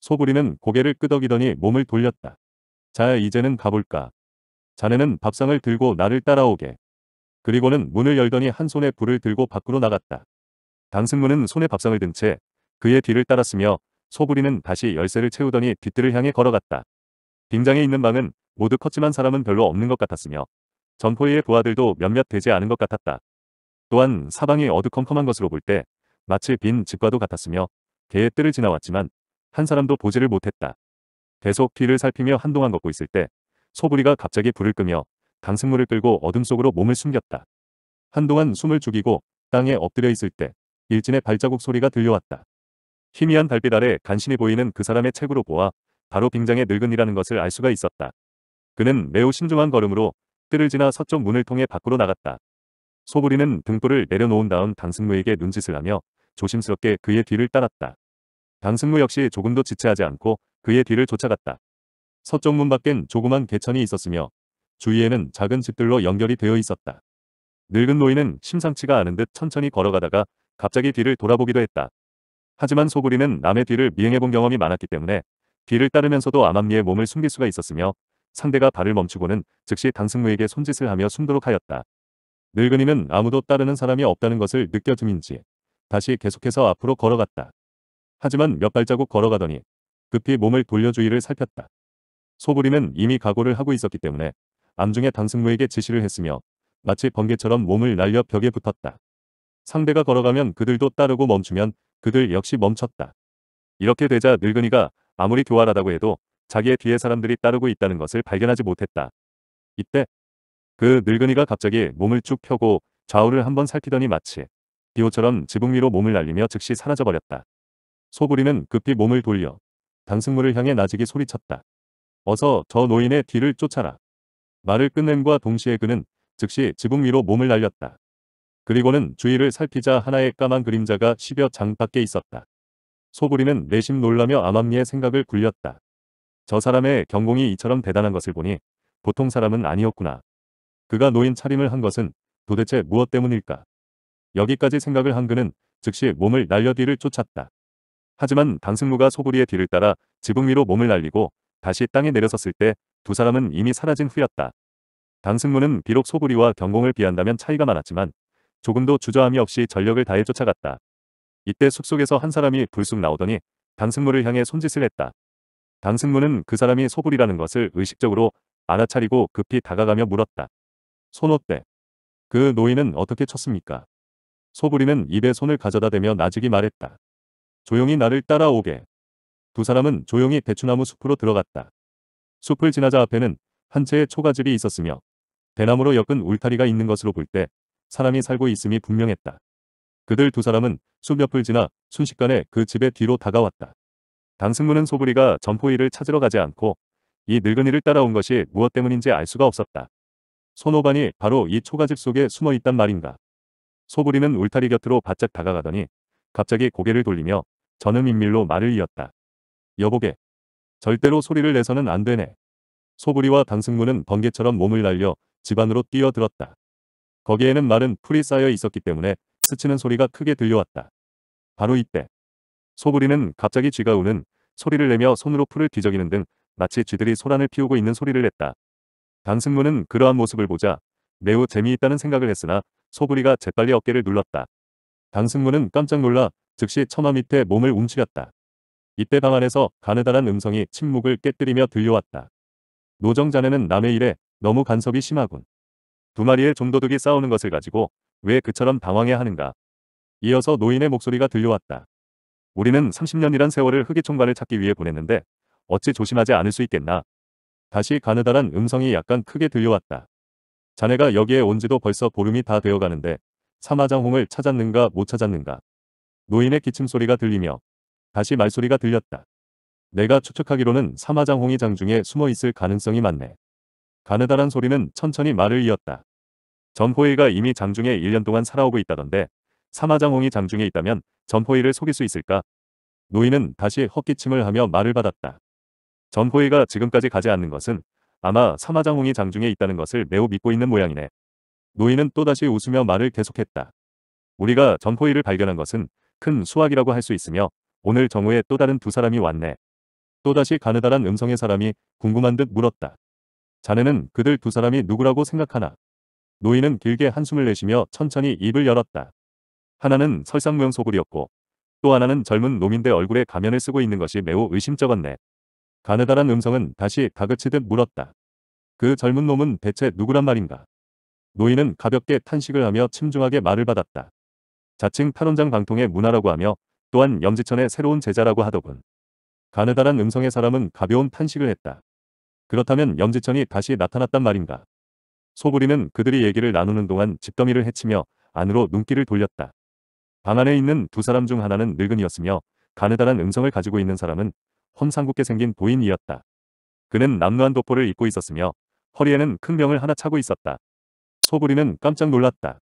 소부리는 고개를 끄덕이더니 몸을 돌렸다. 자 이제는 가볼까. 자네는 밥상을 들고 나를 따라오게. 그리고는 문을 열더니 한 손에 불을 들고 밖으로 나갔다. 당승문은 손에 밥상을 든 채 그의 뒤를 따랐으며 소부리는 다시 열쇠를 채우더니 뒤뜰을 향해 걸어갔다. 빙장에 있는 방은 모두 컸지만 사람은 별로 없는 것 같았으며 점포의 부하들도 몇몇 되지 않은 것 같았다. 또한 사방이 어두컴컴한 것으로 볼 때 마치 빈 집과도 같았으며 개의 뜰을 지나왔지만 한 사람도 보지를 못했다. 계속 뒤를 살피며 한동안 걷고 있을 때 소부리가 갑자기 불을 끄며 강승물을 끌고 어둠 속으로 몸을 숨겼다. 한동안 숨을 죽이고 땅에 엎드려 있을 때 일진의 발자국 소리가 들려왔다. 희미한 달빛 아래 간신히 보이는 그 사람의 책으로 보아 바로 빙장의 늙은이라는 것을 알 수가 있었다. 그는 매우 신중한 걸음으로 뜰을 지나 서쪽 문을 통해 밖으로 나갔다. 소부리는 등불을 내려놓은 다음 강승무에게 눈짓을 하며 조심스럽게 그의 뒤를 따랐다. 단승무 역시 조금도 지체하지 않고 그의 뒤를 쫓아갔다. 서쪽 문 밖엔 조그만 개천이 있었으며 주위에는 작은 집들로 연결이 되어 있었다. 늙은 노인은 심상치가 않은 듯 천천히 걸어가다가 갑자기 뒤를 돌아보기도 했다. 하지만 소구리는 남의 뒤를 미행해본 경험이 많았기 때문에 뒤를 따르면서도 암암리의 몸을 숨길 수가 있었으며 상대가 발을 멈추고는 즉시 당승무에게 손짓을 하며 숨도록 하였다. 늙은이는 아무도 따르는 사람이 없다는 것을 느껴짐인지 다시 계속해서 앞으로 걸어갔다. 하지만 몇 발자국 걸어가더니 급히 몸을 돌려 주위를 살폈다. 소부리는 이미 각오를 하고 있었기 때문에 암중에 당승무에게 지시를 했으며 마치 번개처럼 몸을 날려 벽에 붙었다. 상대가 걸어가면 그들도 따르고 멈추면 그들 역시 멈췄다. 이렇게 되자 늙은이가 아무리 교활하다고 해도 자기의 뒤에 사람들이 따르고 있다는 것을 발견하지 못했다. 이때 그 늙은이가 갑자기 몸을 쭉 펴고 좌우를 한번 살피더니 마치 비호처럼 지붕 위로 몸을 날리며 즉시 사라져버렸다. 소구리는 급히 몸을 돌려 단승물을 향해 나직이 소리쳤다. 어서 저 노인의 뒤를 쫓아라. 말을 끝낸과 동시에 그는 즉시 지붕 위로 몸을 날렸다. 그리고는 주위를 살피자 하나의 까만 그림자가 십여 장 밖에 있었다. 소부리는 내심 놀라며 암암리의 생각을 굴렸다. 저 사람의 경공이 이처럼 대단한 것을 보니 보통 사람은 아니었구나. 그가 노인 차림을 한 것은 도대체 무엇 때문일까? 여기까지 생각을 한 그는 즉시 몸을 날려 뒤를 쫓았다. 하지만 강승무가 소구리의 뒤를 따라 지붕 위로 몸을 날리고 다시 땅에 내려섰을 때 두 사람은 이미 사라진 후였다. 강승무는 비록 소구리와 경공을 비한다면 차이가 많았지만 조금도 주저함이 없이 전력을 다해 쫓아갔다. 이때 숲속에서 한 사람이 불쑥 나오더니 강승무를 향해 손짓을 했다. 강승무는 그 사람이 소굴이라는 것을 의식적으로 알아차리고 급히 다가가며 물었다. 손어때. 그 노인은 어떻게 쳤습니까? 소굴이는 입에 손을 가져다 대며 나직이 말했다. 조용히 나를 따라오게. 두 사람은 조용히 대추나무 숲으로 들어갔다. 숲을 지나자 앞에는 한 채의 초가집이 있었으며 대나무로 엮은 울타리가 있는 것으로 볼 때 사람이 살고 있음이 분명했다. 그들 두 사람은 숲 옆을 지나 순식간에 그 집의 뒤로 다가왔다. 당승무는 소부리가 점포이를 찾으러 가지 않고 이 늙은이를 따라온 것이 무엇 때문인지 알 수가 없었다. 손오반이 바로 이 초가집 속에 숨어 있단 말인가. 소부리는 울타리 곁으로 바짝 다가가더니 갑자기 고개를 돌리며 저는 인밀로 말을 이었다. 여보게. 절대로 소리를 내서는 안 되네. 소부리와 단승무는 번개처럼 몸을 날려 집안으로 뛰어들었다. 거기에는 마른 풀이 쌓여 있었기 때문에 스치는 소리가 크게 들려왔다. 바로 이때 소부리는 갑자기 쥐가 우는 소리를 내며 손으로 풀을 뒤적이는 등 마치 쥐들이 소란을 피우고 있는 소리를 냈다. 단승무는 그러한 모습을 보자 매우 재미있다는 생각을 했으나 소부리가 재빨리 어깨를 눌렀다. 강승무는 깜짝 놀라 즉시 처마 밑에 몸을 움츠렸다. 이때 방 안에서 가느다란 음성이 침묵을 깨뜨리며 들려왔다. 노정 자네는 남의 일에 너무 간섭이 심하군. 두 마리의 좀도둑이 싸우는 것을 가지고 왜 그처럼 당황해 하는가. 이어서 노인의 목소리가 들려왔다. 우리는 30년이란 세월을 흑이총관을 찾기 위해 보냈는데 어찌 조심하지 않을 수 있겠나. 다시 가느다란 음성이 약간 크게 들려왔다. 자네가 여기에 온 지도 벌써 보름이 다 되어가는데 사마장홍을 찾았는가 못 찾았는가. 노인의 기침소리가 들리며 다시 말소리가 들렸다. 내가 추측하기로는 사마장홍이 장중에 숨어 있을 가능성이 많네. 가느다란 소리는 천천히 말을 이었다. 전포이가 이미 장중에 1년 동안 살아오고 있다던데 사마장홍이 장중에 있다면 전포이를 속일 수 있을까? 노인은 다시 헛기침을 하며 말을 받았다. 전포이가 지금까지 가지 않는 것은 아마 사마장홍이 장중에 있다는 것을 매우 믿고 있는 모양이네. 노인은 또다시 웃으며 말을 계속했다. 우리가 점포이를 발견한 것은 큰 수확이라고 할 수 있으며 오늘 정오에 또 다른 두 사람이 왔네. 또다시 가느다란 음성의 사람이 궁금한 듯 물었다. 자네는 그들 두 사람이 누구라고 생각하나? 노인은 길게 한숨을 내쉬며 천천히 입을 열었다. 하나는 설상무용 소굴이었고 또 하나는 젊은 놈인데 얼굴에 가면을 쓰고 있는 것이 매우 의심쩍었네. 가느다란 음성은 다시 다그치듯 물었다. 그 젊은 놈은 대체 누구란 말인가? 노인은 가볍게 탄식을 하며 침중하게 말을 받았다. 자칭 탄원장 방통의 문화라고 하며 또한 염지천의 새로운 제자라고 하더군. 가느다란 음성의 사람은 가벼운 탄식을 했다. 그렇다면 염지천이 다시 나타났단 말인가. 소부리는 그들이 얘기를 나누는 동안 집더미를 헤치며 안으로 눈길을 돌렸다. 방 안에 있는 두 사람 중 하나는 늙은이었으며 가느다란 음성을 가지고 있는 사람은 험상궂게 생긴 보인이었다. 그는 남루한 도포를 입고 있었으며 허리에는 큰 병을 하나 차고 있었다. 소구리는 깜짝 놀랐다.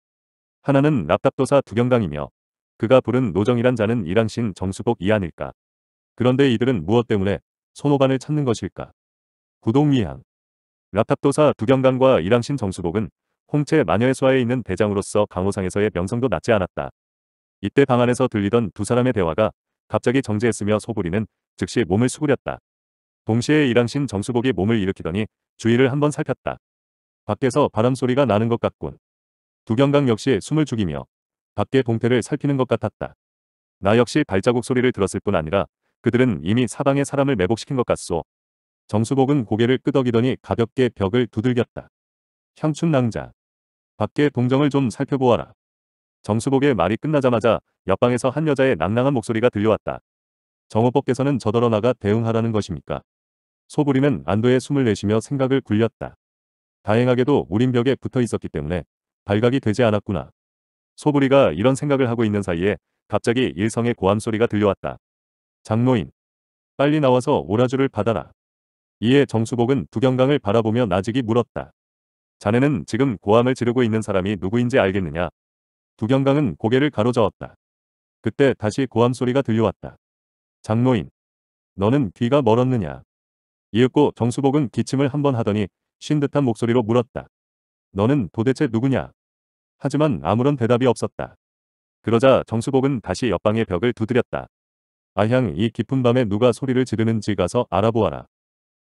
하나는 납답도사 두경강이며 그가 부른 노정이란 자는 이랑신 정수복 이안일까. 그런데 이들은 무엇 때문에 손오반을 찾는 것일까. 구동위향 납탑도사 두경강과 이랑신 정수복은 홍채 마녀의 수하에 있는 대장으로서 강호상에서의 명성도 낮지 않았다. 이때 방 안에서 들리던 두 사람의 대화가 갑자기 정지했으며 소부리는 즉시 몸을 수그렸다. 동시에 이랑신 정수복이 몸을 일으키더니 주위를 한번 살폈다. 밖에서 바람소리가 나는 것 같군. 두경강 역시 숨을 죽이며 밖에 봉태를 살피는 것 같았다. 나 역시 발자국 소리를 들었을 뿐 아니라 그들은 이미 사방에 사람을 매복시킨 것 같소. 정수복은 고개를 끄덕이더니 가볍게 벽을 두들겼다. 향춘 낭자. 밖의 동정을 좀 살펴보아라. 정수복의 말이 끝나자마자 옆방에서 한 여자의 낭낭한 목소리가 들려왔다. 정호법께서는 저더러 나가 대응하라는 것입니까? 소부리는 안도의 숨을 내쉬며 생각을 굴렸다. 다행하게도 우린 벽에 붙어 있었기 때문에 발각이 되지 않았구나. 소부리가 이런 생각을 하고 있는 사이에 갑자기 일성의 고함 소리가 들려왔다. 장노인. 빨리 나와서 오라주를 받아라. 이에 정수복은 두경강을 바라보며 나직이 물었다. 자네는 지금 고함을 지르고 있는 사람이 누구인지 알겠느냐? 두경강은 고개를 가로저었다. 그때 다시 고함 소리가 들려왔다. 장노인. 너는 귀가 멀었느냐? 이윽고 정수복은 기침을 한번 하더니 신 듯한 목소리로 물었다. 너는 도대체 누구냐? 하지만 아무런 대답이 없었다. 그러자 정수복은 다시 옆방의 벽을 두드렸다. 아향 이 깊은 밤에 누가 소리를 지르는지 가서 알아보아라.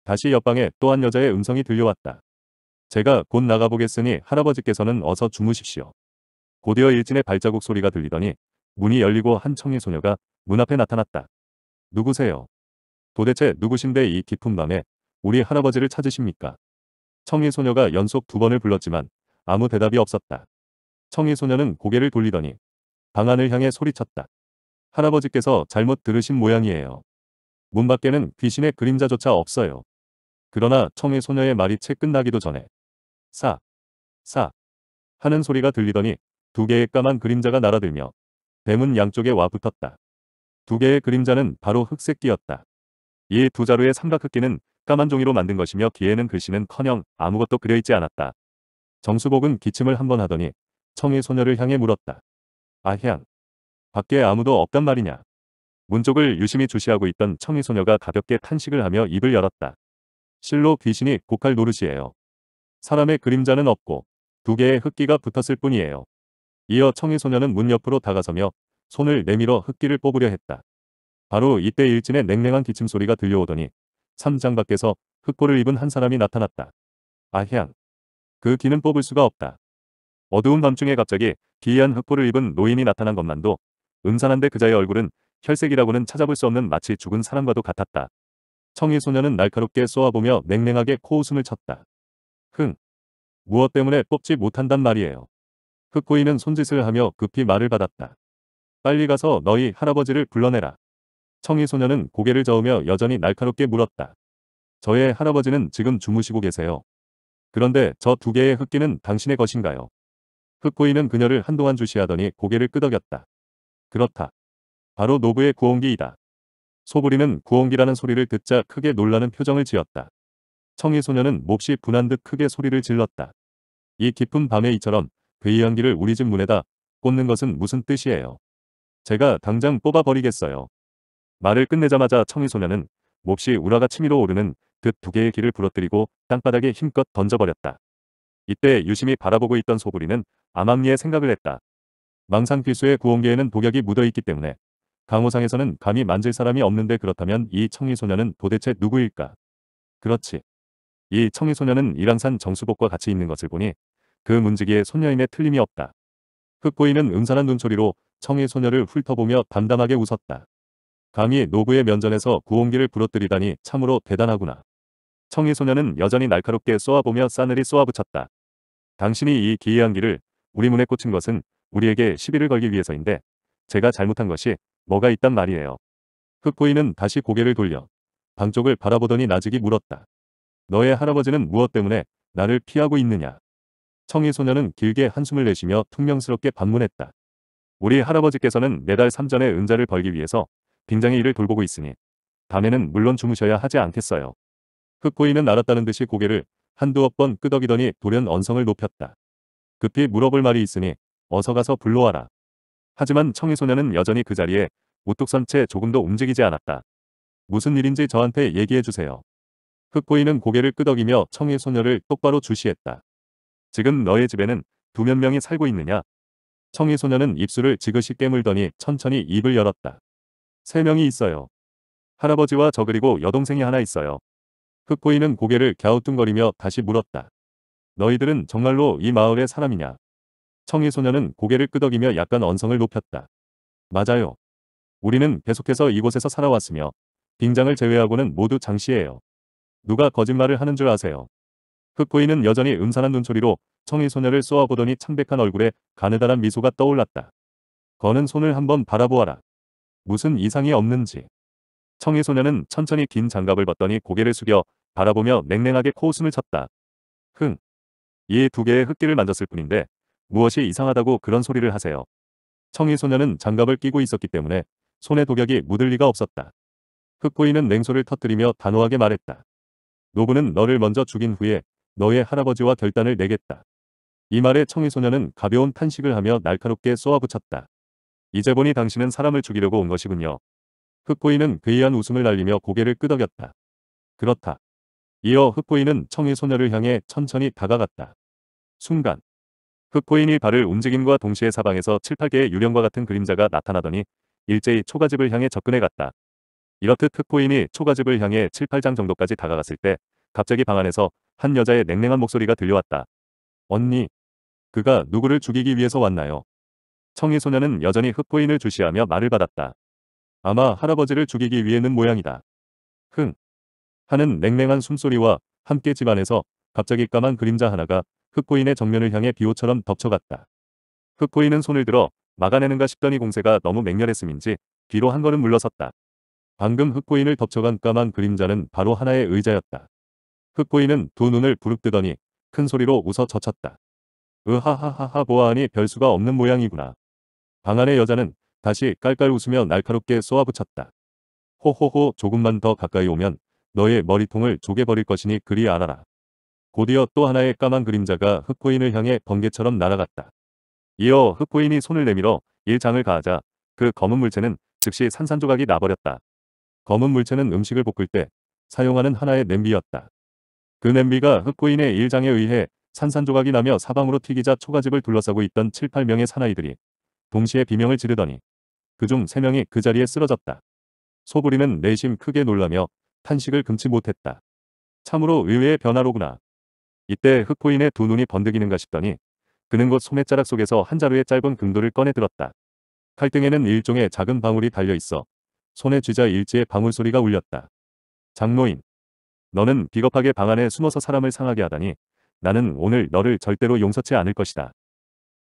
다시 옆방에 또 한 여자의 음성이 들려왔다. 제가 곧 나가보겠으니 할아버지께서는 어서 주무십시오. 곧이어 일진의 발자국 소리가 들리더니 문이 열리고 한청의 소녀가 문 앞에 나타났다. 누구세요? 도대체 누구신데 이 깊은 밤에 우리 할아버지를 찾으십니까? 청일소녀가 연속 두 번을 불렀지만 아무 대답이 없었다. 청일소녀는 고개를 돌리더니 방 안을 향해 소리쳤다. 할아버지께서 잘못 들으신 모양이에요. 문 밖에는 귀신의 그림자조차 없어요. 그러나 청일소녀의 말이 채 끝나기도 전에 사, 사 하는 소리가 들리더니 두 개의 까만 그림자가 날아들며 대문 양쪽에 와 붙었다. 두 개의 그림자는 바로 흑색끼였다. 이 두 자루의 삼각흑기는 까만 종이로 만든 것이며 뒤에는 글씨는커녕 아무것도 그려있지 않았다. 정수복은 기침을 한번 하더니 청의 소녀를 향해 물었다. 아향. 밖에 아무도 없단 말이냐. 문 쪽을 유심히 주시하고 있던 청의 소녀가 가볍게 탄식을 하며 입을 열었다. 실로 귀신이 곡할 노릇이에요. 사람의 그림자는 없고 두 개의 흙기가 붙었을 뿐이에요. 이어 청의 소녀는 문 옆으로 다가서며 손을 내밀어 흙기를 뽑으려 했다. 바로 이때 일진의 냉랭한 기침 소리가 들려오더니 3장 밖에서 흑보를 입은 한 사람이 나타났다. 아향. 그 기는 뽑을 수가 없다. 어두운 밤중에 갑자기 기이한 흑보를 입은 노인이 나타난 것만도 음산한데 그자의 얼굴은 혈색이라고는 찾아볼 수 없는 마치 죽은 사람과도 같았다. 청의 소녀는 날카롭게 쏘아보며 냉랭하게 코웃음을 쳤다. 흥. 무엇 때문에 뽑지 못한단 말이에요. 흑보이는 손짓을 하며 급히 말을 받았다. 빨리 가서 너희 할아버지를 불러내라. 청이 소녀는 고개를 저으며 여전히 날카롭게 물었다. 저의 할아버지는 지금 주무시고 계세요. 그런데 저 두 개의 흙기는 당신의 것인가요? 흙고이는 그녀를 한동안 주시하더니 고개를 끄덕였다. 그렇다. 바로 노부의 구원기이다. 소부리는 구원기라는 소리를 듣자 크게 놀라는 표정을 지었다. 청이 소녀는 몹시 분한 듯 크게 소리를 질렀다. 이 깊은 밤에 이처럼 괴이 연기를 우리 집 문에다 꽂는 것은 무슨 뜻이에요? 제가 당장 뽑아버리겠어요. 말을 끝내자마자 청이소년은 몹시 우라가 치밀어 오르는 듯 두 개의 길을 부러뜨리고 땅바닥에 힘껏 던져버렸다. 이때 유심히 바라보고 있던 소불이는암암리에 생각을 했다. 망상필수의 구원계에는 독약이 묻어있기 때문에 강호상에서는 감히 만질 사람이 없는데 그렇다면 이 청이소년은 도대체 누구일까? 그렇지. 이 청이소년은 이랑산 정수복과 같이 있는 것을 보니 그 문지기의 소녀임에 틀림이 없다. 흑보이는 음산한 눈초리로 청이소녀를 훑어보며 담담하게 웃었다. 감히 노부의 면전에서 구홍기를 부러뜨리다니 참으로 대단하구나. 청이소녀는 여전히 날카롭게 쏘아보며 싸늘히 쏘아붙였다. 당신이 이 기이한 길을 우리 문에 꽂힌 것은 우리에게 시비를 걸기 위해서인데 제가 잘못한 것이 뭐가 있단 말이에요. 흑고인은 다시 고개를 돌려 방 쪽을 바라보더니 나직이 물었다. 너의 할아버지는 무엇 때문에 나를 피하고 있느냐. 청이소녀는 길게 한숨을 내쉬며 퉁명스럽게 반문했다. 우리 할아버지께서는 매달 3전의 은자를 벌기 위해서 굉장의 일을 돌보고 있으니 밤에는 물론 주무셔야 하지 않겠어요. 흑고이는 알았다는 듯이 고개를 한두어 번 끄덕이더니 돌연 언성을 높였다. 급히 물어볼 말이 있으니 어서 가서 불러와라. 하지만 청이소년은 여전히 그 자리에 우뚝 선 채 조금도 움직이지 않았다. 무슨 일인지 저한테 얘기해 주세요. 흑고이는 고개를 끄덕이며 청이소녀를 똑바로 주시했다. 지금 너의 집에는 두 몇 명이 살고 있느냐? 청이소녀는 입술을 지그시 깨물더니 천천히 입을 열었다. 세 명이 있어요. 할아버지와 저 그리고 여동생이 하나 있어요. 흑보이는 고개를 갸우뚱거리며 다시 물었다. 너희들은 정말로 이 마을의 사람이냐? 청이소녀는 고개를 끄덕이며 약간 언성을 높였다. 맞아요. 우리는 계속해서 이곳에서 살아왔으며 빙장을 제외하고는 모두 장시예요 누가 거짓말을 하는 줄 아세요? 흑보이는 여전히 음산한 눈초리로 청이소녀를 쏘아보더니 창백한 얼굴에 가느다란 미소가 떠올랐다. 거는 손을 한번 바라보아라. 무슨 이상이 없는지. 청해소년은 천천히 긴 장갑을 벗더니 고개를 숙여 바라보며 냉랭하게 코웃음을 쳤다. 흥. 이 두 개의 흙기를 만졌을 뿐인데 무엇이 이상하다고 그런 소리를 하세요. 청해소년은 장갑을 끼고 있었기 때문에 손에 독약이 묻을 리가 없었다. 흙고이는 냉소를 터뜨리며 단호하게 말했다. 노부는 너를 먼저 죽인 후에 너의 할아버지와 결단을 내겠다. 이 말에 청해소년은 가벼운 탄식을 하며 날카롭게 쏘아붙였다. 이제 보니 당신은 사람을 죽이려고 온 것이군요. 흑포인은 괴이한 웃음을 날리며 고개를 끄덕였다. 그렇다. 이어 흑포인은 청의 소녀를 향해 천천히 다가갔다. 순간. 흑포인이 발을 움직임과 동시에 사방에서 7, 8개의 유령과 같은 그림자가 나타나더니 일제히 초가집을 향해 접근해갔다. 이렇듯 흑포인이 초가집을 향해 7, 8장 정도까지 다가갔을 때 갑자기 방 안에서 한 여자의 냉랭한 목소리가 들려왔다. 언니. 그가 누구를 죽이기 위해서 왔나요? 청이소년은 여전히 흑포인을 주시하며 말을 받았다. 아마 할아버지를 죽이기 위해는 모양이다. 흥. 하는 냉랭한 숨소리와 함께 집안에서 갑자기 까만 그림자 하나가 흑포인의 정면을 향해 비호처럼 덮쳐갔다. 흑포인은 손을 들어 막아내는가 싶더니 공세가 너무 맹렬했음인지 뒤로 한 걸음 물러섰다. 방금 흑포인을 덮쳐간 까만 그림자는 바로 하나의 의자였다. 흑포인은 두 눈을 부릅뜨더니 큰 소리로 웃어 젖혔다. 으하하하하 보아하니 별수가 없는 모양이구나. 방 안의 여자는 다시 깔깔 웃으며 날카롭게 쏘아붙였다. 호호호 조금만 더 가까이 오면 너의 머리통을 조개버릴 것이니 그리 알아라. 곧이어 또 하나의 까만 그림자가 흑호인을 향해 번개처럼 날아갔다. 이어 흑호인이 손을 내밀어 일장을 가하자 그 검은 물체는 즉시 산산조각이 나버렸다. 검은 물체는 음식을 볶을 때 사용하는 하나의 냄비였다. 그 냄비가 흑호인의 일장에 의해 산산조각이 나며 사방으로 튀기자 초가집을 둘러싸고 있던 7, 8명의 사나이들이 동시에 비명을 지르더니 그중 3명이 그 자리에 쓰러졌다. 소부림는 내심 크게 놀라며 탄식을 금치 못했다. 참으로 의외의 변화로구나. 이때 흑포인의 두 눈이 번득이는가 싶더니 그는 곧 소매자락 속에서 한 자루의 짧은 금도를 꺼내 들었다. 칼등에는 일종의 작은 방울이 달려있어 손에 쥐자 일제의 방울소리가 울렸다. 장노인. 너는 비겁하게 방 안에 숨어서 사람을 상하게 하다니 나는 오늘 너를 절대로 용서치 않을 것이다.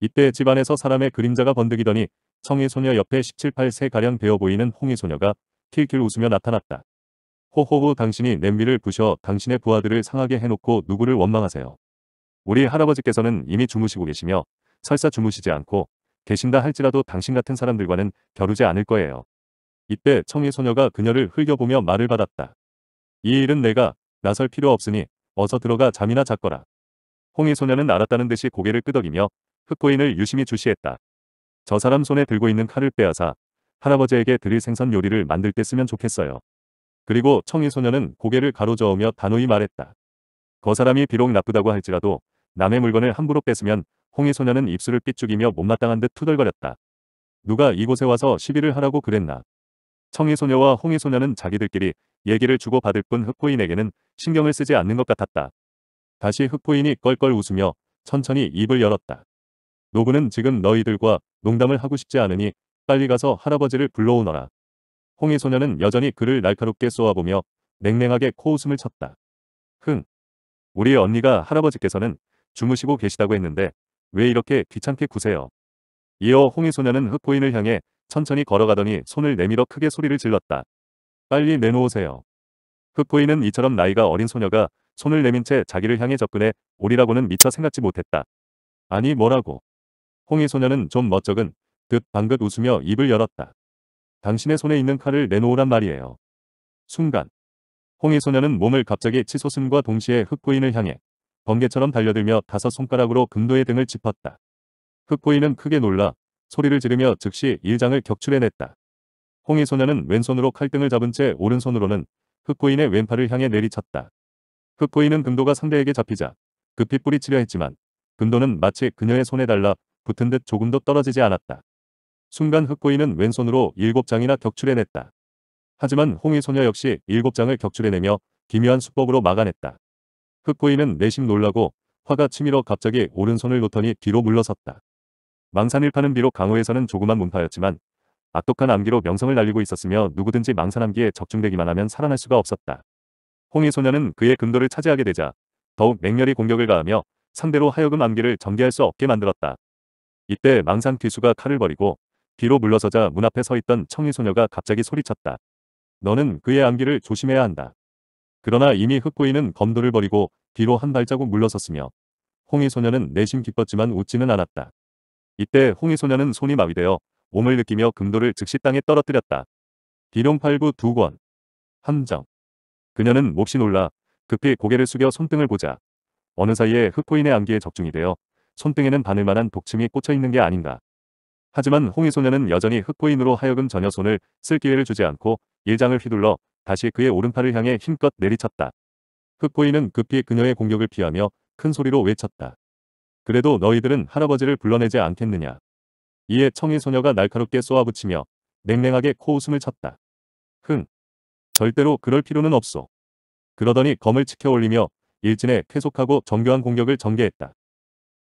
이때 집안에서 사람의 그림자가 번득이더니 청이소녀 옆에 17, 8세가량 되어 보이는 홍이소녀가 킬킬 웃으며 나타났다. 호호호 당신이 냄비를 부셔 당신의 부하들을 상하게 해놓고 누구를 원망하세요. 우리 할아버지께서는 이미 주무시고 계시며 설사 주무시지 않고 계신다 할지라도 당신 같은 사람들과는 겨루지 않을 거예요. 이때 청이소녀가 그녀를 흘겨보며 말을 받았다. 이 일은 내가 나설 필요 없으니 어서 들어가 잠이나 잤거라. 홍이소녀는 알았다는 듯이 고개를 끄덕이며 흑고인을 유심히 주시했다. 저 사람 손에 들고 있는 칼을 빼앗아 할아버지에게 드릴 생선 요리를 만들 때 쓰면 좋겠어요. 그리고 청이소녀는 고개를 가로저으며 단호히 말했다. 거 사람이 비록 나쁘다고 할지라도 남의 물건을 함부로 뺏으면 홍이소녀는 입술을 삐죽이며 못마땅한 듯 투덜거렸다. 누가 이곳에 와서 시비를 하라고 그랬나. 청이소녀와 홍이소녀는 자기들끼리 얘기를 주고받을 뿐흑호인에게는 신경을 쓰지 않는 것 같았다. 다시 흑호인이 껄껄 웃으며 천천히 입을 열었다. 노부는 지금 너희들과 농담을 하고 싶지 않으니 빨리 가서 할아버지를 불러오너라. 홍의 소녀는 여전히 그를 날카롭게 쏘아보며 냉랭하게 코웃음을 쳤다. 흥. 우리 언니가 할아버지께서는 주무시고 계시다고 했는데 왜 이렇게 귀찮게 구세요. 이어 홍의 소녀는 흑고인을 향해 천천히 걸어가더니 손을 내밀어 크게 소리를 질렀다. 빨리 내놓으세요. 흑고인은 이처럼 나이가 어린 소녀가 손을 내민 채 자기를 향해 접근해 오리라고는 미처 생각지 못했다. 아니 뭐라고. 홍의 소녀는 좀 멋쩍은 듯 방긋 웃으며 입을 열었다. 당신의 손에 있는 칼을 내놓으란 말이에요. 순간 홍의 소녀는 몸을 갑자기 치솟음과 동시에 흑고인을 향해 번개처럼 달려들며 다섯 손가락으로 금도의 등을 짚었다. 흑고인은 크게 놀라 소리를 지르며 즉시 일장을 격출해냈다. 홍의 소녀는 왼손으로 칼등을 잡은 채 오른손으로는 흑고인의 왼팔을 향해 내리쳤다. 흑고인은 금도가 상대에게 잡히자 급히 뿌리치려 했지만 금도는 마치 그녀의 손에 달라 붙은 듯 조금 도 떨어지지 않았다. 순간 흑고인은 왼손으로 일곱 장이나 격출해냈다. 하지만 홍의 소녀 역시 일곱 장을 격출해내며 기묘한 수법으로 막아냈다. 흑고인은 내심 놀라고 화가 치밀어 갑자기 오른손을 놓더니 뒤로 물러섰다. 망산일파는 비록 강호에서는 조그만 문파였지만 악독한 암기로 명성을 날리고 있었으며 누구든지 망산암기에 적중되기만 하면 살아날 수가 없었다. 홍의 소녀는 그의 금도를 차지하게 되자 더욱 맹렬히 공격을 가하며 상대로 하여금 암기를 전개할 수 없게 만들었다. 이때 망상 귀수가 칼을 버리고 뒤로 물러서자 문 앞에 서 있던 청이소녀가 갑자기 소리쳤다. 너는 그의 암기를 조심해야 한다. 그러나 이미 흑고인은 검도를 버리고 뒤로 한 발자국 물러섰으며 홍의소녀는 내심 기뻤지만 웃지는 않았다. 이때 홍의소녀는 손이 마비되어 몸을 느끼며 금도를 즉시 땅에 떨어뜨렸다. 비룡팔부두 권. 함정. 그녀는 몹시 놀라 급히 고개를 숙여 손등을 보자 어느 사이에 흑고인의 암기에 적중이 되어 손등에는 바늘만한 독침이 꽂혀있는 게 아닌가. 하지만 홍의 소녀는 여전히 흑고인으로 하여금 전혀 손을 쓸 기회를 주지 않고 일장을 휘둘러 다시 그의 오른팔을 향해 힘껏 내리쳤다. 흑고인은 급히 그녀의 공격을 피하며 큰 소리로 외쳤다. 그래도 너희들은 할아버지를 불러내지 않겠느냐. 이에 청의 소녀가 날카롭게 쏘아붙이며 냉랭하게 코웃음을 쳤다. 흥. 절대로 그럴 필요는 없소. 그러더니 검을 치켜 올리며 일진에 쾌속하고 정교한 공격을 전개했다.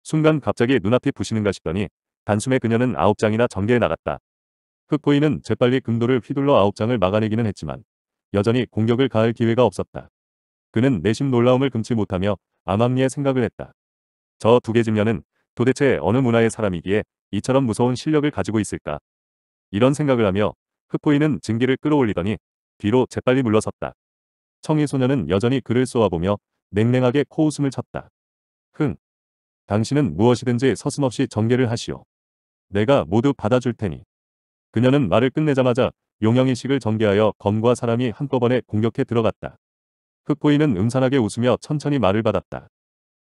순간 갑자기 눈앞이 부시는가 싶더니 단숨에 그녀는 아홉 장이나 전개해 나갔다. 흑고인은 재빨리 금도를 휘둘러 아홉 장을 막아내기는 했지만 여전히 공격을 가할 기회가 없었다. 그는 내심 놀라움을 금치 못하며 암암리에 생각을 했다. 저 두 개 집녀는 도대체 어느 문화의 사람이기에 이처럼 무서운 실력을 가지고 있을까? 이런 생각을 하며 흑고인은 증기를 끌어올리더니 뒤로 재빨리 물러섰다. 청의 소녀는 여전히 그를 쏘아보며 냉랭하게 코웃음을 쳤다. 흥, 당신은 무엇이든지 서슴없이 전개를 하시오. 내가 모두 받아줄 테니. 그녀는 말을 끝내자마자 용영의식을 전개하여 검과 사람이 한꺼번에 공격해 들어갔다. 흑보이는 음산하게 웃으며 천천히 말을 받았다.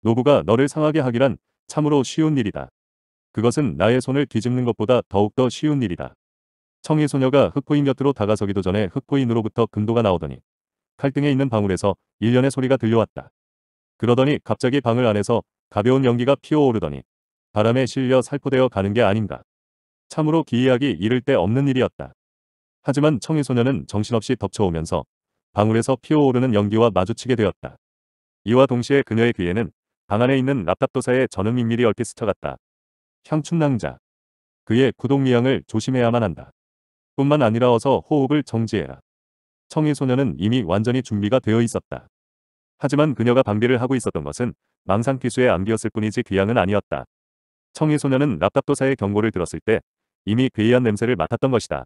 노부가 너를 상하게 하기란 참으로 쉬운 일이다. 그것은 나의 손을 뒤집는 것보다 더욱더 쉬운 일이다. 청의소녀가 흑보인 곁으로 다가서기도 전에 흑보인으로부터 금도가 나오더니 칼등에 있는 방울에서 일련의 소리가 들려왔다. 그러더니 갑자기 방을 안에서 가벼운 연기가 피어오르더니 바람에 실려 살포되어 가는 게 아닌가. 참으로 기이하기 이를 데 없는 일이었다. 하지만 청이소년은 정신없이 덮쳐오면서 방울에서 피어오르는 연기와 마주치게 되었다. 이와 동시에 그녀의 귀에는 방 안에 있는 납답도사의 전음 인밀이 얼핏 스쳐갔다. 향춘낭자. 그의 구동미향을 조심해야만 한다. 뿐만 아니라 어서 호흡을 정지해라. 청이소년은 이미 완전히 준비가 되어 있었다. 하지만 그녀가 방비를 하고 있었던 것은 망상피수에안기었을 뿐이지 귀향은 아니었다. 청이소녀는 납답도사의 경고를 들었을 때 이미 괴이한 냄새를 맡았던 것이다.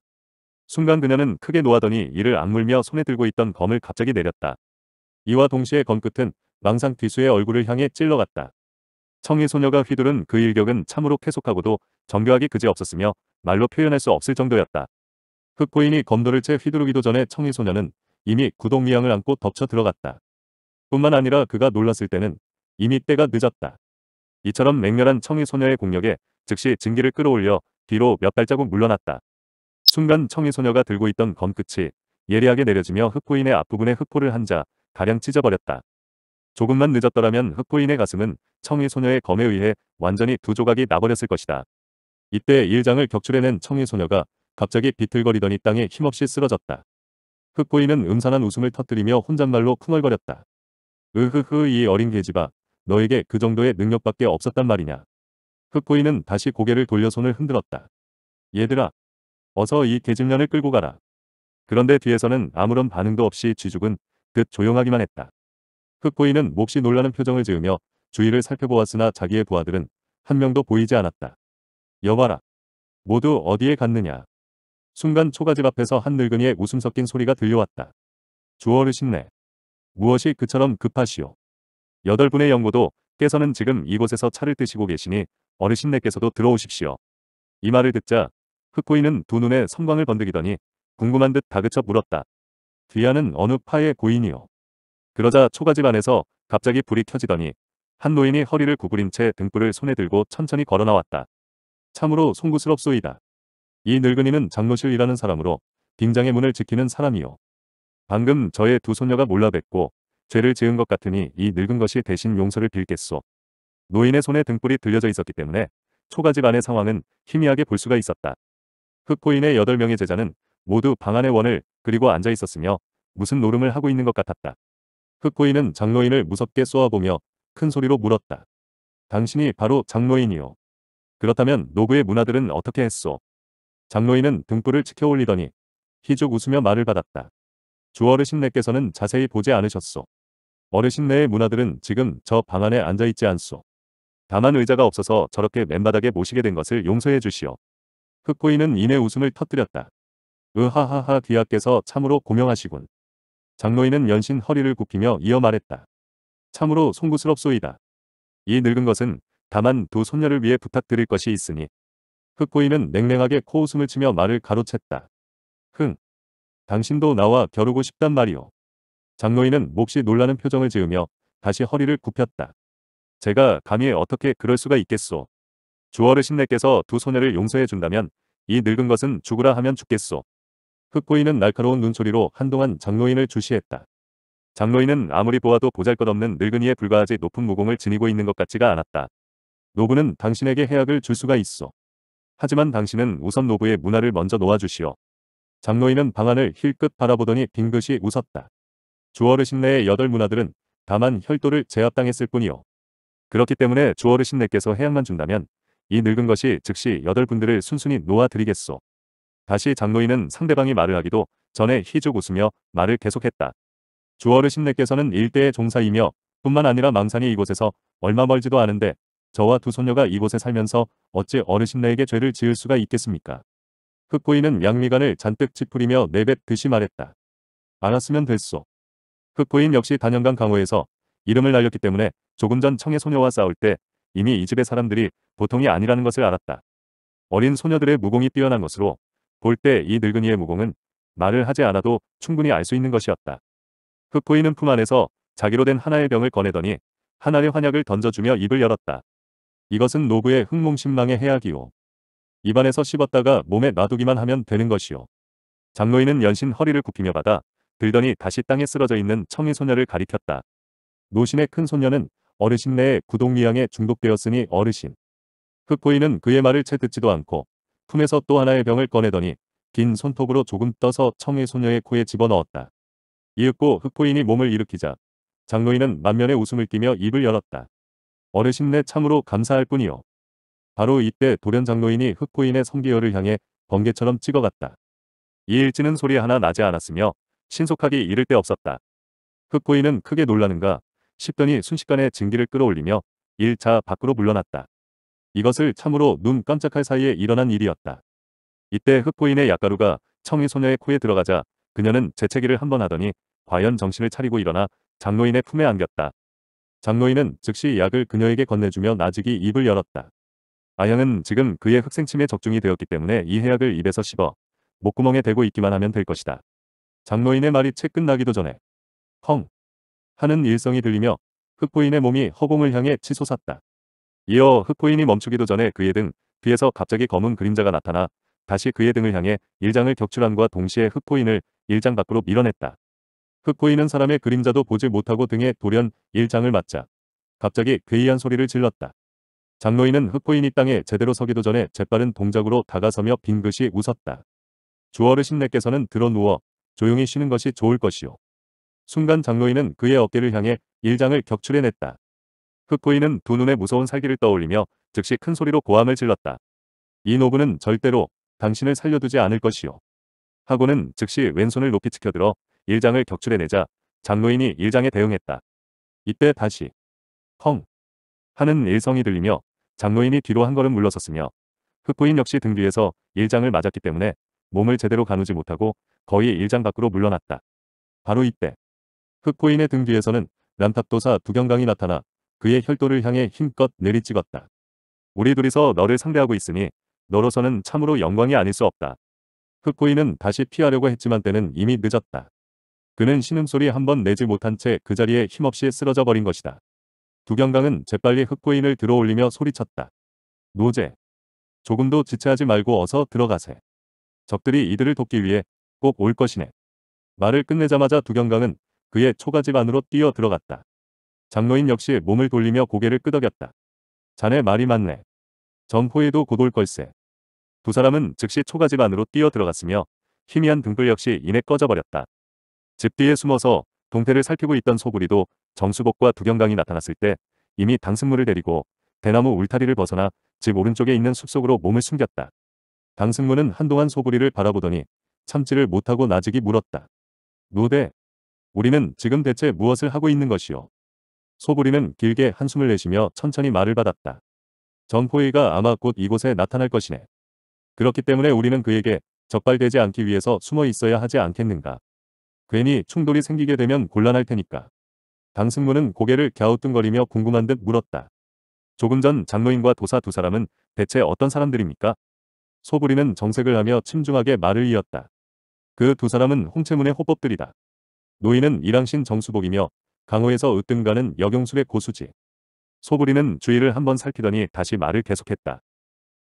순간 그녀는 크게 놓아더니 이를 악물며 손에 들고 있던 검을 갑자기 내렸다. 이와 동시에 검 끝은 망상 뒤수의 얼굴을 향해 찔러갔다. 청이 소녀가 휘두른 그 일격은 참으로 쾌속하고도 정교하기 그지없었으며 말로 표현할 수 없을 정도였다. 흑고인이 검도를 채 휘두르기도 전에 청이 소녀는 이미 구동미양을 안고 덮쳐 들어갔다. 뿐만 아니라 그가 놀랐을 때는 이미 때가 늦었다. 이처럼 맹렬한 청의 소녀의 공력에 즉시 증기를 끌어올려 뒤로 몇 발자국 물러났다. 순간 청의 소녀가 들고 있던 검 끝이 예리하게 내려지며 흑포인의 앞부분에 흑포를 한자 가량 찢어버렸다. 조금만 늦었더라면 흑포인의 가슴은 청의 소녀의 검에 의해 완전히 두 조각이 나버렸을 것이다. 이때 일장을 격출해낸 청의 소녀가 갑자기 비틀거리더니 땅에 힘없이 쓰러졌다. 흑포인은 음산한 웃음을 터뜨리며 혼잣말로 쿵얼거렸다. 으흐흐 이 어린 계집아 너에게 그 정도의 능력밖에 없었단 말이냐. 흑고이는 다시 고개를 돌려 손을 흔들었다. 얘들아, 어서 이 개집년을 끌고 가라. 그런데 뒤에서는 아무런 반응도 없이 쥐죽은 듯 조용하기만 했다. 흑고이는 몹시 놀라는 표정을 지으며 주위를 살펴보았으나 자기의 부하들은 한 명도 보이지 않았다. 여봐라. 모두 어디에 갔느냐. 순간 초가집 앞에서 한 늙은이의 웃음 섞인 소리가 들려왔다. 주어르신네. 무엇이 그처럼 급하시오. 여덟 분의 영고도 께서는 지금 이곳에서 차를 뜨시고 계시니 어르신네께서도 들어오십시오. 이 말을 듣자 흑고인은 두 눈에 성광을 번득이더니 궁금한 듯 다그쳐 물었다. 뒤하는 어느 파의 고인이요. 그러자 초가집 안에서 갑자기 불이 켜지더니 한 노인이 허리를 구부린 채 등불을 손에 들고 천천히 걸어 나왔다. 참으로 송구스럽소이다. 이 늙은이는 장로실이라는 사람으로 빙장의 문을 지키는 사람이요. 방금 저의 두 손녀가 몰라 뵙고 죄를 지은 것 같으니 이 늙은 것이 대신 용서를 빌겠소. 노인의 손에 등불이 들려져 있었기 때문에 초가집 안의 상황은 희미하게 볼 수가 있었다. 흑포인의 8명의 제자는 모두 방 안의 원을 그리고 앉아 있었으며 무슨 노름을 하고 있는 것 같았다. 흑포인은 장로인을 무섭게 쏘아보며 큰 소리로 물었다. 당신이 바로 장로인이요. 그렇다면 노부의 문화들은 어떻게 했소? 장로인은 등불을 치켜 올리더니 희죽 웃으며 말을 받았다. 주어르신내께서는 자세히 보지 않으셨소. 어르신 네의 문화들은 지금 저 방 안에 앉아있지 않소. 다만 의자가 없어서 저렇게 맨바닥에 모시게 된 것을 용서해 주시오. 흑고인은 이내 웃음을 터뜨렸다. 으하하하 귀하께서 참으로 고명하시군. 장로인은 연신 허리를 굽히며 이어 말했다. 참으로 송구스럽소이다. 이 늙은 것은 다만 두 손녀를 위해 부탁드릴 것이 있으니. 흑고인은 냉랭하게 코웃음을 치며 말을 가로챘다. 흥. 당신도 나와 겨루고 싶단 말이오. 장노인은 몹시 놀라는 표정을 지으며 다시 허리를 굽혔다. 제가 감히 어떻게 그럴 수가 있겠소. 주어르신내께서 두 소녀를 용서해 준다면 이 늙은 것은 죽으라 하면 죽겠소. 흑보이는 날카로운 눈초리로 한동안 장노인을 주시했다. 장노인은 아무리 보아도 보잘것없는 늙은이에 불과하지 높은 무공을 지니고 있는 것 같지가 않았다. 노부는 당신에게 해악을 줄 수가 있어. 하지만 당신은 우선 노부의 문화를 먼저 놓아주시오. 장노인은 방안을 힐끗 바라보더니 빙긋이 웃었다. 주어르 신내의 여덟 문화들은 다만 혈도를 제압당했을 뿐이요. 그렇기 때문에 주어르 신내께서 해양만 준다면 이 늙은 것이 즉시 여덟 분들을 순순히 놓아드리겠소. 다시 장로인은 상대방이 말을 하기도 전에 희죽 웃으며 말을 계속했다. 주어르 신내께서는 일대의 종사이며 뿐만 아니라 망상이 이곳에서 얼마 멀지도 않은데 저와 두 소녀가 이곳에 살면서 어찌 어르신네에게 죄를 지을 수가 있겠습니까? 흑고이는 양미간을 잔뜩 찌푸리며 내뱉듯이 말했다. 알았으면 됐소. 흑고인 그 역시 단연간 강호에서 이름을 날렸기 때문에 조금 전 청해 소녀와 싸울 때 이미 이 집의 사람들이 보통이 아니라는 것을 알았다. 어린 소녀들의 무공이 뛰어난 것으로 볼 때 이 늙은이의 무공은 말을 하지 않아도 충분히 알 수 있는 것이었다. 흑고인은 그 품 안에서 자기로 된 하나의 병을 꺼내더니 하나의 환약을 던져주며 입을 열었다. 이것은 노부의 흑몽신망의 해악이오. 입안에서 씹었다가 몸에 놔두기만 하면 되는 것이오. 장로인은 연신 허리를 굽히며 받아 들더니 다시 땅에 쓰러져 있는 청의 소녀를 가리켰다. 노신의 큰 소녀는 어르신 내에 구동미양에 중독되었으니 어르신. 흑보인은 그의 말을 채 듣지도 않고 품에서 또 하나의 병을 꺼내더니 긴 손톱으로 조금 떠서 청의 소녀의 코에 집어넣었다. 이윽고 흑보인이 몸을 일으키자 장로인은 만면에 웃음을 끼며 입을 열었다. 어르신네 참으로 감사할 뿐이요. 바로 이때 돌연 장로인이 흑보인의 성기열을 향해 번개처럼 찍어갔다. 이 일지는 소리 하나 나지 않았으며 신속하기 이를 데 없었다. 흑고인은 크게 놀라는가 싶더니 순식간에 증기를 끌어올리며 1차 밖으로 물러났다. 이것을 참으로 눈 깜짝할 사이에 일어난 일이었다. 이때 흑고인의 약가루가 청이 소녀의 코에 들어가자 그녀는 재채기를 한번 하더니 과연 정신을 차리고 일어나 장로인의 품에 안겼다. 장로인은 즉시 약을 그녀에게 건네주며 나직이 입을 열었다. 아영은 지금 그의 흑생침에 적중이 되었기 때문에 이 해약을 입에서 씹어 목구멍에 대고 있기만 하면 될 것이다. 장로인의 말이 채 끝나기도 전에 헝 하는 일성이 들리며 흑부인의 몸이 허공을 향해 치솟았다. 이어 흑부인이 멈추기도 전에 그의 등 뒤에서 갑자기 검은 그림자가 나타나 다시 그의 등을 향해 일장을 격출함과 동시에 흑포인을 일장 밖으로 밀어냈다. 흑포인은 사람의 그림자도 보지 못하고 등에 돌연 일장을 맞자 갑자기 괴이한 소리를 질렀다. 장로인은 흑포인이 땅에 제대로 서기도 전에 재빠른 동작으로 다가서며 빙긋이 웃었다. 주어르신네께서는 드러누워 조용히 쉬는 것이 좋을 것이요. 순간 장로인은 그의 어깨를 향해 일장을 격출해냈다. 흑고인은 두 눈에 무서운 살기를 떠올리며 즉시 큰 소리로 고함을 질렀다. 이 노부는 절대로 당신을 살려두지 않을 것이요. 하고는 즉시 왼손을 높이 치켜들어 일장을 격출해내자 장로인이 일장에 대응했다. 이때 다시 펑 하는 일성이 들리며 장로인이 뒤로 한 걸음 물러섰으며 흑부인 역시 등 뒤에서 일장을 맞았기 때문에 몸을 제대로 가누지 못하고 거의 일장 밖으로 물러났다. 바로 이때 흑고인의 등 뒤에서는 람탑도사 두경강이 나타나 그의 혈도를 향해 힘껏 내리찍었다. 우리 둘이서 너를 상대하고 있으니 너로서는 참으로 영광이 아닐 수 없다. 흑고인은 다시 피하려고 했지만 때는 이미 늦었다. 그는 신음소리 한번 내지 못한 채 그 자리에 힘없이 쓰러져 버린 것이다. 두경강은 재빨리 흑고인을 들어올리며 소리쳤다. 노제. 조금도 지체하지 말고 어서 들어가세. 적들이 이들을 돕기 위해 꼭 올 것이네. 말을 끝내자마자 두경강은 그의 초가집 안으로 뛰어 들어갔다. 장로인 역시 몸을 돌리며 고개를 끄덕였다. 자네 말이 맞네. 점포에도 곧 올 걸세. 두 사람은 즉시 초가집 안으로 뛰어 들어갔으며 희미한 등불 역시 이내 꺼져버렸다. 집 뒤에 숨어서 동태를 살피고 있던 소구리도 정수복과 두경강이 나타났을 때 이미 당승물을 데리고 대나무 울타리를 벗어나 집 오른쪽에 있는 숲속으로 몸을 숨겼다. 강승무는 한동안 소구리를 바라보더니 참지를 못하고 나직이 물었다. 노대, 우리는 지금 대체 무엇을 하고 있는 것이오? 소구리는 길게 한숨을 내쉬며 천천히 말을 받았다. 정포이가 아마 곧 이곳에 나타날 것이네. 그렇기 때문에 우리는 그에게 적발되지 않기 위해서 숨어 있어야 하지 않겠는가. 괜히 충돌이 생기게 되면 곤란할 테니까. 강승무는 고개를 갸우뚱거리며 궁금한 듯 물었다. 조금 전 장로인과 도사 두 사람은 대체 어떤 사람들입니까? 소부리는 정색을 하며 침중하게 말을 이었다. 그 두 사람은 홍채문의 호법들이다. 노인은 이랑신 정수복이며 강호에서 으뜸가는 여경술의 고수지. 소부리는 주위를 한번 살피더니 다시 말을 계속했다.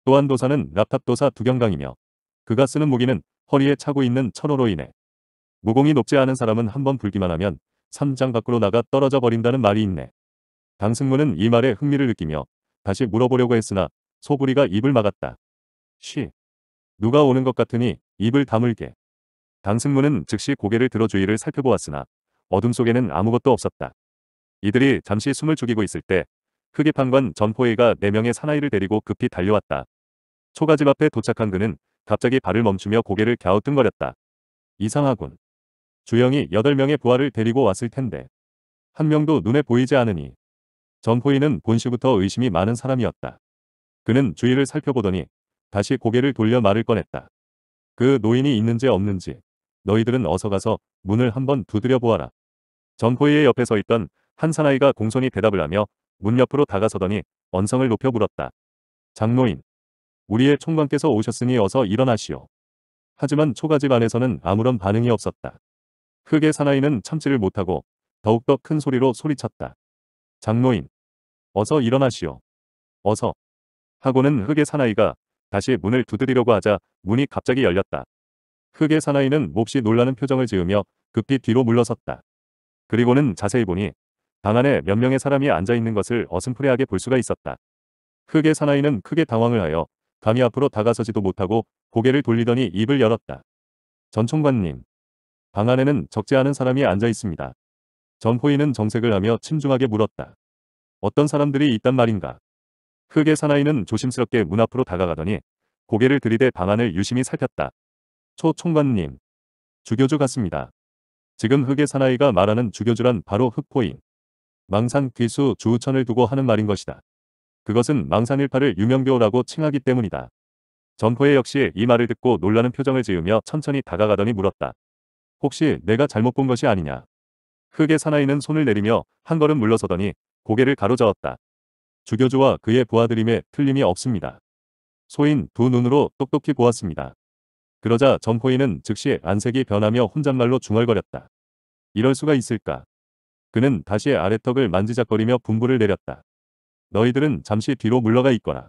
또한 도사는 납탑도사 두경강이며 그가 쓰는 무기는 허리에 차고 있는 천호로 인해 무공이 높지 않은 사람은 한번 불기만 하면 삼장 밖으로 나가 떨어져 버린다는 말이 있네. 강승무는 이 말에 흥미를 느끼며 다시 물어보려고 했으나 소부리가 입을 막았다. 시. 누가 오는 것 같으니 입을 다물게. 강승무는 즉시 고개를 들어 주위를 살펴보았으나 어둠 속에는 아무것도 없었다. 이들이 잠시 숨을 죽이고 있을 때 크기 판관 전포이가 4명의 사나이를 데리고 급히 달려왔다. 초가집 앞에 도착한 그는 갑자기 발을 멈추며 고개를 갸우뚱거렸다. 이상하군. 주영이 8명의 부하를 데리고 왔을 텐데. 한 명도 눈에 보이지 않으니. 전포이는 본시부터 의심이 많은 사람이었다. 그는 주위를 살펴보더니 다시 고개를 돌려 말을 꺼냈다. 그 노인이 있는지 없는지 너희들은 어서 가서 문을 한번 두드려 보아라. 전포이의 옆에 서 있던 한 사나이가 공손히 대답을 하며 문 옆으로 다가서더니 언성을 높여 물었다. 장노인, 우리의 총관께서 오셨으니 어서 일어나시오. 하지만 초가집 안에서는 아무런 반응이 없었다. 흑의 사나이는 참지를 못하고 더욱더 큰 소리로 소리쳤다. 장노인, 어서 일어나시오. 어서. 하고는 흑의 사나이가 다시 문을 두드리려고 하자 문이 갑자기 열렸다. 흑의 사나이는 몹시 놀라는 표정을 지으며 급히 뒤로 물러섰다. 그리고는 자세히 보니 방 안에 몇 명의 사람이 앉아있는 것을 어슴푸레하게 볼 수가 있었다. 흑의 사나이는 크게 당황을 하여 감히 앞으로 다가서지도 못하고 고개를 돌리더니 입을 열었다. 전총관님. 방 안에는 적지 않은 사람이 앉아 있습니다. 전포인은 정색을 하며 침중하게 물었다. 어떤 사람들이 있단 말인가? 흑의 사나이는 조심스럽게 문 앞으로 다가가더니 고개를 들이대 방안을 유심히 살폈다. 초 총관님. 주교주 같습니다. 지금 흑의 사나이가 말하는 주교주란 바로 흑포인. 망산 귀수 주우천을 두고 하는 말인 것이다. 그것은 망산일파를 유명교라고 칭하기 때문이다. 전포에 역시 이 말을 듣고 놀라는 표정을 지으며 천천히 다가가더니 물었다. 혹시 내가 잘못 본 것이 아니냐. 흑의 사나이는 손을 내리며 한 걸음 물러서더니 고개를 가로저었다. 주교주와 그의 부하들임에 틀림이 없습니다. 소인 두 눈으로 똑똑히 보았습니다. 그러자 점포인은 즉시 안색이 변하며 혼잣말로 중얼거렸다. 이럴 수가 있을까? 그는 다시 아래턱을 만지작거리며 분부를 내렸다. 너희들은 잠시 뒤로 물러가 있거라.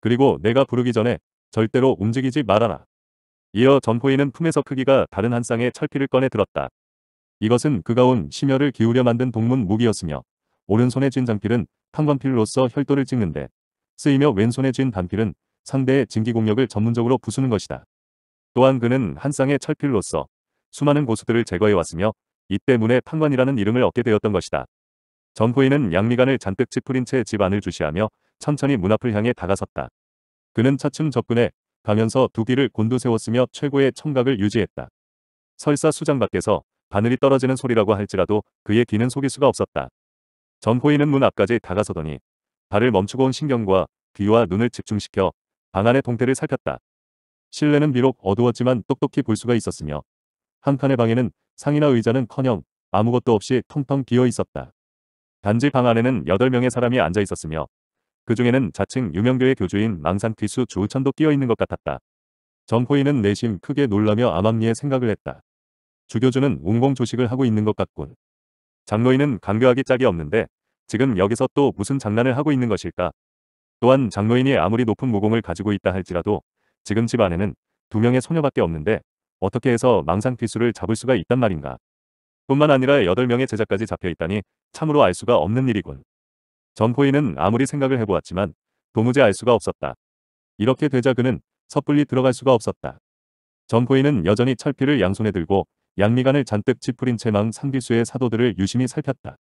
그리고 내가 부르기 전에 절대로 움직이지 말아라. 이어 점포인은 품에서 크기가 다른 한 쌍의 철피를 꺼내 들었다. 이것은 그가 온 심혈을 기울여 만든 동문 무기였으며 오른손의쥔 장필은 판관필로서 혈도를 찍는데 쓰이며 왼손에 쥔 반필은 상대의 증기공력을 전문적으로 부수는 것이다. 또한 그는 한 쌍의 철필로서 수많은 고수들을 제거해왔으며 이 때문에 판관이라는 이름을 얻게 되었던 것이다. 전후인은 양미간을 잔뜩 찌푸린 채집 안을 주시하며 천천히 문 앞을 향해 다가섰다. 그는 차츰 접근해 가면서 두 귀를 곤두세웠으며 최고의 청각을 유지했다. 설사 수장 밖에서 바늘이 떨어지는 소리라고 할지라도 그의 귀는 속일 수가 없었다. 전호이는문 앞까지 다가서더니 발을 멈추고 온 신경과 귀와 눈을 집중시켜 방 안의 동태를 살폈다. 실내는 비록 어두웠지만 똑똑히 볼 수가 있었으며 한 칸의 방에는 상이나 의자는커녕 아무것도 없이 텅텅 비어 있었다. 단지 방 안에는 8명의 사람이 앉아 있었으며 그 중에는 자칭 유명교의 교주인 망산 귀수 주우천도 끼어 있는 것 같았다. 전포인은 내심 크게 놀라며 암암리에 생각을 했다. 주교주는 운공 조식을 하고 있는 것 같군. 장로인은 간교하기 짝이 없는데 지금 여기서 또 무슨 장난을 하고 있는 것일까? 또한 장로인이 아무리 높은 무공을 가지고 있다 할지라도 지금 집 안에는 두 명의 소녀밖에 없는데 어떻게 해서 망상 필수를 잡을 수가 있단 말인가. 뿐만 아니라 8명의 제자까지 잡혀 있다니 참으로 알 수가 없는 일이군. 점포인은 아무리 생각을 해보았지만 도무지 알 수가 없었다. 이렇게 되자 그는 섣불리 들어갈 수가 없었다. 점포인은 여전히 철피를 양손에 들고 양미간을 잔뜩 찌푸린 채망 상비수의 사도들을 유심히 살폈다.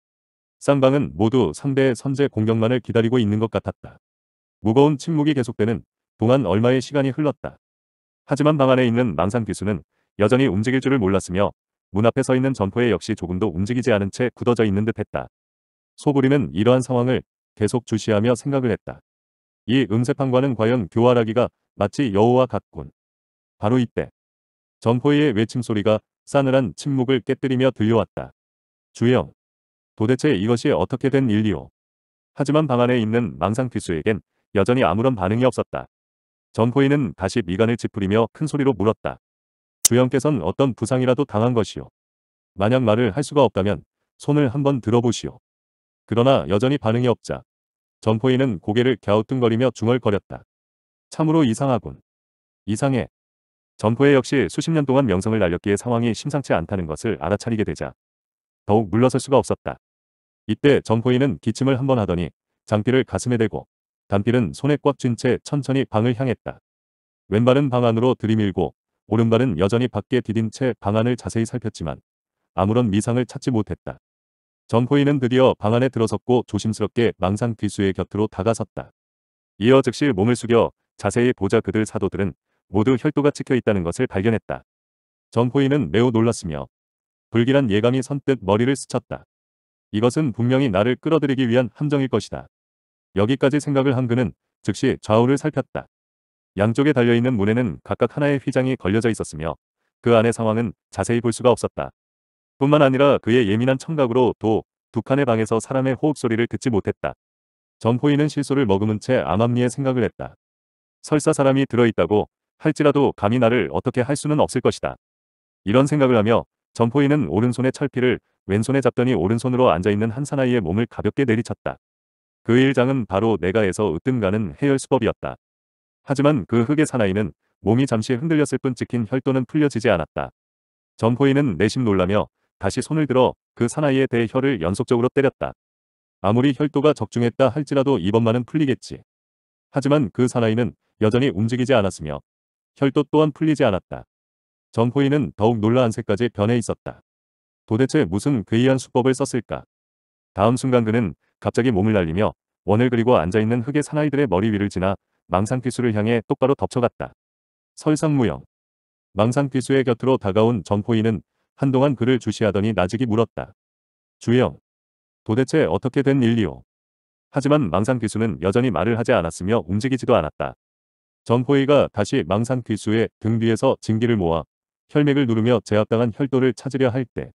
쌍방은 모두 상대의 선제 공격만을 기다리고 있는 것 같았다. 무거운 침묵이 계속되는 동안 얼마의 시간이 흘렀다. 하지만 방 안에 있는 망상비수는 여전히 움직일 줄을 몰랐으며 문 앞에 서 있는 점포에 역시 조금도 움직이지 않은 채 굳어져 있는 듯 했다. 소부리는 이러한 상황을 계속 주시하며 생각을 했다. 이 음세판과는 과연 교활하기가 마치 여우와 같군. 바로 이때 점포의 외침 소리가 싸늘한 침묵을 깨뜨리며 들려왔다. 주여! 도대체 이것이 어떻게 된 일이오? 하지만 방 안에 있는 망상 피수에겐 여전히 아무런 반응이 없었다. 점포인은 다시 미간을 찌푸리며 큰 소리로 물었다. 주영께선 어떤 부상이라도 당한 것이오. 만약 말을 할 수가 없다면 손을 한번 들어보시오. 그러나 여전히 반응이 없자 점포인은 고개를 갸우뚱거리며 중얼거렸다. 참으로 이상하군. 이상해. 점포에 역시 수십 년 동안 명성을 날렸기에 상황이 심상치 않다는 것을 알아차리게 되자 더욱 물러설 수가 없었다. 이때 점포인은 기침을 한 번 하더니 장필을 가슴에 대고 단필은 손에 꽉 쥔 채 천천히 방을 향했다. 왼발은 방 안으로 들이밀고 오른발은 여전히 밖에 디딘 채 방안을 자세히 살폈지만 아무런 미상을 찾지 못했다. 점포인은 드디어 방 안에 들어섰고 조심스럽게 망상 귀수의 곁으로 다가섰다. 이어 즉시 몸을 숙여 자세히 보자 그들 사도들은 모두 혈도가 찍혀 있다는 것을 발견했다. 전포인은 매우 놀랐으며 불길한 예감이 선뜻 머리를 스쳤다. 이것은 분명히 나를 끌어들이기 위한 함정일 것이다. 여기까지 생각을 한 그는 즉시 좌우를 살폈다. 양쪽에 달려있는 문에는 각각 하나의 휘장이 걸려져 있었으며 그 안의 상황은 자세히 볼 수가 없었다. 뿐만 아니라 그의 예민한 청각으로 도 두 칸의 방에서 사람의 호흡 소리를 듣지 못했다. 전포인은 실소를 머금은 채 암암리에 생각을 했다. 설사 사람이 들어있다고 할지라도 감히 나를 어떻게 할 수는 없을 것이다. 이런 생각을 하며 점포인은 오른손의 철피를 왼손에 잡더니 오른손으로 앉아있는 한 사나이의 몸을 가볍게 내리쳤다. 그 일장은 바로 내가에서 으뜸 가는 해열 수법이었다. 하지만 그 흑의 사나이는 몸이 잠시 흔들렸을 뿐 찍힌 혈도는 풀려지지 않았다. 점포인은 내심 놀라며 다시 손을 들어 그사나이에 대혀를 해 연속적으로 때렸다. 아무리 혈도가 적중했다 할지라도 이번만은 풀리겠지. 하지만 그 사나이는 여전히 움직이지 않았으며 혈도 또한 풀리지 않았다. 정포인은 더욱 놀라운색까지 변해 있었다. 도대체 무슨 괴이한 수법을 썼을까? 다음 순간 그는 갑자기 몸을 날리며 원을 그리고 앉아있는 흙의 사나이들의 머리 위를 지나 망상귀수를 향해 똑바로 덮쳐갔다. 설상무영망상귀수의 곁으로 다가온 정포인은 한동안 그를 주시하더니 나직이 물었다. 주영. 도대체 어떻게 된 일이오? 하지만 망상귀수는 여전히 말을 하지 않았으며 움직이지도 않았다. 전포이가 다시 망상 귀수의 등 뒤에서 증기를 모아 혈맥을 누르며 제압당한 혈도를 찾으려 할 때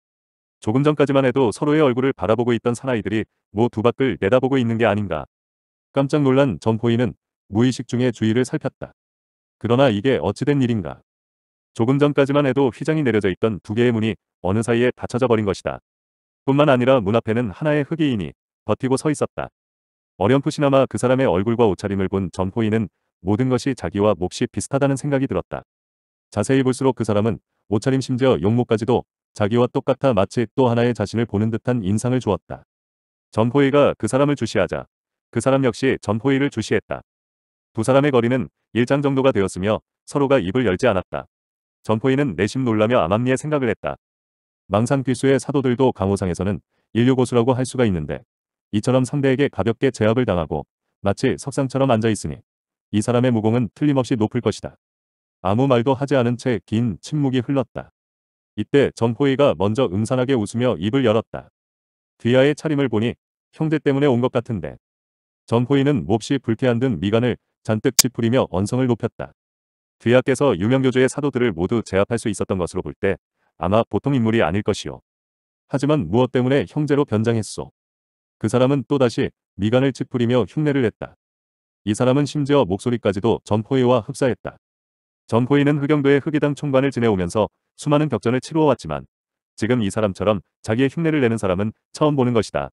조금 전까지만 해도 서로의 얼굴을 바라보고 있던 사나이들이 모두 밖을 내다보고 있는 게 아닌가. 깜짝 놀란 전포이는 무의식 중에 주위를 살폈다. 그러나 이게 어찌된 일인가. 조금 전까지만 해도 휘장이 내려져 있던 두 개의 문이 어느 사이에 닫혀져 버린 것이다. 뿐만 아니라 문 앞에는 하나의 흑이인이 버티고 서 있었다. 어렴풋이나마 그 사람의 얼굴과 옷차림을 본전포인는 모든 것이 자기와 몹시 비슷하다는 생각이 들었다. 자세히 볼수록 그 사람은 옷차림 심지어 용모까지도 자기와 똑같아 마치 또 하나의 자신을 보는 듯한 인상을 주었다. 전포이가 그 사람을 주시하자 그 사람 역시 전포이를 주시했다. 두 사람의 거리는 일장 정도가 되었으며 서로가 입을 열지 않았다. 전포이는 내심 놀라며 암암리의 생각을 했다. 망상 귀수의 사도들도 강호상에서는 인류고수라고 할 수가 있는데 이처럼 상대에게 가볍게 제압을 당하고 마치 석상처럼 앉아있으니 이 사람의 무공은 틀림없이 높을 것이다. 아무 말도 하지 않은 채 긴 침묵이 흘렀다. 이때 전포이가 먼저 음산하게 웃으며 입을 열었다. 뒤아의 차림을 보니 형제 때문에 온 것 같은데. 전포이는 몹시 불쾌한 듯 미간을 잔뜩 찌푸리며 언성을 높였다. 뒤아께서 유명교조의 사도들을 모두 제압할 수 있었던 것으로 볼 때 아마 보통 인물이 아닐 것이오. 하지만 무엇 때문에 형제로 변장했소. 그 사람은 또다시 미간을 찌푸리며 흉내를 냈다. 이 사람은 심지어 목소리까지도 전포이와 흡사했다. 전포이는 흑영도의 흑의당 총관을 지내오면서 수많은 격전을 치루어왔지만 지금 이 사람처럼 자기의 흉내를 내는 사람은 처음 보는 것이다.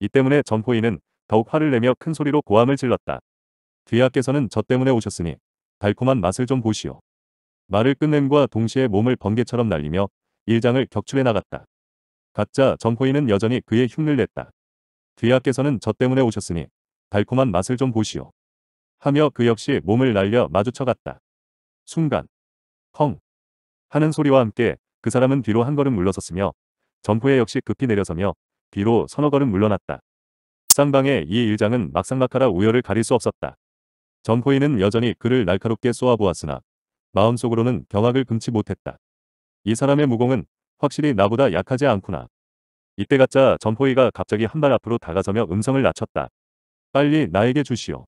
이 때문에 전포이는 더욱 화를 내며 큰 소리로 고함을 질렀다. 뒤하께서는저 때문에 오셨으니 달콤한 맛을 좀 보시오. 말을 끝냄과 동시에 몸을 번개처럼 날리며 일장을 격출해 나갔다. 가짜 전포인는 여전히 그의 흉내를 냈다. 뒤하께서는저 때문에 오셨으니 달콤한 맛을 좀 보시오. 하며 그 역시 몸을 날려 마주쳐갔다. 순간 헝 하는 소리와 함께 그 사람은 뒤로 한 걸음 물러섰으며 점포에 역시 급히 내려서며 뒤로 서너 걸음 물러났다. 쌍방의 이 일장은 막상막하라 우열을 가릴 수 없었다. 점포인은 여전히 그를 날카롭게 쏘아보았으나 마음속으로는 경악을 금치 못했다. 이 사람의 무공은 확실히 나보다 약하지 않구나. 이때 가짜 점포이가 갑자기 한 발 앞으로 다가서며 음성을 낮췄다. 빨리 나에게 주시오.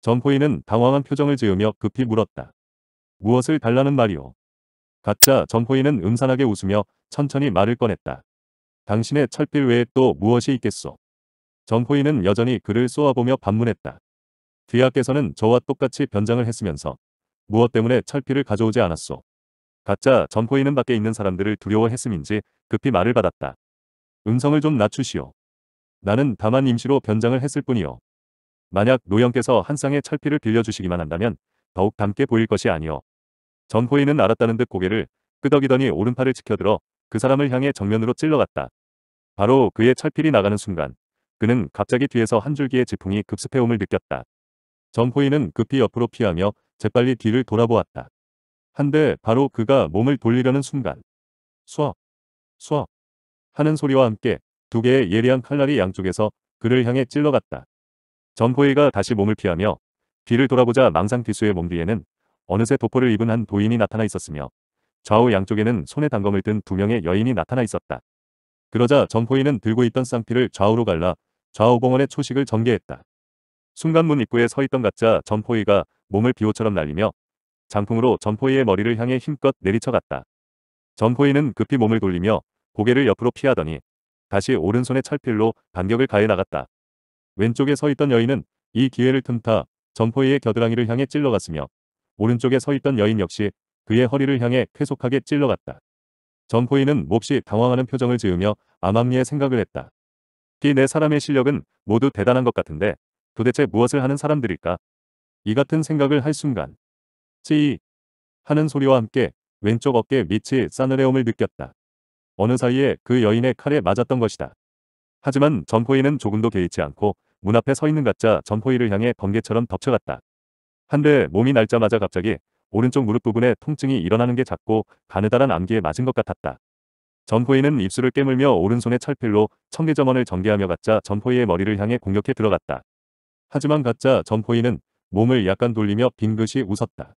점포인은 당황한 표정을 지으며 급히 물었다. 무엇을 달라는 말이오. 가짜 점포인은 음산하게 웃으며 천천히 말을 꺼냈다. 당신의 철필 외에 또 무엇이 있겠소. 점포인은 여전히 그를 쏘아보며 반문했다. 귀하께서는 저와 똑같이 변장을 했으면서 무엇 때문에 철필을 가져오지 않았소. 가짜 점포인은 밖에 있는 사람들을 두려워했음인지 급히 말을 받았다. 음성을 좀 낮추시오. 나는 다만 임시로 변장을 했을 뿐이오 만약 노영께서 한 쌍의 철피를 빌려주시기만 한다면 더욱 닮게 보일 것이 아니오. 전호인은 알았다는 듯 고개를 끄덕이더니 오른팔을 치켜들어 그 사람을 향해 정면으로 찔러갔다. 바로 그의 철필이 나가는 순간 그는 갑자기 뒤에서 한 줄기의 지풍이 급습해옴을 느꼈다. 전호인은 급히 옆으로 피하며 재빨리 뒤를 돌아보았다. 한데 바로 그가 몸을 돌리려는 순간 수어 수어 하는 소리와 함께 두 개의 예리한 칼날이 양쪽에서 그를 향해 찔러갔다. 전보이가 다시 몸을 피하며 뒤를 돌아보자 망상 뒤수의 몸 뒤에는 어느새 도포를 입은 한 도인이 나타나 있었으며 좌우 양쪽에는 손에 단검을 든 두 명의 여인이 나타나 있었다. 그러자 전포인는 들고 있던 쌍피를 좌우로 갈라 좌우봉원의 초식을 전개했다. 순간 문 입구에 서 있던 가짜 전포이가 몸을 비호처럼 날리며 장풍으로 전포이의 머리를 향해 힘껏 내리쳐갔다. 전포이는 급히 몸을 돌리며 고개를 옆으로 피하더니 다시 오른손의 철필로 반격을 가해 나갔다. 왼쪽에 서 있던 여인은 이 기회를 틈타 점포의 겨드랑이를 향해 찔러갔으며 오른쪽에 서 있던 여인 역시 그의 허리를 향해 쾌속하게 찔러갔다. 점포이는 몹시 당황하는 표정을 지으며 암암리에 생각을 했다. 이내 사람의 실력은 모두 대단한 것 같은데 도대체 무엇을 하는 사람들일까? 이 같은 생각을 할 순간 찌 하는 소리와 함께 왼쪽 어깨 밑이 싸늘해옴을 느꼈다. 어느 사이에 그 여인의 칼에 맞았던 것이다. 하지만 점포이는 조금도 개의치 않고 문 앞에 서 있는 가짜 점포이를 향해 번개처럼 덮쳐갔다. 한데 몸이 날짜마자 갑자기 오른쪽 무릎 부분에 통증이 일어나는 게 작고 가느다란 암기에 맞은 것 같았다. 점포이는 입술을 깨물며 오른손에 철필로 청계점원을 전개하며 가짜 점포이의 머리를 향해 공격해 들어갔다. 하지만 가짜 점포이는 몸을 약간 돌리며 빙긋이 웃었다.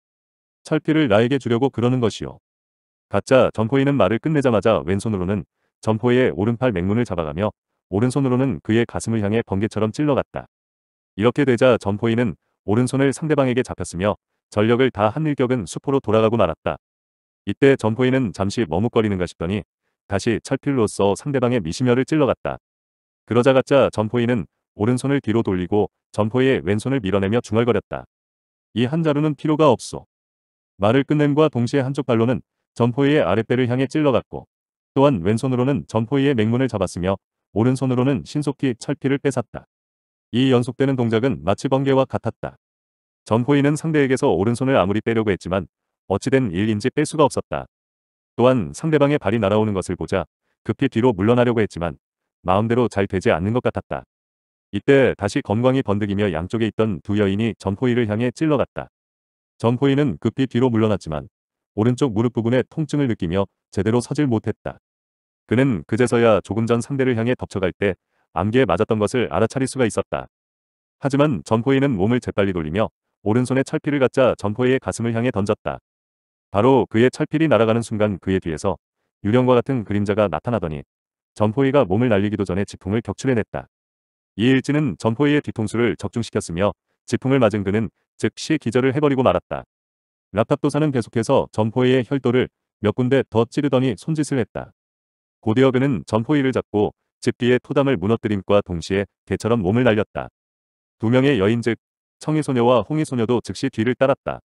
철필을 나에게 주려고 그러는 것이요. 가짜 점포이는 말을 끝내자마자 왼손으로는 점포이의 오른팔 맹문을 잡아가며 오른손으로는 그의 가슴을 향해 번개처럼 찔러갔다. 이렇게 되자 점포인은 오른손을 상대방에게 잡혔으며 전력을 다 한 일격은 수포로 돌아가고 말았다. 이때 점포인은 잠시 머뭇거리는가 싶더니 다시 철필로써 상대방의 미심혈을 찔러갔다. 그러자 가짜 점포인은 오른손을 뒤로 돌리고 점포의 왼손을 밀어내며 중얼거렸다. 이 한자루는 필요가 없소. 말을 끝냄과 동시에 한쪽 발로는 점포의 아랫배를 향해 찔러갔고 또한 왼손으로는 점포의 맹문을 잡았으며 오른손으로는 신속히 철피를 뺏었다. 이 연속되는 동작은 마치 번개와 같았다. 전호인은 상대에게서 오른손을 아무리 빼려고 했지만 어찌된 일인지 뺄 수가 없었다. 또한 상대방의 발이 날아오는 것을 보자 급히 뒤로 물러나려고 했지만 마음대로 잘 되지 않는 것 같았다. 이때 다시 건광이 번득이며 양쪽에 있던 두 여인이 전포이를 향해 찔러갔다. 전포이는 급히 뒤로 물러났지만 오른쪽 무릎 부분에 통증을 느끼며 제대로 서질 못했다. 그는 그제서야 조금 전 상대를 향해 덮쳐갈 때 암기에 맞았던 것을 알아차릴 수가 있었다. 하지만 전포이는 몸을 재빨리 돌리며 오른손에 철필을 갖자 전포이의 가슴을 향해 던졌다. 바로 그의 철필이 날아가는 순간 그의 뒤에서 유령과 같은 그림자가 나타나더니 전포이가 몸을 날리기도 전에 지풍을 격출해냈다. 이일지는전포이의 뒤통수를 적중시켰으며 지풍을 맞은 그는 즉시 기절을 해버리고 말았다. 라탑도사는 계속해서 전포이의 혈도를 몇 군데 더 찌르더니 손짓을 했다. 고대여변은 전포위를 잡고 집뒤의 토담을 무너뜨림과 동시에 개처럼 몸을 날렸다. 두 명의 여인 즉 청이소녀와 홍이소녀도 즉시 뒤를 따랐다.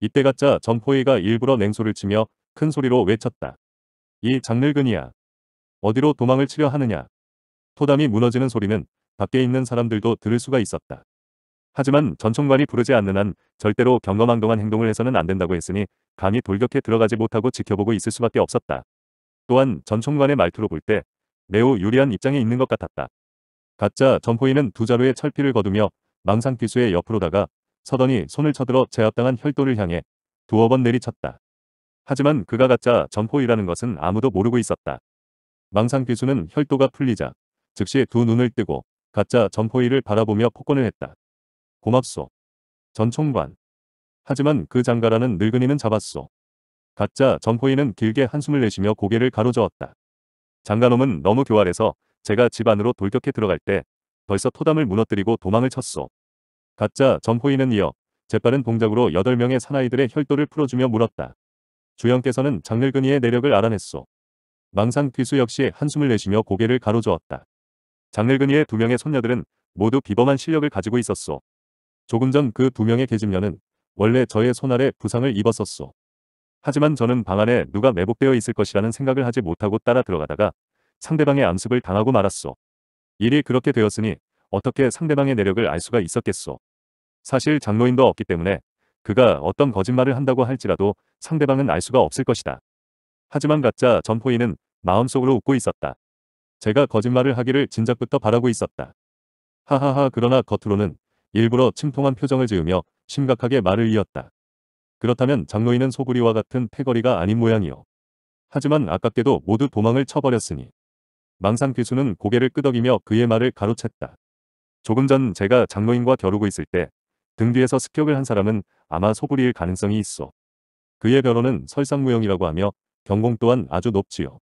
이때 가짜 전포위가 일부러 냉소를 치며 큰 소리로 외쳤다. 이 장늙은이야. 어디로 도망을 치려 하느냐. 토담이 무너지는 소리는 밖에 있는 사람들도 들을 수가 있었다. 하지만 전총관이 부르지 않는 한 절대로 경거망동한 행동을 해서는 안 된다고 했으니 감히 돌격해 들어가지 못하고 지켜보고 있을 수밖에 없었다. 또한 전 총관의 말투로 볼 때 매우 유리한 입장에 있는 것 같았다. 가짜 점포인은 두 자루의 철피를 거두며 망상 기수의 옆으로다가 서더니 손을 쳐들어 제압당한 혈도를 향해 두어 번 내리쳤다. 하지만 그가 가짜 점포이라는 것은 아무도 모르고 있었다. 망상 기수는 혈도가 풀리자 즉시 두 눈을 뜨고 가짜 점포이를 바라보며 폭언을 했다. 고맙소. 전 총관. 하지만 그 장가라는 늙은이는 잡았소. 가짜 점포인은 길게 한숨을 내쉬며 고개를 가로저었다. 장가놈은 너무 교활해서 제가 집 안으로 돌격해 들어갈 때 벌써 토담을 무너뜨리고 도망을 쳤소. 가짜 점포인은 이어 재빠른 동작으로 8명의 사나이들의 혈도를 풀어주며 물었다. 주영께서는 장늙근이의 내력을 알아냈소. 망상 귀수 역시 한숨을 내쉬며 고개를 가로저었다. 장늙근이의두 명의 손녀들은 모두 비범한 실력을 가지고 있었소. 조금 전 그 두 명의 계집녀는 원래 저의 손아래 부상을 입었었소. 하지만 저는 방 안에 누가 매복되어 있을 것이라는 생각을 하지 못하고 따라 들어가다가 상대방의 암습을 당하고 말았소. 일이 그렇게 되었으니 어떻게 상대방의 내력을 알 수가 있었겠소. 사실 장로인도 없기 때문에 그가 어떤 거짓말을 한다고 할지라도 상대방은 알 수가 없을 것이다. 하지만 가짜 전포인은 마음속으로 웃고 있었다. 제가 거짓말을 하기를 진작부터 바라고 있었다. 하하하 그러나 겉으로는 일부러 침통한 표정을 지으며 심각하게 말을 이었다. 그렇다면 장로인은 소구리와 같은 패거리가 아닌 모양이요. 하지만 아깝게도 모두 도망을 쳐버렸으니. 망상 귀수는 고개를 끄덕이며 그의 말을 가로챘다. 조금 전 제가 장로인과 겨루고 있을 때 등 뒤에서 습격을 한 사람은 아마 소구리일 가능성이 있어. 그의 변호는 설상무형이라고 하며 경공 또한 아주 높지요.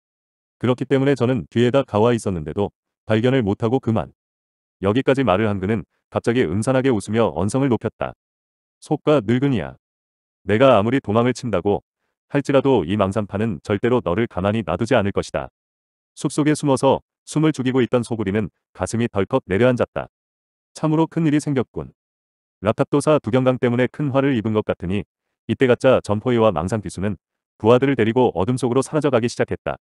그렇기 때문에 저는 뒤에다 가와 있었는데도 발견을 못하고 그만. 여기까지 말을 한 그는 갑자기 음산하게 웃으며 언성을 높였다. 속과 늙은이야. 내가 아무리 도망을 친다고 할지라도 이 망상파는 절대로 너를 가만히 놔두지 않을 것이다. 숲속에 숨어서 숨을 죽이고 있던 소구리는 가슴이 덜컥 내려앉았다. 참으로 큰일이 생겼군. 라탑도사 두경강 때문에 큰 화를 입은 것 같으니 이때 가짜 점포이와 망상비수는 부하들을 데리고 어둠 속으로 사라져가기 시작했다.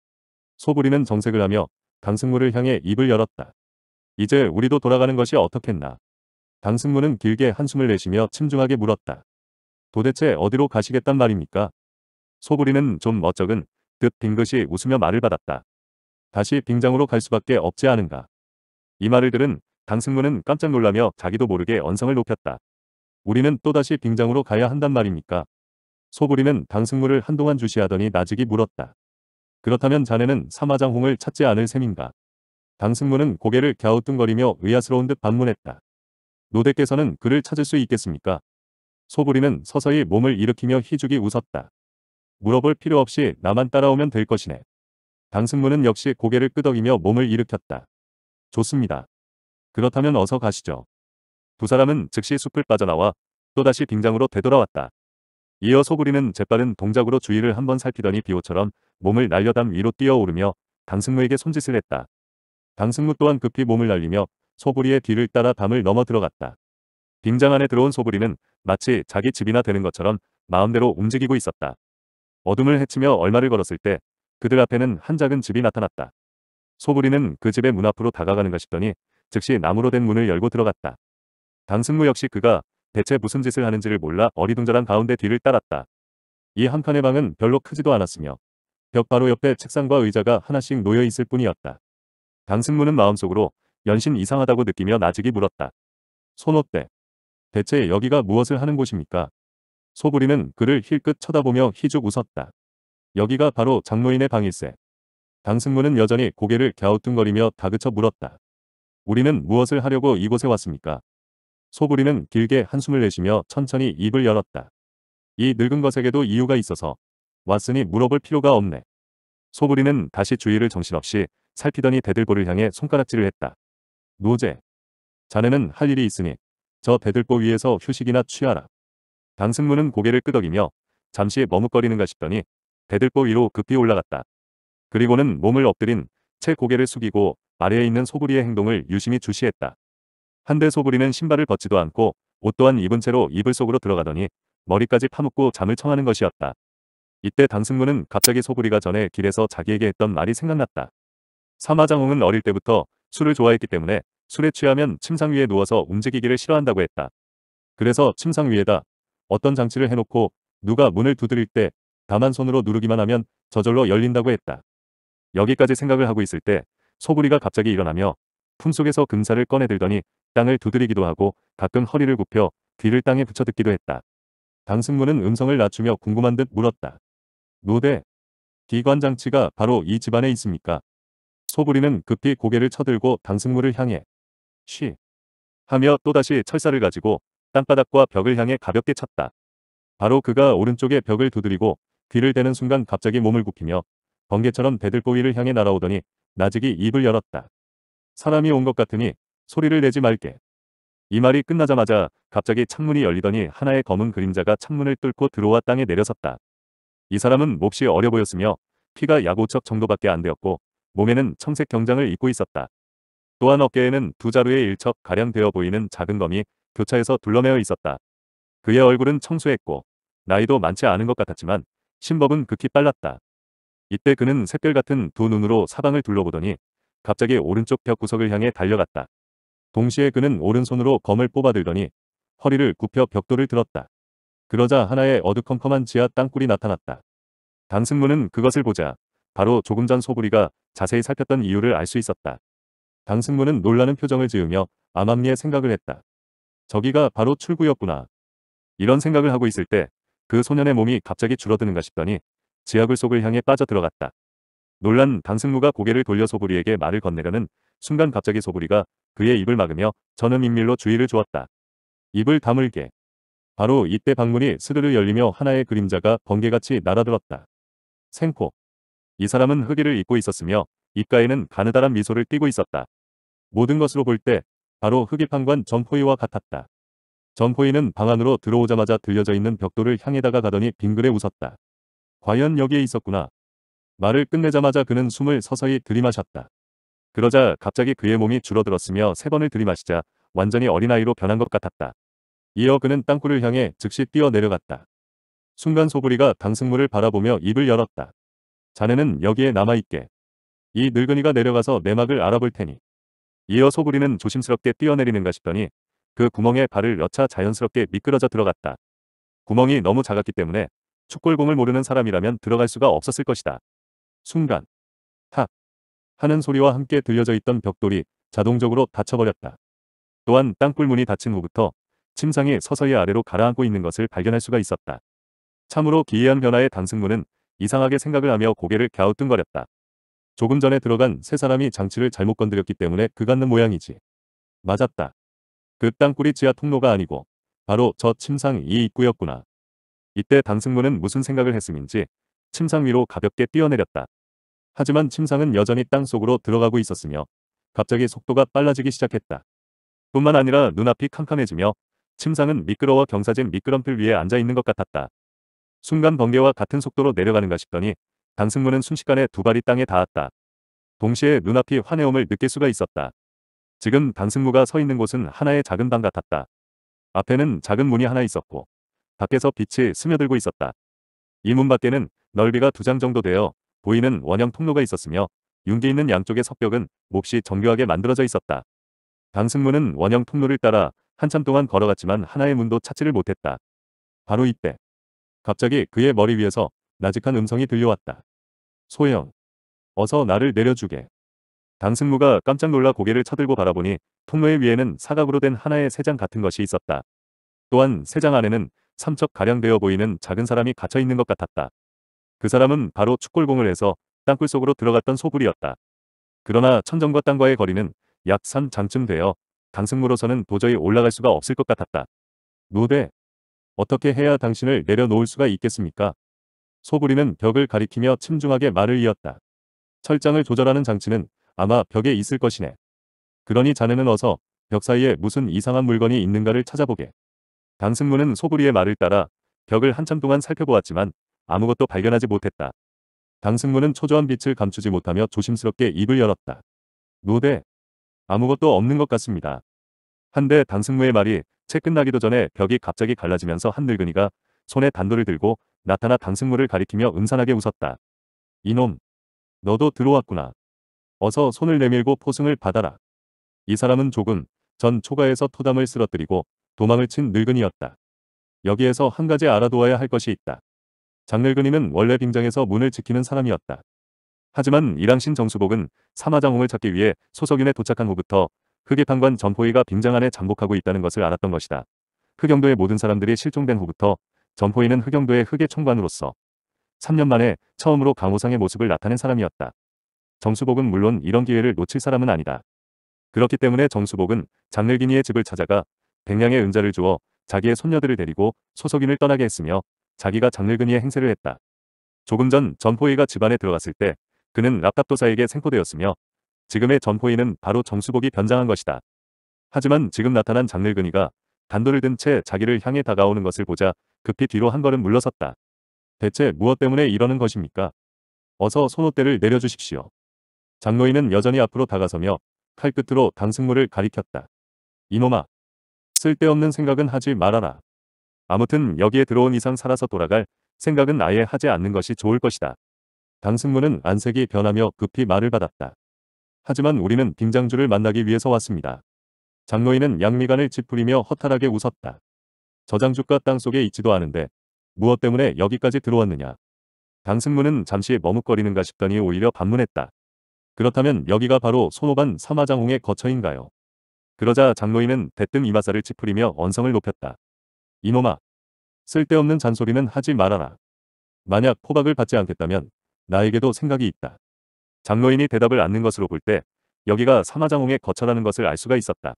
소부리는 정색을 하며 강승무를 향해 입을 열었다. 이제 우리도 돌아가는 것이 어떻겠나. 강승무는 길게 한숨을 내쉬며 침중하게 물었다. 도대체 어디로 가시겠단 말입니까? 소부리는 좀 멋쩍은 듯 빙긋이 웃으며 말을 받았다. 다시 빙장으로 갈 수밖에 없지 않은가. 이 말을 들은 강승무는 깜짝 놀라며 자기도 모르게 언성을 높였다. 우리는 또다시 빙장으로 가야 한단 말입니까? 소부리는 강승무를 한동안 주시하더니 나직이 물었다. 그렇다면 자네는 사마장홍을 찾지 않을 셈인가? 강승무는 고개를 갸우뚱거리며 의아스러운 듯 반문했다. 노대께서는 그를 찾을 수 있겠습니까? 소부리는 서서히 몸을 일으키며 희죽이 웃었다. 물어볼 필요 없이 나만 따라오면 될 것이네. 강승무는 역시 고개를 끄덕이며 몸을 일으켰다. 좋습니다. 그렇다면 어서 가시죠. 두 사람은 즉시 숲을 빠져나와 또다시 빙장으로 되돌아왔다. 이어 소부리는 재빠른 동작으로 주위를 한번 살피더니 비호처럼 몸을 날려담 위로 뛰어오르며 강승무에게 손짓을 했다. 강승무 또한 급히 몸을 날리며 소부리의 뒤를 따라 담을 넘어 들어갔다. 빙장 안에 들어온 소부리는 마치 자기 집이나 되는 것처럼 마음대로 움직이고 있었다. 어둠을 헤치며 얼마를 걸었을 때 그들 앞에는 한 작은 집이 나타났다. 소부리는 그 집의 문 앞으로 다가가는가 싶더니 즉시 나무로 된 문을 열고 들어갔다. 당승무 역시 그가 대체 무슨 짓을 하는지를 몰라 어리둥절한 가운데 뒤를 따랐다. 이 한 칸의 방은 별로 크지도 않았으며 벽 바로 옆에 책상과 의자가 하나씩 놓여 있을 뿐이었다. 당승무는 마음속으로 연신 이상하다고 느끼며 나직이 물었다. 손 어때? 대체 여기가 무엇을 하는 곳입니까? 소부리는 그를 힐끗 쳐다보며 희죽 웃었다. 여기가 바로 장노인의 방일세. 당승무는 여전히 고개를 갸우뚱거리며 다그쳐 물었다. 우리는 무엇을 하려고 이곳에 왔습니까? 소부리는 길게 한숨을 내쉬며 천천히 입을 열었다. 이 늙은 것에게도 이유가 있어서 왔으니 물어볼 필요가 없네. 소부리는 다시 주위를 정신없이 살피더니 대들보를 향해 손가락질을 했다. 노제. 자네는 할 일이 있으니 저 배들보 위에서 휴식이나 취하라. 강승무는 고개를 끄덕이며 잠시 머뭇거리는가 싶더니 배들보 위로 급히 올라갔다. 그리고는 몸을 엎드린 채 고개를 숙이고 아래에 있는 소부리의 행동을 유심히 주시했다. 한데 소부리는 신발을 벗지도 않고 옷 또한 입은 채로 이불 속으로 들어가더니 머리까지 파묻고 잠을 청하는 것이었다. 이때 당승무는 갑자기 소부리가 전에 길에서 자기에게 했던 말이 생각났다. 사마장홍은 어릴 때부터 술을 좋아했기 때문에 술에 취하면 침상 위에 누워서 움직이기를 싫어한다고 했다. 그래서 침상 위에다 어떤 장치를 해놓고 누가 문을 두드릴 때 다만 손으로 누르기만 하면 저절로 열린다고 했다. 여기까지 생각을 하고 있을 때 소부리가 갑자기 일어나며 품속에서 금사를 꺼내들더니 땅을 두드리기도 하고 가끔 허리를 굽혀 귀를 땅에 붙여듣기도 했다. 당승문은 음성을 낮추며 궁금한 듯 물었다. 노대, 기관장치가 바로 이 집안에 있습니까? 소부리는 급히 고개를 쳐들고 당승문을 향해 쉬. 하며 또다시 철사를 가지고 땅바닥과 벽을 향해 가볍게 쳤다 바로 그가 오른쪽에 벽을 두드리고 귀를 대는 순간 갑자기 몸을 굽히며 번개처럼 배들보위를 향해 날아오더니 나직이 입을 열었다. 사람이 온 것 같으니 소리를 내지 말게. 이 말이 끝나자마자 갑자기 창문이 열리더니 하나의 검은 그림자가 창문을 뚫고 들어와 땅에 내려섰다. 이 사람은 몹시 어려 보였으며 피가 야구척 정도밖에 안 되었고 몸에는 청색 경장을 입고 있었다. 또한 어깨에는 두 자루의 일척 가량 되어 보이는 작은 검이 교차해서 둘러매어 있었다. 그의 얼굴은 청소했고 나이도 많지 않은 것 같았지만 심법은 극히 빨랐다. 이때 그는 샛별 같은 두 눈으로 사방을 둘러보더니 갑자기 오른쪽 벽 구석을 향해 달려갔다. 동시에 그는 오른손으로 검을 뽑아들더니 허리를 굽혀 벽돌을 들었다. 그러자 하나의 어두컴컴한 지하 땅굴이 나타났다. 당승무는 그것을 보자 바로 조금 전 소부리가 자세히 살폈던 이유를 알 수 있었다. 강승무는 놀라는 표정을 지으며 암암리에 생각을 했다. 저기가 바로 출구였구나. 이런 생각을 하고 있을 때 그 소년의 몸이 갑자기 줄어드는가 싶더니 지하굴 속을 향해 빠져 들어갔다. 놀란 강승무가 고개를 돌려 소부리에게 말을 건네려는 순간 갑자기 소부리가 그의 입을 막으며 저는 인밀로 주의를 주었다. 입을 다물게. 바로 이때 방문이 스르르 열리며 하나의 그림자가 번개같이 날아들었다. 생코. 이 사람은 흑의를 입고 있었으며 입가에는 가느다란 미소를 띠고 있었다. 모든 것으로 볼 때 바로 흑입판관 점포이와 같았다. 점포이는 방 안으로 들어오자마자 들려져 있는 벽돌을 향해다가 가더니 빙그레 웃었다. 과연 여기에 있었구나. 말을 끝내자마자 그는 숨을 서서히 들이마셨다. 그러자 갑자기 그의 몸이 줄어들었으며 세 번을 들이마시자 완전히 어린아이로 변한 것 같았다. 이어 그는 땅굴을 향해 즉시 뛰어내려갔다. 순간 소부리가 당승물을 바라보며 입을 열었다. 자네는 여기에 남아있게. 이 늙은이가 내려가서 내막을 알아볼 테니. 이어 소구리는 조심스럽게 뛰어내리는가 싶더니 그 구멍에 발을 여차 자연스럽게 미끄러져 들어갔다. 구멍이 너무 작았기 때문에 축골공을 모르는 사람이라면 들어갈 수가 없었을 것이다. 순간 탁 하는 소리와 함께 들려져 있던 벽돌이 자동적으로 닫혀버렸다. 또한 땅굴문이 닫힌 후부터 침상이 서서히 아래로 가라앉고 있는 것을 발견할 수가 있었다. 참으로 기이한 변화의 단승문은 이상하게 생각을 하며 고개를 갸우뚱거렸다. 조금 전에 들어간 세 사람이 장치를 잘못 건드렸기 때문에 그 갖는 모양이지. 맞았다. 그 땅굴이 지하 통로가 아니고 바로 저 침상 이 입구였구나. 이때 당승모는 무슨 생각을 했음인지 침상 위로 가볍게 뛰어내렸다. 하지만 침상은 여전히 땅속으로 들어가고 있었으며 갑자기 속도가 빨라지기 시작했다. 뿐만 아니라 눈앞이 캄캄해지며 침상은 미끄러워 경사진 미끄럼틀 위에 앉아있는 것 같았다. 순간 번개와 같은 속도로 내려가는가 싶더니 단승무는 순식간에 두 발이 땅에 닿았다. 동시에 눈앞이 환해옴을 느낄 수가 있었다. 지금 단승무가 서 있는 곳은 하나의 작은 방 같았다. 앞에는 작은 문이 하나 있었고 밖에서 빛이 스며들고 있었다. 이 문 밖에는 넓이가 두 장 정도 되어 보이는 원형 통로가 있었으며 윤기 있는 양쪽의 석벽은 몹시 정교하게 만들어져 있었다. 강승무는 원형 통로를 따라 한참 동안 걸어갔지만 하나의 문도 찾지를 못했다. 바로 이때 갑자기 그의 머리 위에서 나직한 음성이 들려왔다. 소영. 어서 나를 내려주게. 당승무가 깜짝 놀라 고개를 쳐들고 바라보니 통로의 위에는 사각으로 된 하나의 새장 같은 것이 있었다. 또한 새장 안에는 삼척 가량 되어 보이는 작은 사람이 갇혀 있는 것 같았다. 그 사람은 바로 축골공을 해서 땅굴 속으로 들어갔던 소굴이었다. 그러나 천정과 땅과의 거리는 약 3장쯤 되어 당승무로서는 도저히 올라갈 수가 없을 것 같았다. 노대, 어떻게 해야 당신을 내려놓을 수가 있겠습니까? 소구리는 벽을 가리키며 침중하게 말을 이었다. 철장을 조절하는 장치는 아마 벽에 있을 것이네. 그러니 자네는 어서 벽 사이에 무슨 이상한 물건이 있는가를 찾아보게. 강승무는 소구리의 말을 따라 벽을 한참 동안 살펴보았지만 아무것도 발견하지 못했다. 강승무는 초조한 빛을 감추지 못하며 조심스럽게 입을 열었다. 노대. 아무것도 없는 것 같습니다. 한데 강승무의 말이 채 끝나기도 전에 벽이 갑자기 갈라지면서 한 늙은이가 손에 단도를 들고 나타나 당승물을 가리키며 음산하게 웃었다. 이놈, 너도 들어왔구나. 어서 손을 내밀고 포승을 받아라. 이 사람은 조금 전 초가에서 토담을 쓰러뜨리고 도망을 친 늙은이였다. 여기에서 한 가지 알아두어야 할 것이 있다. 장늙은이는 원래 빙장에서 문을 지키는 사람이었다. 하지만 이랑신 정수복은 사마장홍을 찾기 위해 소석윤에 도착한 후부터 흑의판관 전포이가 빙장 안에 잠복하고 있다는 것을 알았던 것이다. 흑영도의 그 모든 사람들이 실종된 후부터 점포인은 흑영도의 흑의 총관으로서 3년 만에 처음으로 강호상의 모습을 나타낸 사람이었다. 정수복은 물론 이런 기회를 놓칠 사람은 아니다. 그렇기 때문에 정수복은 장늘기니의 집을 찾아가 백량의 은자를 주어 자기의 손녀들을 데리고 소속인을 떠나게 했으며 자기가 장늘근이의 행세를 했다. 조금 전 전포이가 집안에 들어갔을 때 그는 납답도사에게 생포되었으며 지금의 전포이는 바로 정수복이 변장한 것이다. 하지만 지금 나타난 장늘근이가 단도를 든 채 자기를 향해 다가오는 것을 보자 급히 뒤로 한 걸음 물러섰다. 대체 무엇 때문에 이러는 것입니까? 어서 손옷대를 내려주십시오. 장로인은 여전히 앞으로 다가서며 칼끝으로 당승무를 가리켰다. 이놈아. 쓸데없는 생각은 하지 말아라. 아무튼 여기에 들어온 이상 살아서 돌아갈 생각은 아예 하지 않는 것이 좋을 것이다. 당승무는 안색이 변하며 급히 말을 받았다. 하지만 우리는 빙장주를 만나기 위해서 왔습니다. 장로인은 양미간을 찌푸리며 허탈하게 웃었다. 저장주가 땅속에 있지도 않은데 무엇 때문에 여기까지 들어왔느냐. 강승문은 잠시 머뭇거리는가 싶더니 오히려 반문했다. 그렇다면 여기가 바로 손오반 사마장홍의 거처인가요? 그러자 장로인은 대뜸 이마사를 찌푸리며 언성을 높였다. 이놈아! 쓸데없는 잔소리는 하지 말아라. 만약 포박을 받지 않겠다면 나에게도 생각이 있다. 장로인이 대답을 않는 것으로 볼 때 여기가 사마장홍의 거처라는 것을 알 수가 있었다.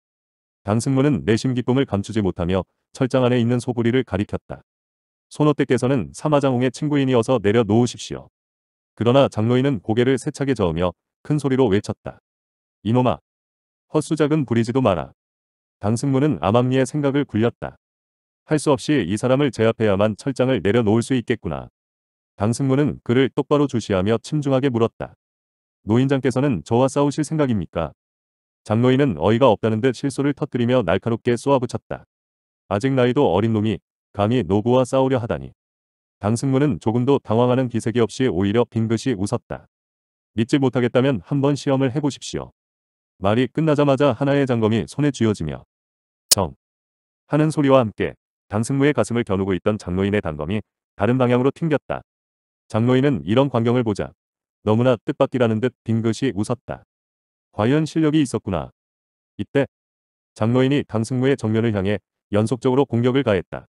강승모는 내심 기쁨을 감추지 못하며 철장 안에 있는 소부리를 가리켰다. 손어때께서는 사마장홍의 친구인이어서 내려놓으십시오. 그러나 장로인은 고개를 세차게 저으며 큰 소리로 외쳤다. 이놈아! 헛수작은 부리지도 마라. 강승무는 암암리의 생각을 굴렸다. 할 수 없이 이 사람을 제압해야만 철장을 내려놓을 수 있겠구나. 강승무는 그를 똑바로 주시하며 침중하게 물었다. 노인장께서는 저와 싸우실 생각입니까? 장로인은 어이가 없다는 듯 실소를 터뜨리며 날카롭게 쏘아붙였다. 아직 나이도 어린 놈이 감히 노부와 싸우려 하다니. 강승무는 조금도 당황하는 기색이 없이 오히려 빙긋이 웃었다. 믿지 못하겠다면 한번 시험을 해보십시오. 말이 끝나자마자 하나의 장검이 손에 쥐어지며 정 하는 소리와 함께 강승무의 가슴을 겨누고 있던 장노인의 단검이 다른 방향으로 튕겼다. 장노인은 이런 광경을 보자 너무나 뜻밖이라는 듯 빙긋이 웃었다. 과연 실력이 있었구나. 이때 장노인이 강승무의 정면을 향해 연속적으로 공격을 가했다.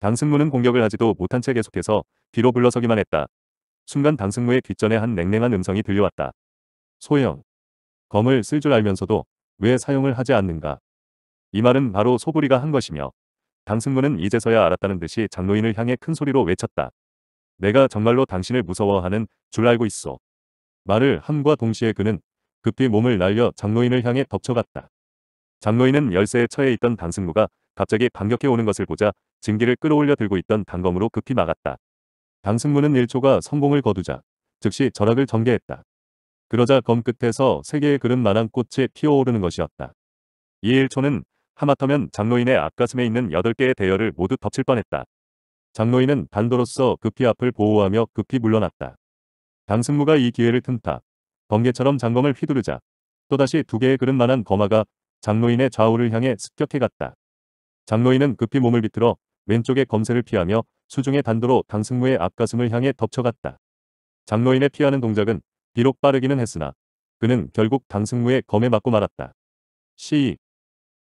당승무는 공격을 하지도 못한 채 계속해서 뒤로 불러서기만 했다. 순간 당승무의 뒷전에한 냉랭한 음성이 들려왔다. 소영. 검을 쓸 줄 알면서도 왜 사용을 하지 않는가. 이 말은 바로 소부리가 한 것이며 당승무는 이제서야 알았다는 듯이 장로인을 향해 큰 소리로 외쳤다. 내가 정말로 당신을 무서워하는 줄 알고 있어. 말을 함과 동시에 그는 급히 몸을 날려 장로인을 향해 덮쳐갔다. 장로인은 열쇠에 처해 있던 당승무가 갑자기 반격해 오는 것을 보자 증기를 끌어올려 들고 있던 단검으로 급히 막았다. 당승문은 1초가 성공을 거두자 즉시 절학을 전개했다. 그러자 검 끝에서 세 개의 그릇만한 꽃이 피어오르는 것이었다. 이 1초는 하마터면 장로인의 앞가슴에 있는 8개의 대열을 모두 덮칠 뻔했다. 장로인은 단도로서 급히 앞을 보호하며 급히 물러났다. 당승무가이 기회를 틈타 번개처럼 장검을 휘두르자 또다시 두 개의 그릇만한 거마가 장로인의 좌우를 향해 습격해갔다. 장로인은 급히 몸을 비틀어 왼쪽의 검세를 피하며 수중의 단도로 강승무의 앞가슴을 향해 덮쳐갔다. 장로인의 피하는 동작은 비록 빠르기는 했으나 그는 결국 강승무의 검에 맞고 말았다. 시이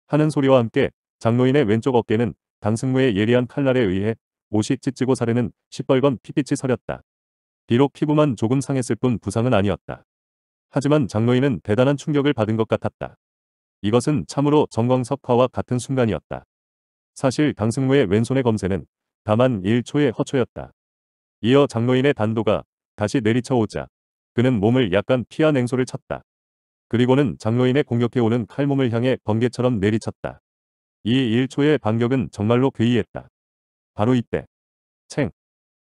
하는 소리와 함께 장로인의 왼쪽 어깨는 강승무의 예리한 칼날에 의해 옷이 찢지고 사르는 시뻘건 피빛이 서렸다. 비록 피부만 조금 상했을 뿐 부상은 아니었다. 하지만 장로인은 대단한 충격을 받은 것 같았다. 이것은 참으로 정광석화와 같은 순간이었다. 사실 강승무의 왼손의 검세는 다만 1초의 허초였다. 이어 장로인의 단도가 다시 내리쳐오자 그는 몸을 약간 피한 행소를 쳤다. 그리고는 장로인의 공격해오는 칼몸을 향해 번개처럼 내리쳤다. 이 1초의 반격은 정말로 괴이했다. 바로 이때 챙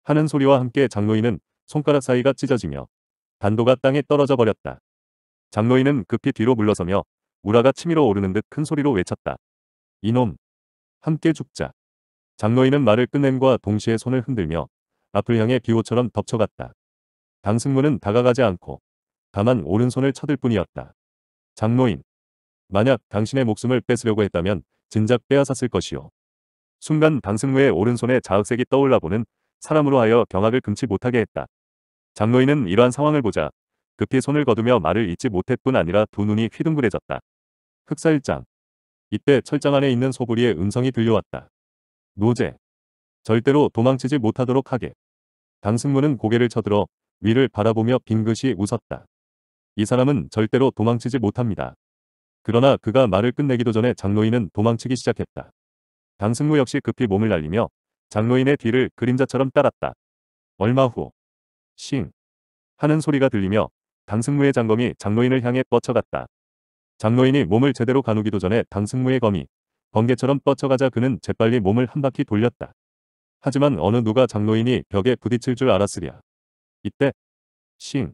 하는 소리와 함께 장로인은 손가락 사이가 찢어지며 단도가 땅에 떨어져 버렸다. 장로인은 급히 뒤로 물러서며 우라가 치밀어 오르는 듯 큰 소리로 외쳤다. 이놈 함께 죽자. 장로인은 말을 끝냄과 동시에 손을 흔들며 앞을 향해 비호처럼 덮쳐갔다. 강승무는 다가가지 않고 다만 오른손을 쳐들 뿐이었다. 장로인. 만약 당신의 목숨을 뺏으려고 했다면 진작 빼앗았을 것이오 순간 강승무의 오른손에 자흑색이 떠올라 보는 사람으로 하여 경악을 금치 못하게 했다. 장로인은 이러한 상황을 보자 급히 손을 거두며 말을 잊지 못했뿐 아니라 두 눈이 휘둥그레졌다. 흑살장 이때 철장 안에 있는 소구리의 음성이 들려왔다. 노제. 절대로 도망치지 못하도록 하게. 강승무는 고개를 쳐들어 위를 바라보며 빙긋이 웃었다. 이 사람은 절대로 도망치지 못합니다. 그러나 그가 말을 끝내기도 전에 장로인은 도망치기 시작했다. 강승무 역시 급히 몸을 날리며 장로인의 뒤를 그림자처럼 따랐다. 얼마 후, 싱 하는 소리가 들리며 강승무의 장검이 장로인을 향해 뻗쳐갔다. 장로인이 몸을 제대로 가누기도 전에 당승무의 검이 번개처럼 뻗쳐가자 그는 재빨리 몸을 한 바퀴 돌렸다. 하지만 어느 누가 장로인이 벽에 부딪힐 줄 알았으랴. 이때 싱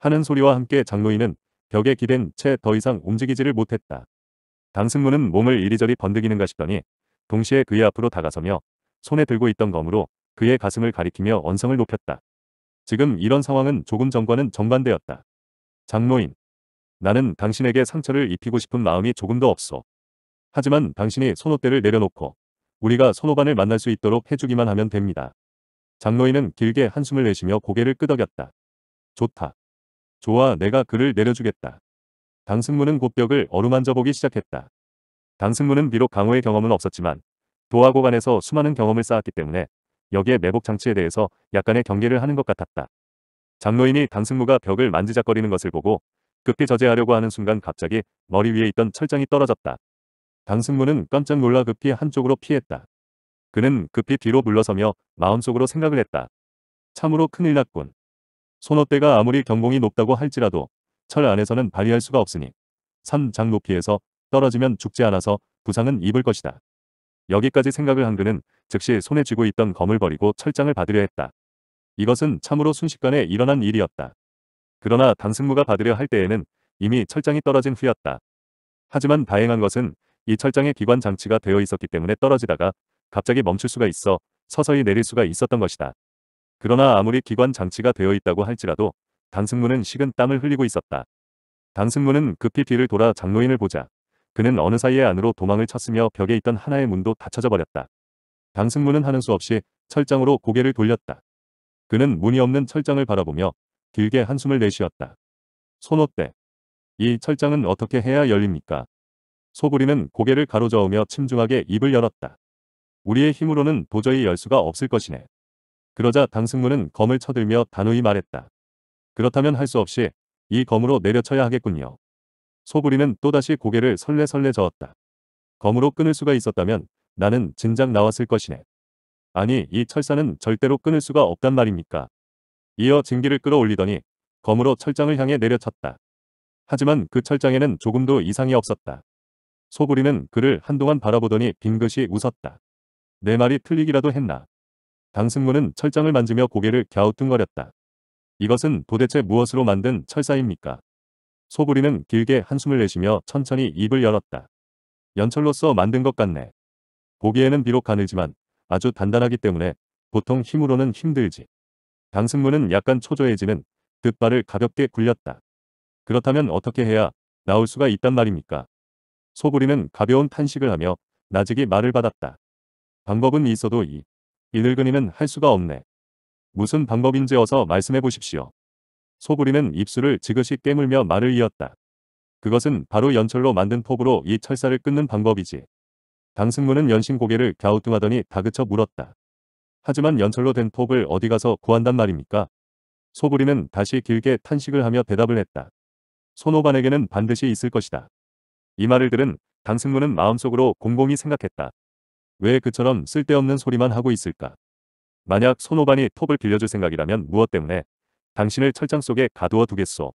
하는 소리와 함께 장로인은 벽에 기댄 채 더 이상 움직이지를 못했다. 당승무는 몸을 이리저리 번득이는가 싶더니 동시에 그의 앞으로 다가서며 손에 들고 있던 검으로 그의 가슴을 가리키며 언성을 높였다. 지금 이런 상황은 조금 전과는 정반대였다. 장로인 나는 당신에게 상처를 입히고 싶은 마음이 조금도 없어. 하지만 당신이 손오대를 내려놓고 우리가 손오반을 만날 수 있도록 해주기만 하면 됩니다. 장로인은 길게 한숨을 내쉬며 고개를 끄덕였다. 좋다. 좋아 내가 그를 내려주겠다. 당승무는 곧벽을 어루만져 보기 시작했다. 당승무는 비록 강호의 경험은 없었지만 도하고간에서 수많은 경험을 쌓았기 때문에 여기에 매복 장치에 대해서 약간의 경계를 하는 것 같았다. 장로인이 당승무가 벽을 만지작거리는 것을 보고 급히 저지하려고 하는 순간 갑자기 머리 위에 있던 철장이 떨어졌다. 강승무는 깜짝 놀라 급히 한쪽으로 피했다. 그는 급히 뒤로 물러서며 마음속으로 생각을 했다. 참으로 큰일 났군. 손어대가 아무리 경공이 높다고 할지라도 철 안에서는 발휘할 수가 없으니 산장 높이에서 떨어지면 죽지 않아서 부상은 입을 것이다. 여기까지 생각을 한 그는 즉시 손에 쥐고 있던 검을 버리고 철장을 받으려 했다. 이것은 참으로 순식간에 일어난 일이었다. 그러나 당승무가 받으려 할 때에는 이미 철장이 떨어진 후였다. 하지만 다행한 것은 이철장에 기관 장치가 되어 있었기 때문에 떨어지다가 갑자기 멈출 수가 있어 서서히 내릴 수가 있었던 것이다. 그러나 아무리 기관 장치가 되어 있다고 할지라도 당승무는 식은 땀을 흘리고 있었다. 당승무는 급히 뒤를 돌아 장로인을 보자. 그는 어느 사이에 안으로 도망을 쳤으며 벽에 있던 하나의 문도 닫혀져 버렸다. 당승무는 하는 수 없이 철장으로 고개를 돌렸다. 그는 문이 없는 철장을 바라보며 길게 한숨을 내쉬었다. 손옷대. 이 철장은 어떻게 해야 열립니까? 소부리는 고개를 가로저으며 침중하게 입을 열었다. 우리의 힘으로는 도저히 열 수가 없을 것이네. 그러자 당승문은 검을 쳐들며 단호히 말했다. 그렇다면 할 수 없이 이 검으로 내려쳐야 하겠군요. 소부리는 또다시 고개를 설레설레 저었다. 검으로 끊을 수가 있었다면 나는 진작 나왔을 것이네. 아니 이 철사는 절대로 끊을 수가 없단 말입니까? 이어 증기를 끌어올리더니 검으로 철장을 향해 내려쳤다. 하지만 그 철장에는 조금도 이상이 없었다. 소부리는 그를 한동안 바라보더니 빙긋이 웃었다. 내 말이 틀리기라도 했나. 당승모는 철장을 만지며 고개를 갸우뚱거렸다. 이것은 도대체 무엇으로 만든 철사입니까? 소부리는 길게 한숨을 내쉬며 천천히 입을 열었다. 연철로서 만든 것 같네. 보기에는 비록 가늘지만 아주 단단하기 때문에 보통 힘으로는 힘들지. 강승무는 약간 초조해지는 듯발을 가볍게 굴렸다. 그렇다면 어떻게 해야 나올 수가 있단 말입니까? 소부리는 가벼운 탄식을 하며 나직이 말을 받았다. 방법은 있어도 이 이늙은이는 할 수가 없네. 무슨 방법인지 어서 말씀해 보십시오. 소부리는 입술을 지그시 깨물며 말을 이었다. 그것은 바로 연철로 만든 톱으로 이 철사를 끊는 방법이지. 강승무는 연신 고개를 갸우뚱하더니 다그쳐 물었다. 하지만 연철로 된 톱을 어디 가서 구한단 말입니까? 소부리는 다시 길게 탄식을 하며 대답을 했다. 손오반에게는 반드시 있을 것이다. 이 말을 들은 강승무는 마음속으로 공공이 생각했다. 왜 그처럼 쓸데없는 소리만 하고 있을까? 만약 손오반이 톱을 빌려줄 생각이라면 무엇 때문에 당신을 철장 속에 가두어 두겠소.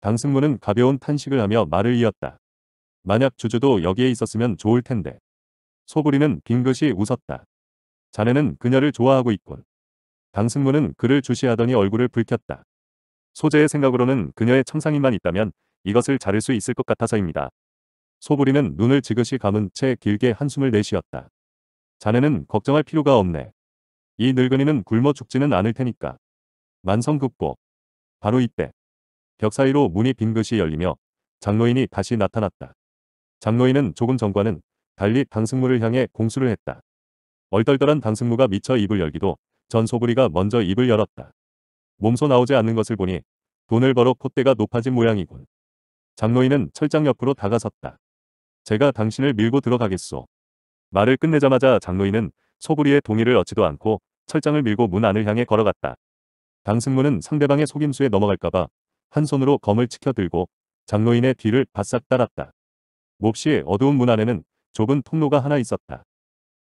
강승무는 가벼운 탄식을 하며 말을 이었다. 만약 주주도 여기에 있었으면 좋을 텐데. 소부리는 빙긋이 웃었다. 자네는 그녀를 좋아하고 있군. 강승무는 그를 주시하더니 얼굴을 붉혔다. 소재의 생각으로는 그녀의 청상이만 있다면 이것을 자를 수 있을 것 같아서입니다. 소부리는 눈을 지그시 감은 채 길게 한숨을 내쉬었다. 자네는 걱정할 필요가 없네. 이 늙은이는 굶어 죽지는 않을 테니까. 만성극복. 바로 이때. 벽 사이로 문이 빙긋이 열리며 장로인이 다시 나타났다. 장로인은 조금 전과는 달리 강승무를 향해 공수를 했다. 얼떨떨한 당승무가 미쳐 입을 열기도 전 소부리가 먼저 입을 열었다. 몸소 나오지 않는 것을 보니 돈을 벌어 콧대가 높아진 모양이군. 장노인은 철장 옆으로 다가섰다. 제가 당신을 밀고 들어가겠소. 말을 끝내자마자 장노인은 소부리의 동의를 얻지도 않고 철장을 밀고 문 안을 향해 걸어갔다. 당승무는 상대방의 속임수에 넘어갈까봐 한 손으로 검을 치켜들고 장노인의 뒤를 바싹 따랐다. 몹시 어두운 문 안에는 좁은 통로가 하나 있었다.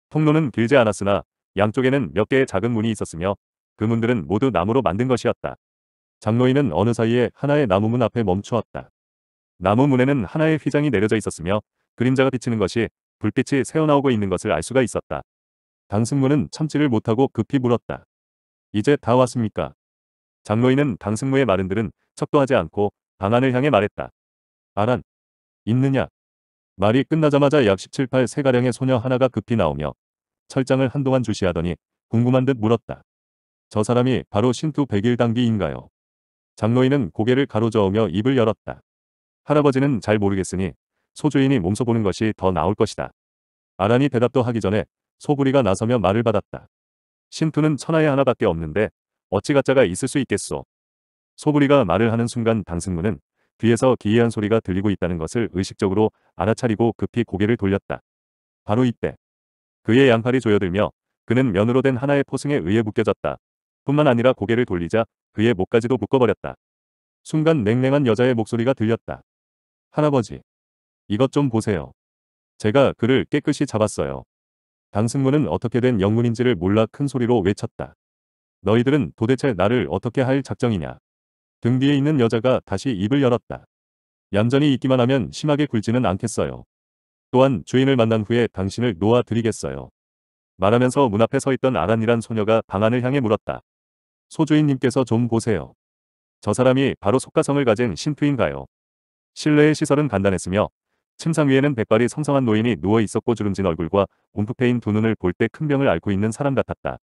통로는 길지 않았으나 양쪽에는 몇 개의 작은 문이 있었으며 그 문들은 모두 나무로 만든 것이었다. 장로인은 어느 사이에 하나의 나무 문 앞에 멈추었다. 나무 문에는 하나의 휘장이 내려져 있었으며 그림자가 비치는 것이 불빛이 새어나오고 있는 것을 알 수가 있었다. 당승무는 참지를 못하고 급히 물었다. 이제 다 왔습니까? 장로인은 당승무의 말은들은 척도하지 않고 방안을 향해 말했다. 아란, 있느냐? 말이 끝나자마자 약 17, 8세가량의 소녀 하나가 급히 나오며 철장을 한동안 주시하더니 궁금한 듯 물었다. 저 사람이 바로 신투 백일당기인가요? 장로인은 고개를 가로저으며 입을 열었다. 할아버지는 잘 모르겠으니 소주인이 몸소 보는 것이 더 나을 것이다. 아란이 대답도 하기 전에 소부리가 나서며 말을 받았다. 신투는 천하에 하나밖에 없는데 어찌 가짜가 있을 수 있겠소. 소부리가 말을 하는 순간 당승문은 귀에서 기이한 소리가 들리고 있다는 것을 의식적으로 알아차리고 급히 고개를 돌렸다. 바로 이때 그의 양팔이 조여들며 그는 면으로 된 하나의 포승에 의해 묶여졌다. 뿐만 아니라 고개를 돌리자 그의 목까지도 묶어버렸다. 순간 냉랭한 여자의 목소리가 들렸다. 할아버지, 이것 좀 보세요. 제가 그를 깨끗이 잡았어요. 당승문은 어떻게 된 영문인지를 몰라 큰 소리로 외쳤다. 너희들은 도대체 나를 어떻게 할 작정이냐. 등 뒤에 있는 여자가 다시 입을 열었다. 얌전히 있기만 하면 심하게 굴지는 않겠어요. 또한 주인을 만난 후에 당신을 놓아드리겠어요. 말하면서 문 앞에 서 있던 아란이란 소녀가 방안을 향해 물었다. 소주인님께서 좀 보세요. 저 사람이 바로 속가성을 가진 신투인가요? 실내의 시설은 간단했으며 침상 위에는 백발이 성성한 노인이 누워 있었고 주름진 얼굴과 움푹패인두 눈을 볼 때 큰 병을 앓고 있는 사람 같았다.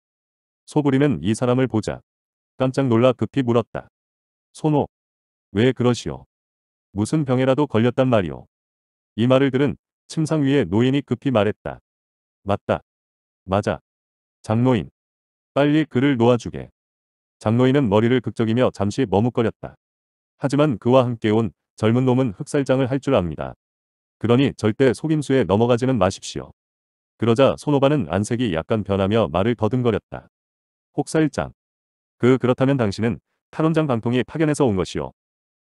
소부리는 이 사람을 보자. 깜짝 놀라 급히 물었다. 손호. 왜 그러시오? 무슨 병에라도 걸렸단 말이오. 이 말을 들은 침상 위에 노인이 급히 말했다. 맞다. 맞아. 장노인. 빨리 그를 놓아주게. 장노인은 머리를 극적이며 잠시 머뭇거렸다. 하지만 그와 함께 온 젊은 놈은 흑살장을 할 줄 압니다. 그러니 절대 속임수에 넘어가지는 마십시오. 그러자 손오바는 안색이 약간 변하며 말을 더듬거렸다. 혹살장. 그 그렇다면 당신은 탄원장 방통이 파견해서 온 것이요.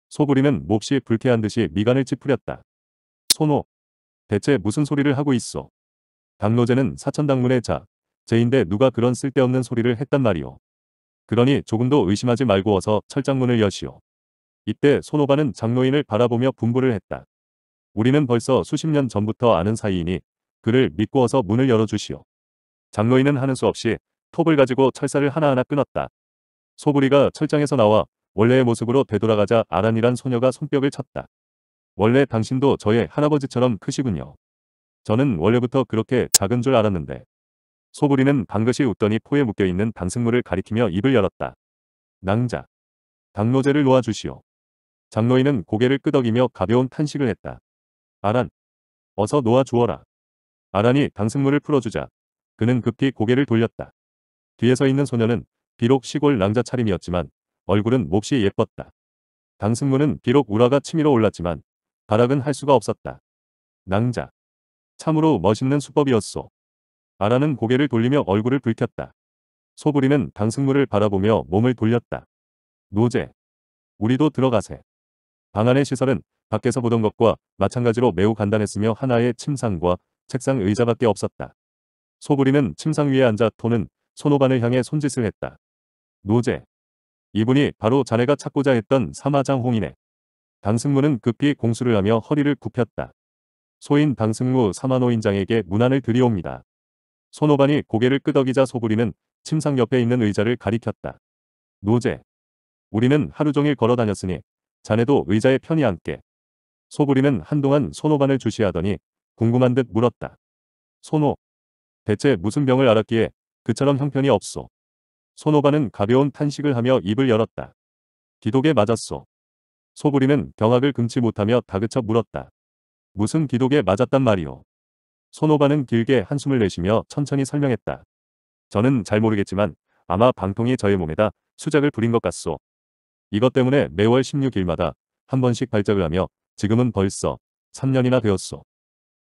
소부리는 몹시 불쾌한 듯이 미간을 찌푸렸다. 손호, 대체 무슨 소리를 하고 있어? 당로제는 사천당문의 자, 제인데 누가 그런 쓸데없는 소리를 했단 말이오. 그러니 조금도 의심하지 말고 어서 철장문을 여시오. 이때 손호반은 장로인을 바라보며 분부를 했다. 우리는 벌써 수십 년 전부터 아는 사이이니 그를 믿고 어서 문을 열어주시오. 장로인은 하는 수 없이 톱을 가지고 철사를 하나하나 끊었다. 소부리가 철장에서 나와 원래의 모습으로 되돌아가자 아란이란 소녀가 손뼉을 쳤다. 원래 당신도 저의 할아버지처럼 크시군요. 저는 원래부터 그렇게 작은 줄 알았는데. 소부리는 방긋이 웃더니 포에 묶여있는 당승물을 가리키며 입을 열었다. 낭자. 당노제를 놓아주시오. 장노인은 고개를 끄덕이며 가벼운 탄식을 했다. 아란. 어서 놓아주어라. 아란이 당승물을 풀어주자. 그는 급히 고개를 돌렸다. 뒤에서 있는 소녀는 비록 시골 낭자 차림이었지만 얼굴은 몹시 예뻤다. 강승무는 비록 우라가 치밀어 올랐지만 발악은 할 수가 없었다. 낭자. 참으로 멋있는 수법이었소. 아라는 고개를 돌리며 얼굴을 붉혔다. 소부리는 강승무를 바라보며 몸을 돌렸다. 노제. 우리도 들어가세. 방 안의 시설은 밖에서 보던 것과 마찬가지로 매우 간단했으며 하나의 침상과 책상 의자밖에 없었다. 소부리는 침상 위에 앉아 토는 손오반을 향해 손짓을 했다. 노제. 이분이 바로 자네가 찾고자 했던 사마장홍이네. 당승무는 급히 공수를 하며 허리를 굽혔다. 소인 당승무 사마노인장에게 문안을 들이옵니다. 손오반이 고개를 끄덕이자 소부리는 침상 옆에 있는 의자를 가리켰다. 노제. 우리는 하루 종일 걸어 다녔으니 자네도 의자에 편히 앉게. 소부리는 한동안 손오반을 주시하더니 궁금한 듯 물었다. 손오. 대체 무슨 병을 알았기에 그처럼 형편이 없소. 손오바는 가벼운 탄식을 하며 입을 열었다. 기독에 맞았소. 소부리는 경악을 금치 못하며 다그쳐 물었다. 무슨 기독에 맞았단 말이오. 손오바는 길게 한숨을 내쉬며 천천히 설명했다. 저는 잘 모르겠지만 아마 방통이 저의 몸에다 수작을 부린 것 같소. 이것 때문에 매월 16일마다 한 번씩 발작을 하며 지금은 벌써 3년이나 되었소.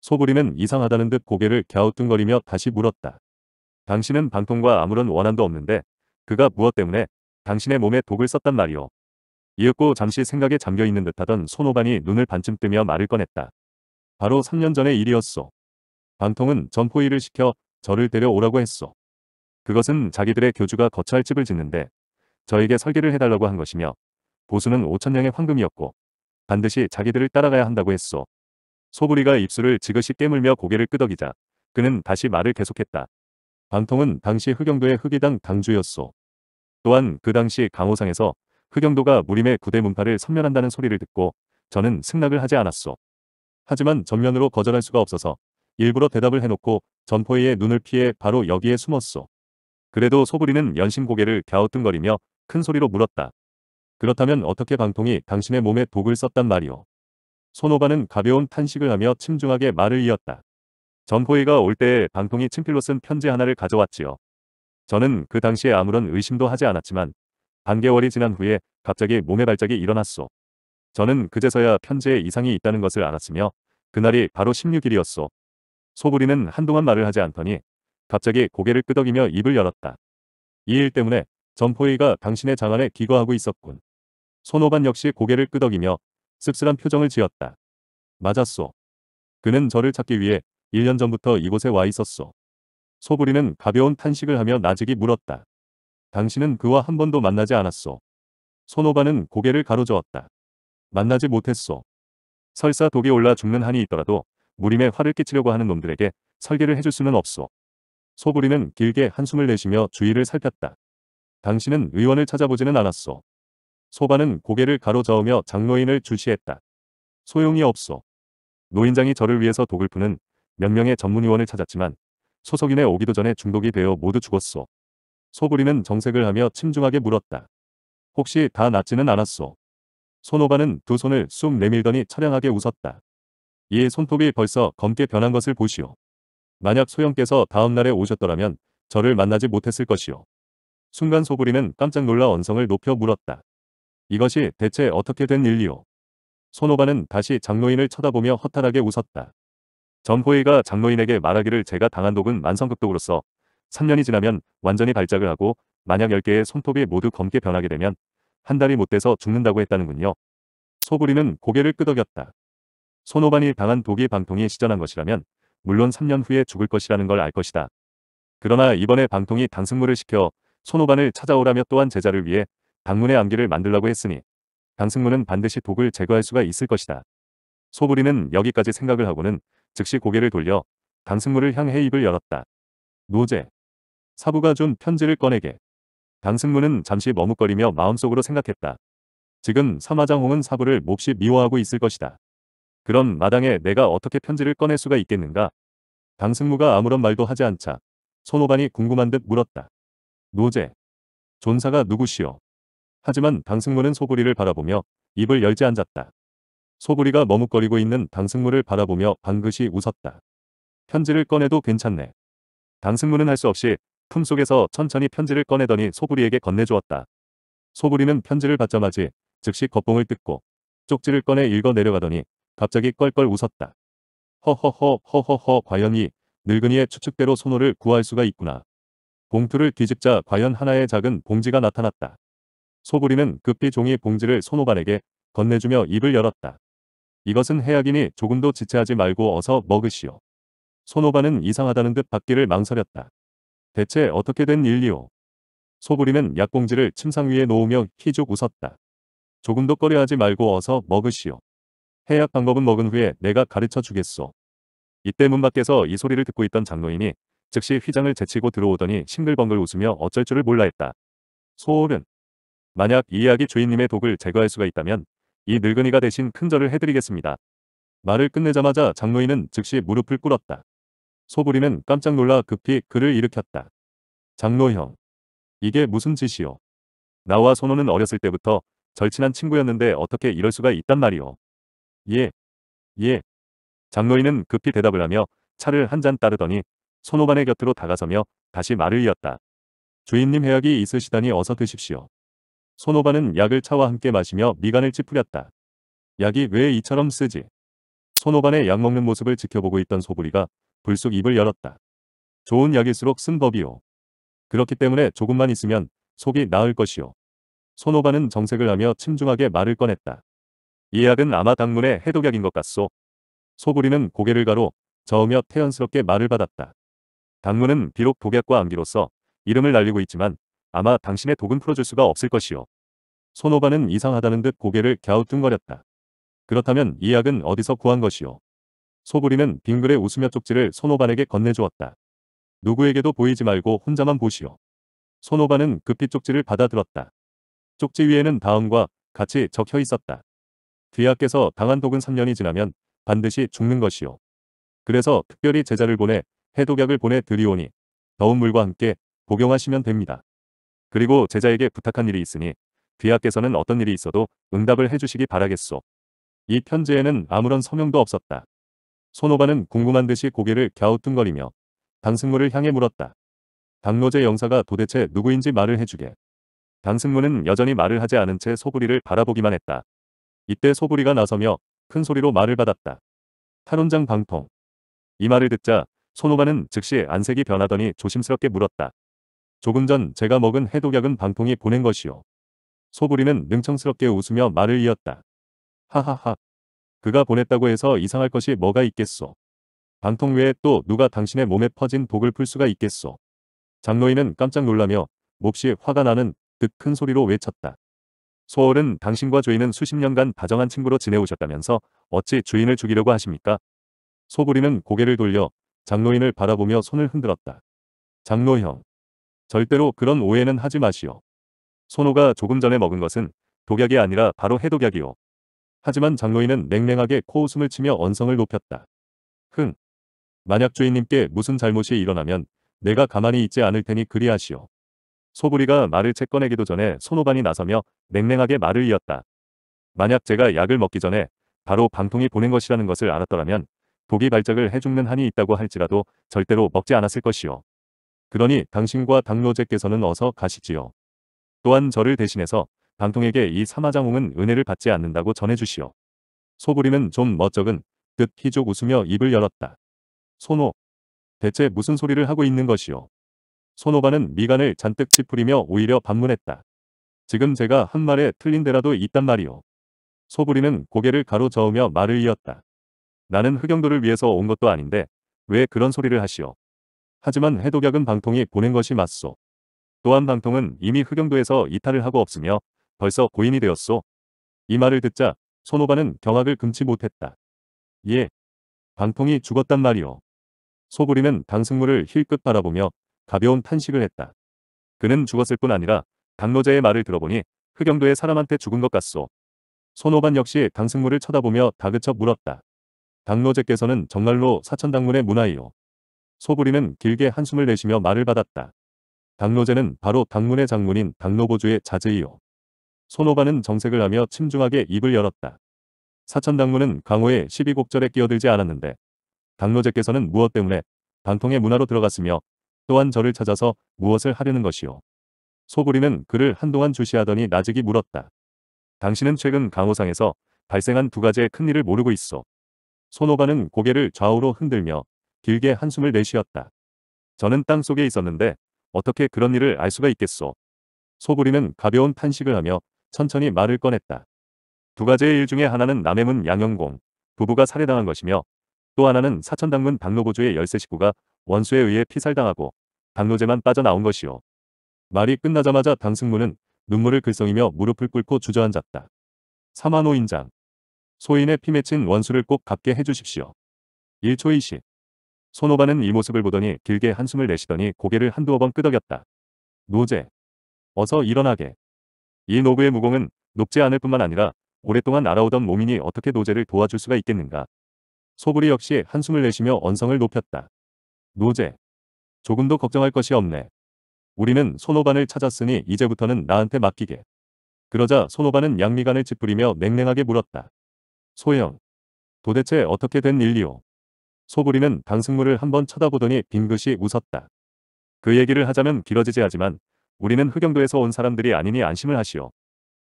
소부리는 이상하다는 듯 고개를 갸우뚱거리며 다시 물었다. 당신은 방통과 아무런 원한도 없는데 그가 무엇 때문에 당신의 몸에 독을 썼단 말이오. 이윽고 잠시 생각에 잠겨있는 듯하던 손오반이 눈을 반쯤 뜨며 말을 꺼냈다. 바로 3년 전의 일이었소. 관통은 전포일을 시켜 저를 데려오라고 했소. 그것은 자기들의 교주가 거처할 집을 짓는데 저에게 설계를 해달라고 한 것이며 보수는 5천냥의 황금이었고 반드시 자기들을 따라가야 한다고 했소. 소부리가 입술을 지그시 깨물며 고개를 끄덕이자 그는 다시 말을 계속했다. 방통은 당시 흑영도의 흑이당 당주였소. 또한 그 당시 강호상에서 흑영도가 무림의 구대 문파를 선면한다는 소리를 듣고 저는 승낙을 하지 않았소. 하지만 전면으로 거절할 수가 없어서 일부러 대답을 해놓고 전포의의 눈을 피해 바로 여기에 숨었소. 그래도 소부리는 연신 고개를 갸우뚱거리며 큰 소리로 물었다. 그렇다면 어떻게 방통이 당신의 몸에 독을 썼단 말이오. 손오바는 가벼운 탄식을 하며 침중하게 말을 이었다. 전포의가 올 때에 방통이 친필로 쓴 편지 하나를 가져왔지요. 저는 그 당시에 아무런 의심도 하지 않았지만 반개월이 지난 후에 갑자기 몸의 발작이 일어났소. 저는 그제서야 편제에 이상이 있다는 것을 알았으며 그날이 바로 16일이었소. 소부리는 한동안 말을 하지 않더니 갑자기 고개를 끄덕이며 입을 열었다. 이 일 때문에 점포이가 당신의 장안에 기거하고 있었군. 손오반 역시 고개를 끄덕이며 씁쓸한 표정을 지었다. 맞았소. 그는 저를 찾기 위해 1년 전부터 이곳에 와 있었소. 소부리는 가벼운 탄식을 하며 나직이 물었다. 당신은 그와 한 번도 만나지 않았소. 손오바는 고개를 가로저었다. 만나지 못했소. 설사 독에 올라 죽는 한이 있더라도 무림에 화를 끼치려고 하는 놈들에게 설계를 해줄 수는 없소. 소부리는 길게 한숨을 내쉬며 주위를 살폈다. 당신은 의원을 찾아보지는 않았소. 소바는 고개를 가로저으며 장로인을 주시했다. 소용이 없소. 노인장이 저를 위해서 독을 푸는 몇 명의 전문의원을 찾았지만 소속인의 오기도 전에 중독이 되어 모두 죽었소. 소부리는 정색을 하며 침중하게 물었다. 혹시 다 낫지는 않았소. 손오바는 두 손을 쑥 내밀더니 처량하게 웃었다. 이의 손톱이 벌써 검게 변한 것을 보시오. 만약 소영께서 다음날에 오셨더라면 저를 만나지 못했을 것이오. 순간 소부리는 깜짝 놀라 언성을 높여 물었다. 이것이 대체 어떻게 된 일이오. 손오바는 다시 장로인을 쳐다보며 허탈하게 웃었다. 전호에가 장로인에게 말하기를 제가 당한 독은 만성극독으로서 3년이 지나면 완전히 발작을 하고 만약 10개의 손톱이 모두 검게 변하게 되면 한 달이 못 돼서 죽는다고 했다는군요. 소부리는 고개를 끄덕였다. 손오반이 당한 독이 방통이 시전한 것이라면 물론 3년 후에 죽을 것이라는 걸 알 것이다. 그러나 이번에 방통이 당승무를 시켜 손오반을 찾아오라며 또한 제자를 위해 방문의 암기를 만들라고 했으니 당승무는 반드시 독을 제거할 수가 있을 것이다. 소부리는 여기까지 생각을 하고는 즉시 고개를 돌려 강승무를 향해 입을 열었다. 노제. 사부가 준 편지를 꺼내게. 강승무는 잠시 머뭇거리며 마음속으로 생각했다. 지금 사마장홍은 사부를 몹시 미워하고 있을 것이다. 그런 마당에 내가 어떻게 편지를 꺼낼 수가 있겠는가? 강승무가 아무런 말도 하지 않자 손오반이 궁금한 듯 물었다. 노제. 존사가 누구시오? 하지만 강승무는 소구리를 바라보며 입을 열지 않았다. 소구리가 머뭇거리고 있는 당승무를 바라보며 방긋이 웃었다. 편지를 꺼내도 괜찮네. 당승무는 할 수 없이 품속에서 천천히 편지를 꺼내더니 소구리에게 건네주었다. 소구리는 편지를 받자마자 즉시 겉봉을 뜯고 쪽지를 꺼내 읽어 내려가더니 갑자기 껄껄 웃었다. 허허허 허허허 과연 이 늙은이의 추측대로 손호를 구할 수가 있구나. 봉투를 뒤집자 과연 하나의 작은 봉지가 나타났다. 소구리는 급히 종이 봉지를 손호반에게 건네주며 입을 열었다. 이것은 해약이니 조금도 지체하지 말고 어서 먹으시오. 손오바는 이상하다는 듯밖기를 망설였다. 대체 어떻게 된 일이오? 소부리는 약봉지를 침상 위에 놓으며 희죽 웃었다. 조금도 꺼려하지 말고 어서 먹으시오. 해약 방법은 먹은 후에 내가 가르쳐 주겠소. 이때 문 밖에서 이 소리를 듣고 있던 장로인이 즉시 휘장을 제치고 들어오더니 싱글벙글 웃으며 어쩔 줄을 몰라 했다. 소울은 만약 이 약이 주인님의 독을 제거할 수가 있다면 이 늙은이가 대신 큰절을 해드리겠습니다. 말을 끝내자마자 장노인은 즉시 무릎을 꿇었다. 소부리는 깜짝 놀라 급히 그를 일으켰다. 장노형. 이게 무슨 짓이오. 나와 손호는 어렸을 때부터 절친한 친구였는데 어떻게 이럴 수가 있단 말이오. 예. 예. 장노인은 급히 대답을 하며 차를 한 잔 따르더니 손호반의 곁으로 다가서며 다시 말을 이었다. 주인님 해약이 있으시다니 어서 드십시오. 소노바는 약을 차와 함께 마시며 미간을 찌푸렸다. 약이 왜 이처럼 쓰지? 소노반의약 먹는 모습을 지켜보고 있던 소부리가 불쑥 입을 열었다. 좋은 약일수록 쓴 법이오. 그렇기 때문에 조금만 있으면 속이 나을 것이오. 소노반은 정색을 하며 침중하게 말을 꺼냈다. 이 약은 아마 당문의 해독약인 것 같소. 소부리는 고개를 가로 저으며 태연스럽게 말을 받았다. 당문은 비록 독약과 암기로서 이름을 날리고 있지만 아마 당신의 독은 풀어줄 수가 없을 것이요. 손오바는 이상하다는 듯 고개를 갸우뚱거렸다. 그렇다면 이 약은 어디서 구한 것이요. 소부리는 빙그레 웃으며 쪽지를 손오반에게 건네주었다. 누구에게도 보이지 말고 혼자만 보시오. 손오반은 급히 쪽지를 받아들었다. 쪽지 위에는 다음과 같이 적혀 있었다. 뒤하께서 당한 독은 3년이 지나면 반드시 죽는 것이요. 그래서 특별히 제자를 보내 해독약을 보내 드리오니 더운 물과 함께 복용하시면 됩니다. 그리고 제자에게 부탁한 일이 있으니 귀하께서는 어떤 일이 있어도 응답을 해주시기 바라겠소. 이 편지에는 아무런 서명도 없었다. 손오바는 궁금한 듯이 고개를 갸우뚱거리며 당승무를 향해 물었다. 당노제 영사가 도대체 누구인지 말을 해주게. 당승무는 여전히 말을 하지 않은 채 소부리를 바라보기만 했다. 이때 소부리가 나서며 큰 소리로 말을 받았다. 탄원장 방통. 이 말을 듣자 손오바는 즉시 안색이 변하더니 조심스럽게 물었다. 조금 전 제가 먹은 해독약은 방통이 보낸 것이요. 소부리는 능청스럽게 웃으며 말을 이었다. 하하하. 그가 보냈다고 해서 이상할 것이 뭐가 있겠소. 방통 외에 또 누가 당신의 몸에 퍼진 독을 풀 수가 있겠소. 장노인은 깜짝 놀라며 몹시 화가 나는 듯 큰 소리로 외쳤다. 소월은 당신과 주인은 수십 년간 다정한 친구로 지내오셨다면서 어찌 주인을 죽이려고 하십니까? 소부리는 고개를 돌려 장노인을 바라보며 손을 흔들었다. 장노형. 절대로 그런 오해는 하지 마시오. 손호가 조금 전에 먹은 것은 독약이 아니라 바로 해독약이오. 하지만 장로인은 냉랭하게 코웃음을 치며 언성을 높였다. 흥. 만약 주인님께 무슨 잘못이 일어나면 내가 가만히 있지 않을 테니 그리하시오. 소부리가 말을 채꺼내기도 전에 손호반이 나서며 냉랭하게 말을 이었다. 만약 제가 약을 먹기 전에 바로 방통이 보낸 것이라는 것을 알았더라면 독이 발작을 해죽는 한이 있다고 할지라도 절대로 먹지 않았을 것이오. 그러니 당신과 당로제께서는 어서 가시지요. 또한 저를 대신해서 방통에게 이 사마장홍은 은혜를 받지 않는다고 전해주시오. 소부림는좀 멋쩍은 듯 희족 웃으며 입을 열었다. 손호. 대체 무슨 소리를 하고 있는 것이오. 손호반은 미간을 잔뜩 찌푸리며 오히려 반문했다. 지금 제가 한 말에 틀린 데라도 있단 말이오. 소부리는 고개를 가로저으며 말을 이었다. 나는 흑영도를 위해서 온 것도 아닌데 왜 그런 소리를 하시오. 하지만 해독약은 방통이 보낸 것이 맞소. 또한 방통은 이미 흑영도에서 이탈을 하고 없으며 벌써 고인이 되었소. 이 말을 듣자 손오바는 경악을 금치 못했다. 예. 방통이 죽었단 말이오. 소부리는 당승무를 힐끗 바라보며 가벼운 탄식을 했다. 그는 죽었을 뿐 아니라 당노자의 말을 들어보니 흑영도의 사람한테 죽은 것 같소. 손오반 역시 당승무를 쳐다보며 다그쳐 물었다. 당노제께서는 정말로 사천당문의 문화이요. 소부리는 길게 한숨을 내쉬며 말을 받았다. 당로제는 바로 당문의 장문인 당로보주의 자제이요. 손오바는 정색을 하며 침중하게 입을 열었다. 사천당문은 강호의 12곡절에 끼어들지 않았는데 당로제께서는 무엇 때문에 단통의 문화로 들어갔으며 또한 저를 찾아서 무엇을 하려는 것이요. 소부리는 그를 한동안 주시하더니 나직이 물었다. 당신은 최근 강호상에서 발생한 두 가지의 큰일을 모르고 있어. 손오바는 고개를 좌우로 흔들며 길게 한숨을 내쉬었다. 저는 땅 속에 있었는데 어떻게 그런 일을 알 수가 있겠소. 소부리는 가벼운 탄식을 하며 천천히 말을 꺼냈다. 두 가지의 일 중에 하나는 남해문 양영공 부부가 살해당한 것이며 또 하나는 사천당문 당로보조의 열세 식구가 원수에 의해 피살당하고 당로제만 빠져나온 것이요. 말이 끝나자마자 당승무는 눈물을 글썽이며 무릎을 꿇고 주저앉았다. 사마노인장 소인의 피 맺힌 원수를 꼭 갚게 해주십시오. 1초 20 손오바는 이 모습을 보더니 길게 한숨을 내쉬더니 고개를 한두어 번 끄덕였다. 노제. 어서 일어나게. 이 노부의 무공은 높지 않을 뿐만 아니라 오랫동안 날아오던 모민이 어떻게 노제를 도와줄 수가 있겠는가. 소불이 역시 한숨을 내쉬며 언성을 높였다. 노제. 조금도 걱정할 것이 없네. 우리는 손오반을 찾았으니 이제부터는 나한테 맡기게. 그러자 손오반은 양미간을 찌푸리며 냉랭하게 물었다. 소영. 도대체 어떻게 된 일이오? 소부리는 당승무를 한번 쳐다보더니 빙긋이 웃었다. 그 얘기를 하자면 길어지지 하지만 우리는 흑영도에서 온 사람들이 아니니 안심을 하시오.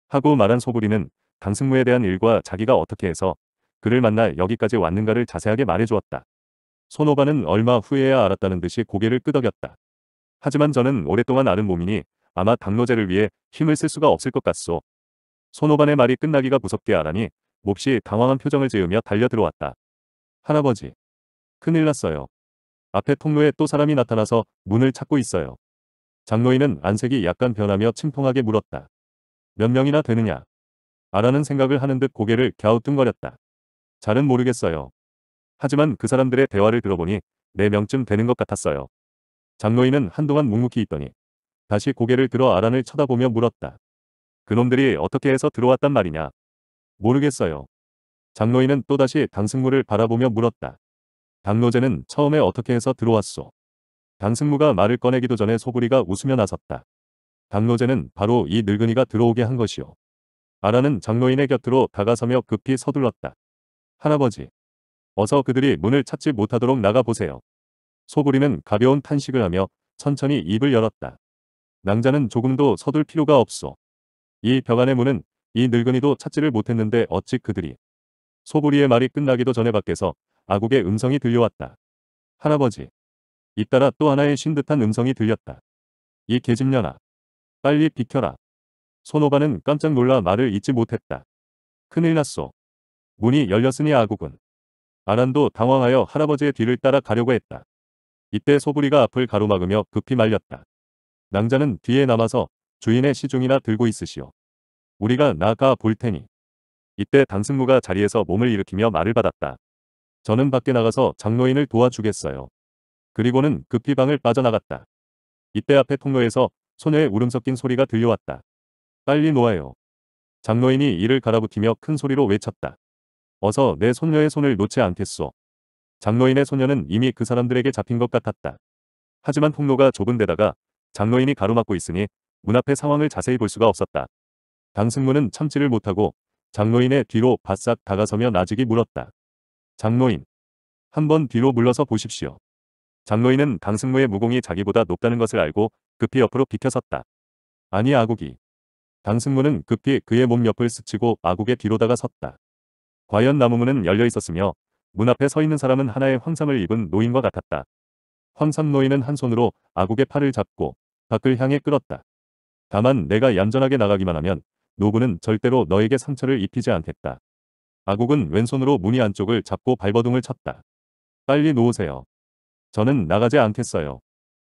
하고 말한 소부리는 당승무에 대한 일과 자기가 어떻게 해서 그를 만나 여기까지 왔는가를 자세하게 말해주었다. 손오바는 얼마 후에야 알았다는 듯이 고개를 끄덕였다. 하지만 저는 오랫동안 아는 몸이니 아마 당노제를 위해 힘을 쓸 수가 없을 것 같소. 손오반의 말이 끝나기가 무섭게 알라니 몹시 당황한 표정을 지으며 달려들어왔다. 할아버지, 큰일 났어요. 앞에 통로에 또 사람이 나타나서 문을 찾고 있어요. 장로인은 안색이 약간 변하며 침통하게 물었다. 몇 명이나 되느냐? 아라는 생각을 하는 듯 고개를 갸우뚱거렸다. 잘은 모르겠어요. 하지만 그 사람들의 대화를 들어보니 4명쯤 되는 것 같았어요. 장로인은 한동안 묵묵히 있더니 다시 고개를 들어 아란을 쳐다보며 물었다. 그놈들이 어떻게 해서 들어왔단 말이냐? 모르겠어요. 장로인은 또다시 당승무를 바라보며 물었다. 강로제는 처음에 어떻게 해서 들어왔소. 강승무가 말을 꺼내기도 전에 소부리가 웃으며 나섰다. 강로제는 바로 이 늙은이가 들어오게 한 것이오. 아라는 장로인의 곁으로 다가서며 급히 서둘렀다. 할아버지. 어서 그들이 문을 찾지 못하도록 나가보세요. 소부리는 가벼운 탄식을 하며 천천히 입을 열었다. 낭자는 조금도 서둘 필요가 없소. 이 벽안의 문은 이 늙은이도 찾지를 못했는데 어찌 그들이. 소부리의 말이 끝나기도 전에 밖에서 아국의 음성이 들려왔다. 할아버지. 잇따라 또 하나의 신 듯한 음성이 들렸다. 이계집년아 빨리 비켜라. 손오바는 깜짝 놀라 말을 잊지 못했다. 큰일 났소. 문이 열렸으니 아국은 아란도 당황하여 할아버지의 뒤를 따라 가려고 했다. 이때 소부리가 앞을 가로막으며 급히 말렸다. 낭자는 뒤에 남아서 주인의 시중이나 들고 있으시오. 우리가 나가 볼 테니. 이때 당승무가 자리에서 몸을 일으키며 말을 받았다. 저는 밖에 나가서 장로인을 도와주겠어요. 그리고는 급히 방을 빠져나갔다. 이때 앞에 통로에서 소녀의 울음 섞인 소리가 들려왔다. 빨리 놓아요. 장로인이 이를 갈아붙이며 큰 소리로 외쳤다. 어서 내 손녀의 손을 놓지 않겠소. 장로인의 소녀는 이미 그 사람들에게 잡힌 것 같았다. 하지만 통로가 좁은 데다가 장로인이 가로막고 있으니 문앞에 상황을 자세히 볼 수가 없었다. 당승무는 참지를 못하고 장로인의 뒤로 바싹 다가서며 나직이 물었다. 장노인. 한번 뒤로 물러서 보십시오. 장노인은 강승무의 무공이 자기보다 높다는 것을 알고 급히 옆으로 비켜섰다. 아니 아국이. 강승무는 급히 그의 몸 옆을 스치고 아국의 뒤로다가 섰다. 과연 나무문은 열려 있었으며 문 앞에 서 있는 사람은 하나의 황상을 입은 노인과 같았다. 황상 노인은 한 손으로 아국의 팔을 잡고 밖을 향해 끌었다. 다만 내가 얌전하게 나가기만 하면 노부는 절대로 너에게 상처를 입히지 않겠다. 아국은 왼손으로 문이 안쪽을 잡고 발버둥을 쳤다. 빨리 누우세요 저는 나가지 않겠어요.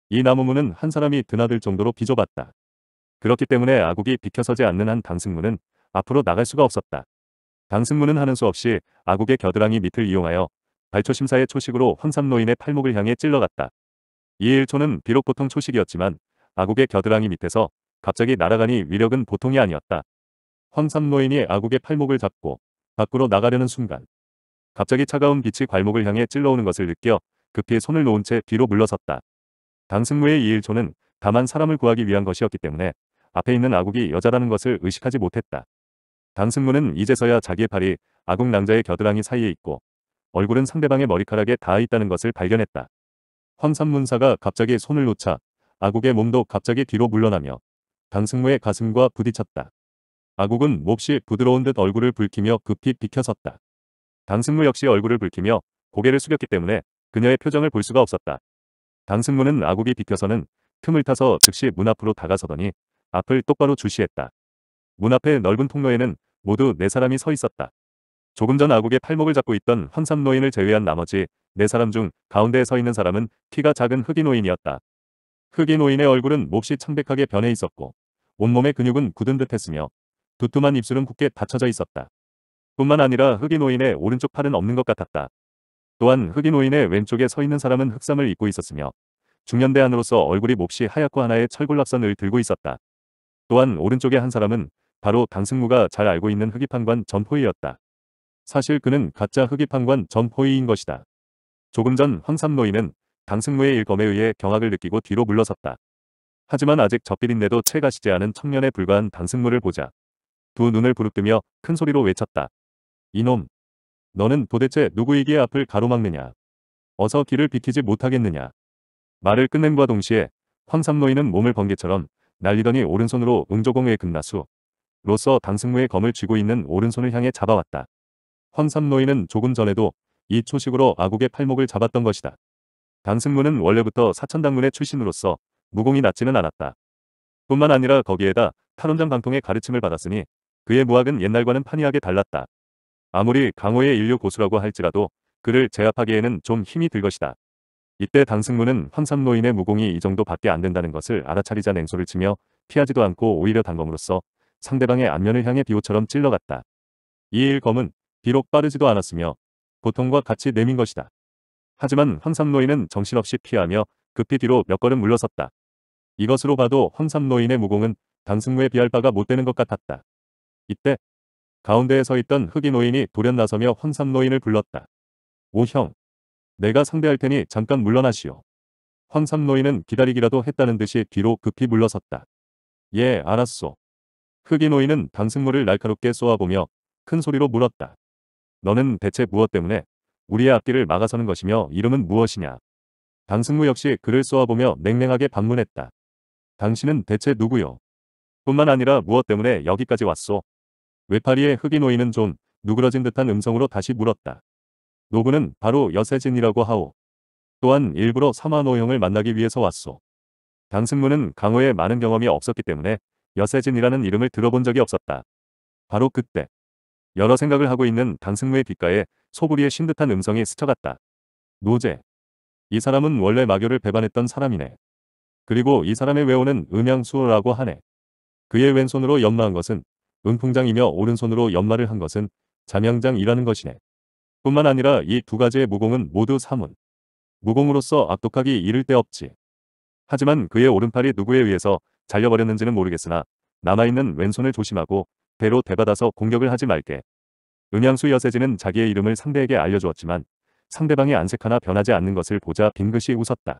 이 나무문은 한 사람이 드나들 정도로 비좁았다. 그렇기 때문에 아국이 비켜서지 않는 한 당승문은 앞으로 나갈 수가 없었다. 당승문은 하는 수 없이 아국의 겨드랑이 밑을 이용하여 발초심사의 초식으로 황삼노인의 팔목을 향해 찔러갔다. 이 일초는 비록 보통 초식이었지만 아국의 겨드랑이 밑에서 갑자기 날아가니 위력은 보통이 아니었다. 황삼노인이 아국의 팔목을 잡고 밖으로 나가려는 순간 갑자기 차가운 빛이 괄목을 향해 찔러오는 것을 느껴 급히 손을 놓은 채 뒤로 물러섰다. 강승무의 이일초는 다만 사람을 구하기 위한 것이었기 때문에 앞에 있는 아국이 여자라는 것을 의식하지 못했다. 강승무는 이제서야 자기의 팔이 아국 낭자의 겨드랑이 사이에 있고 얼굴은 상대방의 머리카락에 닿아 있다는 것을 발견했다. 황산문사가 갑자기 손을 놓자 아국의 몸도 갑자기 뒤로 물러나며 강승무의 가슴과 부딪혔다. 아국은 몹시 부드러운 듯 얼굴을 붉히며 급히 비켜섰다. 당승무 역시 얼굴을 붉히며 고개를 숙였기 때문에 그녀의 표정을 볼 수가 없었다. 당승무는 아국이 비켜서는 틈을 타서 즉시 문 앞으로 다가서더니 앞을 똑바로 주시했다. 문앞에 넓은 통로에는 모두 네 사람이 서 있었다. 조금 전 아국의 팔목을 잡고 있던 황삼 노인을 제외한 나머지 네 사람 중 가운데에 서 있는 사람은 키가 작은 흑인 노인이었다. 흑인 노인의 얼굴은 몹시 창백하게 변해 있었고 온몸의 근육은 굳은 듯했으며 두툼한 입술은 굳게 닫혀져 있었다. 뿐만 아니라 흑인노인의 오른쪽 팔은 없는 것 같았다. 또한 흑인노인의 왼쪽에 서 있는 사람은 흑삼을 입고 있었으며 중년대안으로서 얼굴이 몹시 하얗고 하나의 철골락선을 들고 있었다. 또한 오른쪽에 한 사람은 바로 당승무가 잘 알고 있는 흑이판관 전포이였다. 사실 그는 가짜 흑이판관 전포이인 것이다. 조금 전 황삼노인은 당승무의 일검에 의해 경악을 느끼고 뒤로 물러섰다. 하지만 아직 젖비린내도 채 가시지 않은 청년에 불과한 당승무를 보자 두 눈을 부릅뜨며 큰 소리로 외쳤다. 이놈! 너는 도대체 누구에게 앞을 가로막느냐? 어서 길을 비키지 못하겠느냐? 말을 끝낸과 동시에 황삼노인은 몸을 번개처럼 날리더니 오른손으로 응조공의 금나수 로서 당승무의 검을 쥐고 있는 오른손을 향해 잡아왔다. 황삼노인은 조금 전에도 이 초식으로 아국의 팔목을 잡았던 것이다. 당승무는 원래부터 사천당문의 출신으로서 무공이 낮지는 않았다. 뿐만 아니라 거기에다 탈원장 강통의 가르침을 받았으니 그의 무학은 옛날과는 판이하게 달랐다. 아무리 강호의 인류 고수라고 할지라도 그를 제압하기에는 좀 힘이 들 것이다. 이때 당승무는 황삼노인의 무공이 이 정도밖에 안 된다는 것을 알아차리자 냉소를 치며 피하지도 않고 오히려 단검으로써 상대방의 안면을 향해 비호처럼 찔러갔다. 이일 검은 비록 빠르지도 않았으며 보통과 같이 내민 것이다. 하지만 황삼노인은 정신없이 피하며 급히 뒤로 몇 걸음 물러섰다. 이것으로 봐도 황삼노인의 무공은 당승무에 비할 바가 못 되는 것 같았다. 이때 가운데에 서 있던 흑인 노인이 돌연 나서며 황산 노인을 불렀다. 오형, 내가 상대할 테니 잠깐 물러나시오. 황삼 노인은 기다리기라도 했다는 듯이 뒤로 급히 물러섰다. 예, 알았소. 흑인 노인은 당승모를 날카롭게 쏘아보며 큰 소리로 물었다. 너는 대체 무엇 때문에 우리의 앞길을 막아서는 것이며 이름은 무엇이냐. 당승무 역시 그를 쏘아보며 냉랭하게 반문했다. 당신은 대체 누구요? 뿐만 아니라 무엇 때문에 여기까지 왔소? 외파리에 흙이 놓이는 존, 누그러진 듯한 음성으로 다시 물었다. 노부는 바로 여세진이라고 하오. 또한 일부러 사마노 형을 만나기 위해서 왔소. 당승무는 강호에 많은 경험이 없었기 때문에 여세진이라는 이름을 들어본 적이 없었다. 바로 그때 여러 생각을 하고 있는 당승무의 귓가에 소부리의 신듯한 음성이 스쳐갔다. 노제. 이 사람은 원래 마교를 배반했던 사람이네. 그리고 이 사람의 외호는 음양수호라고 하네. 그의 왼손으로 연마한 것은 은풍장이며 오른손으로 연말을한 것은 잠양장이라는 것이네. 뿐만 아니라 이 두 가지의 무공은 모두 사문. 무공으로서 압독하기 이를 데 없지. 하지만 그의 오른팔이 누구에 의해서 잘려버렸는지는 모르겠으나 남아있는 왼손을 조심하고 배로 대받아서 공격을 하지 말게. 음양수 여세지는 자기의 이름을 상대에게 알려주었지만 상대방이 안색 하나 변하지 않는 것을 보자 빙긋이 웃었다.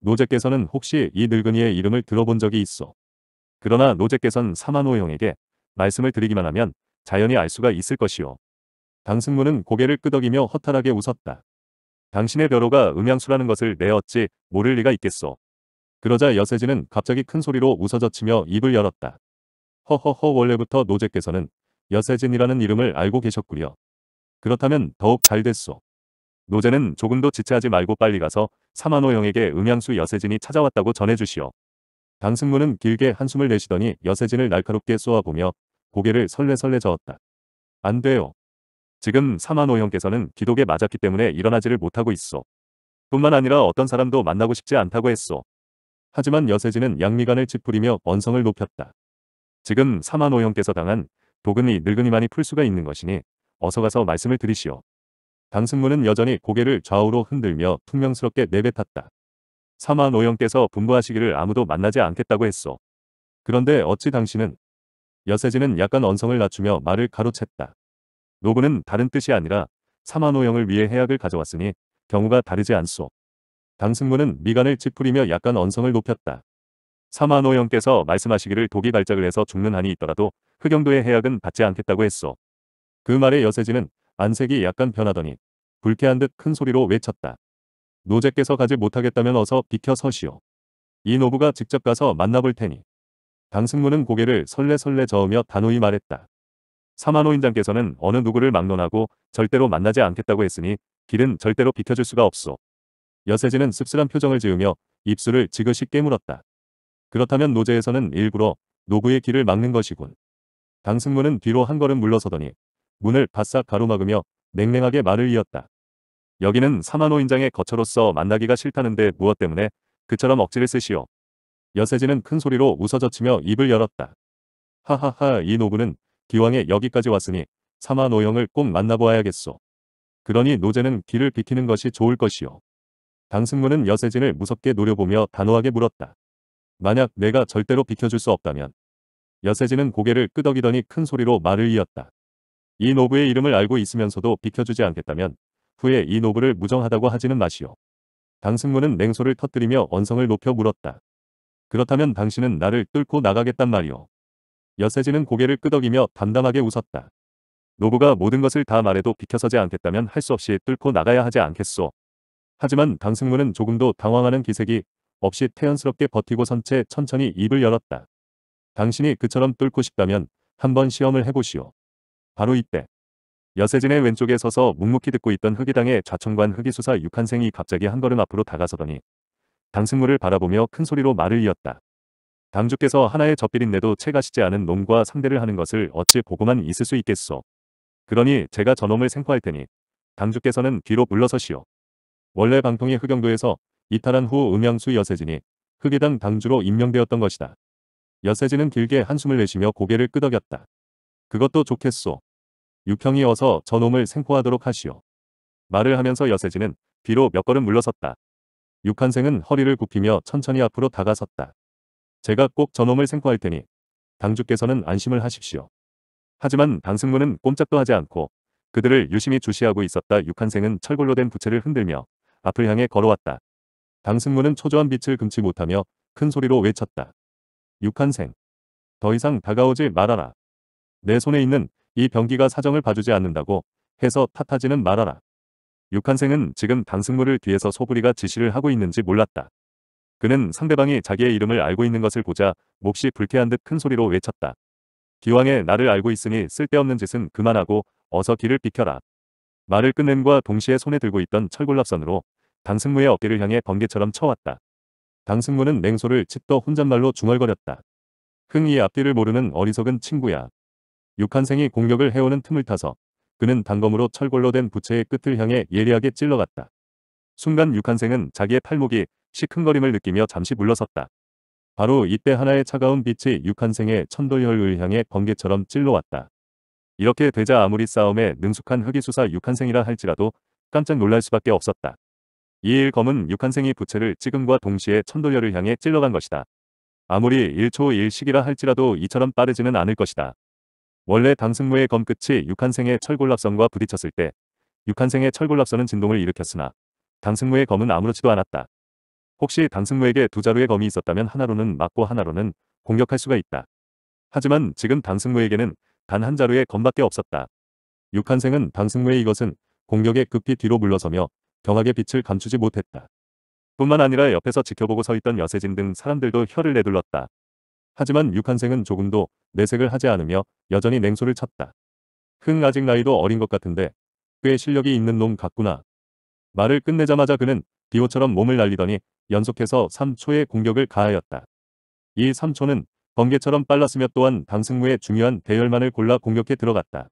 노제께서는 혹시 이 늙은이의 이름을 들어본 적이 있어. 그러나 노제께선 사만호형에게 말씀을 드리기만 하면 자연히 알 수가 있을 것이요. 강승무는 고개를 끄덕이며 허탈하게 웃었다. 당신의 벼로가 음향수라는 것을 내었지 모를 리가 있겠소. 그러자 여세진은 갑자기 큰 소리로 웃어젖히며 입을 열었다. 허허허 원래부터 노제께서는 여세진이라는 이름을 알고 계셨구려. 그렇다면 더욱 잘 됐소. 노제는 조금도 지체하지 말고 빨리 가서 사만호 형에게 음향수 여세진이 찾아왔다고 전해주시오. 강승무는 길게 한숨을 내쉬더니 여세진을 날카롭게 쏘아보며 고개를 설레설레 저었다. 안 돼요. 지금 사만호 형께서는 기독에 맞았기 때문에 일어나지를 못하고 있어. 뿐만 아니라 어떤 사람도 만나고 싶지 않다고 했어. 하지만 여세지는 양미간을 찌푸리며 언성을 높였다. 지금 사만호 형께서 당한 도금이 늙은이만이 풀 수가 있는 것이니 어서 가서 말씀을 드리시오. 당승무는 여전히 고개를 좌우로 흔들며 퉁명스럽게 내뱉었다. 사만호 형께서 분부하시기를 아무도 만나지 않겠다고 했소. 그런데 어찌 당신은 여세지는 약간 언성을 낮추며 말을 가로챘다. 노구는 다른 뜻이 아니라 사마노영을 위해 해약을 가져왔으니 경우가 다르지 않소. 당승무는 미간을 찌푸리며 약간 언성을 높였다. 사마노영께서 말씀하시기를 독이 발작을 해서 죽는 한이 있더라도 흑영도의 해약은 받지 않겠다고 했소. 그 말에 여세지는 안색이 약간 변하더니 불쾌한 듯 큰 소리로 외쳤다. 노제께서 가지 못하겠다면 어서 비켜 서시오. 이 노부가 직접 가서 만나볼 테니 당승무는 고개를 설레설레 저으며 단호히 말했다. 사만호인장께서는 어느 누구를 막론하고 절대로 만나지 않겠다고 했으니 길은 절대로 비켜줄 수가 없소. 여세진은 씁쓸한 표정을 지으며 입술을 지그시 깨물었다. 그렇다면 노제에서는 일부러 노부의 길을 막는 것이군. 당승무는 뒤로 한 걸음 물러서더니 문을 바싹 가로막으며 냉랭하게 말을 이었다. 여기는 사만호 인장의 거처로서 만나기가 싫다는데 무엇 때문에 그처럼 억지를 쓰시오. 여세진은 큰 소리로 웃어젖히며 입을 열었다. 하하하 이 노부는 기왕에 여기까지 왔으니 사마 노형을 꼭 만나보아야겠소. 그러니 노제는 길을 비키는 것이 좋을 것이요. 강승무는 여세진을 무섭게 노려보며 단호하게 물었다. 만약 내가 절대로 비켜줄 수 없다면. 여세진은 고개를 끄덕이더니 큰 소리로 말을 이었다. 이 노부의 이름을 알고 있으면서도 비켜주지 않겠다면 후에 이 노부를 무정하다고 하지는 마시오. 강승무는 냉소를 터뜨리며 언성을 높여 물었다. 그렇다면 당신은 나를 뚫고 나가겠단 말이오. 여세지는 고개를 끄덕이며 담담하게 웃었다. 노부가 모든 것을 다 말해도 비켜서지 않겠다면 할 수 없이 뚫고 나가야 하지 않겠소. 하지만 당승무는 조금도 당황하는 기색이 없이 태연스럽게 버티고 선 채 천천히 입을 열었다. 당신이 그처럼 뚫고 싶다면 한번 시험을 해보시오. 바로 이때 여세진의 왼쪽에 서서 묵묵히 듣고 있던 흑이당의 좌천관 흑이수사 육한생이 갑자기 한 걸음 앞으로 다가서더니 당승무를 바라보며 큰 소리로 말을 이었다. 당주께서 하나의 젖비린내도 채 가시지 않은 놈과 상대를 하는 것을 어찌 보고만 있을 수 있겠소. 그러니 제가 저놈을 생포할 테니 당주께서는 뒤로 물러서시오. 원래 방통의 흑영도에서 이탈한 후 음양수 여세진이 흑이당 당주로 임명되었던 것이다. 여세진은 길게 한숨을 내쉬며 고개를 끄덕였다. 그것도 좋겠소. 육형이 어서 저놈을 생포하도록 하시오. 말을 하면서 여세진은 뒤로 몇 걸음 물러섰다. 육한생은 허리를 굽히며 천천히 앞으로 다가섰다. 제가 꼭 저놈을 생포할 테니 당주께서는 안심을 하십시오. 하지만 당승문은 꼼짝도 하지 않고 그들을 유심히 주시하고 있었다. 육한생은 철골로 된 부채를 흔들며 앞을 향해 걸어왔다. 당승문은 초조한 빛을 금치 못하며 큰 소리로 외쳤다. 육한생. 더 이상 다가오지 말아라. 내 손에 있는 이 병기가 사정을 봐주지 않는다고 해서 탓하지는 말아라. 육한생은 지금 단승무를 뒤에서 소부리가 지시를 하고 있는지 몰랐다. 그는 상대방이 자기의 이름을 알고 있는 것을 보자 몹시 불쾌한 듯 큰 소리로 외쳤다. 기왕에 나를 알고 있으니 쓸데없는 짓은 그만하고 어서 길을 비켜라. 말을 끝낸과 동시에 손에 들고 있던 철골랍선으로 당승무의 어깨를 향해 번개처럼 쳐왔다. 당승무는 냉소를 칩더 혼잣말로 중얼거렸다. 흥이 앞뒤를 모르는 어리석은 친구야. 육한생이 공격을 해오는 틈을 타서 그는 단검으로 철골로 된 부채의 끝을 향해 예리하게 찔러갔다. 순간 육한생은 자기의 팔목이 시큰거림을 느끼며 잠시 물러섰다. 바로 이때 하나의 차가운 빛이 육한생의 천돌혈을 향해 번개처럼 찔러왔다. 이렇게 되자 아무리 싸움에 능숙한 흑이수사 육한생이라 할지라도 깜짝 놀랄 수밖에 없었다. 이일 검은 육한생이 부채를 찍음과 동시에 천돌혈을 향해 찔러간 것이다. 아무리 1초 1식이라 할지라도 이처럼 빠르지는 않을 것이다. 원래 당승무의 검 끝이 육한생의 철골랍선과 부딪혔을 때 육한생의 철골랍선은 진동을 일으켰으나 당승무의 검은 아무렇지도 않았다. 혹시 당승무에게 두 자루의 검이 있었다면 하나로는 맞고 하나로는 공격할 수가 있다. 하지만 지금 당승무에게는 단 한 자루의 검밖에 없었다. 육한생은 당승무의 이것은 공격에 급히 뒤로 물러서며 경악의 빛을 감추지 못했다. 뿐만 아니라 옆에서 지켜보고 서 있던 여세진 등 사람들도 혀를 내둘렀다. 하지만 육한생은 조금도 내색을 하지 않으며 여전히 냉소를 쳤다. 흥 아직 나이도 어린 것 같은데 꽤 실력이 있는 놈 같구나. 말을 끝내자마자 그는 비호처럼 몸을 날리더니 연속해서 3초의 공격을 가하였다. 이 3초는 번개처럼 빨랐으며 또한 당승무의 중요한 대열만을 골라 공격해 들어갔다.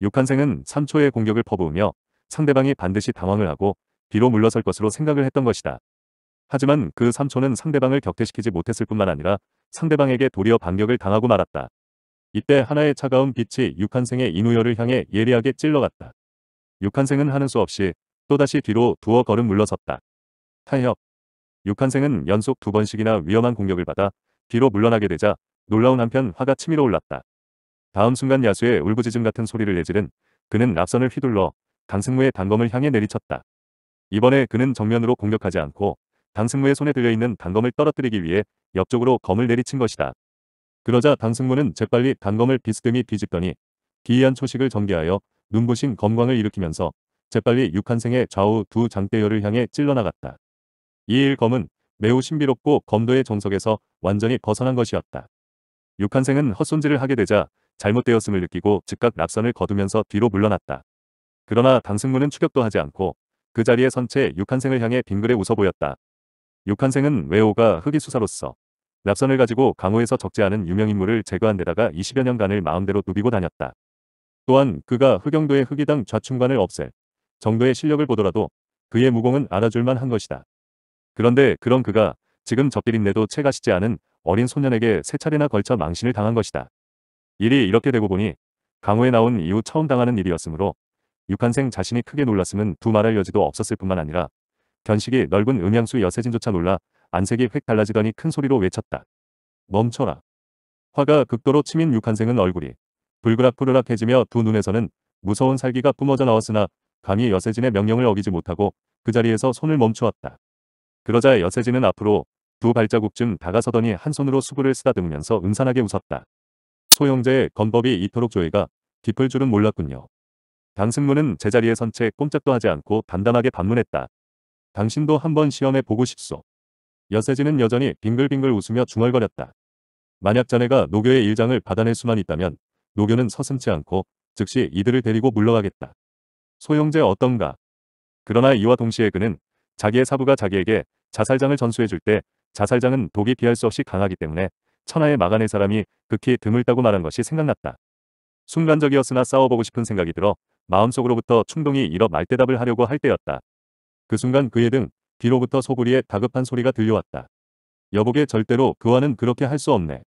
육한생은 3초의 공격을 퍼부으며 상대방이 반드시 당황을 하고 뒤로 물러설 것으로 생각을 했던 것이다. 하지만 그 삼촌은 상대방을 격퇴시키지 못했을 뿐만 아니라 상대방에게 도리어 반격을 당하고 말았다. 이때 하나의 차가운 빛이 육한생의 이누열을 향해 예리하게 찔러갔다. 육한생은 하는 수 없이 또다시 뒤로 두어 걸음 물러섰다. 타협. 육한생은 연속 두 번씩이나 위험한 공격을 받아 뒤로 물러나게 되자 놀라운 한편 화가 치밀어 올랐다. 다음 순간 야수의 울부짖음 같은 소리를 내지른 그는 납선을 휘둘러 강승무의 단검을 향해 내리쳤다. 이번에 그는 정면으로 공격하지 않고 당승무의 손에 들려있는 단검을 떨어뜨리기 위해 옆쪽으로 검을 내리친 것이다. 그러자 당승무는 재빨리 단검을 비스듬히 뒤집더니 기이한 초식을 전개하여 눈부신 검광을 일으키면서 재빨리 육한생의 좌우 두 장대열을 향해 찔러나갔다. 이 일검은 매우 신비롭고 검도의 정석에서 완전히 벗어난 것이었다. 육한생은 헛손질을 하게 되자 잘못되었음을 느끼고 즉각 납선을 거두면서 뒤로 물러났다. 그러나 당승무는 추격도 하지 않고 그 자리에 선 채 육한생을 향해 빙그레 웃어 보였다. 육한생은 외오가 흑이수사로서 납선을 가지고 강호에서 적지 않은 유명인물을 제거한 데다가 20여 년간을 마음대로 누비고 다녔다. 또한 그가 흑영도의 흑이당 좌충관을 없앨 정도의 실력을 보더라도 그의 무공은 알아줄만 한 것이다. 그런데 그런 그가 지금 적들인내도채 가시지 않은 어린 소년에게 세 차례나 걸쳐 망신을 당한 것이다. 일이 이렇게 되고 보니 강호에 나온 이후 처음 당하는 일이었으므로 육한생 자신이 크게 놀랐음은 두 말할 여지도 없었을 뿐만 아니라 견식이 넓은 음향수 여세진조차 놀라 안색이 획 달라지더니 큰 소리로 외쳤다. 멈춰라. 화가 극도로 치민 육한생은 얼굴이 불그락부르락해지며 두 눈에서는 무서운 살기가 뿜어져 나왔으나 감히 여세진의 명령을 어기지 못하고 그 자리에서 손을 멈추었다. 그러자 여세진은 앞으로 두 발자국쯤 다가서더니 한 손으로 수구를 쓰다듬으면서 음산하게 웃었다. 소형제의 건법이 이토록 조예가 깊을 줄은 몰랐군요. 강승무는 제자리에 선 채 꼼짝도 하지 않고 단단하게 반문했다. 당신도 한번 시험해 보고 싶소. 여세진은 여전히 빙글빙글 웃으며 중얼거렸다. 만약 자네가 노교의 일장을 받아낼 수만 있다면 노교는 서슴지 않고 즉시 이들을 데리고 물러가겠다. 소용제 어떤가? 그러나 이와 동시에 그는 자기의 사부가 자기에게 자살장을 전수해줄 때 자살장은 독이 비할 수 없이 강하기 때문에 천하에 막아낼 사람이 극히 드물다고 말한 것이 생각났다. 순간적이었으나 싸워보고 싶은 생각이 들어 마음속으로부터 충동이 일어 말대답을 하려고 할 때였다. 그 순간 그의 등 뒤로부터 소구리의 다급한 소리가 들려왔다. 여보게 절대로 그와는 그렇게 할 수 없네.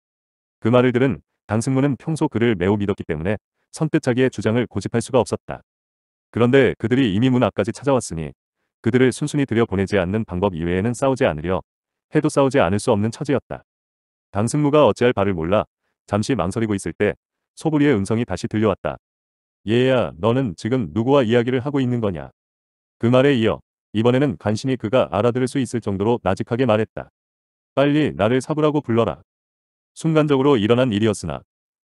그 말을 들은 강승무는 평소 그를 매우 믿었기 때문에 선뜻 자기의 주장을 고집할 수가 없었다. 그런데 그들이 이미 문 앞까지 찾아왔으니 그들을 순순히 들여보내지 않는 방법 이외에는 싸우지 않으려 해도 싸우지 않을 수 없는 처지였다. 강승무가 어찌할 바를 몰라 잠시 망설이고 있을 때 소부리의 음성이 다시 들려왔다. 얘야 너는 지금 누구와 이야기를 하고 있는 거냐. 그 말에 이어 이번에는 간신히 그가 알아들을 수 있을 정도로 나직하게 말했다. 빨리 나를 사부라고 불러라. 순간적으로 일어난 일이었으나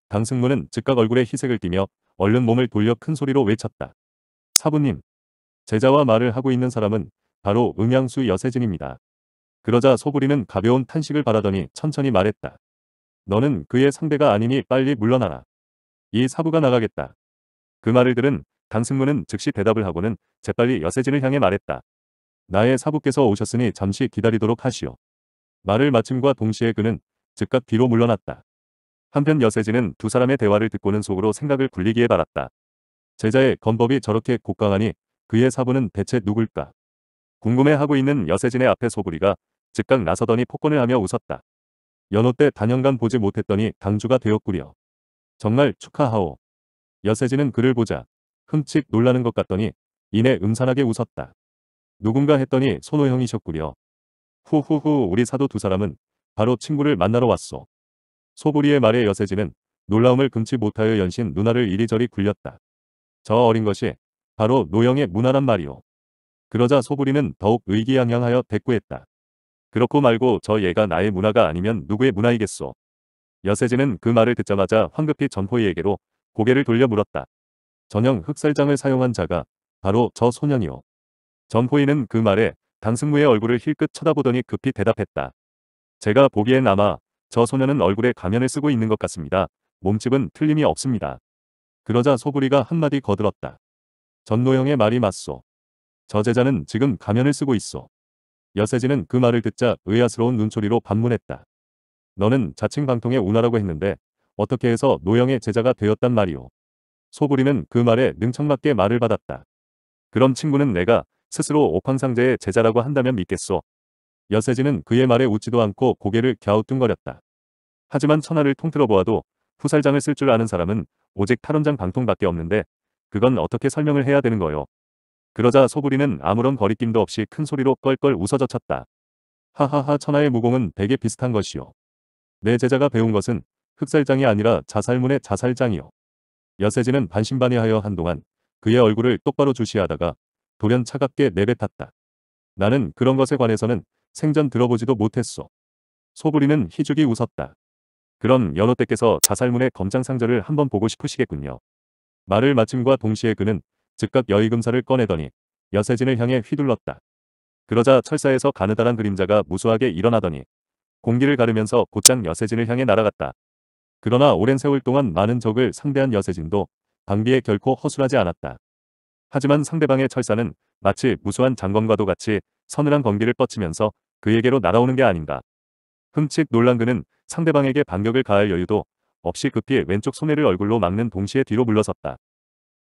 당승무는 즉각 얼굴에 희색을 띠며 얼른 몸을 돌려 큰 소리로 외쳤다. 사부님. 제자와 말을 하고 있는 사람은 바로 음양수 여세진입니다. 그러자 소부리는 가벼운 탄식을 바라더니 천천히 말했다. 너는 그의 상대가 아니니 빨리 물러나라. 이 사부가 나가겠다. 그 말을 들은 강승무는 즉시 대답을 하고는 재빨리 여세진을 향해 말했다. 나의 사부께서 오셨으니 잠시 기다리도록 하시오. 말을 마침과 동시에 그는 즉각 뒤로 물러났다. 한편 여세진은 두 사람의 대화를 듣고는 속으로 생각을 굴리기에 바랐다. 제자의 건법이 저렇게 곡강하니 그의 사부는 대체 누굴까? 궁금해하고 있는 여세진의 앞에 소부리가 즉각 나서더니 폭권을 하며 웃었다. 연호 때 단연간 보지 못했더니 당주가 되었구려. 정말 축하하오. 여세진은 그를 보자 흠칫 놀라는 것 같더니 이내 음산하게 웃었다. 누군가 했더니 손호형이셨구려. 후후후 우리 사도 두 사람은 바로 친구를 만나러 왔소. 소보리의 말에 여세지는 놀라움을 금치 못하여 연신 누나를 이리저리 굴렸다. 저 어린 것이 바로 노영의 문화란 말이오. 그러자 소부리는 더욱 의기양양하여 대꾸했다. 그렇고 말고 저 얘가 나의 문화가 아니면 누구의 문화이겠소. 여세지는그 말을 듣자마자 황급히 전포이에게로 고개를 돌려 물었다. 전형 흑살장을 사용한 자가 바로 저 소년이오. 전포인은 그 말에 단승무의 얼굴을 힐끗 쳐다보더니 급히 대답했다. 제가 보기엔 아마 저 소녀는 얼굴에 가면을 쓰고 있는 것 같습니다. 몸집은 틀림이 없습니다. 그러자 소부리가 한마디 거들었다. 전노영의 말이 맞소. 저 제자는 지금 가면을 쓰고 있어. 여세진은 그 말을 듣자 의아스러운 눈초리로 반문했다. 너는 자칭 방통의 운하라고 했는데 어떻게 해서 노영의 제자가 되었단 말이오. 소부리는 그 말에 능청맞게 말을 받았다. 그럼 친구는 내가 스스로 오판상제의 제자라고 한다면 믿겠소. 여세지는 그의 말에 웃지도 않고 고개를 갸우뚱거렸다. 하지만 천하를 통틀어 보아도 후살장을 쓸 줄 아는 사람은 오직 탈원장 방통밖에 없는데 그건 어떻게 설명을 해야 되는 거요. 그러자 소부리는 아무런 거리낌도 없이 큰 소리로 껄껄 웃어젖혔다. 하하하 천하의 무공은 되게 비슷한 것이요. 내 제자가 배운 것은 흑살장이 아니라 자살문의 자살장이요. 여세지는 반신반의하여 한동안 그의 얼굴을 똑바로 주시하다가 돌연 차갑게 내뱉었다. 나는 그런 것에 관해서는 생전 들어보지도 못했소. 소부리는 희죽이 웃었다. 그럼 연호때께서 자살문의 검장상자를 한번 보고 싶으시겠군요. 말을 마침과 동시에 그는 즉각 여의금사를 꺼내더니 여세진을 향해 휘둘렀다. 그러자 철사에서 가느다란 그림자가 무수하게 일어나더니 공기를 가르면서 곧장 여세진을 향해 날아갔다. 그러나 오랜 세월 동안 많은 적을 상대한 여세진도 방비에 결코 허술하지 않았다. 하지만 상대방의 철사는 마치 무수한 장검과도 같이 서늘한 번기를 뻗치면서 그에게로 날아오는 게 아닌가. 흠칫 놀란 그는 상대방에게 반격을 가할 여유도 없이 급히 왼쪽 손해를 얼굴로 막는 동시에 뒤로 물러섰다.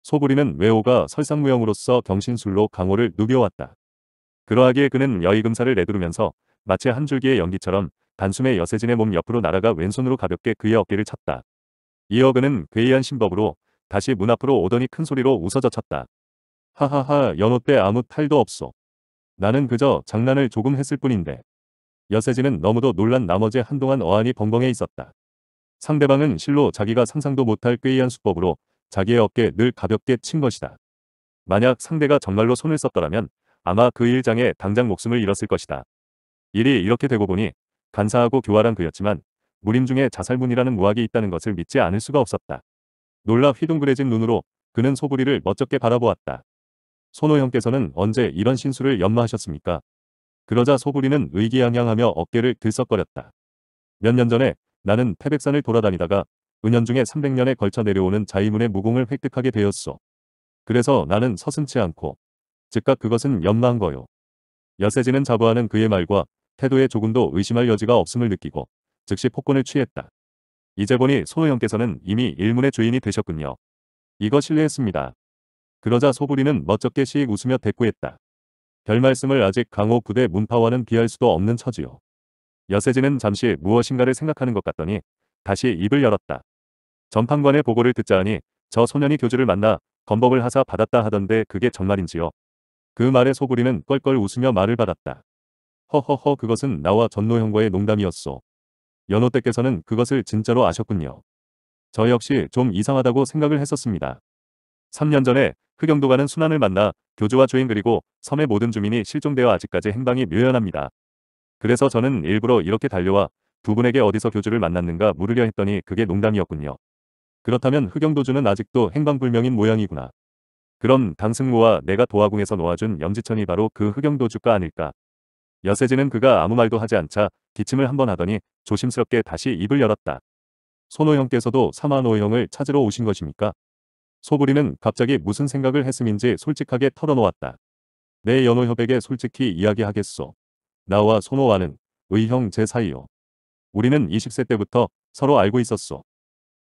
소부리는 외호가 설상무형으로서 경신술로 강호를 누벼왔다. 그러하기에 그는 여의금사를 내두르면서 마치 한 줄기의 연기처럼 단숨에 여세진의 몸 옆으로 날아가 왼손으로 가볍게 그의 어깨를 쳤다. 이어 그는 괴이한 신법으로 다시 문 앞으로 오더니 큰 소리로 웃어젖혔다. 하하하 연호 때 아무 탈도 없소. 나는 그저 장난을 조금 했을 뿐인데. 여세진은 너무도 놀란 나머지 한동안 어안이 벙벙해 있었다. 상대방은 실로 자기가 상상도 못할 꾀이한 수법으로 자기의 어깨에 늘 가볍게 친 것이다. 만약 상대가 정말로 손을 썼더라면 아마 그 일장에 당장 목숨을 잃었을 것이다. 일이 이렇게 되고 보니 간사하고 교활한 그였지만 무림중에 자살문이라는 무학이 있다는 것을 믿지 않을 수가 없었다. 놀라 휘둥그레진 눈으로 그는 소부리를 멋쩍게 바라보았다. 손호영께서는 언제 이런 신수를 연마하셨습니까? 그러자 소부리는 의기양양하며 어깨를 들썩거렸다. 몇 년 전에 나는 태백산을 돌아다니다가 은연중에 300년에 걸쳐 내려오는 자이문의 무공을 획득하게 되었소. 그래서 나는 서슴치 않고 즉각 그것은 연마한 거요. 여세지는 자부하는 그의 말과 태도에 조금도 의심할 여지가 없음을 느끼고 즉시 폭군을 취했다. 이제 보니 손호영께서는 이미 일문의 주인이 되셨군요. 이거 실례했습니다. 그러자 소부리는 멋쩍게 씩 웃으며 대꾸했다. 별 말씀을 아직 강호 부대 문파와는 비할 수도 없는 처지요. 여세진은 잠시 무엇인가를 생각하는 것 같더니 다시 입을 열었다. 전판관의 보고를 듣자 하니 저 소년이 교주를 만나 건법을 하사 받았다 하던데 그게 정말인지요. 그 말에 소부리는 껄껄 웃으며 말을 받았다. 허허허 그것은 나와 전노형과의 농담이었소. 연호 때께서는 그것을 진짜로 아셨군요. 저 역시 좀 이상하다고 생각을 했었습니다. 3년 전에 흑영도가는 그 순환을 만나 교주와 주인 그리고 섬의 모든 주민이 실종되어 아직까지 행방이 묘연합니다. 그래서 저는 일부러 이렇게 달려와 두 분에게 어디서 교주를 만났는가 물으려 했더니 그게 농담이었군요. 그렇다면 흑영도주는 아직도 행방불명인 모양이구나. 그럼 당승모와 내가 도화궁에서 놓아준 염지천이 바로 그 흑영도주가 아닐까. 여세지는 그가 아무 말도 하지 않자 기침을 한번 하더니 조심스럽게 다시 입을 열었다. 손호형께서도 사마노형을 찾으러 오신 것입니까? 소부리는 갑자기 무슨 생각을 했음인지 솔직하게 털어놓았다. 내 연호협에게 솔직히 이야기하겠소. 나와 손호와는 의형 제 사이요. 우리는 20세 때부터 서로 알고 있었소.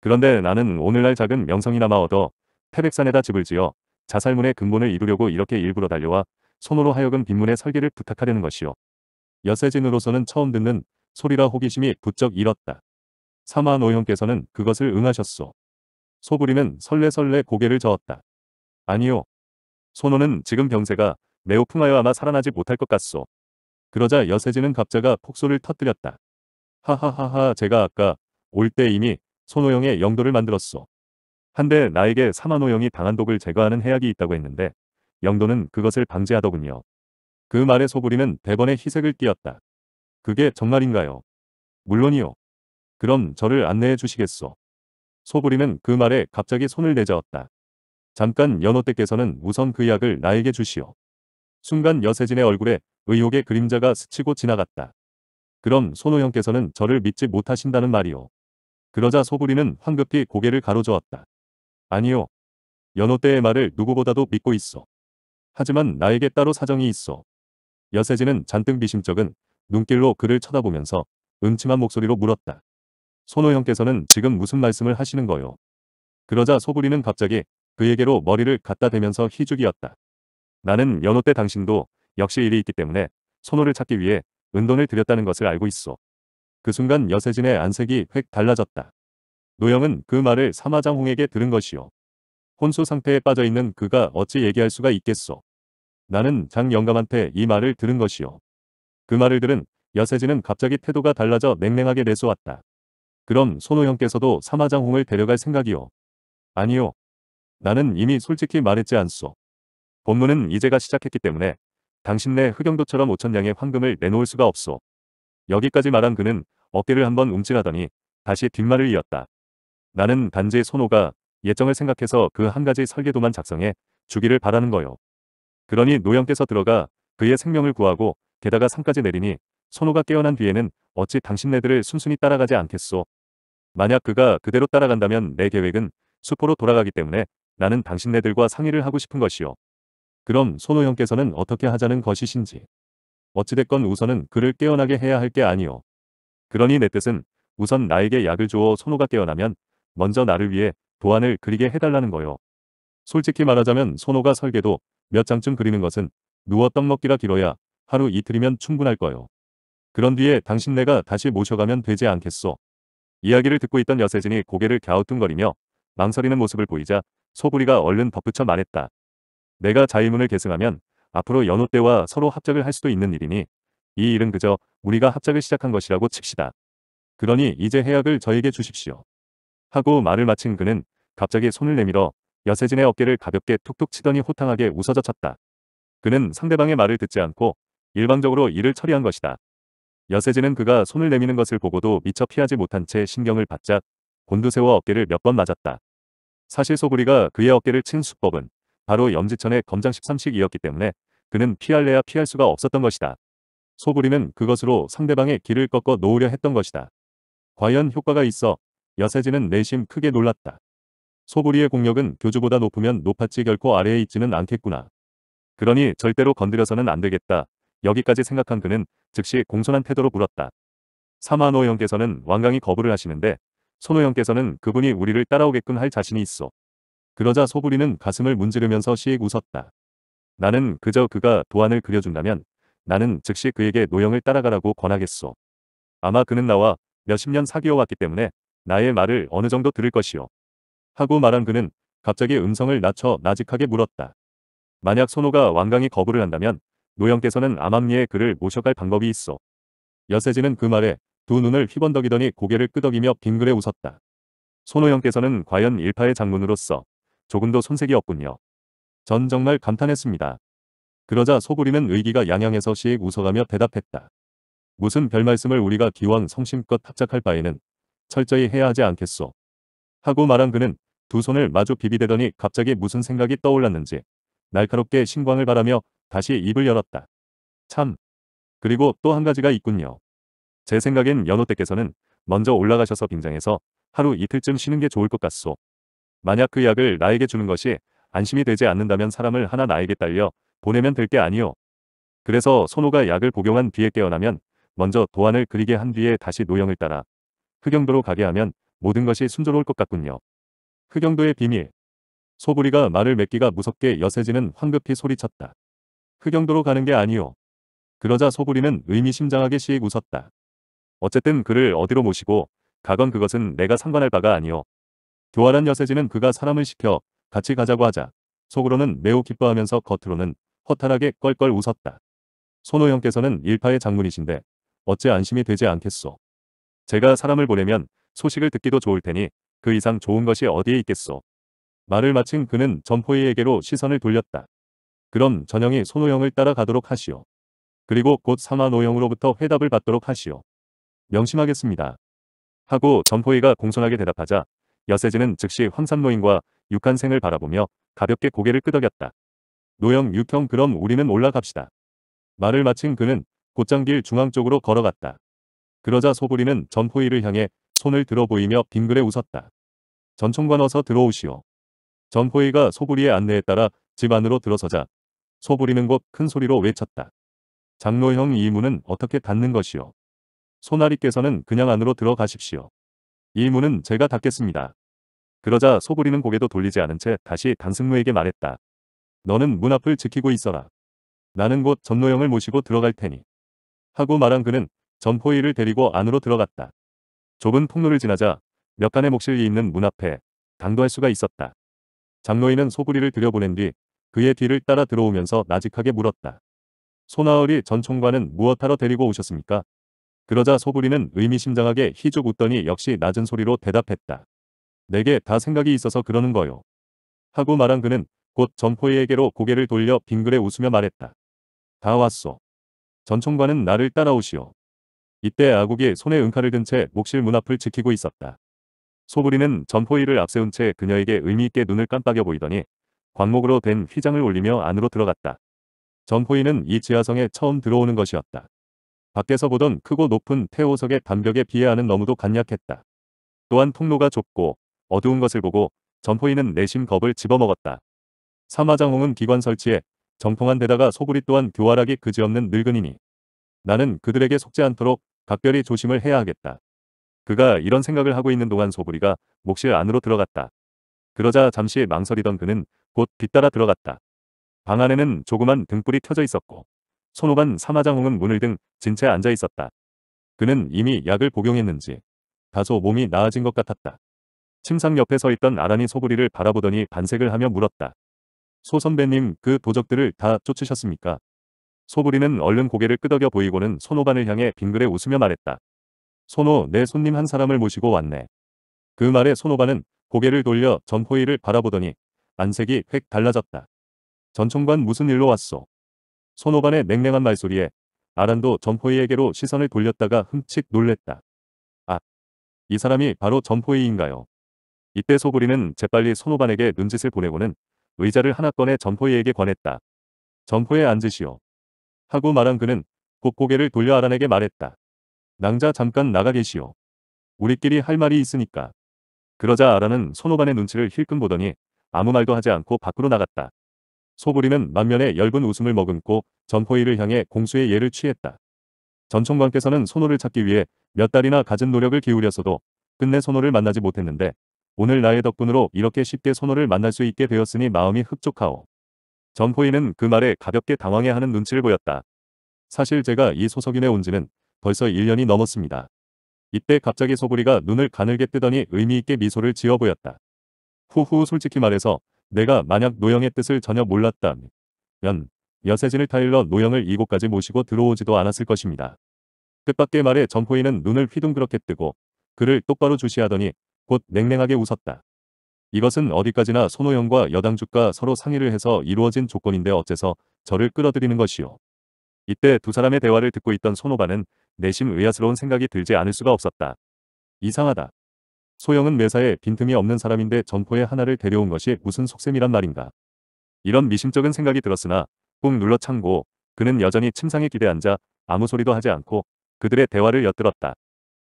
그런데 나는 오늘날 작은 명성이나마 얻어 태백산에다 집을 지어 자살문의 근본을 이루려고 이렇게 일부러 달려와 손호로 하여금 빈문의 설계를 부탁하려는 것이요. 여세진으로서는 처음 듣는 소리라 호기심이 부쩍 일었다. 사마노형께서는 그것을 응하셨소. 소부리는 설레설레 고개를 저었다. 아니요. 손호는 지금 병세가 매우 풍하여 아마 살아나지 못할 것 같소. 그러자 여세지는 갑자가 폭소를 터뜨렸다. 하하하하 제가 아까 올 때 이미 손호영의 영도를 만들었소. 한데 나에게 사만호영이 당한 독을 제거하는 해약이 있다고 했는데 영도는 그것을 방지하더군요. 그 말에 소부리는 대번에 희색을 띄었다. 그게 정말인가요? 물론이요. 그럼 저를 안내해 주시겠소. 소부리는 그 말에 갑자기 손을 내저었다. 잠깐 연호때께서는 우선 그 약을 나에게 주시오. 순간 여세진의 얼굴에 의혹의 그림자가 스치고 지나갔다. 그럼 손호영께서는 저를 믿지 못하신다는 말이오. 그러자 소부리는 황급히 고개를 가로저었다. 아니요. 연호때의 말을 누구보다도 믿고 있어. 하지만 나에게 따로 사정이 있어. 여세진은 잔뜩 미심쩍은 눈길로 그를 쳐다보면서 음침한 목소리로 물었다. 손호형께서는 지금 무슨 말씀을 하시는 거요. 그러자 소부리는 갑자기 그에게로 머리를 갖다 대면서 희죽이었다. 나는 연호 때 당신도 역시 일이 있기 때문에 손호를 찾기 위해 은돈을 드렸다는 것을 알고 있어. 그 순간 여세진의 안색이 획 달라졌다. 노영은 그 말을 사마장홍에게 들은 것이요. 혼수 상태에 빠져있는 그가 어찌 얘기할 수가 있겠소. 나는 장영감한테 이 말을 들은 것이요. 그 말을 들은 여세진은 갑자기 태도가 달라져 냉랭하게 내쏘았다. 그럼 손호영께서도 사마장홍을 데려갈 생각이요. 아니요. 나는 이미 솔직히 말했지 않소. 본문은 이제가 시작했기 때문에 당신네 흑영도처럼 5천냥의 황금을 내놓을 수가 없소. 여기까지 말한 그는 어깨를 한번 움찔하더니 다시 뒷말을 이었다. 나는 단지 손호가 예정을 생각해서 그 한 가지 설계도만 작성해 주기를 바라는 거요. 그러니 노영께서 들어가 그의 생명을 구하고 게다가 상까지 내리니 손호가 깨어난 뒤에는 어찌 당신네들을 순순히 따라가지 않겠소. 만약 그가 그대로 따라간다면 내 계획은 수포로 돌아가기 때문에 나는 당신네들과 상의를 하고 싶은 것이요. 그럼 손호 형께서는 어떻게 하자는 것이신지. 어찌됐건 우선은 그를 깨어나게 해야 할 게 아니요. 그러니 내 뜻은 우선 나에게 약을 주어 손호가 깨어나면 먼저 나를 위해 도안을 그리게 해달라는 거요. 솔직히 말하자면 손호가 설계도 몇 장쯤 그리는 것은 누워 떡 먹기라 길어야 하루 이틀이면 충분할 거요. 그런 뒤에 당신네가 다시 모셔가면 되지 않겠소. 이야기를 듣고 있던 여세진이 고개를 갸우뚱거리며 망설이는 모습을 보이자 소부리가 얼른 덧붙여 말했다. 내가 자의문을 계승하면 앞으로 연호 때와 서로 합작을 할 수도 있는 일이니 이 일은 그저 우리가 합작을 시작한 것이라고 칩시다. 그러니 이제 해약을 저에게 주십시오. 하고 말을 마친 그는 갑자기 손을 내밀어 여세진의 어깨를 가볍게 툭툭 치더니 호탕하게 웃어젖혔다. 그는 상대방의 말을 듣지 않고 일방적으로 일을 처리한 것이다. 여세진은 그가 손을 내미는 것을 보고도 미처 피하지 못한 채 신경을 바짝 곤두세워 어깨를 몇 번 맞았다. 사실 소구리가 그의 어깨를 친 수법은 바로 염지천의 검장 13식이었기 때문에 그는 피할래야 피할 수가 없었던 것이다. 소구리는 그것으로 상대방의 길을 꺾어 놓으려 했던 것이다. 과연 효과가 있어 여세진은 내심 크게 놀랐다. 소구리의 공력은 교주보다 높으면 높았지 결코 아래에 있지는 않겠구나. 그러니 절대로 건드려서는 안 되겠다 여기까지 생각한 그는 즉시 공손한 태도로 물었다. 사마노 형께서는 왕강히 거부를 하시는데 손호 형께서는 그분이 우리를 따라오게끔 할 자신이 있어. 그러자 소부리는 가슴을 문지르면서 시익 웃었다. 나는 그저 그가 도안을 그려준다면 나는 즉시 그에게 노형을 따라가라고 권하겠소. 아마 그는 나와 몇십 년 사귀어왔기 때문에 나의 말을 어느 정도 들을 것이오. 하고 말한 그는 갑자기 음성을 낮춰 나직하게 물었다. 만약 손호가 왕강히 거부를 한다면 노영께서는 암암리에 그를 모셔갈 방법이 있어. 여세지는그 말에 두 눈을 휘번덕이더니 고개를 끄덕이며 빙그레 웃었다. 손호영께서는 과연 일파의 장문으로서 조금도 손색이 없군요. 전 정말 감탄했습니다. 그러자 소부리는 의기가 양양해서 씩 웃어가며 대답했다. 무슨 별말씀을 우리가 기왕 성심껏 합작할 바에는 철저히 해야 하지 않겠소. 하고 말한 그는 두 손을 마주 비비대더니 갑자기 무슨 생각이 떠올랐는지 날카롭게 신광을 바라며 다시 입을 열었다. 참. 그리고 또 한 가지가 있군요. 제 생각엔 연호 댁께서는 먼저 올라가셔서 빙장해서 하루 이틀쯤 쉬는 게 좋을 것 같소. 만약 그 약을 나에게 주는 것이 안심이 되지 않는다면 사람을 하나 나에게 딸려 보내면 될 게 아니오. 그래서 손호가 약을 복용한 뒤에 깨어나면 먼저 도안을 그리게 한 뒤에 다시 노영을 따라 흑영도로 가게 하면 모든 것이 순조로울 것 같군요. 흑영도의 비밀 소부리가 말을 맺기가 무섭게 여세지는 황급히 소리쳤다. 흑영도로 그 가는 게 아니오. 그러자 소부리는 의미심장하게 시익 웃었다. 어쨌든 그를 어디로 모시고 가건 그것은 내가 상관할 바가 아니오. 교활한 여세지는 그가 사람을 시켜 같이 가자고 하자 속으로는 매우 기뻐하면서 겉으로는 허탈하게 껄껄 웃었다. 손호 형께서는 일파의 장문이신데 어째 안심이 되지 않겠소. 제가 사람을 보내면 소식을 듣기도 좋을 테니 그 이상 좋은 것이 어디에 있겠소. 말을 마친 그는 점포이에게로 시선을 돌렸다. 그럼 전형이 손호영을 따라가도록 하시오. 그리고 곧삼환노영으로부터 회답을 받도록 하시오. 명심하겠습니다. 하고 점포이가 공손하게 대답하자 여세진은 즉시 황산노인과 육한생을 바라보며 가볍게 고개를 끄덕였다. 노영 육형 그럼 우리는 올라갑시다. 말을 마친 그는 곧장길 중앙 쪽으로 걸어갔다. 그러자 소부리는 전포이를 향해 손을 들어 보이며 빙그레 웃었다. 전총관 어서 들어오시오. 전포이가 소부리의 안내에 따라 집 안으로 들어서자 소부리는 곧 큰 소리로 외쳤다. 장로형 이 문은 어떻게 닫는 것이요? 소나리께서는 그냥 안으로 들어가십시오. 이 문은 제가 닫겠습니다. 그러자 소부리는 고개도 돌리지 않은 채 다시 단승로에게 말했다. 너는 문 앞을 지키고 있어라. 나는 곧전노형을 모시고 들어갈 테니. 하고 말한 그는 전포이를 데리고 안으로 들어갔다. 좁은 통로를 지나자 몇 간의 목실이 있는 문 앞에 당도할 수가 있었다. 장로인은 소부리를 들여보낸 뒤 그의 뒤를 따라 들어오면서 나직하게 물었다. 소나으리 전 총관은 무엇하러 데리고 오셨습니까? 그러자 소부리는 의미심장하게 희죽 웃더니 역시 낮은 소리로 대답했다. 내게 다 생각이 있어서 그러는 거요. 하고 말한 그는 곧 전포이에게로 고개를 돌려 빙글에 웃으며 말했다. 다 왔소. 전 총관은 나를 따라오시오. 이때 아국이 손에 은칼을 든 채 목실 문 앞을 지키고 있었다. 소부리는 전포이를 앞세운 채 그녀에게 의미있게 눈을 깜빡여 보이더니 광목으로 된 휘장을 올리며 안으로 들어갔다. 점포인은 이 지하성에 처음 들어오는 것이었다. 밖에서 보던 크고 높은 태호석의 담벽에 비해하는 너무도 간략했다. 또한 통로가 좁고 어두운 것을 보고 점포인은 내심 겁을 집어먹었다. 사마장홍은 기관 설치에 정통한 데다가 소굴리 또한 교활하기 그지없는 늙은이니 나는 그들에게 속지 않도록 각별히 조심을 해야 하겠다. 그가 이런 생각을 하고 있는 동안 소부리가 목실 안으로 들어갔다. 그러자 잠시 망설이던 그는 곧 뒤따라 들어갔다. 방 안에는 조그만 등불이 켜져 있었고 손오반 사마장홍은 문을 등 진채 앉아 있었다. 그는 이미 약을 복용했는지 다소 몸이 나아진 것 같았다. 침상 옆에 서 있던 아란이 소부리를 바라보더니 반색을 하며 물었다. 소 선배님 그 도적들을 다 쫓으셨습니까? 소부리는 얼른 고개를 끄덕여 보이고는 손오반을 향해 빙그레 웃으며 말했다. 손오 내 손님 한 사람을 모시고 왔네. 그 말에 손오반은 고개를 돌려 점포이를 바라보더니 안색이 획 달라졌다. 전총관 무슨 일로 왔소? 손오반의 냉랭한 말소리에 아란도 점포이에게로 시선을 돌렸다가 흠칫 놀랬다. 아, 이 사람이 바로 점포이인가요? 이때 소부리는 재빨리 손오반에게 눈짓을 보내고는 의자를 하나 꺼내 점포이에게 권했다. 점포에 앉으시오. 하고 말한 그는 곧 고개를 돌려 아란에게 말했다. 낭자 잠깐 나가 계시오. 우리끼리 할 말이 있으니까. 그러자 아란은 손오반의 눈치를 힐끔 보더니 아무 말도 하지 않고 밖으로 나갔다. 소부리는 만면에 엷은 웃음을 머금고 전포이를 향해 공수의 예를 취했다. 전총관께서는 손호를 찾기 위해 몇 달이나 가진 노력을 기울였어도 끝내 손호를 만나지 못했는데 오늘 나의 덕분으로 이렇게 쉽게 손호를 만날 수 있게 되었으니 마음이 흡족하오. 전포이는 그 말에 가볍게 당황해하는 눈치를 보였다. 사실 제가 이소석인에온 지는 벌써 1년이 넘었습니다. 이때 갑자기 소부리가 눈을 가늘게 뜨더니 의미있게 미소를 지어 보였다. 후후 솔직히 말해서 내가 만약 노영의 뜻을 전혀 몰랐다면 여세진을 타일러 노영을 이곳까지 모시고 들어오지도 않았을 것입니다. 뜻밖의 말에 점포인은 눈을 휘둥그렇게 뜨고 그를 똑바로 주시하더니 곧 냉랭하게 웃었다. 이것은 어디까지나 손호영과 여당주가 서로 상의를 해서 이루어진 조건인데 어째서 저를 끌어들이는 것이요. 이때 두 사람의 대화를 듣고 있던 손호반은 내심 의아스러운 생각이 들지 않을 수가 없었다. 이상하다. 소영은 매사에 빈틈이 없는 사람인데 점포에 하나를 데려온 것이 무슨 속셈이란 말인가. 이런 미심쩍은 생각이 들었으나 꾹 눌러 참고 그는 여전히 침상에 기대앉아 아무 소리도 하지 않고 그들의 대화를 엿들었다.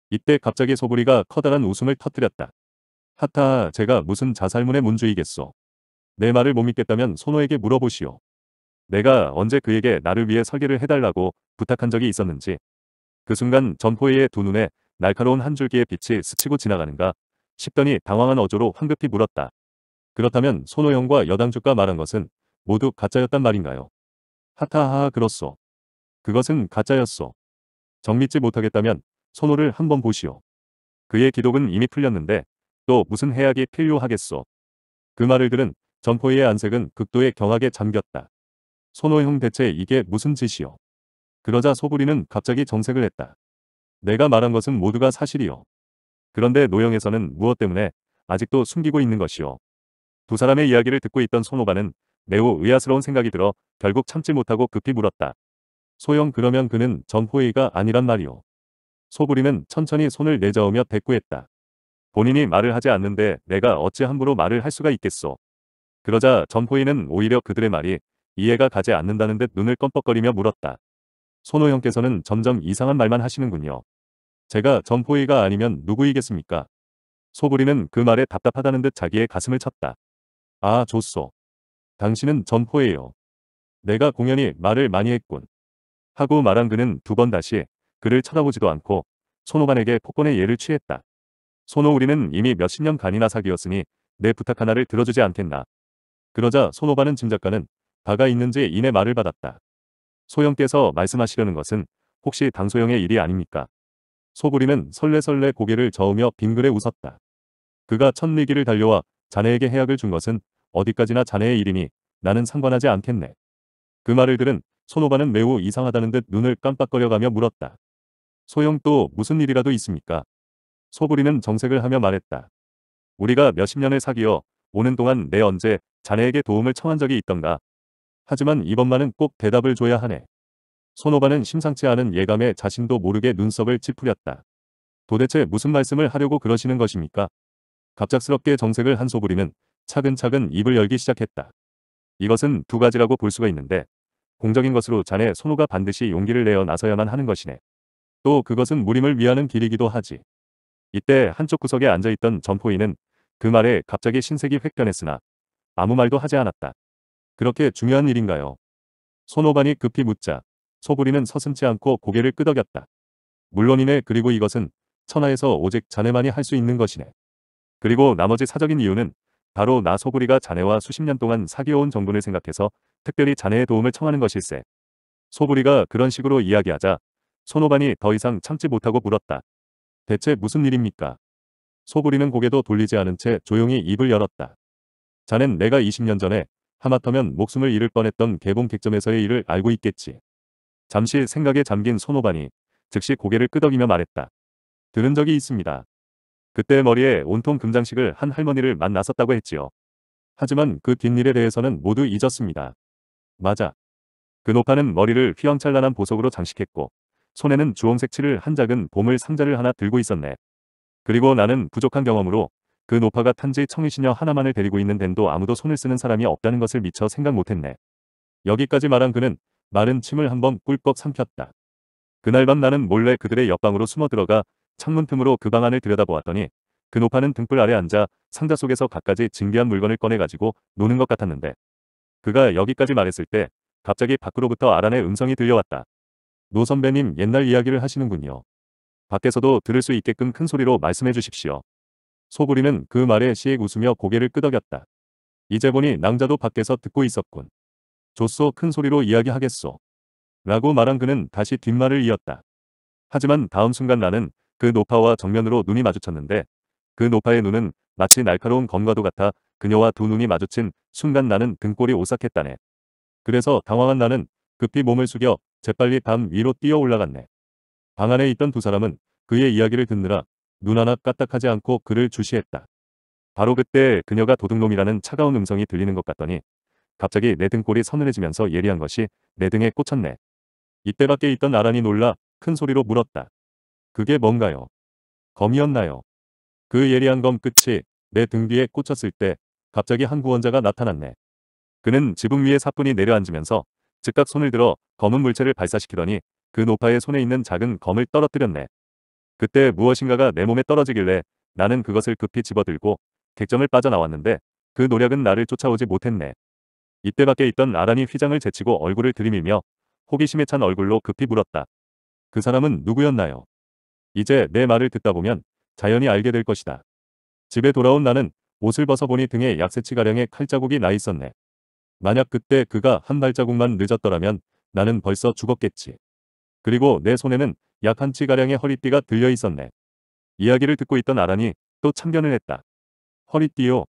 이때 갑자기 소부리가 커다란 웃음을 터뜨렸다. 하타 제가 무슨 자살문의 문주이겠소. 내 말을 못 믿겠다면 손호에게 물어보시오. 내가 언제 그에게 나를 위해 설계를 해달라고 부탁한 적이 있었는지. 그 순간 점포의 두 눈에 날카로운 한 줄기의 빛이 스치고 지나가는가 싶더니 당황한 어조로 황급히 물었다. 그렇다면 손호영과 여당주가 말한 것은 모두 가짜였단 말인가요? 하타하하 그렇소. 그것은 가짜였소. 정믿지 못하겠다면 손호를 한번 보시오. 그의 기독은 이미 풀렸는데 또 무슨 해악이 필요하겠소. 그 말을 들은 점포의 안색은 극도의 경악에 잠겼다. 손호형 대체 이게 무슨 짓이오. 그러자 소부리는 갑자기 정색을 했다. 내가 말한 것은 모두가 사실이요. 그런데 노영에서는 무엇 때문에 아직도 숨기고 있는 것이요. 두 사람의 이야기를 듣고 있던 손오바는 매우 의아스러운 생각이 들어 결국 참지 못하고 급히 물었다. 소영 그러면 그는 전호의가 아니란 말이오. 소부리는 천천히 손을 내저으며 대꾸했다. 본인이 말을 하지 않는데 내가 어찌 함부로 말을 할 수가 있겠소. 그러자 전호의는 오히려 그들의 말이 이해가 가지 않는다는 듯 눈을 껌뻑거리며 물었다. 손호 형께서는 점점 이상한 말만 하시는군요. 제가 점포이가 아니면 누구이겠습니까? 소부리는 그 말에 답답하다는 듯 자기의 가슴을 쳤다. 아 좋소. 당신은 점포예요. 내가 공연히 말을 많이 했군. 하고 말한 그는 두 번 다시 그를 쳐다보지도 않고 손호반에게 폭언의 예를 취했다. 손호우리는 이미 몇 십 년 간이나 사귀었으니 내 부탁 하나를 들어주지 않겠나. 그러자 손호반은 짐작가는 다가 있는지 이내 말을 받았다. 소영께서 말씀하시려는 것은 혹시 당소영의 일이 아닙니까? 소부리는 설레설레 고개를 저으며 빙그레 웃었다. 그가 천리기를 달려와 자네에게 해약을준 것은 어디까지나 자네의 일이니 나는 상관하지 않겠네. 그 말을 들은 손오바는 매우 이상하다는 듯 눈을 깜빡거려가며 물었다. 소영 또 무슨 일이라도 있습니까? 소부리는 정색을 하며 말했다. 우리가 몇십 년을 사귀어 오는 동안 내 언제 자네에게 도움을 청한 적이 있던가 하지만 이번만은 꼭 대답을 줘야 하네. 손오바는 심상치 않은 예감에 자신도 모르게 눈썹을 찌푸렸다. 도대체 무슨 말씀을 하려고 그러시는 것입니까? 갑작스럽게 정색을 한 소부리는 차근차근 입을 열기 시작했다. 이것은 두 가지라고 볼 수가 있는데 공적인 것으로 자네 손오가 반드시 용기를 내어 나서야만 하는 것이네. 또 그것은 무림을 위하는 길이기도 하지. 이때 한쪽 구석에 앉아있던 점포인은 그 말에 갑자기 신색이 획변했으나 아무 말도 하지 않았다. 그렇게 중요한 일인가요? 손호반이 급히 묻자 소부리는 서슴지 않고 고개를 끄덕였다. 물론이네 그리고 이것은 천하에서 오직 자네만이 할 수 있는 것이네. 그리고 나머지 사적인 이유는 바로 나 소부리가 자네와 수십 년 동안 사귀어온 정분을 생각해서 특별히 자네의 도움을 청하는 것일세. 소부리가 그런 식으로 이야기하자 손호반이 더 이상 참지 못하고 물었다. 대체 무슨 일입니까? 소부리는 고개도 돌리지 않은 채 조용히 입을 열었다. 자넨 내가 20년 전에 하마터면 목숨을 잃을 뻔했던 개봉객점에서의 일을 알고 있겠지. 잠시 생각에 잠긴 손호반이 즉시 고개를 끄덕이며 말했다. 들은 적이 있습니다. 그때 머리에 온통 금장식을 한 할머니를 만났었다고 했지요. 하지만 그 뒷일에 대해서는 모두 잊었습니다. 맞아. 그 노파는 머리를 휘황찬란한 보석으로 장식했고 손에는 주홍색 칠을 한 작은 보물 상자를 하나 들고 있었네. 그리고 나는 부족한 경험으로 그 노파가 탄 지 청이시녀 하나만을 데리고 있는 덴도 아무도 손을 쓰는 사람이 없다는 것을 미처 생각 못했네. 여기까지 말한 그는 마른 침을 한번 꿀꺽 삼켰다. 그날 밤 나는 몰래 그들의 옆방으로 숨어 들어가 창문 틈으로 그 방 안을 들여다보았더니 그 노파는 등불 아래 앉아 상자 속에서 갖가지 진귀한 물건을 꺼내가지고 노는 것 같았는데 그가 여기까지 말했을 때 갑자기 밖으로부터 아란의 음성이 들려왔다. 노 선배님 옛날 이야기를 하시는군요. 밖에서도 들을 수 있게끔 큰 소리로 말씀해 주십시오. 소구리는 그 말에 시익 웃으며 고개를 끄덕였다. 이제 보니 낭자도 밖에서 듣고 있었군. 조소 큰 소리로 이야기하겠소. 라고 말한 그는 다시 뒷말을 이었다. 하지만 다음 순간 나는 그 노파와 정면으로 눈이 마주쳤는데 그 노파의 눈은 마치 날카로운 검과도 같아 그녀와 두 눈이 마주친 순간 나는 등골이 오싹했다네. 그래서 당황한 나는 급히 몸을 숙여 재빨리 밤 위로 뛰어 올라갔네. 방 안에 있던 두 사람은 그의 이야기를 듣느라 눈 하나 까딱하지 않고 그를 주시했다. 바로 그때 그녀가 도둑놈이라는 차가운 음성이 들리는 것 같더니 갑자기 내 등골이 서늘해지면서 예리한 것이 내 등에 꽂혔네. 이때 밖에 있던 아란이 놀라 큰 소리로 물었다. 그게 뭔가요? 검이었나요? 그 예리한 검 끝이 내 등 뒤에 꽂혔을 때 갑자기 한 구원자가 나타났네. 그는 지붕 위에 사뿐히 내려앉으면서 즉각 손을 들어 검은 물체를 발사시키더니 그 노파의 손에 있는 작은 검을 떨어뜨렸네. 그때 무엇인가가 내 몸에 떨어지길래 나는 그것을 급히 집어들고 객점을 빠져나왔는데 그 노력은 나를 쫓아오지 못했네. 이때 밖에 있던 아란이 휘장을 제치고 얼굴을 들이밀며 호기심에 찬 얼굴로 급히 물었다. 그 사람은 누구였나요? 이제 내 말을 듣다 보면 자연히 알게 될 것이다. 집에 돌아온 나는 옷을 벗어보니 등에 약세치가량의 칼자국이 나 있었네. 만약 그때 그가 한 발자국만 늦었더라면 나는 벌써 죽었겠지. 그리고 내 손에는 약한 치가량의 허리띠가 들려 있었네. 이야기를 듣고 있던 아란이 또 참견을 했다. 허리띠요.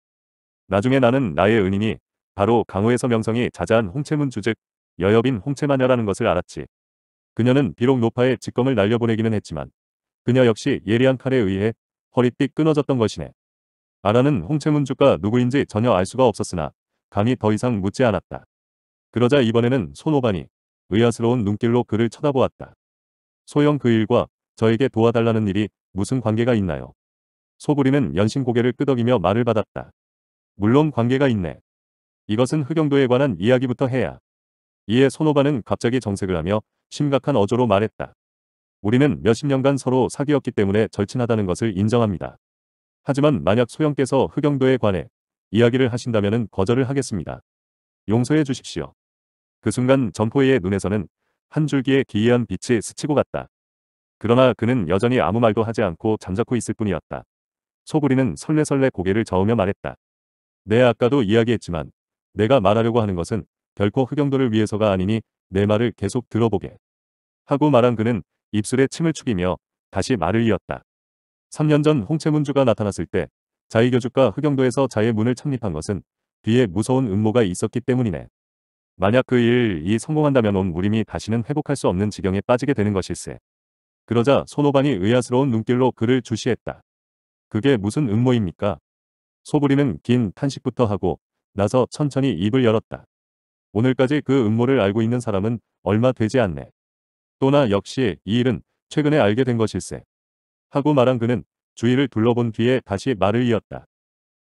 나중에 나는 나의 은인이 바로 강호에서 명성이 자자한 홍채문 주즉 여여빈 홍채마녀라는 것을 알았지. 그녀는 비록 노파의 직검을 날려보내기는 했지만 그녀 역시 예리한 칼에 의해 허리띠 끊어졌던 것이네. 아라는 홍채문 주가 누구인지 전혀 알 수가 없었으나 감히 더 이상 묻지 않았다. 그러자 이번에는 손오반이 의아스러운 눈길로 그를 쳐다보았다. 소영 그 일과 저에게 도와달라는 일이 무슨 관계가 있나요? 소부리는 연신 고개를 끄덕이며 말을 받았다. 물론 관계가 있네. 이것은 흑영도에 관한 이야기부터 해야. 이에 손오바는 갑자기 정색을 하며 심각한 어조로 말했다. 우리는 몇십 년간 서로 사귀었기 때문에 절친하다는 것을 인정합니다. 하지만 만약 소영께서 흑영도에 관해 이야기를 하신다면 거절을 하겠습니다. 용서해 주십시오. 그 순간 점포의 눈에서는 한 줄기의 기이한 빛이 스치고 갔다. 그러나 그는 여전히 아무 말도 하지 않고 잠자코 있을 뿐이었다. 소부리는 설레설레 고개를 저으며 말했다. 내 네, 아까도 이야기했지만 내가 말하려고 하는 것은 결코 흑영도를 위해서가 아니니 내 말을 계속 들어보게. 하고 말한 그는 입술에 침을 축이며 다시 말을 이었다. 3년 전 홍채문주가 나타났을 때 자의교주가 흑영도에서 자의 문을 창립한 것은 뒤에 무서운 음모가 있었기 때문이네. 만약 그 일이 성공한다면 온 무림이 다시는 회복할 수 없는 지경에 빠지게 되는 것일세. 그러자 손오반이 의아스러운 눈길로 그를 주시했다. 그게 무슨 음모입니까? 소부리는 긴 탄식부터 하고 나서 천천히 입을 열었다. 오늘까지 그 음모를 알고 있는 사람은 얼마 되지 않네. 또나 역시 이 일은 최근에 알게 된 것일세. 하고 말한 그는 주위를 둘러본 뒤에 다시 말을 이었다.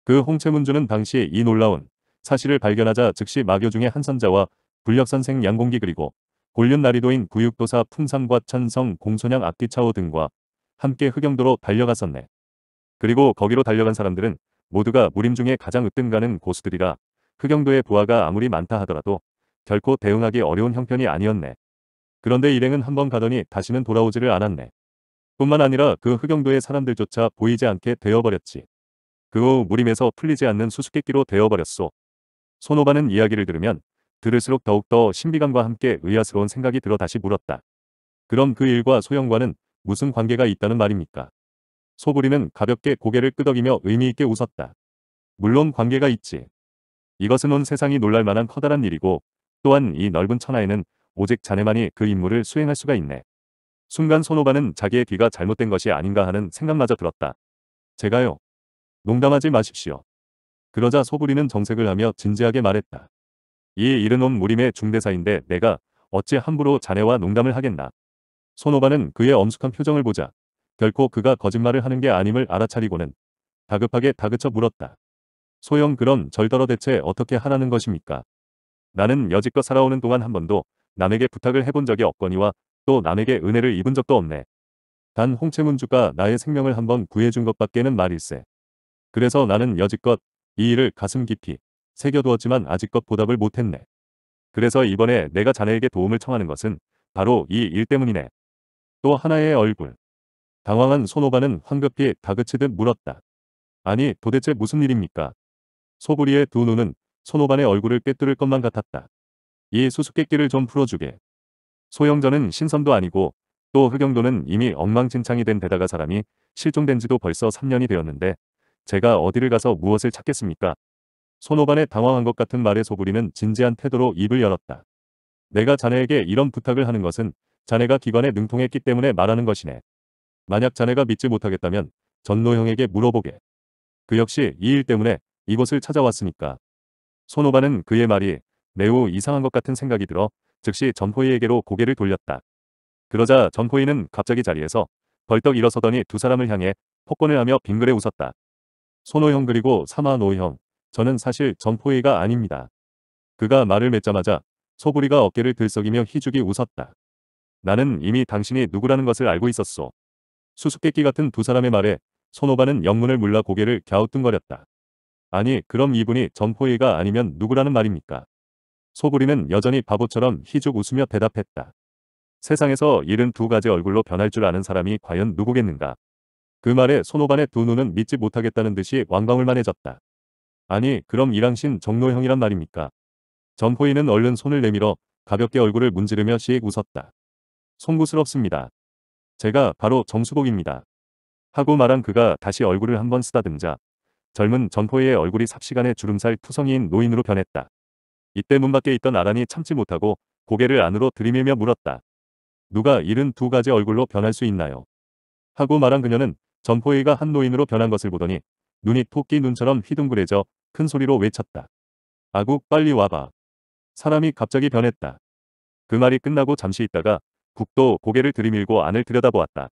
그 홍채문주는 당시 이 놀라운 사실을 발견하자 즉시 마교 중의 한선자와 불력선생 양공기 그리고 곤륜 나리도인 구육도사 풍산과 천성 공손양 악기차오 등과 함께 흑영도로 달려갔었네. 그리고 거기로 달려간 사람들은 모두가 무림 중에 가장 으뜸가는 고수들이라 흑영도의 부하가 아무리 많다 하더라도 결코 대응하기 어려운 형편이 아니었네. 그런데 일행은 한번 가더니 다시는 돌아오지를 않았네. 뿐만 아니라 그 흑영도의 사람들조차 보이지 않게 되어버렸지. 그 후 무림에서 풀리지 않는 수수께끼로 되어버렸소. 손오바는 이야기를 들으면 들을수록 더욱더 신비감과 함께 의아스러운 생각이 들어 다시 물었다. 그럼 그 일과 소영과는 무슨 관계가 있다는 말입니까? 소부리는 가볍게 고개를 끄덕이며 의미있게 웃었다. 물론 관계가 있지. 이것은 온 세상이 놀랄만한 커다란 일이고 또한 이 넓은 천하에는 오직 자네만이 그 임무를 수행할 수가 있네. 순간 손오바는 자기의 귀가 잘못된 것이 아닌가 하는 생각마저 들었다. 제가요. 농담하지 마십시오. 그러자 소부리는 정색을 하며 진지하게 말했다. 이 일은 온 무림의 중대사인데 내가 어찌 함부로 자네와 농담을 하겠나. 손오바는 그의 엄숙한 표정을 보자 결코 그가 거짓말을 하는 게 아님을 알아차리고는 다급하게 다그쳐 물었다. 소영 그럼 절더러 대체 어떻게 하라는 것입니까? 나는 여지껏 살아오는 동안 한 번도 남에게 부탁을 해본 적이 없거니와 또 남에게 은혜를 입은 적도 없네. 단 홍채문주가 나의 생명을 한 번 구해준 것밖에는 말일세. 그래서 나는 여지껏 이 일을 가슴 깊이 새겨두었지만 아직껏 보답을 못했네. 그래서 이번에 내가 자네에게 도움을 청하는 것은 바로 이 일 때문이네. 또 하나의 얼굴. 당황한 손오바는 황급히 다그치듯 물었다. 아니 도대체 무슨 일입니까? 소부리의 두 눈은 손오반의 얼굴을 깨뜨릴 것만 같았다. 이 수수께끼를 좀 풀어주게. 소영전은 신선도 아니고 또 흑영도는 이미 엉망진창이 된 데다가 사람이 실종된 지도 벌써 3년이 되었는데 제가 어디를 가서 무엇을 찾겠습니까? 손오반의 당황한 것 같은 말에 소부리는 진지한 태도로 입을 열었다. 내가 자네에게 이런 부탁을 하는 것은 자네가 기관에 능통했기 때문에 말하는 것이네. 만약 자네가 믿지 못하겠다면 전노형에게 물어보게. 그 역시 이 일 때문에 이곳을 찾아왔으니까. 손오반은 그의 말이 매우 이상한 것 같은 생각이 들어 즉시 전포이에게로 고개를 돌렸다. 그러자 전포이는 갑자기 자리에서 벌떡 일어서더니 두 사람을 향해 폭권을 하며 빙그레 웃었다. 손호형 그리고 사마노형 저는 사실 점포이가 아닙니다. 그가 말을 맺자마자 소부리가 어깨를 들썩이며 희죽이 웃었다. 나는 이미 당신이 누구라는 것을 알고 있었소. 수수께끼 같은 두 사람의 말에 손호바는 영문을 물라 고개를 갸우뚱거렸다. 아니 그럼 이분이 점포이가 아니면 누구라는 말입니까? 소부리는 여전히 바보처럼 희죽 웃으며 대답했다. 세상에서 이른 두 가지 얼굴로 변할 줄 아는 사람이 과연 누구겠는가? 그 말에 손오반의 두 눈은 믿지 못하겠다는 듯이 왕방울만해졌다. 아니 그럼 이랑신 정노형이란 말입니까? 전포인은 얼른 손을 내밀어 가볍게 얼굴을 문지르며 씩 웃었다. 송구스럽습니다. 제가 바로 정수복입니다. 하고 말한 그가 다시 얼굴을 한 번 쓰다듬자 젊은 전포이의 얼굴이 삽시간에 주름살 투성이인 노인으로 변했다. 이때 문 밖에 있던 아란이 참지 못하고 고개를 안으로 들이밀며 물었다. 누가 일흔 두 가지 얼굴로 변할 수 있나요? 하고 말한 그녀는 점포이가 한 노인으로 변한 것을 보더니 눈이 토끼 눈처럼 휘둥그레져 큰 소리로 외쳤다. 아국 빨리 와봐. 사람이 갑자기 변했다. 그 말이 끝나고 잠시 있다가 국도 고개를 들이밀고 안을 들여다보았다.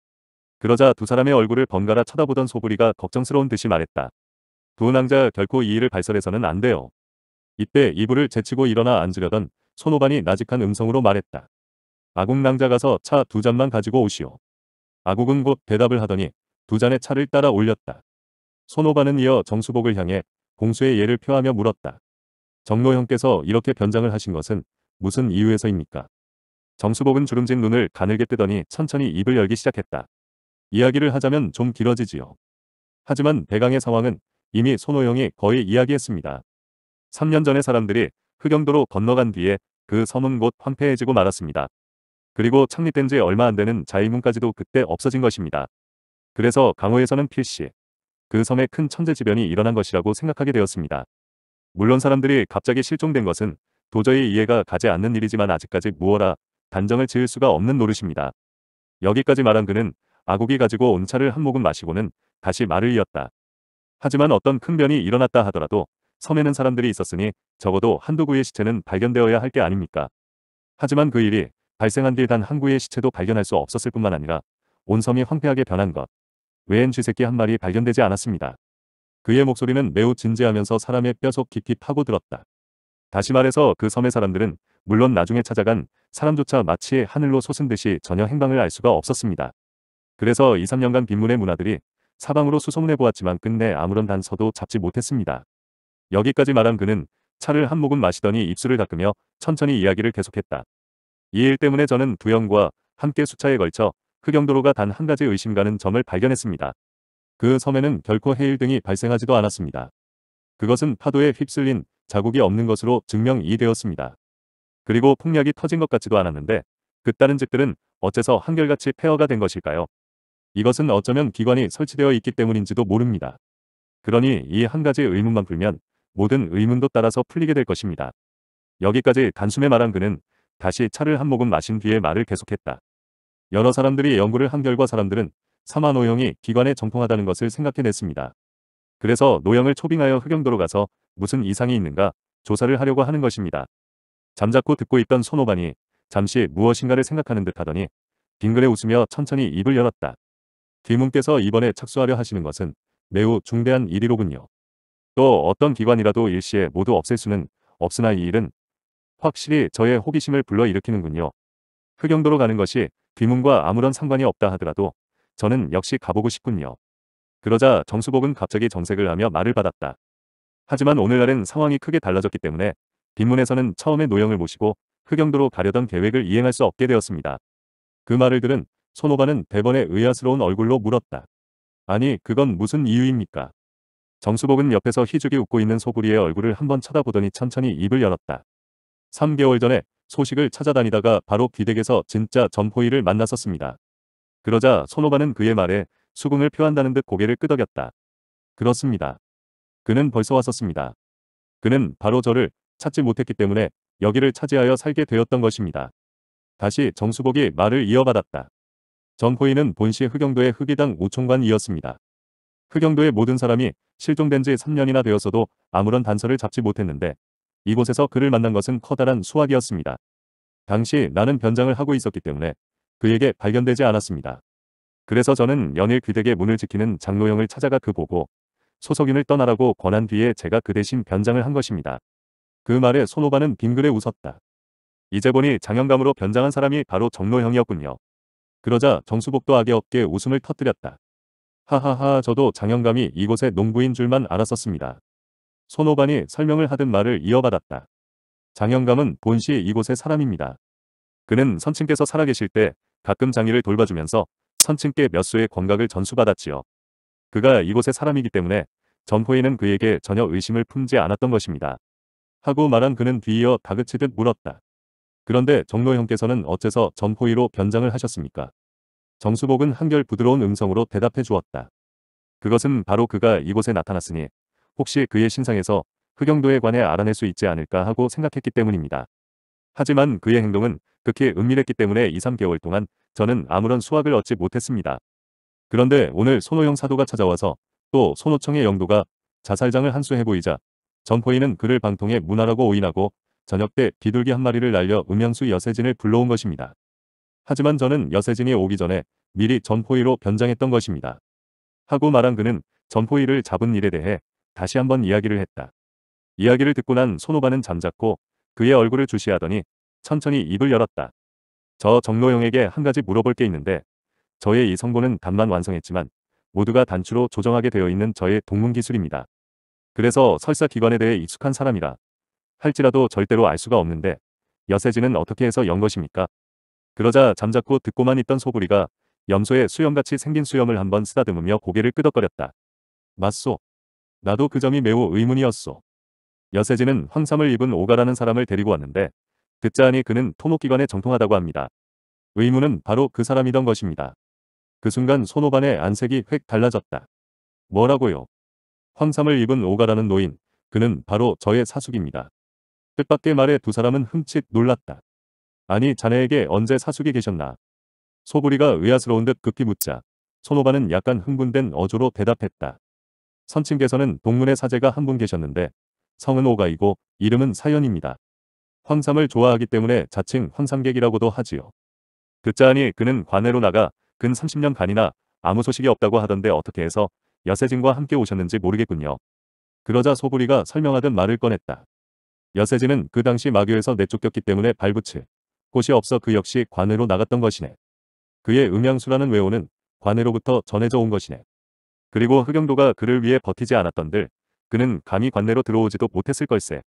그러자 두 사람의 얼굴을 번갈아 쳐다보던 소부리가 걱정스러운 듯이 말했다. 두낭자 결코 이 일을 발설해서는 안 돼요. 이때 이불을 제치고 일어나 앉으려던 손오반이 나직한 음성으로 말했다. 아국낭자 가서 차 두 잔만 가지고 오시오. 아국은 곧 대답을 하더니 두 잔의 차를 따라 올렸다. 손오바는 이어 정수복을 향해 공수의 예를 표하며 물었다. 정로 형께서 이렇게 변장을 하신 것은 무슨 이유에서입니까? 정수복은 주름진 눈을 가늘게 뜨더니 천천히 입을 열기 시작했다. 이야기를 하자면 좀 길어지지요. 하지만 대강의 상황은 이미 손호영이 거의 이야기했습니다. 3년 전에 사람들이 흑영도로 건너간 뒤에 그 섬은 곧 황폐해지고 말았습니다. 그리고 창립된 지 얼마 안 되는 자의문까지도 그때 없어진 것입니다. 그래서 강호에서는 필시 그 섬에 큰 천재지변이 일어난 것이라고 생각하게 되었습니다. 물론 사람들이 갑자기 실종된 것은 도저히 이해가 가지 않는 일이지만 아직까지 무어라 단정을 지을 수가 없는 노릇입니다. 여기까지 말한 그는 아국이 가지고 온 차를 한 모금 마시고는 다시 말을 이었다. 하지만 어떤 큰 변이 일어났다 하더라도 섬에는 사람들이 있었으니 적어도 한두 구의 시체는 발견되어야 할 게 아닙니까? 하지만 그 일이 발생한 뒤 단 한 구의 시체도 발견할 수 없었을 뿐만 아니라 온 섬이 황폐하게 변한 것, 외엔 쥐새끼 한 마리 발견되지 않았습니다. 그의 목소리는 매우 진지하면서 사람의 뼈속 깊이 파고들었다. 다시 말해서 그 섬의 사람들은 물론 나중에 찾아간 사람조차 마치 하늘로 솟은 듯이 전혀 행방을 알 수가 없었습니다. 그래서 2, 3년간 빈문의 문화들이 사방으로 수소문해 보았지만 끝내 아무런 단서도 잡지 못했습니다. 여기까지 말한 그는 차를 한 모금 마시더니 입술을 닦으며 천천히 이야기를 계속했다. 이 일 때문에 저는 두형과 함께 수차에 걸쳐 흑영도로가 그 단한 가지 의심가는 점을 발견했습니다. 그 섬에는 결코 해일 등이 발생하지도 않았습니다. 그것은 파도에 휩쓸린 자국이 없는 것으로 증명이 되었습니다. 그리고 폭력이 터진 것 같지도 않았는데 그 다른 집들은 어째서 한결같이 폐허가 된 것일까요? 이것은 어쩌면 기관이 설치되어 있기 때문인지도 모릅니다. 그러니 이 한 가지 의문만 풀면 모든 의문도 따라서 풀리게 될 것입니다. 여기까지 단숨에 말한 그는 다시 차를 한 모금 마신 뒤에 말을 계속했다. 여러 사람들이 연구를 한 결과 사람들은 사마 노형이 기관에 정통하다는 것을 생각해냈습니다. 그래서 노형을 초빙하여 흑영도로 가서 무슨 이상이 있는가 조사를 하려고 하는 것입니다. 잠자코 듣고 있던 손오반이 잠시 무엇인가를 생각하는 듯 하더니 빙그레 웃으며 천천히 입을 열었다. 귀문께서 이번에 착수하려 하시는 것은 매우 중대한 일이로군요. 또 어떤 기관이라도 일시에 모두 없앨 수는 없으나 이 일은 확실히 저의 호기심을 불러일으키는군요. 흑영도로 가는 것이 비문과 아무런 상관이 없다 하더라도 저는 역시 가보고 싶군요. 그러자 정수복은 갑자기 정색을 하며 말을 받았다. 하지만 오늘날은 상황이 크게 달라졌기 때문에 빈문에서는 처음에 노영을 모시고 흑영도로 가려던 계획을 이행할 수 없게 되었습니다. 그 말을 들은 손오바는 대번에 의아스러운 얼굴로 물었다. 아니 그건 무슨 이유입니까? 정수복은 옆에서 희죽이 웃고 있는 소구리의 얼굴을 한번 쳐다보더니 천천히 입을 열었다. 3개월 전에 소식을 찾아다니다가 바로 비댁에서 진짜 전포이를 만났었습니다. 그러자 손오바는 그의 말에 수긍을 표한다는 듯 고개를 끄덕였다. 그렇습니다. 그는 벌써 왔었습니다. 그는 바로 저를 찾지 못했기 때문에 여기를 차지하여 살게 되었던 것입니다. 다시 정수복이 말을 이어받았다. 전포이는 본시 흑영도의 흑이당 우총관이었습니다. 흑영도의 모든 사람이 실종된 지 3년이나 되어서도 아무런 단서를 잡지 못했는데 이곳에서 그를 만난 것은 커다란 수확이었습니다. 당시 나는 변장을 하고 있었기 때문에 그에게 발견되지 않았습니다. 그래서 저는 연일 귀댁의 문을 지키는 장로형을 찾아가 그 보고 소속인을 떠나라고 권한 뒤에 제가 그 대신 변장을 한 것입니다. 그 말에 손오바는 빙그레 웃었다. 이제 보니 장영감으로 변장한 사람이 바로 정로형이었군요. 그러자 정수복도 악의 없게 웃음을 터뜨렸다. 하하하 저도 장영감이 이곳의 농부인 줄만 알았었습니다. 손호반이 설명을 하듯 말을 이어받았다. 장영감은 본시 이곳의 사람입니다. 그는 선친께서 살아계실 때 가끔 장의를 돌봐주면서 선친께 몇 수의 권각을 전수받았지요. 그가 이곳의 사람이기 때문에 전포에는 그에게 전혀 의심을 품지 않았던 것입니다. 하고 말한 그는 뒤이어 다그치듯 물었다. 그런데 정로 형께서는 어째서 전포위로 변장을 하셨습니까? 정수복은 한결 부드러운 음성으로 대답해 주었다. 그것은 바로 그가 이곳에 나타났으니 혹시 그의 신상에서 흑영도에 그 관해 알아낼 수 있지 않을까 하고 생각했기 때문입니다. 하지만 그의 행동은 극히 은밀했기 때문에 2, 3개월 동안 저는 아무런 수확을 얻지 못했습니다. 그런데 오늘 손호영 사도가 찾아와서 또 손호청의 영도가 자살장을 한수 해보이자 점포인은 그를 방통의 문화라고 오인하고 저녁 때 비둘기 한 마리를 날려 음양수 여세진을 불러온 것입니다. 하지만 저는 여세진이 오기 전에 미리 전포위로 변장했던 것입니다. 하고 말한 그는 전포위를 잡은 일에 대해 다시 한번 이야기를 했다. 이야기를 듣고 난 손오바는 잠자코 그의 얼굴을 주시하더니 천천히 입을 열었다. 저 정로영에게 한 가지 물어볼 게 있는데 저의 이성고는 단만 완성했지만 모두가 단추로 조정하게 되어 있는 저의 동문 기술입니다. 그래서 설사 기관에 대해 익숙한 사람이라 할지라도 절대로 알 수가 없는데 여세지는 어떻게 해서 연 것입니까? 그러자 잠자코 듣고만 있던 소구리가 염소의 수염같이 생긴 수염을 한번 쓰다듬으며 고개를 끄덕거렸다. 맞소. 나도 그 점이 매우 의문이었소. 여세진은 황삼을 입은 오가라는 사람을 데리고 왔는데 듣자 하니 그는 토목기관에 정통하다고 합니다. 의문은 바로 그 사람이던 것입니다. 그 순간 손오반의 안색이 획 달라졌다. 뭐라고요? 황삼을 입은 오가라는 노인, 그는 바로 저의 사숙입니다. 뜻밖의 말에 두 사람은 흠칫 놀랐다. 아니 자네에게 언제 사숙이 계셨나? 소부리가 의아스러운 듯 급히 묻자 손오반은 약간 흥분된 어조로 대답했다. 선친께서는 동문의 사제가 한 분 계셨는데 성은 오가이고 이름은 사연입니다. 황삼을 좋아하기 때문에 자칭 황삼객이라고도 하지요. 듣자하니 그는 관외로 나가 근 30년간이나 아무 소식이 없다고 하던데 어떻게 해서 여세진과 함께 오셨는지 모르겠군요. 그러자 소부리가 설명하던 말을 꺼냈다. 여세진은 그 당시 마교에서 내쫓겼기 때문에 발붙일 곳이 없어 그 역시 관외로 나갔던 것이네. 그의 음양수라는 외호는 관외로부터 전해져 온 것이네. 그리고 흑영도가 그를 위해 버티지 않았던들 그는 감히 관내로 들어오지도 못했을 걸세.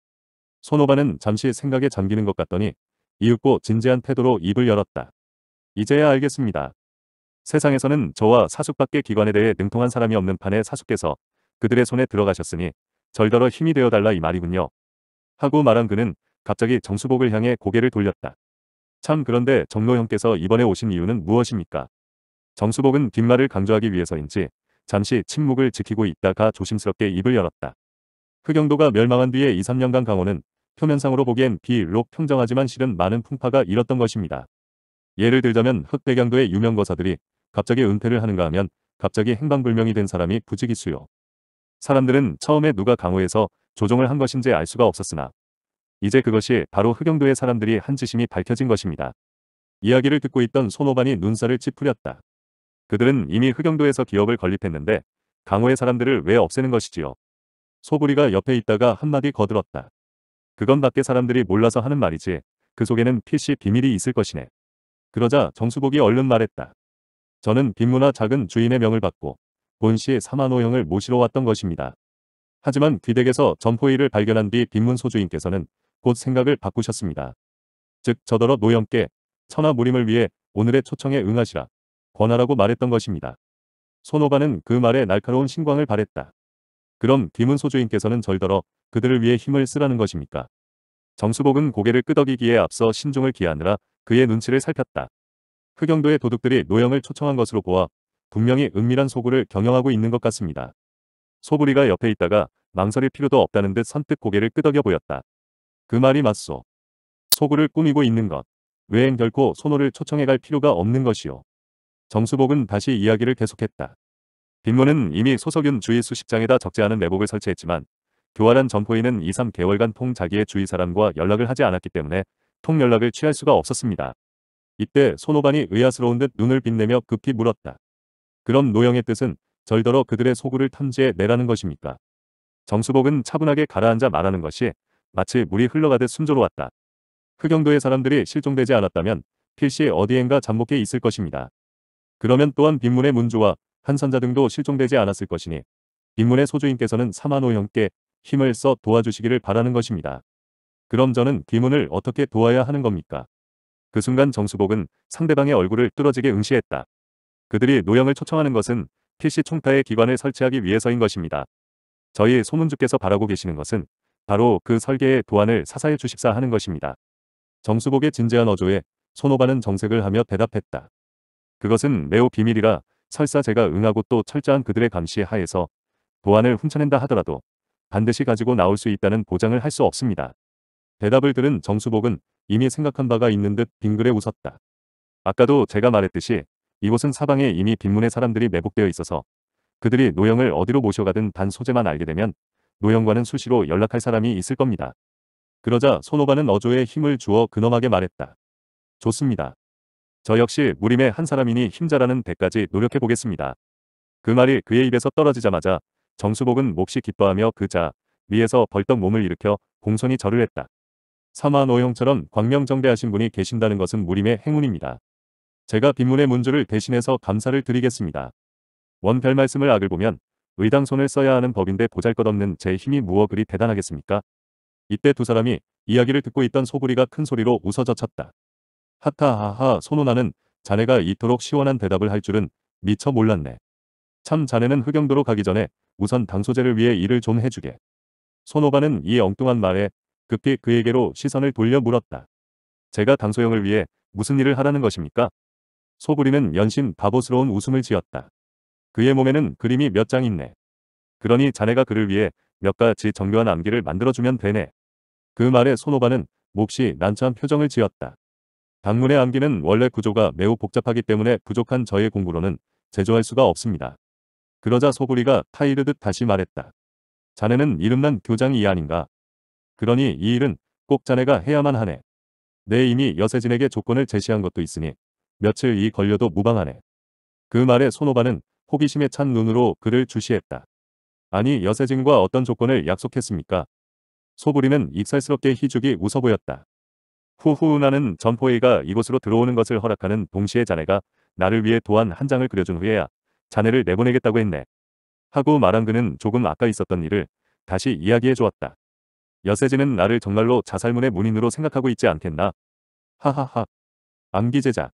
손오바는 잠시 생각에 잠기는 것 같더니 이윽고 진지한 태도로 입을 열었다. 이제야 알겠습니다. 세상에서는 저와 사숙밖에 기관에 대해 능통한 사람이 없는 판에 사숙께서 그들의 손에 들어가셨으니 절더러 힘이 되어달라 이 말이군요. 하고 말한 그는 갑자기 정수복을 향해 고개를 돌렸다. 참 그런데 정로 형께서 이번에 오신 이유는 무엇입니까? 정수복은 뒷말을 강조하기 위해서인지 잠시 침묵을 지키고 있다가 조심스럽게 입을 열었다. 흑영도가 멸망한 뒤에 2, 3년간 강원은 표면상으로 보기엔 비록 일 평정하지만 실은 많은 풍파가 일었던 것입니다. 예를 들자면 흑백양도의 유명 거사들이 갑자기 은퇴를 하는가 하면 갑자기 행방불명이 된 사람이 부지기수요. 사람들은 처음에 누가 강호에서 조종을 한 것인지 알 수가 없었으나 이제 그것이 바로 흑영도의 사람들이 한지심이 밝혀진 것입니다. 이야기를 듣고 있던 손오반이 눈살을 찌푸렸다. 그들은 이미 흑영도에서 기업을 건립했는데 강호의 사람들을 왜 없애는 것이지요. 소부리가 옆에 있다가 한마디 거들었다. 그건 밖에 사람들이 몰라서 하는 말이지 그 속에는 필시 비밀이 있을 것이네. 그러자 정수복이 얼른 말했다. 저는 빈문화 작은 주인의 명을 받고 본시 사만호 형을 모시러 왔던 것입니다. 하지만 귀댁에서 점포이를 발견한 뒤 빈문 소주인께서는 곧 생각을 바꾸셨습니다. 즉 저더러 노형께 천하 무림을 위해 오늘의 초청에 응하시라 권하라고 말했던 것입니다. 손오바는 그 말에 날카로운 신광을 바랬다. 그럼 디문 소주인께서는 절더러 그들을 위해 힘을 쓰라는 것입니까? 정수복은 고개를 끄덕이기에 앞서 신중을 기하느라 그의 눈치를 살폈다. 흑영도의 도둑들이 노영을 초청한 것으로 보아 분명히 은밀한 소굴을 경영하고 있는 것 같습니다. 소부리가 옆에 있다가 망설일 필요도 없다는 듯 선뜻 고개를 끄덕여 보였다. 그 말이 맞소. 소굴을 꾸미고 있는 것. 외엔 결코 소노를 초청해 갈 필요가 없는 것이요. 정수복은 다시 이야기를 계속했다. 빈모는 이미 소석윤 주위 수식장에다 적지 않은 내복을 설치했지만 교활한 점포인은 2, 3개월간 통 자기의 주위 사람과 연락을 하지 않았기 때문에 통 연락을 취할 수가 없었습니다. 이때 손오반이 의아스러운 듯 눈을 빛내며 급히 물었다. 그럼 노영의 뜻은 절더러 그들의 소굴을 탐지해 내라는 것입니까? 정수복은 차분하게 가라앉아 말하는 것이 마치 물이 흘러가듯 순조로웠다. 흑영도의 사람들이 실종되지 않았다면 필시 어디엔가 잠복해 있을 것입니다. 그러면 또한 빈문의 문주와 한선자 등도 실종되지 않았을 것이니 빈문의 소주인께서는 사만호 형께 힘을 써 도와주시기를 바라는 것입니다. 그럼 저는 김문을 어떻게 도와야 하는 겁니까? 그 순간 정수복은 상대방의 얼굴을 뚫어지게 응시했다. 그들이 노형을 초청하는 것은 PC 총타의 기관을 설치하기 위해서인 것입니다. 저희 소문주께서 바라고 계시는 것은 바로 그 설계의 도안을 사사해 주십사 하는 것입니다. 정수복의 진지한 어조에 손오바는 정색을 하며 대답했다. 그것은 매우 비밀이라 설사 제가 응하고 또 철저한 그들의 감시 하에서 도안을 훔쳐낸다 하더라도 반드시 가지고 나올 수 있다는 보장을 할 수 없습니다. 대답을 들은 정수복은 이미 생각한 바가 있는 듯 빙그레 웃었다. 아까도 제가 말했듯이 이곳은 사방에 이미 빈문의 사람들이 매복되어 있어서 그들이 노영을 어디로 모셔가든 단 소재만 알게 되면 노영과는 수시로 연락할 사람이 있을 겁니다. 그러자 손오바는 어조에 힘을 주어 근엄하게 말했다. 좋습니다. 저 역시 무림의 한 사람이니 힘자라는 데까지 노력해보겠습니다. 그 말이 그의 입에서 떨어지자마자 정수복은 몹시 기뻐하며 그자 위에서 벌떡 몸을 일으켜 공손히 절을 했다. 사마 노형처럼 광명정대하신 분이 계신다는 것은 무림의 행운입니다. 제가 빈문의 문주를 대신해서 감사를 드리겠습니다. 원별 말씀을 악을 보면 의당손을 써야 하는 법인데 보잘것없는 제 힘이 무엇 그리 대단하겠습니까? 이때 두 사람이 이야기를 듣고 있던 소부리가 큰 소리로 웃어 젖혔다. 하타하하 손호나는 자네가 이토록 시원한 대답을 할 줄은 미처 몰랐네. 참 자네는 흑영도로 가기 전에 우선 당소제를 위해 일을 좀 해주게. 손호바는이 엉뚱한 말에 급히 그에게로 시선을 돌려 물었다. 제가 당소형을 위해 무슨 일을 하라는 것입니까? 소부리는 연신 바보스러운 웃음을 지었다. 그의 몸에는 그림이 몇 장 있네. 그러니 자네가 그를 위해 몇 가지 정교한 암기를 만들어주면 되네. 그 말에 손오바는 몹시 난처한 표정을 지었다. 단문의 암기는 원래 구조가 매우 복잡하기 때문에 부족한 저의 공부로는 제조할 수가 없습니다. 그러자 소구리가 타이르듯 다시 말했다. 자네는 이름난 교장이 아닌가. 그러니 이 일은 꼭 자네가 해야만 하네. 내 이미 여세진에게 조건을 제시한 것도 있으니 며칠 이 걸려도 무방하네. 그 말에 손오바는 호기심에 찬 눈으로 그를 주시했다. 아니 여세진과 어떤 조건을 약속했습니까? 소부리는 익살스럽게 희죽이 웃어 보였다. 후후나는 전포이가 이곳으로 들어오는 것을 허락하는 동시에 자네가 나를 위해 도안 한 장을 그려준 후에야 자네를 내보내겠다고 했네. 하고 말한 그는 조금 아까 있었던 일을 다시 이야기해 주었다. 여세지는 나를 정말로 자살문의 문인으로 생각하고 있지 않겠나? 하하하. 암기제자.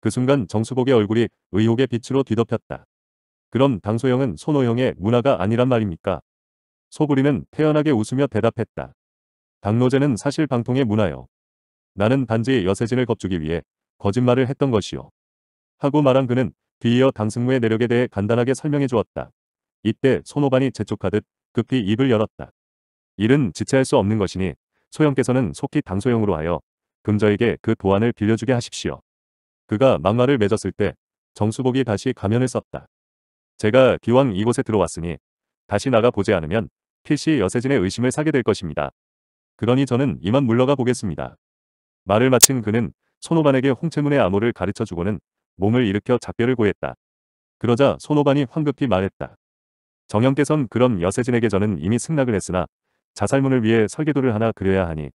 그 순간 정수복의 얼굴이 의혹의 빛으로 뒤덮였다. 그럼 당소영은손호영의 문화가 아니란 말입니까? 소부리는 태연하게 웃으며 대답했다. 당노제는 사실 방통의 문화요. 나는 단지 여세진을 겁주기 위해 거짓말을 했던 것이요. 하고 말한 그는 뒤이어 당승무의 내력에 대해 간단하게 설명해 주었다. 이때 손오반이 재촉하듯 급히 입을 열었다. 일은 지체할 수 없는 것이니 소영께서는 속히 당소형으로 하여 금저에게 그 도안을 빌려주게 하십시오. 그가 막말을 맺었을 때 정수복이 다시 가면을 썼다. 제가 기왕 이곳에 들어왔으니 다시 나가 보지 않으면 필시 여세진의 의심을 사게 될 것입니다. 그러니 저는 이만 물러가 보겠습니다. 말을 마친 그는 손오반에게 홍채문의 암호를 가르쳐주고는 몸을 일으켜 작별을 고했다. 그러자 손오반이 황급히 말했다. 정형께선 그럼 여세진에게 저는 이미 승낙을 했으나 자살문을 위해 설계도를 하나 그려야 하니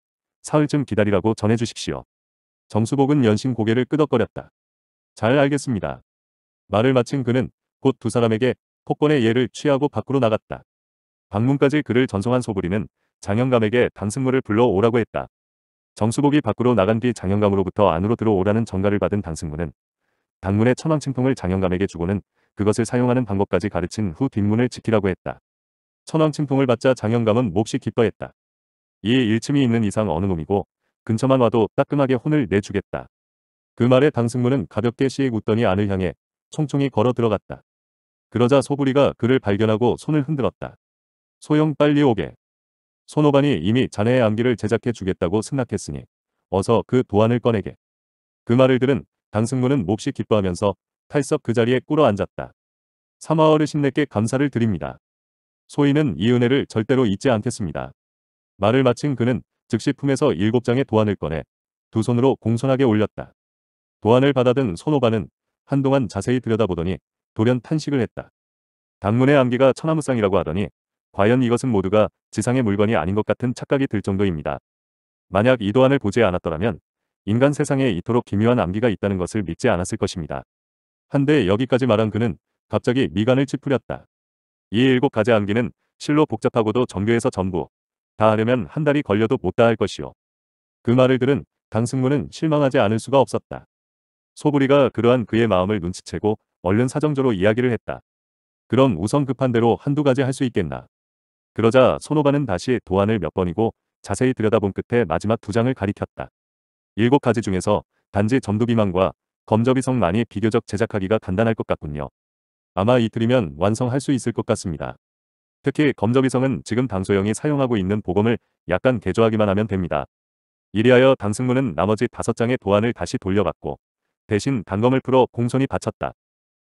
사흘쯤 기다리라고 전해주십시오. 정수복은 연신 고개를 끄덕거렸다. 잘 알겠습니다. 말을 마친 그는 곧 두 사람에게 폭권의 예를 취하고 밖으로 나갔다. 방문까지 그를 전송한 소부리는 장영감에게 단승물을 불러오라고 했다. 정수복이 밖으로 나간 뒤 장영감으로부터 안으로 들어오라는 전가를 받은 당승문은 당문의 천왕침통을 장영감에게 주고는 그것을 사용하는 방법까지 가르친 후 뒷문을 지키라고 했다. 천왕침통을 받자 장영감은 몹시 기뻐했다. 이에 일침이 있는 이상 어느 놈이고 근처만 와도 따끔하게 혼을 내주겠다. 그 말에 당승문은 가볍게 시익 웃더니 안을 향해 총총히 걸어 들어갔다. 그러자 소부리가 그를 발견하고 손을 흔들었다. 소영 빨리 오게. 손호반이 이미 자네의 암기를 제작해 주겠다고 승낙했으니 어서 그 도안을 꺼내게. 그 말을 들은 강승무는 몹시 기뻐하면서 탈석 그 자리에 꿇어 앉았다. 사마어르 신내께 감사를 드립니다. 소인은 이 은혜를 절대로 잊지 않겠습니다. 말을 마친 그는 즉시 품에서 일곱 장의 도안을 꺼내 두 손으로 공손하게 올렸다. 도안을 받아든 손호반은 한동안 자세히 들여다보더니 돌연 탄식을 했다. 당문의 암기가 천하무쌍이라고 하더니 과연 이것은 모두가 지상의 물건이 아닌 것 같은 착각이 들 정도입니다. 만약 이도안을 보지 않았더라면 인간 세상에 이토록 기묘한 암기가 있다는 것을 믿지 않았을 것입니다. 한데 여기까지 말한 그는 갑자기 미간을 찌푸렸다. 이 일곱 가지 암기는 실로 복잡하고도 정교해서 전부 다 하려면 한 달이 걸려도 못다 할 것이요. 그 말을 들은 강승무는 실망하지 않을 수가 없었다. 소부리가 그러한 그의 마음을 눈치채고 얼른 사정조로 이야기를 했다. 그럼 우선 급한 대로 한두 가지 할 수 있겠나. 그러자 손오바는 다시 도안을 몇 번이고 자세히 들여다본 끝에 마지막 두 장을 가리켰다. 일곱 가지 중에서 단지 점두비만과 검저비성만이 비교적 제작하기가 간단할 것 같군요. 아마 이틀이면 완성할 수 있을 것 같습니다. 특히 검저비성은 지금 당소형이 사용하고 있는 보검을 약간 개조하기만 하면 됩니다. 이리하여 당승무는 나머지 다섯 장의 도안을 다시 돌려받고 대신 단검을 풀어 공손히 바쳤다.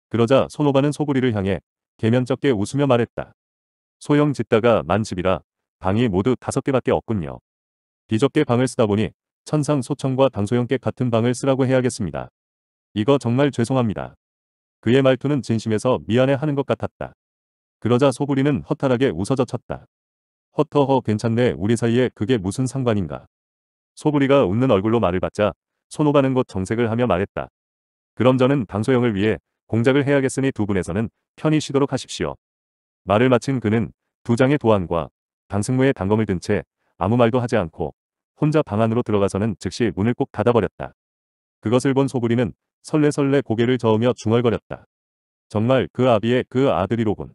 그러자 손오바는 소구리를 향해 개면적게 웃으며 말했다. 소형 짓다가 만 집이라 방이 모두 다섯 개밖에 없군요. 뒤적게 방을 쓰다 보니 천상 소청과 방소형께 같은 방을 쓰라고 해야겠습니다. 이거 정말 죄송합니다. 그의 말투는 진심에서 미안해하는 것 같았다. 그러자 소부리는 허탈하게 웃어져 쳤다. 허터허 괜찮네 우리 사이에 그게 무슨 상관인가. 소부리가 웃는 얼굴로 말을 받자 손오가는 곳 정색을 하며 말했다. 그럼 저는 방소형을 위해 공작을 해야겠으니 두 분에서는 편히 쉬도록 하십시오. 말을 마친 그는 두 장의 도안과 강승무의 단검을 든 채 아무 말도 하지 않고 혼자 방 안으로 들어가서는 즉시 문을 꼭 닫아버렸다. 그것을 본 소부리는 설레설레 고개를 저으며 중얼거렸다. 정말 그 아비의 그 아들이로군.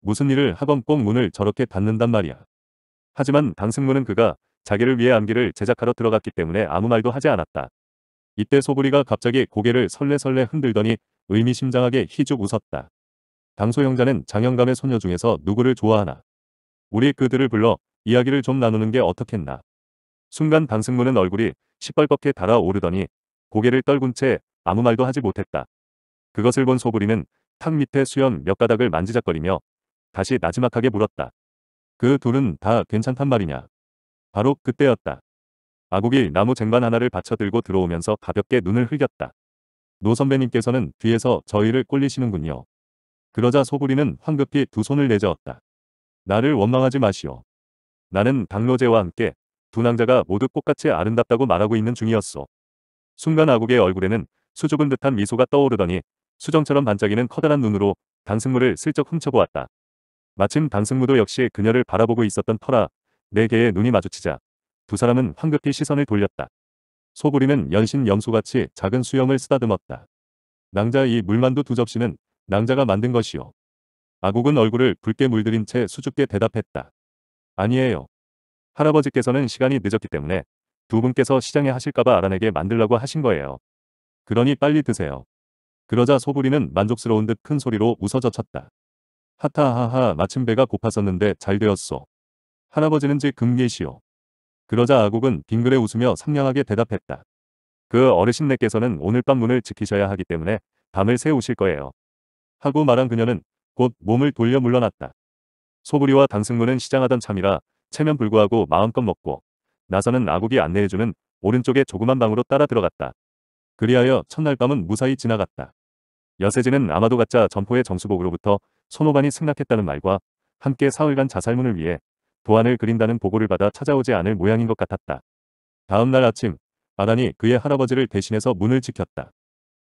무슨 일을 하건 꼭 문을 저렇게 닫는단 말이야. 하지만 당승무는 그가 자기를 위해 암기를 제작하러 들어갔기 때문에 아무 말도 하지 않았다. 이때 소부리가 갑자기 고개를 설레설레 흔들더니 의미심장하게 희죽 웃었다. 당소영자는 장영감의 소녀 중에서 누구를 좋아하나. 우리 그들을 불러 이야기를 좀 나누는 게 어떻겠나. 순간 방승무는 얼굴이 시뻘겋게 달아오르더니 고개를 떨군 채 아무 말도 하지 못했다. 그것을 본 소부리는 탁 밑에 수염몇 가닥을 만지작거리며 다시 나지막하게 물었다. 그 둘은 다 괜찮단 말이냐. 바로 그때였다. 아국이 나무 쟁반 하나를 받쳐들고 들어오면서 가볍게 눈을 흘겼다. 노 선배님께서는 뒤에서 저희를 꼴리시는군요. 그러자 소부리는 황급히 두 손을 내저었다. 나를 원망하지 마시오. 나는 당로제와 함께 두 낭자가 모두 똑같이 아름답다고 말하고 있는 중이었소. 순간 아국의 얼굴에는 수줍은 듯한 미소가 떠오르더니 수정처럼 반짝이는 커다란 눈으로 당승무를 슬쩍 훔쳐보았다. 마침 당승무도 역시 그녀를 바라보고 있었던 터라 네 개의 눈이 마주치자 두 사람은 황급히 시선을 돌렸다. 소부리는 연신 염소같이 작은 수염을 쓰다듬었다. 낭자 이 물만두 두 접시는 낭자가 만든 것이요. 아국은 얼굴을 붉게 물들인 채 수줍게 대답했다. 아니에요. 할아버지께서는 시간이 늦었기 때문에 두 분께서 시장에 하실까봐 알아내게 만들라고 하신 거예요. 그러니 빨리 드세요. 그러자 소부리는 만족스러운 듯 큰 소리로 웃어 젖혔다. 하타하하 마침 배가 고팠었는데 잘 되었소. 할아버지는즉 금계시오. 그러자 아국은 빙그레 웃으며 상냥하게 대답했다. 그 어르신네께서는 오늘 밤 문을 지키셔야 하기 때문에 밤을 새우실 거예요. 하고 말한 그녀는 곧 몸을 돌려 물러났다. 소구리와 단승무는 시장하던 참이라 체면 불구하고 마음껏 먹고 나서는 아국이 안내해주는 오른쪽의 조그만 방으로 따라 들어갔다. 그리하여 첫날 밤은 무사히 지나갔다. 여세진은 아마도 가짜 점포의 정수복으로부터 손오반이 승낙했다는 말과 함께 사흘간 자살문을 위해 도안을 그린다는 보고를 받아 찾아오지 않을 모양인 것 같았다. 다음날 아침 아란이 그의 할아버지를 대신해서 문을 지켰다.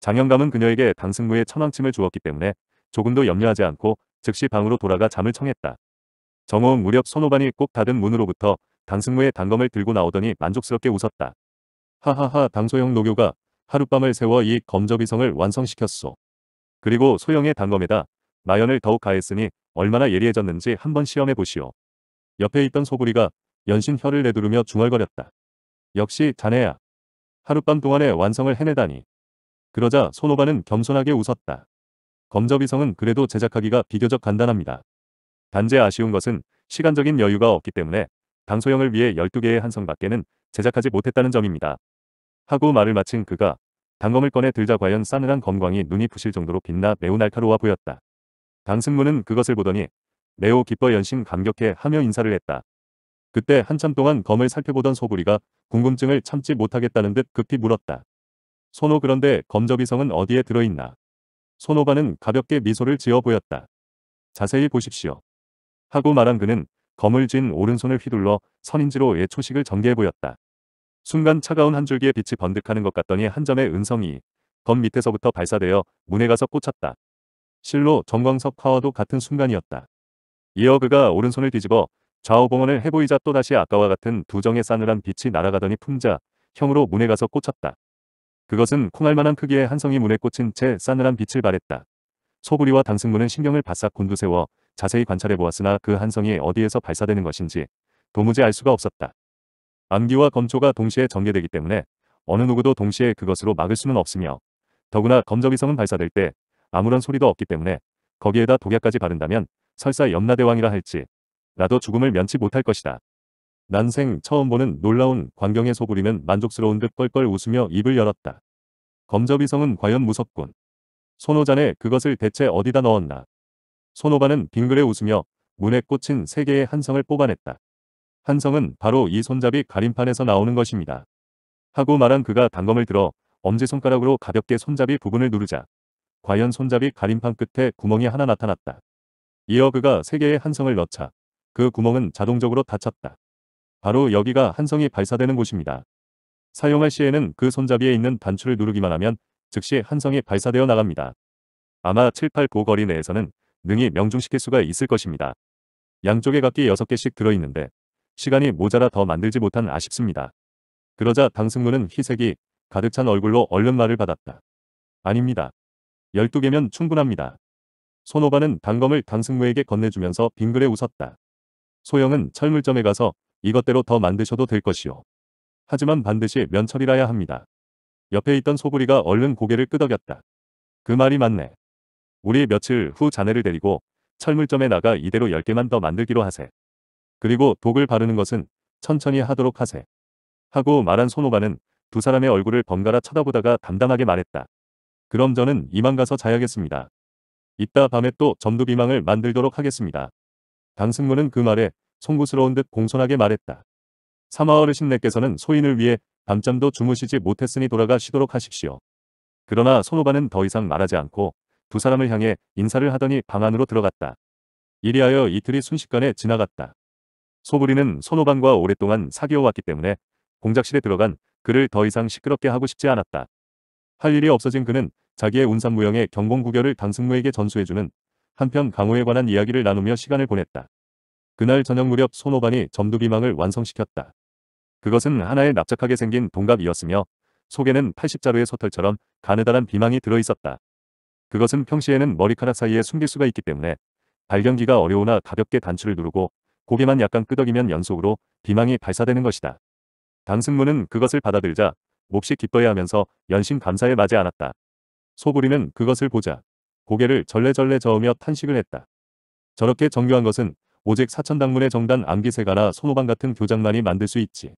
장영감은 그녀에게 당승무의 천왕침을 주었기 때문에 조금도 염려하지 않고 즉시 방으로 돌아가 잠을 청했다. 정호은 무렵 손오반이 꼭 닫은 문으로부터 당승무의 단검을 들고 나오더니 만족스럽게 웃었다. 하하하 당소형 노교가 하룻밤을 세워 이 검저비성을 완성시켰소. 그리고 소형의 단검에다 마연을 더욱 가했으니 얼마나 예리해졌는지 한번 시험해보시오. 옆에 있던 소구리가 연신 혀를 내두르며 중얼거렸다. 역시 자네야. 하룻밤 동안에 완성을 해내다니. 그러자 손오바는 겸손하게 웃었다. 검저비성은 그래도 제작하기가 비교적 간단합니다. 단지 아쉬운 것은 시간적인 여유가 없기 때문에 당소형을 위해 12개의 한성밖에는 제작하지 못했다는 점입니다. 하고 말을 마친 그가 단검을 꺼내 들자 과연 싸늘한 검광이 눈이 부실 정도로 빛나 매우 날카로워 보였다. 당승무는 그것을 보더니 매우 기뻐 연신 감격해 하며 인사를 했다. 그때 한참 동안 검을 살펴보던 소부리가 궁금증을 참지 못하겠다는 듯 급히 물었다. 손오 그런데 검저비성은 어디에 들어있나. 손오반은 가볍게 미소를 지어 보였다. 자세히 보십시오. 하고 말한 그는 검을 쥔 오른손을 휘둘러 선인지로애 초식을 전개해 보였다. 순간 차가운 한 줄기의 빛이 번득하는 것 같더니 한 점의 은성이 검 밑에서부터 발사되어 문에 가서 꽂혔다. 실로 정광석 파워도 같은 순간이었다. 이어 그가 오른손을 뒤집어 좌우봉원을 해보이자 또다시 아까와 같은 두 정의 싸늘한 빛이 날아가더니 품자 형으로 문에 가서 꽂혔다. 그것은 콩알만한 크기의 한성이 문에 꽂힌 채 싸늘한 빛을 발했다. 소부리와 당승문은 신경을 바싹 곤두세워 자세히 관찰해 보았으나 그 한성이 어디에서 발사되는 것인지 도무지 알 수가 없었다. 암기와 검초가 동시에 전개되기 때문에 어느 누구도 동시에 그것으로 막을 수는 없으며 더구나 검적이성은 발사될 때 아무런 소리도 없기 때문에 거기에다 독약까지 바른다면 설사 염라대왕이라 할지 나도 죽음을 면치 못할 것이다. 난생 처음 보는 놀라운 광경에 소부리는 만족스러운 듯 껄껄 웃으며 입을 열었다. 검저비성은 과연 무섭군. 손오잔에 그것을 대체 어디다 넣었나. 손오반은빙글에 웃으며 문에 꽂힌 세 개의 한성을 뽑아냈다. 한성은 바로 이 손잡이 가림판에서 나오는 것입니다. 하고 말한 그가 단검을 들어 엄지손가락으로 가볍게 손잡이 부분을 누르자 과연 손잡이 가림판 끝에 구멍이 하나 나타났다. 이어 그가 세 개의 한성을 넣자 그 구멍은 자동적으로 닫혔다. 바로 여기가 한성이 발사되는 곳입니다. 사용할 시에는 그 손잡이에 있는 단추를 누르기만 하면 즉시 한성이 발사되어 나갑니다. 아마 7, 8보 거리 내에서는 능히 명중시킬 수가 있을 것입니다. 양쪽에 각기 6개씩 들어있는데 시간이 모자라 더 만들지 못한 아쉽습니다. 그러자 당승무는 희색이 가득 찬 얼굴로 얼른 말을 받았다. 아닙니다. 12개면 충분합니다. 손오바는 단검을 당승무에게 건네주면서 빙그레 웃었다. 소영은 철물점에 가서 이것대로 더 만드셔도 될 것이요. 하지만 반드시 면철이라야 합니다. 옆에 있던 소구리가 얼른 고개를 끄덕였다. 그 말이 맞네. 우리 며칠 후 자네를 데리고 철물점에 나가 이대로 10개만 더 만들기로 하세. 그리고 독을 바르는 것은 천천히 하도록 하세. 하고 말한 손오바는 두 사람의 얼굴을 번갈아 쳐다보다가 담담하게 말했다. 그럼 저는 이만 가서 자야겠습니다. 이따 밤에 또 점두비망을 만들도록 하겠습니다. 당승무는그 말에 송구스러운 듯 공손하게 말했다. 사마 어르신네께서는 소인을 위해 밤잠도 주무시지 못했으니 돌아가 쉬도록 하십시오. 그러나 손오바는 더 이상 말하지 않고 두 사람을 향해 인사를 하더니 방 안으로 들어갔다. 이리하여 이틀이 순식간에 지나갔다. 소부리는 손오방과 오랫동안 사귀어왔기 때문에 공작실에 들어간 그를 더 이상 시끄럽게 하고 싶지 않았다. 할 일이 없어진 그는 자기의 운산무형의 경공구결을 강승무에게 전수해주는 한편 강호에 관한 이야기를 나누며 시간을 보냈다. 그날 저녁 무렵 손오반이 점두비망을 완성시켰다. 그것은 하나의 납작하게 생긴 동갑이었으며 속에는 80자루의 소털처럼 가느다란 비망이 들어있었다. 그것은 평시에는 머리카락 사이에 숨길 수가 있기 때문에 발견기가 어려우나 가볍게 단추를 누르고 고개만 약간 끄덕이면 연속으로 비망이 발사되는 것이다. 강승무는 그것을 받아들자 몹시 기뻐해하면서 연신 감사에 맞지 않았다. 소부리는 그것을 보자 고개를 절레절레 저으며 탄식을 했다. 저렇게 정교한 것은 오직 사천당문의 정단 암기세가나 손호반 같은 교장만이 만들 수 있지.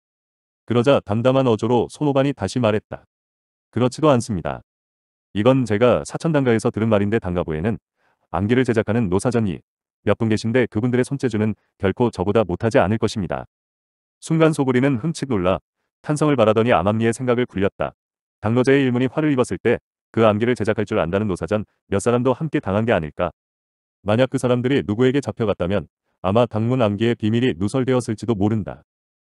그러자 담담한 어조로 손호반이 다시 말했다. 그렇지도 않습니다. 이건 제가 사천당가에서 들은 말인데 당가부에는 암기를 제작하는 노사전이 몇 분 계신데 그분들의 손재주는 결코 저보다 못하지 않을 것입니다. 순간 소부리는 흠칫 놀라 탄성을 바라더니 암암리의 생각을 굴렸다. 당노제의 일문이 화를 입었을 때 그 암기를 제작할 줄 안다는 노사전 몇 사람도 함께 당한 게 아닐까. 만약 그 사람들이 누구에게 잡혀갔다면 아마 방문 암기의 비밀이 누설되었을지도 모른다.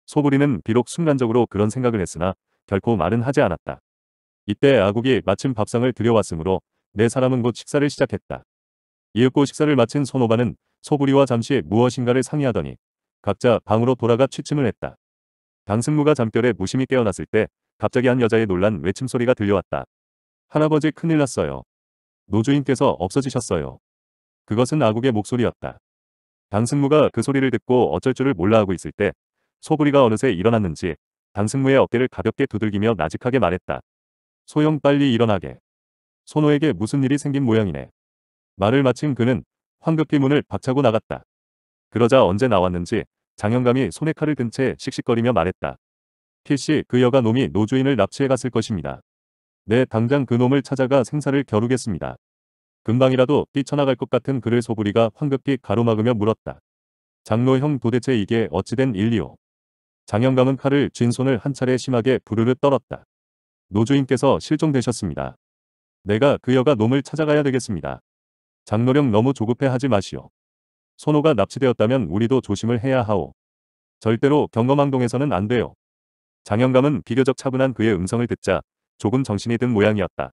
소부리는 비록 순간적으로 그런 생각을 했으나 결코 말은 하지 않았다. 이때 아국이 마침 밥상을 들여왔으므로 내 사람은 곧 식사를 시작했다. 이윽고 식사를 마친 손오바는 소부리와 잠시 무엇인가를 상의하더니 각자 방으로 돌아가 취침을 했다. 당승무가 잠결에 무심히 깨어났을 때 갑자기 한 여자의 놀란 외침 소리가 들려왔다. 할아버지 큰일 났어요. 노주인께서 없어지셨어요. 그것은 아국의 목소리였다. 단승무가 그 소리를 듣고 어쩔 줄을 몰라 하고 있을 때 소부리가 어느새 일어났는지 단승무의 어깨를 가볍게 두들기며 나직하게 말했다. 소영 빨리 일어나게. 손호에게 무슨 일이 생긴 모양이네. 말을 마친 그는 황급히 문을 박차고 나갔다. 그러자 언제 나왔는지 장영감이 손에 칼을 든 채 씩씩거리며 말했다. 필시 그 여가 놈이 노주인을 납치해 갔을 것입니다. 내 네, 당장 그 놈을 찾아가 생사를 겨루겠습니다. 금방이라도 뛰쳐나갈 것 같은 그를 소부리가 황급히 가로막으며 물었다. 장로 형 도대체 이게 어찌된 일이오. 장영감은 칼을 쥔 손을 한 차례 심하게 부르르 떨었다. 노주인께서 실종되셨습니다. 내가 그 여가 놈을 찾아가야 되겠습니다. 장로령 너무 조급해하지 마시오. 손호가 납치되었다면 우리도 조심을 해야 하오. 절대로 경검항동에서는 안 돼요. 장영감은 비교적 차분한 그의 음성을 듣자 조금 정신이 든 모양이었다.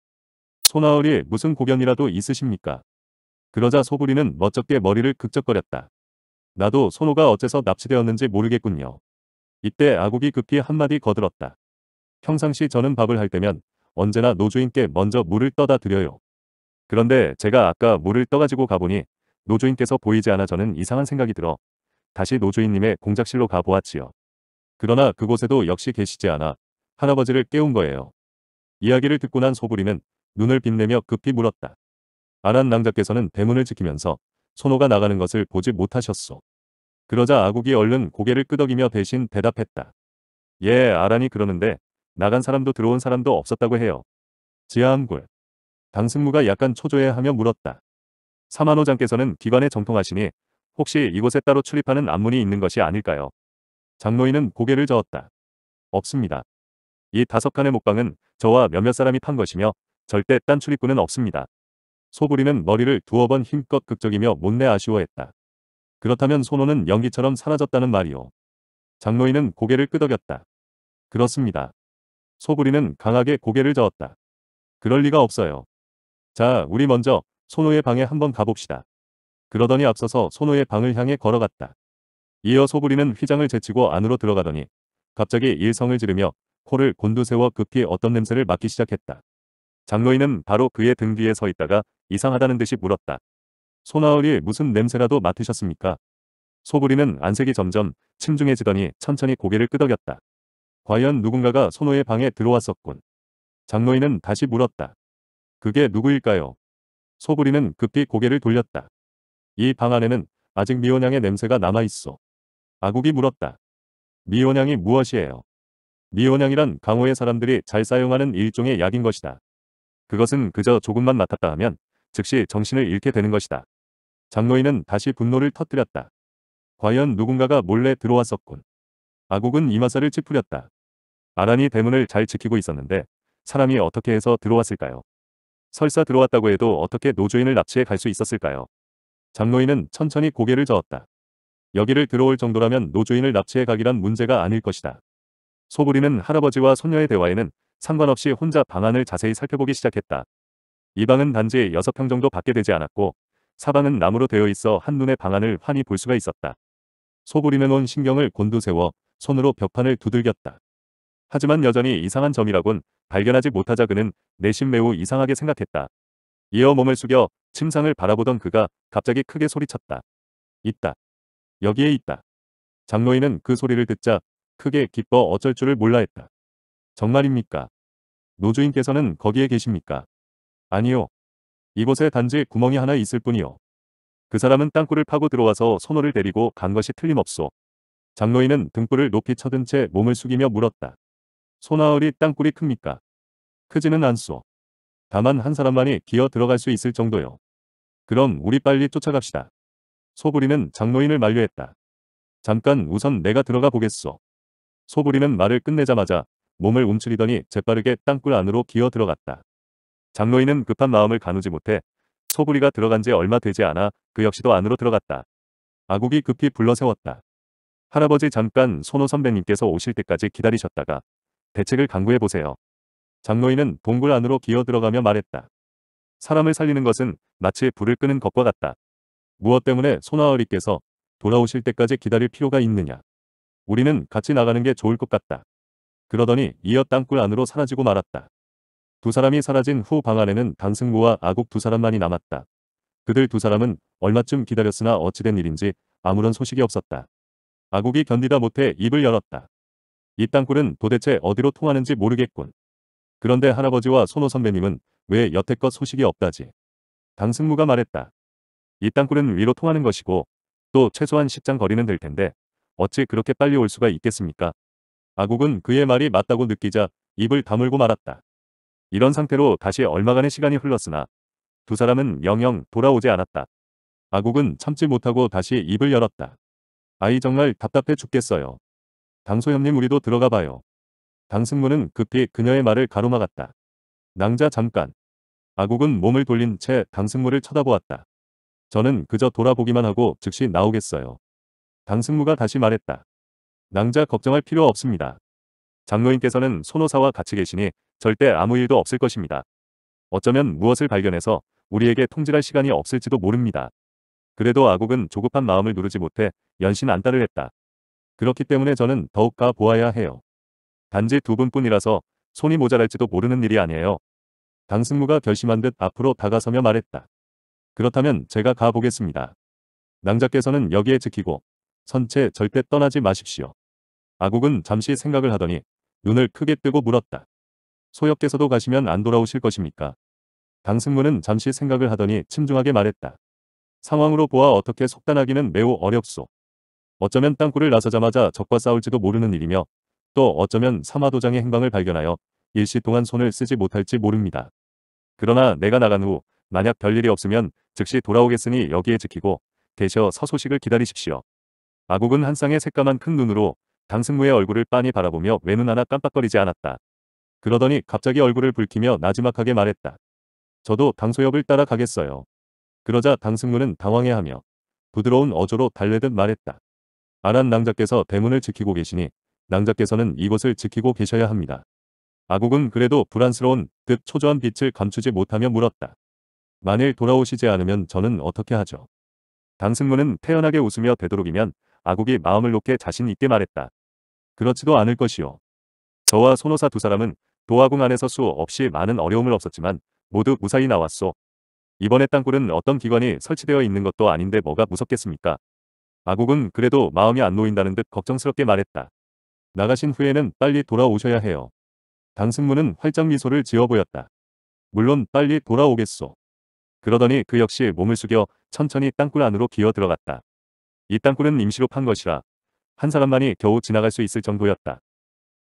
소나으리 무슨 고견이라도 있으십니까? 그러자 소부리는 멋쩍게 머리를 극적거렸다. 나도 소노가 어째서 납치되었는지 모르겠군요. 이때 아국이 급히 한마디 거들었다. 평상시 저는 밥을 할 때면 언제나 노조인께 먼저 물을 떠다 드려요. 그런데 제가 아까 물을 떠가지고 가보니 노조인께서 보이지 않아 저는 이상한 생각이 들어 다시 노조인님의 공작실로 가보았지요. 그러나 그곳에도 역시 계시지 않아 할아버지를 깨운 거예요. 이야기를 듣고 난 소부리는 눈을 빛내며 급히 물었다. 아란 낭자께서는 대문을 지키면서 손호가 나가는 것을 보지 못하셨소. 그러자 아국이 얼른 고개를 끄덕이며 대신 대답했다. 예, 아란이 그러는데 나간 사람도 들어온 사람도 없었다고 해요. 지하암굴. 당승무가 약간 초조해하며 물었다. 사만호장께서는 기관에 정통하시니 혹시 이곳에 따로 출입하는 안문이 있는 것이 아닐까요? 장로인은 고개를 저었다. 없습니다. 이 다섯 칸의 목방은 저와 몇몇 사람이 판 것이며 절대 딴 출입구는 없습니다. 소부리는 머리를 두어 번 힘껏 극적이며 못내 아쉬워했다. 그렇다면 손호는 연기처럼 사라졌다는 말이오. 장노인은 고개를 끄덕였다. 그렇습니다. 소부리는 강하게 고개를 저었다. 그럴 리가 없어요. 자, 우리 먼저 손호의 방에 한번 가봅시다. 그러더니 앞서서 손호의 방을 향해 걸어갔다. 이어 소부리는 휘장을 제치고 안으로 들어가더니 갑자기 일성을 지르며 코를 곤두세워 급히 어떤 냄새를 맡기 시작했다. 장로인은 바로 그의 등 뒤에 서 있다가 이상하다는 듯이 물었다. 소나을이 무슨 냄새라도 맡으셨습니까? 소부리는 안색이 점점 침중해지더니 천천히 고개를 끄덕였다. 과연 누군가가 소노의 방에 들어왔었군. 장로인은 다시 물었다. 그게 누구일까요? 소부리는 급히 고개를 돌렸다. 이 방 안에는 아직 미온양의 냄새가 남아있어. 아국이 물었다. 미온양이 무엇이에요? 미온양이란 강호의 사람들이 잘 사용하는 일종의 약인 것이다. 그것은 그저 조금만 맡았다 하면 즉시 정신을 잃게 되는 것이다. 장노인은 다시 분노를 터뜨렸다. 과연 누군가가 몰래 들어왔었군. 아국은 이마사를 찌푸렸다. 아란이 대문을 잘 지키고 있었는데 사람이 어떻게 해서 들어왔을까요? 설사 들어왔다고 해도 어떻게 노조인을 납치해 갈 수 있었을까요? 장노인은 천천히 고개를 저었다. 여기를 들어올 정도라면 노조인을 납치해 가기란 문제가 아닐 것이다. 소부리는 할아버지와 소녀의 대화에는 상관없이 혼자 방안을 자세히 살펴보기 시작했다. 이 방은 단지 6평 정도 밖에 되지 않았고 사방은 나무로 되어 있어 한눈에 방안을 환히 볼 수가 있었다. 소부리는 온 신경을 곤두세워 손으로 벽판을 두들겼다. 하지만 여전히 이상한 점이라곤 발견하지 못하자 그는 내심 매우 이상하게 생각했다. 이어 몸을 숙여 침상을 바라보던 그가 갑자기 크게 소리쳤다. 있다. 여기에 있다. 장로인은 그 소리를 듣자 크게 기뻐 어쩔 줄을 몰라 했다. 정말입니까? 노주인께서는 거기에 계십니까? 아니요. 이곳에 단지 구멍이 하나 있을 뿐이요. 그 사람은 땅굴을 파고 들어와서 손노를 데리고 간 것이 틀림없소. 장로인은 등불을 높이 쳐든 채 몸을 숙이며 물었다. 소나흘이 땅굴이 큽니까? 크지는 않소. 다만 한 사람만이 기어 들어갈 수 있을 정도요. 그럼 우리 빨리 쫓아갑시다. 소부리는 장로인을 만류했다. 잠깐 우선 내가 들어가 보겠소. 소부리는 말을 끝내자마자 몸을 움츠리더니 재빠르게 땅굴 안으로 기어 들어갔다. 장로인은 급한 마음을 가누지 못해 소부리가 들어간 지 얼마 되지 않아 그 역시도 안으로 들어갔다. 아국이 급히 불러세웠다. 할아버지 잠깐 손호 선배님께서 오실 때까지 기다리셨다가 대책을 강구해보세요. 장로인은 동굴 안으로 기어 들어가며 말했다. 사람을 살리는 것은 마치 불을 끄는 것과 같다. 무엇 때문에 손하어이께서 돌아오실 때까지 기다릴 필요가 있느냐. 우리는 같이 나가는 게 좋을 것 같다. 그러더니 이어 땅굴 안으로 사라지고 말았다. 두 사람이 사라진 후 방 안에는 단승모와 아국 두 사람만이 남았다. 그들 두 사람은 얼마쯤 기다렸으나 어찌된 일인지 아무런 소식이 없었다. 아국이 견디다 못해 입을 열었다. 이 땅굴은 도대체 어디로 통하는지 모르겠군. 그런데 할아버지와 손호 선배님은 왜 여태껏 소식이 없다지. 강승무가 말했다. 이 땅굴은 위로 통하는 것이고 또 최소한 10장 거리는 될 텐데 어찌 그렇게 빨리 올 수가 있겠습니까? 아국은 그의 말이 맞다고 느끼자 입을 다물고 말았다. 이런 상태로 다시 얼마간의 시간이 흘렀으나 두 사람은 영영 돌아오지 않았다. 아국은 참지 못하고 다시 입을 열었다. 아이 정말 답답해 죽겠어요. 당소협님 우리도 들어가 봐요. 당승무는 급히 그녀의 말을 가로막았다. 낭자 잠깐. 아국은 몸을 돌린 채 당승무를 쳐다보았다. 저는 그저 돌아보기만 하고 즉시 나오겠어요. 당승무가 다시 말했다. 낭자 걱정할 필요 없습니다. 장로인께서는 손호사와 같이 계시니 절대 아무 일도 없을 것입니다. 어쩌면 무엇을 발견해서 우리에게 통질할 시간이 없을지도 모릅니다. 그래도 아국은 조급한 마음을 누르지 못해 연신 안달을 했다. 그렇기 때문에 저는 더욱 가 보아야 해요. 단지 두 분뿐이라서 손이 모자랄지도 모르는 일이 아니에요. 강승무가 결심한 듯 앞으로 다가서며 말했다. 그렇다면 제가 가보겠습니다. 낭자께서는 여기에 지키고 선체 절대 떠나지 마십시오. 아국은 잠시 생각을 하더니 눈을 크게 뜨고 물었다. 소역께서도 가시면 안 돌아오실 것입니까? 강승무는 잠시 생각을 하더니 침중하게 말했다. 상황으로 보아 어떻게 속단하기는 매우 어렵소. 어쩌면 땅굴을 나서자마자 적과 싸울지도 모르는 일이며 또 어쩌면 사마도장의 행방을 발견하여 일시 동안 손을 쓰지 못할지 모릅니다. 그러나 내가 나간 후 만약 별일이 없으면 즉시 돌아오겠으니 여기에 지키고 대셔 서소식을 기다리십시오. 아국은 한 쌍의 새까만 큰 눈으로 강승무의 얼굴을 빤히 바라보며 외눈 하나 깜빡거리지 않았다. 그러더니 갑자기 얼굴을 붉히며 나지막하게 말했다. 저도 당소엽을 따라가겠어요. 그러자 당승무는 당황해하며 부드러운 어조로 달래듯 말했다. 아란 낭자께서 대문을 지키고 계시니 낭자께서는 이곳을 지키고 계셔야 합니다. 아국은 그래도 불안스러운 듯 초조한 빛을 감추지 못하며 물었다. 만일 돌아오시지 않으면 저는 어떻게 하죠? 당승무는 태연하게 웃으며 되도록이면 아국이 마음을 놓게 자신 있게 말했다. 그렇지도 않을 것이요. 저와 손호사 두 사람은 도화궁 안에서 수없이 많은 어려움을 없었지만 모두 무사히 나왔소. 이번에 땅굴은 어떤 기관이 설치되어 있는 것도 아닌데 뭐가 무섭겠습니까? 마국은 그래도 마음이 안 놓인다는 듯 걱정스럽게 말했다. 나가신 후에는 빨리 돌아오셔야 해요. 당승문은 활짝 미소를 지어 보였다. 물론 빨리 돌아오겠소. 그러더니 그 역시 몸을 숙여 천천히 땅굴 안으로 기어 들어갔다. 이 땅굴은 임시로 판 것이라 한 사람만이 겨우 지나갈 수 있을 정도였다.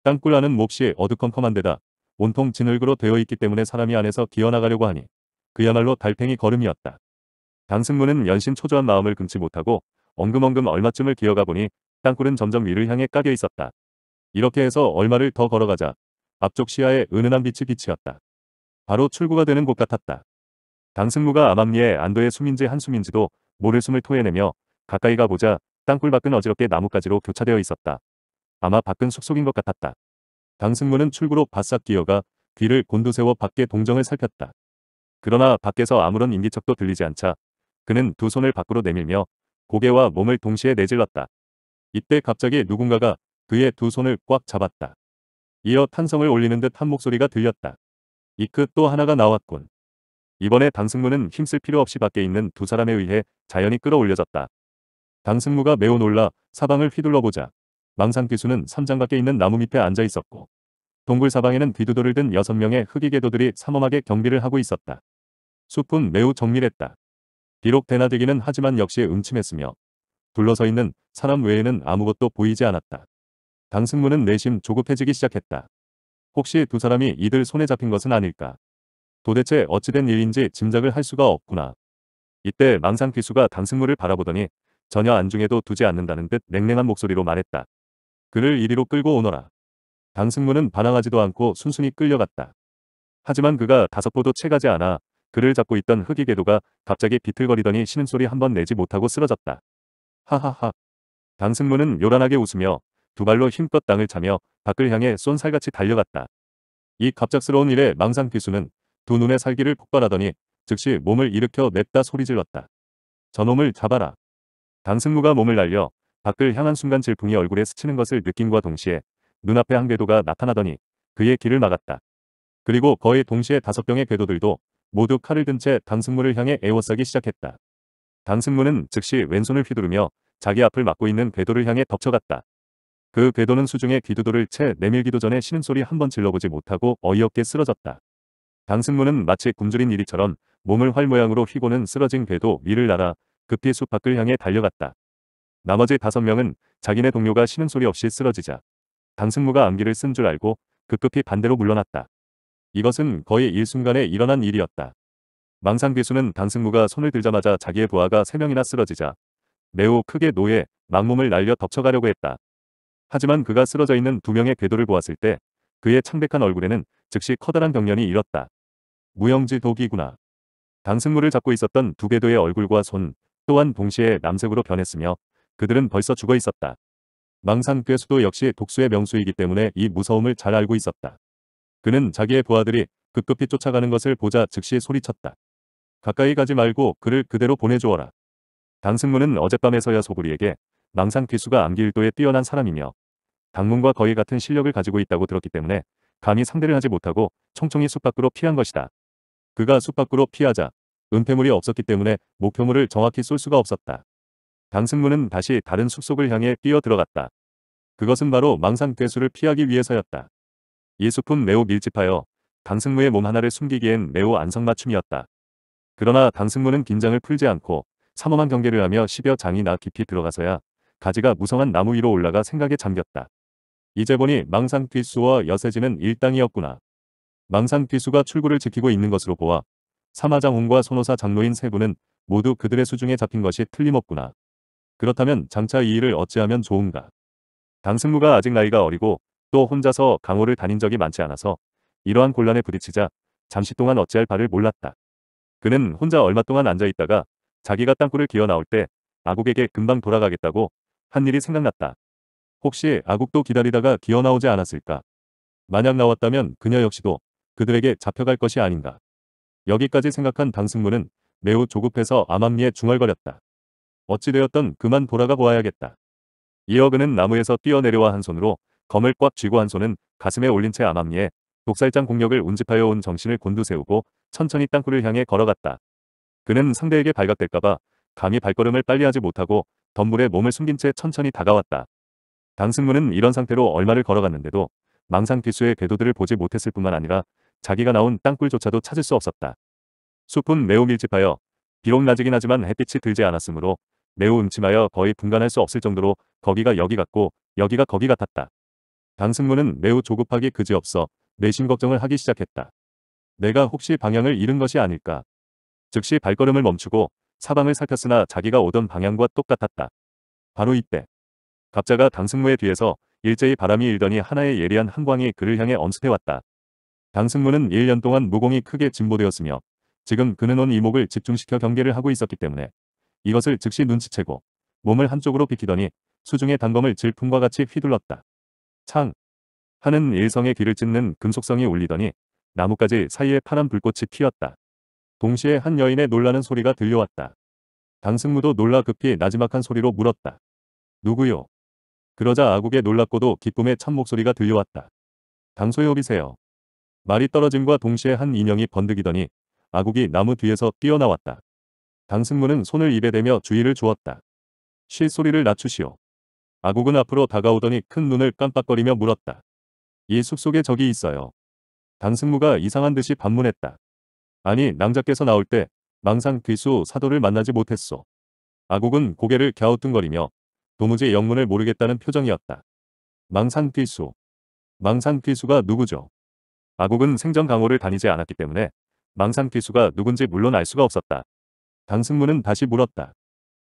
땅굴 안은 몹시 어두컴컴한 데다 온통 진흙으로 되어 있기 때문에 사람이 안에서 기어나가려고 하니 그야말로 달팽이 걸음이었다. 강승무는 연신 초조한 마음을 금치 못하고 엉금엉금 얼마쯤을 기어가 보니 땅굴은 점점 위를 향해 까겨 있었다. 이렇게 해서 얼마를 더 걸어가자 앞쪽 시야에 은은한 빛이 비치었다. 바로 출구가 되는 곳 같았다. 강승무가 암암리에 안도의 숨인지 한숨인지도 모를 숨을 토해내며 가까이 가보자 땅굴 밖은 어지럽게 나뭇가지로 교차되어 있었다. 아마 밖은 숲속인 것 같았다. 강승무는 출구로 바싹 뛰어가 귀를 곤두세워 밖의 동정을 살폈다. 그러나 밖에서 아무런 인기척도 들리지 않자 그는 두 손을 밖으로 내밀며 고개와 몸을 동시에 내질렀다. 이때 갑자기 누군가가 그의 두 손을 꽉 잡았다. 이어 탄성을 올리는 듯 한 목소리가 들렸다. 이크 또 하나가 나왔군. 이번에 당승무는 힘쓸 필요 없이 밖에 있는 두 사람에 의해 자연히 끌어올려졌다. 당승무가 매우 놀라 사방을 휘둘러보자 망상귀수는 선장밖에 있는 나무 밑에 앉아 있었고 동굴 사방에는 비두도를 든 여섯 명의 흑이개도들이 삼엄하게 경비를 하고 있었다. 숲은 매우 정밀했다. 비록 대나대기는 하지만 역시 음침했으며 둘러서 있는 사람 외에는 아무것도 보이지 않았다. 당승무는 내심 조급해지기 시작했다. 혹시 두 사람이 이들 손에 잡힌 것은 아닐까. 도대체 어찌된 일인지 짐작을 할 수가 없구나. 이때 망상귀수가 당승무를 바라보더니 전혀 안중에도 두지 않는다는 듯 냉랭한 목소리로 말했다. 그를 이리로 끌고 오너라. 강승무는 반항하지도 않고 순순히 끌려갔다. 하지만 그가 다섯 보도 채 가지 않아 그를 잡고 있던 흑이 개도가 갑자기 비틀거리더니 신음 소리 한 번 내지 못하고 쓰러졌다. 하하하. 강승무는 요란하게 웃으며 두 발로 힘껏 땅을 차며 밖을 향해 쏜살같이 달려갔다. 이 갑작스러운 일에 망상 귀수는 두 눈의 살기를 폭발하더니 즉시 몸을 일으켜 냅다 소리질렀다. 저놈을 잡아라. 강승무가 몸을 날려 밖을 향한 순간 질풍이 얼굴에 스치는 것을 느낀과 동시에 눈앞에 한 궤도가 나타나더니 그의 길을 막았다. 그리고 거의 동시에 다섯 병의 궤도들도 모두 칼을 든채 강승무를 향해 애워싸기 시작했다. 강승무는 즉시 왼손을 휘두르며 자기 앞을 막고 있는 궤도를 향해 덮쳐갔다. 그 궤도는 수중에 기두도를 채 내밀기도 전에 쉬는 소리 한 번 질러보지 못하고 어이없게 쓰러졌다. 강승무는 마치 굶주린 이리처럼 몸을 활 모양으로 휘고는 쓰러진 궤도 위를 날아 급히 그 숲 밖을 향해 달려갔다. 나머지 다섯 명은 자기네 동료가 쉬는 소리 없이 쓰러지자 강승무가 암기를 쓴 줄 알고 급급히 반대로 물러났다. 이것은 거의 일순간에 일어난 일이었다. 망상비수는 강승무가 손을 들자마자 자기의 부하가 세명이나 쓰러지자 매우 크게 노해 막몸을 날려 덮쳐가려고 했다. 하지만 그가 쓰러져 있는 두 명의 궤도를 보았을 때 그의 창백한 얼굴에는 즉시 커다란 경련이 일었다. 무영지 독이구나. 강승무를 잡고 있었던 두 궤도의 얼굴과 손, 또한 동시에 남색으로 변했으며 그들은 벌써 죽어 있었다. 망상꾀수도 역시 독수의 명수이기 때문에 이 무서움을 잘 알고 있었다. 그는 자기의 부하들이 급급히 쫓아가는 것을 보자 즉시 소리쳤다. 가까이 가지 말고 그를 그대로 보내주어라. 당승문은 어젯밤에서야 소구리에게 망상귀수가 암기일도에 뛰어난 사람이며 당문과 거의 같은 실력을 가지고 있다고 들었기 때문에 감히 상대를 하지 못하고 총총히 숲 밖으로 피한 것이다. 그가 숲 밖으로 피하자 은폐물이 없었기 때문에 목표물을 정확히 쏠 수가 없었다. 강승무는 다시 다른 숲속을 향해 뛰어 들어갔다. 그것은 바로 망상 괴수를 피하기 위해서였다. 이수품 매우 밀집하여 강승무의 몸 하나를 숨기기엔 매우 안성맞춤이었다. 그러나 강승무는 긴장을 풀지 않고 삼엄한 경계를 하며 10여 장이나 깊이 들어가서야 가지가 무성한 나무 위로 올라가 생각에 잠겼다. 이제 보니 망상 괴수와 여세지는 일당이었구나. 망상 괴수가 출구를 지키고 있는 것으로 보아 사마장훈과 손호사 장로인 세 분은 모두 그들의 수중에 잡힌 것이 틀림없구나. 그렇다면 장차 이 일을 어찌하면 좋은가. 당승무가 아직 나이가 어리고 또 혼자서 강호를 다닌 적이 많지 않아서 이러한 곤란에 부딪히자 잠시 동안 어찌할 바를 몰랐다. 그는 혼자 얼마 동안 앉아있다가 자기가 땅굴을 기어 나올 때 아국에게 금방 돌아가겠다고 한 일이 생각났다. 혹시 아국도 기다리다가 기어 나오지 않았을까? 만약 나왔다면 그녀 역시도 그들에게 잡혀갈 것이 아닌가. 여기까지 생각한 단승무는 매우 조급해서 암암리에 중얼거렸다. 어찌되었던 그만 돌아가 보아야겠다. 이어 그는 나무에서 뛰어내려와 한 손으로 검을 꽉 쥐고 한 손은 가슴에 올린 채 암암리에 독살장 공력을 운집하여 온 정신을 곤두세우고 천천히 땅굴을 향해 걸어갔다. 그는 상대에게 발각될까봐 감히 발걸음을 빨리하지 못하고 덤불에 몸을 숨긴 채 천천히 다가왔다. 당승무는 이런 상태로 얼마를 걸어갔는데도 망상 필수의 궤도들을 보지 못했을 뿐만 아니라 자기가 나온 땅굴조차도 찾을 수 없었다. 숲은 매우 밀집하여 비록 낮이긴 하지만 햇빛이 들지 않았으므로 매우 음침하여 거의 분간할 수 없을 정도로 거기가 여기 같고 여기가 거기 같았다. 강승무는 매우 조급하기 그지없어 내심 걱정을 하기 시작했다. 내가 혹시 방향을 잃은 것이 아닐까. 즉시 발걸음을 멈추고 사방을 살폈으나 자기가 오던 방향과 똑같았다. 바로 이때 갑자가 강승무의 뒤에서 일제히 바람이 일더니 하나의 예리한 한광이 그를 향해 엄습해왔다. 단승무는 1년 동안 무공이 크게 진보되었으며 지금 그는 온 이목을 집중시켜 경계를 하고 있었기 때문에 이것을 즉시 눈치채고 몸을 한쪽으로 비키더니 수중의 단검을 질풍과 같이 휘둘렀다. 창! 하는 일성의 귀를 찢는 금속성이 울리더니 나뭇가지 사이에 파란 불꽃이 피었다. 동시에 한 여인의 놀라는 소리가 들려왔다. 당승무도 놀라 급히 나지막한 소리로 물었다. 누구요? 그러자 아국에 놀랍고도 기쁨의 참 목소리가 들려왔다. 당소의 오비세요. 말이 떨어짐과 동시에 한 인형이 번득이더니 아국이 나무 뒤에서 뛰어나왔다. 강승무는 손을 입에 대며 주의를 주었다. 실소리를 낮추시오. 아국은 앞으로 다가오더니 큰 눈을 깜빡거리며 물었다. 이 숲속에 적이 있어요. 강승무가 이상한 듯이 반문했다. 아니 낭자께서 나올 때 망상 귀수 사도를 만나지 못했소. 아국은 고개를 갸우뚱거리며 도무지 영문을 모르겠다는 표정이었다. 망상 귀수. 망상 귀수가 누구죠? 아국은 생전 강호를 다니지 않았기 때문에 망상 기수가 누군지 물론 알 수가 없었다. 강승무는 다시 물었다.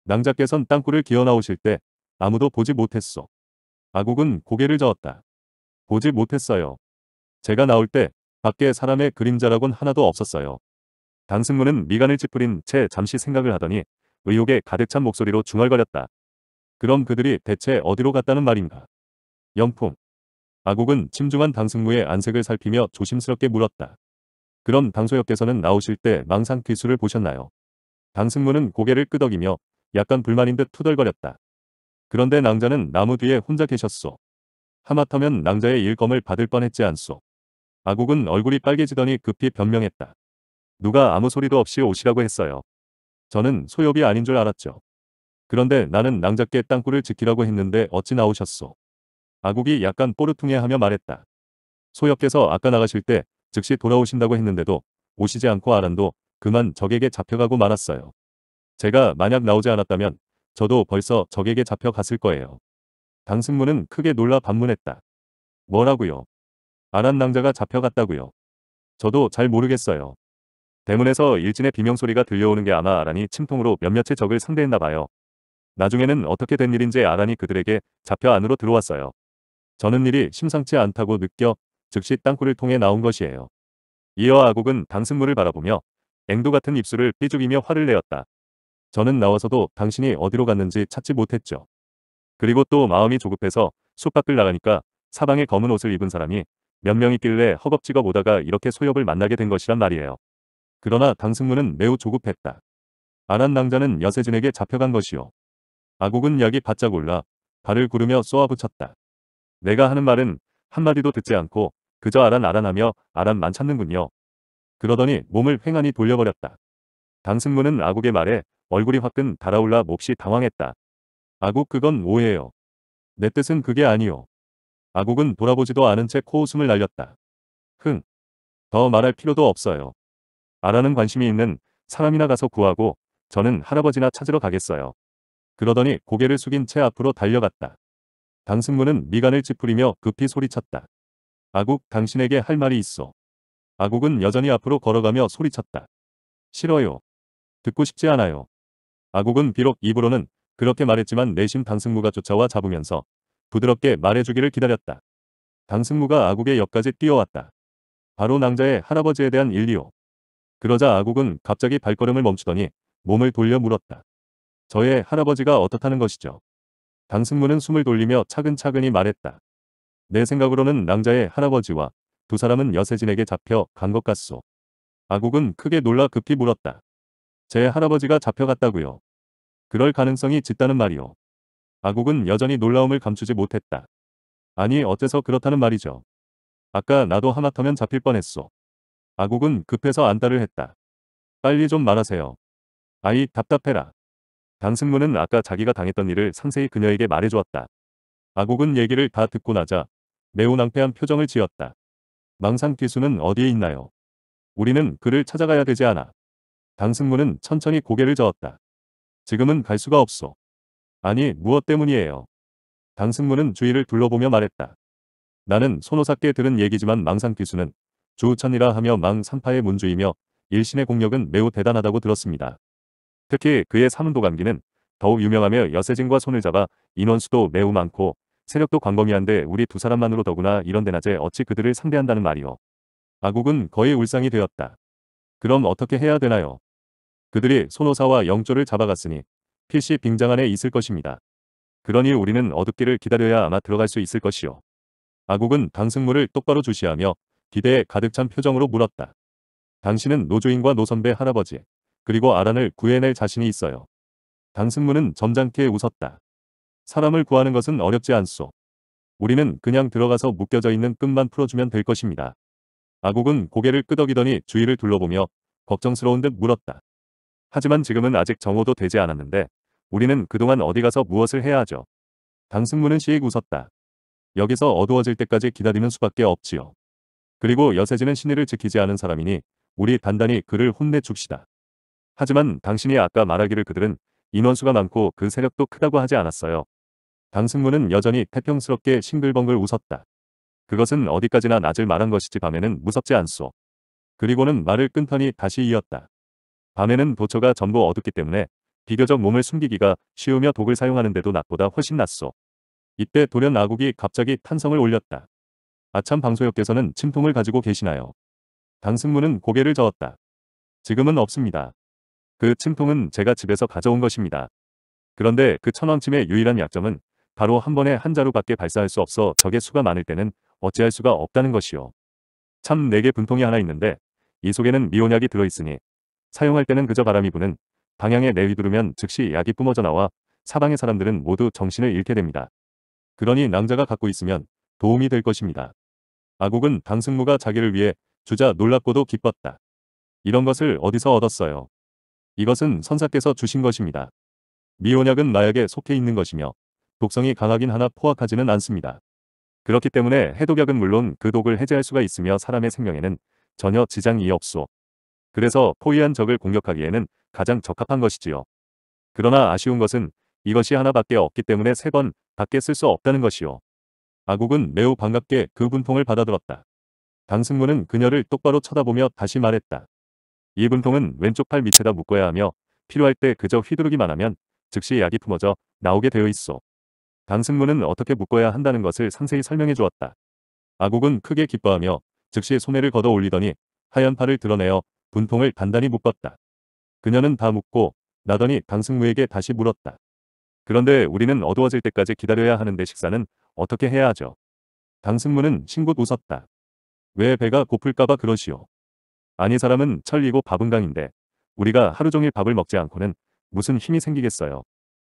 낭자께선 땅굴을 기어나오실 때 아무도 보지 못했소. 아국은 고개를 저었다. 보지 못했어요. 제가 나올 때 밖에 사람의 그림자라곤 하나도 없었어요. 강승무는 미간을 찌푸린 채 잠시 생각을 하더니 의혹에 가득 찬 목소리로 중얼거렸다. 그럼 그들이 대체 어디로 갔다는 말인가? 영풍. 아국은 침중한 당승무의 안색을 살피며 조심스럽게 물었다. 그럼 당소협께서는 나오실 때 망상 귀수를 보셨나요? 당승무는 고개를 끄덕이며 약간 불만인 듯 투덜거렸다. 그런데 낭자는 나무 뒤에 혼자 계셨소. 하마터면 낭자의 일검을 받을 뻔했지 않소. 아국은 얼굴이 빨개지더니 급히 변명했다. 누가 아무 소리도 없이 오시라고 했어요. 저는 소엽이 아닌 줄 알았죠. 그런데 나는 낭자께 땅굴을 지키라고 했는데 어찌 나오셨소. 아국이 약간 뽀르퉁해하며 말했다. 소협께서 아까 나가실 때 즉시 돌아오신다고 했는데도 오시지 않고 아란도 그만 적에게 잡혀가고 말았어요. 제가 만약 나오지 않았다면 저도 벌써 적에게 잡혀갔을 거예요. 당승문은 크게 놀라 반문했다. 뭐라고요? 아란 낭자가 잡혀갔다고요. 저도 잘 모르겠어요. 대문에서 일진의 비명소리가 들려오는 게 아마 아란이 침통으로 몇몇의 적을 상대했나 봐요. 나중에는 어떻게 된 일인지 아란이 그들에게 잡혀 안으로 들어왔어요. 저는 일이 심상치 않다고 느껴 즉시 땅굴을 통해 나온 것이에요. 이어 아국은 당승무를 바라보며 앵도 같은 입술을 삐죽이며 화를 내었다. 저는 나와서도 당신이 어디로 갔는지 찾지 못했죠. 그리고 또 마음이 조급해서 숲 밖을 나가니까 사방에 검은 옷을 입은 사람이 몇 명 있길래 허겁지겁 오다가 이렇게 소엽을 만나게 된 것이란 말이에요. 그러나 당승무는 매우 조급했다. 아란 낭자는 여세진에게 잡혀간 것이요. 아국은 약이 바짝 올라 발을 구르며 쏘아붙였다. 내가 하는 말은 한마디도 듣지 않고 그저 아란 아란하며 아란만 찾는군요. 그러더니 몸을 횡하니 돌려버렸다. 당승무는 아국의 말에 얼굴이 화끈 달아올라 몹시 당황했다. 아국 그건 오해예요. 내 뜻은 그게 아니요. 아국은 돌아보지도 않은 채 코웃음을 날렸다. 흥. 더 말할 필요도 없어요. 아라는 관심이 있는 사람이나 가서 구하고 저는 할아버지나 찾으러 가겠어요. 그러더니 고개를 숙인 채 앞으로 달려갔다. 단승무는 미간을 찌푸리며 급히 소리쳤다. 아국 당신에게 할 말이 있어. 아국은 여전히 앞으로 걸어가며 소리쳤다. 싫어요. 듣고 싶지 않아요. 아국은 비록 입으로는 그렇게 말했지만 내심 단승무가 쫓아와 잡으면서 부드럽게 말해주기를 기다렸다. 단승무가 아국의 옆까지 뛰어왔다. 바로 낭자의 할아버지에 대한 일리오. 그러자 아국은 갑자기 발걸음을 멈추더니 몸을 돌려 물었다. 저의 할아버지가 어떻다는 것이죠? 강승무는 숨을 돌리며 차근차근히 말했다. 내 생각으로는 낭자의 할아버지와 두 사람은 여세진에게 잡혀 간 것 같소. 아국은 크게 놀라 급히 물었다. 제 할아버지가 잡혀갔다고요. 그럴 가능성이 짙다는 말이오. 아국은 여전히 놀라움을 감추지 못했다. 아니 어째서 그렇다는 말이죠. 아까 나도 하마터면 잡힐 뻔했소. 아국은 급해서 안달을 했다. 빨리 좀 말하세요. 아이 답답해라. 강승모는 아까 자기가 당했던 일을 상세히 그녀에게 말해주었다. 아국은 얘기를 다 듣고 나자 매우 낭패한 표정을 지었다. 망상 기수는 어디에 있나요? 우리는 그를 찾아가야 되지 않아. 강승모는 천천히 고개를 저었다. 지금은 갈 수가 없소. 아니 무엇 때문이에요? 강승모는 주위를 둘러보며 말했다. 나는 손호사께 들은 얘기지만 망상 기수는 주천이라 하며 망상파의 문주이며 일신의 공력은 매우 대단하다고 들었습니다. 특히 그의 사문도 감기는 더욱 유명하며 여세진과 손을 잡아 인원수도 매우 많고 세력도 광범위한데 우리 두 사람만으로 더구나 이런 대낮에 어찌 그들을 상대한다는 말이오. 아국은 거의 울상이 되었다. 그럼 어떻게 해야 되나요? 그들이 손호사와 영조를 잡아갔으니 필시 빙장 안에 있을 것입니다. 그러니 우리는 어둡기를 기다려야 아마 들어갈 수 있을 것이오 아국은 당승무를 똑바로 주시하며 기대에 가득 찬 표정으로 물었다. 당신은 노조인과 노선배 할아버지, 그리고 아란을 구해낼 자신이 있어요. 강승무는 점잖게 웃었다. 사람을 구하는 것은 어렵지 않소. 우리는 그냥 들어가서 묶여져 있는 끈만 풀어주면 될 것입니다. 아국은 고개를 끄덕이더니 주위를 둘러보며 걱정스러운 듯 물었다. 하지만 지금은 아직 정오도 되지 않았는데 우리는 그동안 어디 가서 무엇을 해야 하죠. 강승무는 시익 웃었다. 여기서 어두워질 때까지 기다리는 수밖에 없지요. 그리고 여세지는 신의를 지키지 않은 사람이니 우리 단단히 그를 혼내 줍시다. 하지만 당신이 아까 말하기를 그들은 인원수가 많고 그 세력도 크다고 하지 않았어요. 당승무는 여전히 태평스럽게 싱글벙글 웃었다. 그것은 어디까지나 낮을 말한 것이지 밤에는 무섭지 않소. 그리고는 말을 끊더니 다시 이었다. 밤에는 도처가 전부 어둡기 때문에 비교적 몸을 숨기기가 쉬우며 독을 사용하는데도 낮보다 훨씬 낫소. 이때 돌연 아국이 갑자기 탄성을 올렸다. 아참 방소역께서는 침통을 가지고 계시나요? 당승무는 고개를 저었다. 지금은 없습니다. 그 침통은 제가 집에서 가져온 것입니다. 그런데 그천원침의 유일한 약점은 바로 한 번에 한 자루밖에 발사할 수 없어 적의 수가 많을 때는 어찌할 수가 없다는 것이요. 참 내게 분통이 하나 있는데 이 속에는 미온약이 들어있으니 사용할 때는 그저 바람이 부는 방향에 내휘두르면 즉시 약이 뿜어져 나와 사방의 사람들은 모두 정신을 잃게 됩니다. 그러니 낭자가 갖고 있으면 도움이 될 것입니다. 아국은 당승무가 자기를 위해 주자 놀랍고도 기뻤다. 이런 것을 어디서 얻었어요. 이것은 선사께서 주신 것입니다. 미혼약은마약에 속해 있는 것이며 독성이 강하긴 하나 포악하지는 않습니다. 그렇기 때문에 해독약은 물론 그 독을 해제할 수가 있으며 사람의 생명에는 전혀 지장이 없소. 그래서 포위한 적을 공격하기에는 가장 적합한 것이지요. 그러나 아쉬운 것은 이것이 하나밖에 없기 때문에 세 번 밖에 쓸 수 없다는 것이요. 아국은 매우 반갑게 그 분통을 받아들었다. 강승무는 그녀를 똑바로 쳐다보며 다시 말했다. 이 분통은 왼쪽 팔 밑에다 묶어야 하며 필요할 때 그저 휘두르기만 하면 즉시 약이 품어져 나오게 되어 있어. 강승무는 어떻게 묶어야 한다는 것을 상세히 설명해 주었다. 아국은 크게 기뻐하며 즉시 소매를 걷어 올리더니 하얀 팔을 드러내어 분통을 단단히 묶었다. 그녀는 다 묶고 나더니 강승무에게 다시 물었다. 그런데 우리는 어두워질 때까지 기다려야 하는데 식사는 어떻게 해야 하죠? 강승무는 신긋 웃었다. 왜 배가 고플까봐 그러시오. 아니 사람은 철리고 밥은강인데 우리가 하루 종일 밥을 먹지 않고는 무슨 힘이 생기겠어요.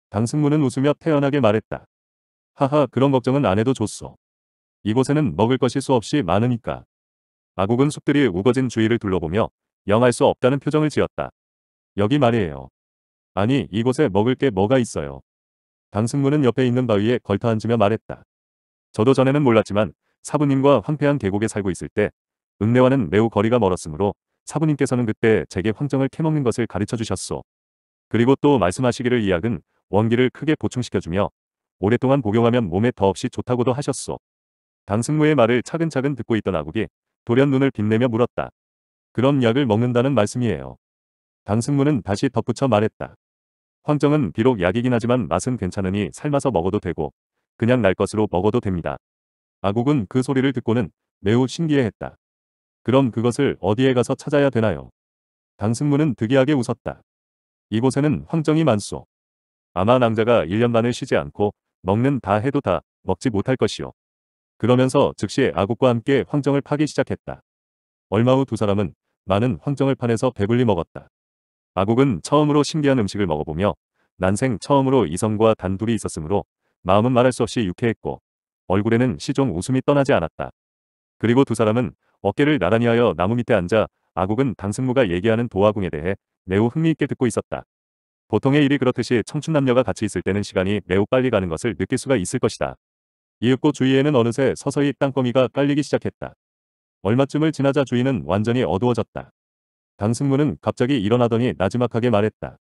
당승무는 웃으며 태연하게 말했다. 하하 그런 걱정은 안 해도 좋소. 이곳에는 먹을 것이 수없이 많으니까. 아국은 숲들이 우거진 주위를 둘러보며 영할 수 없다는 표정을 지었다. 여기 말이에요. 아니 이곳에 먹을 게 뭐가 있어요. 당승무는 옆에 있는 바위에 걸터앉으며 말했다. 저도 전에는 몰랐지만 사부님과 황폐한 계곡에 살고 있을 때 읍내와는 매우 거리가 멀었으므로 사부님께서는 그때 제게 황정을 캐먹는 것을 가르쳐 주셨소. 그리고 또 말씀하시기를 이 약은 원기를 크게 보충시켜주며 오랫동안 복용하면 몸에 더없이 좋다고도 하셨소. 당승무의 말을 차근차근 듣고 있던 아국이 돌연 눈을 빛내며 물었다. 그런 약을 먹는다는 말씀이에요. 당승무는 다시 덧붙여 말했다. 황정은 비록 약이긴 하지만 맛은 괜찮으니 삶아서 먹어도 되고 그냥 날 것으로 먹어도 됩니다. 아국은 그 소리를 듣고는 매우 신기해했다. 그럼 그것을 어디에 가서 찾아야 되나요? 당승무는 득이하게 웃었다. 이곳에는 황정이 많소. 아마 낭자가 1년 만을 쉬지 않고 먹는 다 해도 다 먹지 못할 것이오 그러면서 즉시 아국과 함께 황정을 파기 시작했다. 얼마 후 두 사람은 많은 황정을 판에서 배불리 먹었다. 아국은 처음으로 신기한 음식을 먹어보며 난생 처음으로 이성과 단둘이 있었으므로 마음은 말할 수 없이 유쾌했고 얼굴에는 시종 웃음이 떠나지 않았다. 그리고 두 사람은 어깨를 나란히 하여 나무 밑에 앉아 아국은 당승무가 얘기하는 도화궁에 대해 매우 흥미있게 듣고 있었다. 보통의 일이 그렇듯이 청춘 남녀가 같이 있을 때는 시간이 매우 빨리 가는 것을 느낄 수가 있을 것이다. 이윽고 주위에는 어느새 서서히 땅거미가 깔리기 시작했다. 얼마쯤을 지나자 주위는 완전히 어두워졌다. 당승무는 갑자기 일어나더니 나지막하게 말했다.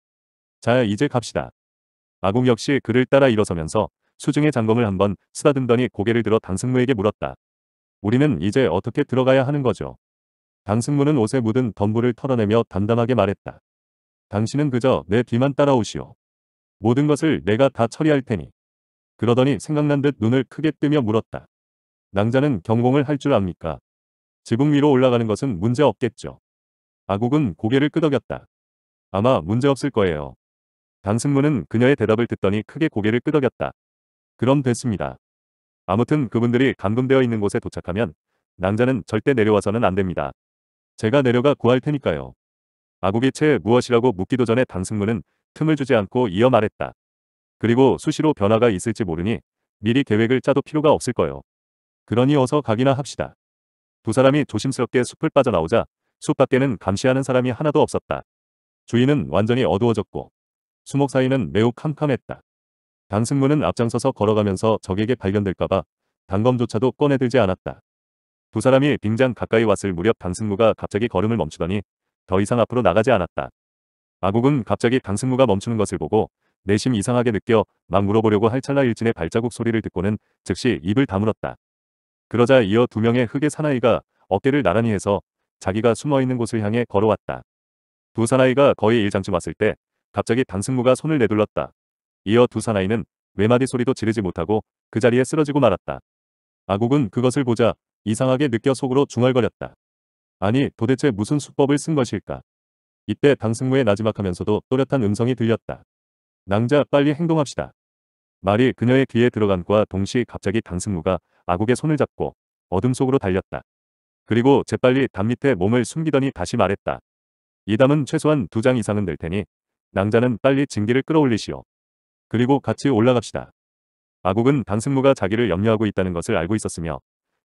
자 이제 갑시다. 아궁 역시 그를 따라 일어서면서 수중의 장검을 한번 쓰다듬더니 고개를 들어 당승무에게 물었다. 우리는 이제 어떻게 들어가야 하는 거죠. 강승무는 옷에 묻은 덤불을 털어내며 담담하게 말했다. 당신은 그저 내 뒤만 따라오시오. 모든 것을 내가 다 처리할 테니. 그러더니 생각난 듯 눈을 크게 뜨며 물었다. 낭자는 경공을 할 줄 압니까? 지붕 위로 올라가는 것은 문제 없겠죠. 아국은 고개를 끄덕였다. 아마 문제 없을 거예요. 강승무는 그녀의 대답을 듣더니 크게 고개를 끄덕였다. 그럼 됐습니다. 아무튼 그분들이 감금되어 있는 곳에 도착하면 낭자는 절대 내려와서는 안 됩니다. 제가 내려가 구할 테니까요. 아국이 채 무엇이라고 묻기도 전에 단승문은 틈을 주지 않고 이어 말했다. 그리고 수시로 변화가 있을지 모르니 미리 계획을 짜도 필요가 없을 거요. 그러니 어서 가기나 합시다. 두 사람이 조심스럽게 숲을 빠져나오자 숲 밖에는 감시하는 사람이 하나도 없었다. 주위는 완전히 어두워졌고 수목 사이는 매우 캄캄했다. 당승무는 앞장서서 걸어가면서 적에게 발견될까봐 단검조차도 꺼내들지 않았다. 두 사람이 빙장 가까이 왔을 무렵 강승무가 갑자기 걸음을 멈추더니 더 이상 앞으로 나가지 않았다. 마국은 갑자기 강승무가 멈추는 것을 보고 내심 이상하게 느껴 막 물어보려고 할 찰나 일진의 발자국 소리를 듣고는 즉시 입을 다물었다. 그러자 이어 두 명의 흑의 사나이가 어깨를 나란히 해서 자기가 숨어있는 곳을 향해 걸어왔다. 두 사나이가 거의 일장쯤 왔을 때 갑자기 강승무가 손을 내둘렀다. 이어 두 사나이는 외마디 소리도 지르지 못하고 그 자리에 쓰러지고 말았다. 아국은 그것을 보자 이상하게 느껴 속으로 중얼거렸다. 아니 도대체 무슨 수법을 쓴 것일까. 이때 당승무의 나지막하면서도 또렷한 음성이 들렸다. 낭자 빨리 행동합시다. 말이 그녀의 귀에 들어간과 동시 갑자기 당승무가 아국의 손을 잡고 어둠 속으로 달렸다. 그리고 재빨리 담 밑에 몸을 숨기더니 다시 말했다. 이 담은 최소한 두 장 이상은 될 테니 낭자는 빨리 증기를 끌어올리시오. 그리고 같이 올라갑시다. 아국은 강승무가 자기를 염려하고 있다는 것을 알고 있었으며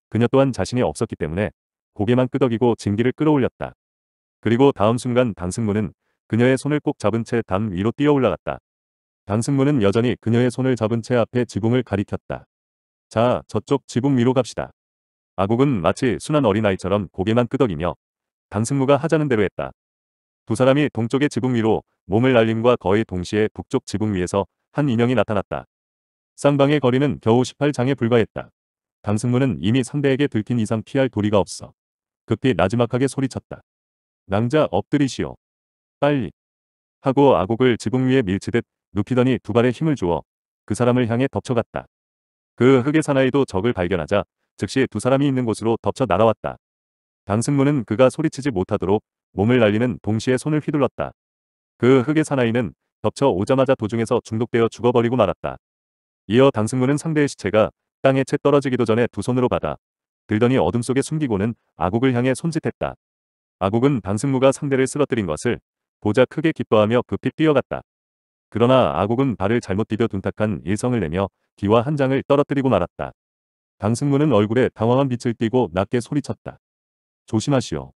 그녀 또한 자신이 없었기 때문에 고개만 끄덕이고 진기를 끌어올렸다. 그리고 다음 순간 강승무는 그녀의 손을 꼭 잡은 채 담 위로 뛰어 올라갔다. 강승무는 여전히 그녀의 손을 잡은 채 앞에 지붕을 가리켰다. 자, 저쪽 지붕 위로 갑시다. 아국은 마치 순한 어린아이처럼 고개만 끄덕이며 강승무가 하자는 대로 했다. 두 사람이 동쪽의 지붕 위로 몸을 날림과 거의 동시에 북쪽 지붕 위에서 한 인형이 나타났다. 쌍방의 거리는 겨우 18장에 불과했다. 강승무는 이미 상대에게 들킨 이상 피할 도리가 없어. 급히 나지막하게 소리쳤다. 낭자 엎드리시오. 빨리. 하고 아곡을 지붕 위에 밀치듯 눕히더니 두 발에 힘을 주어 그 사람을 향해 덮쳐갔다. 그 흑의 사나이도 적을 발견하자 즉시 두 사람이 있는 곳으로 덮쳐 날아왔다. 강승무는 그가 소리치지 못하도록 몸을 날리는 동시에 손을 휘둘렀다. 그 흑의 사나이는 덮쳐 오자마자 도중에서 중독되어 죽어버리고 말았다. 이어 당승문은 상대의 시체가 땅에 채 떨어지기도 전에 두 손으로 받아 들더니 어둠 속에 숨기고는 아국을 향해 손짓했다. 아국은 당승무가 상대를 쓰러뜨린 것을 보자 크게 기뻐하며 급히 뛰어갔다. 그러나 아국은 발을 잘못 디뎌 둔탁한 일성을 내며 기와 한 장을 떨어뜨리고 말았다. 당승무는 얼굴에 당황한 빛을 띄고 낮게 소리쳤다. 조심하시오.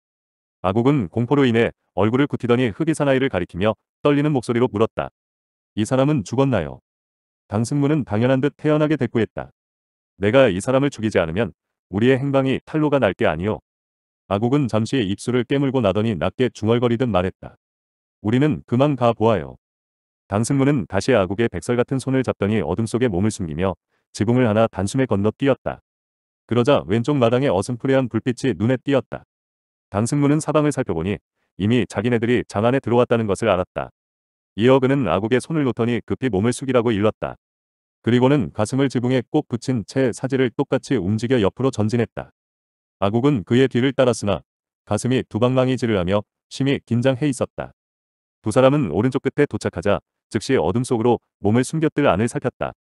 아국은 공포로 인해 얼굴을 굳히더니 흑이 사나이를 가리키며 떨리는 목소리로 물었다. 이 사람은 죽었나요? 강승무는 당연한 듯 태연하게 대꾸했다. 내가 이 사람을 죽이지 않으면 우리의 행방이 탈로가 날 게아니오 아국은 잠시 입술을 깨물고 나더니 낮게 중얼거리듯 말했다. 우리는 그만 가보아요. 강승무는 다시 아국의 백설 같은 손을 잡더니 어둠 속에 몸을 숨기며 지붕을 하나 단숨에 건너 뛰었다. 그러자 왼쪽 마당에 어슴푸레한 불빛이 눈에 띄었다. 강승무는 사방을 살펴보니 이미 자기네들이 장안에 들어왔다는 것을 알았다. 이어 그는 아국에 손을 놓더니 급히 몸을 숙이라고 일렀다. 그리고는 가슴을 지붕에 꼭 붙인 채 사지를 똑같이 움직여 옆으로 전진했다. 아국은 그의 뒤를 따랐으나 가슴이 두방망이질을 하며 심히 긴장해 있었다. 두 사람은 오른쪽 끝에 도착하자 즉시 어둠 속으로 몸을 숨겼들 안을 살폈다.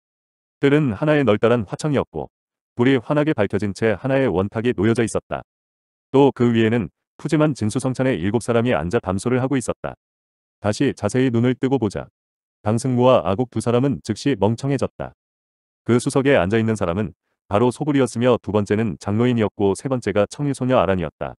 뜰은 하나의 널따란 화창이었고 불이 환하게 밝혀진 채 하나의 원탁이 놓여져 있었다. 또 그 위에는 푸짐한 진수성찬에 일곱 사람이 앉아 담소를 하고 있었다. 다시 자세히 눈을 뜨고 보자. 강승무와 아국 두 사람은 즉시 멍청해졌다. 그 수석에 앉아있는 사람은 바로 소불이었으며 두 번째는 장로인이었고 세 번째가 청유소녀 아란이었다.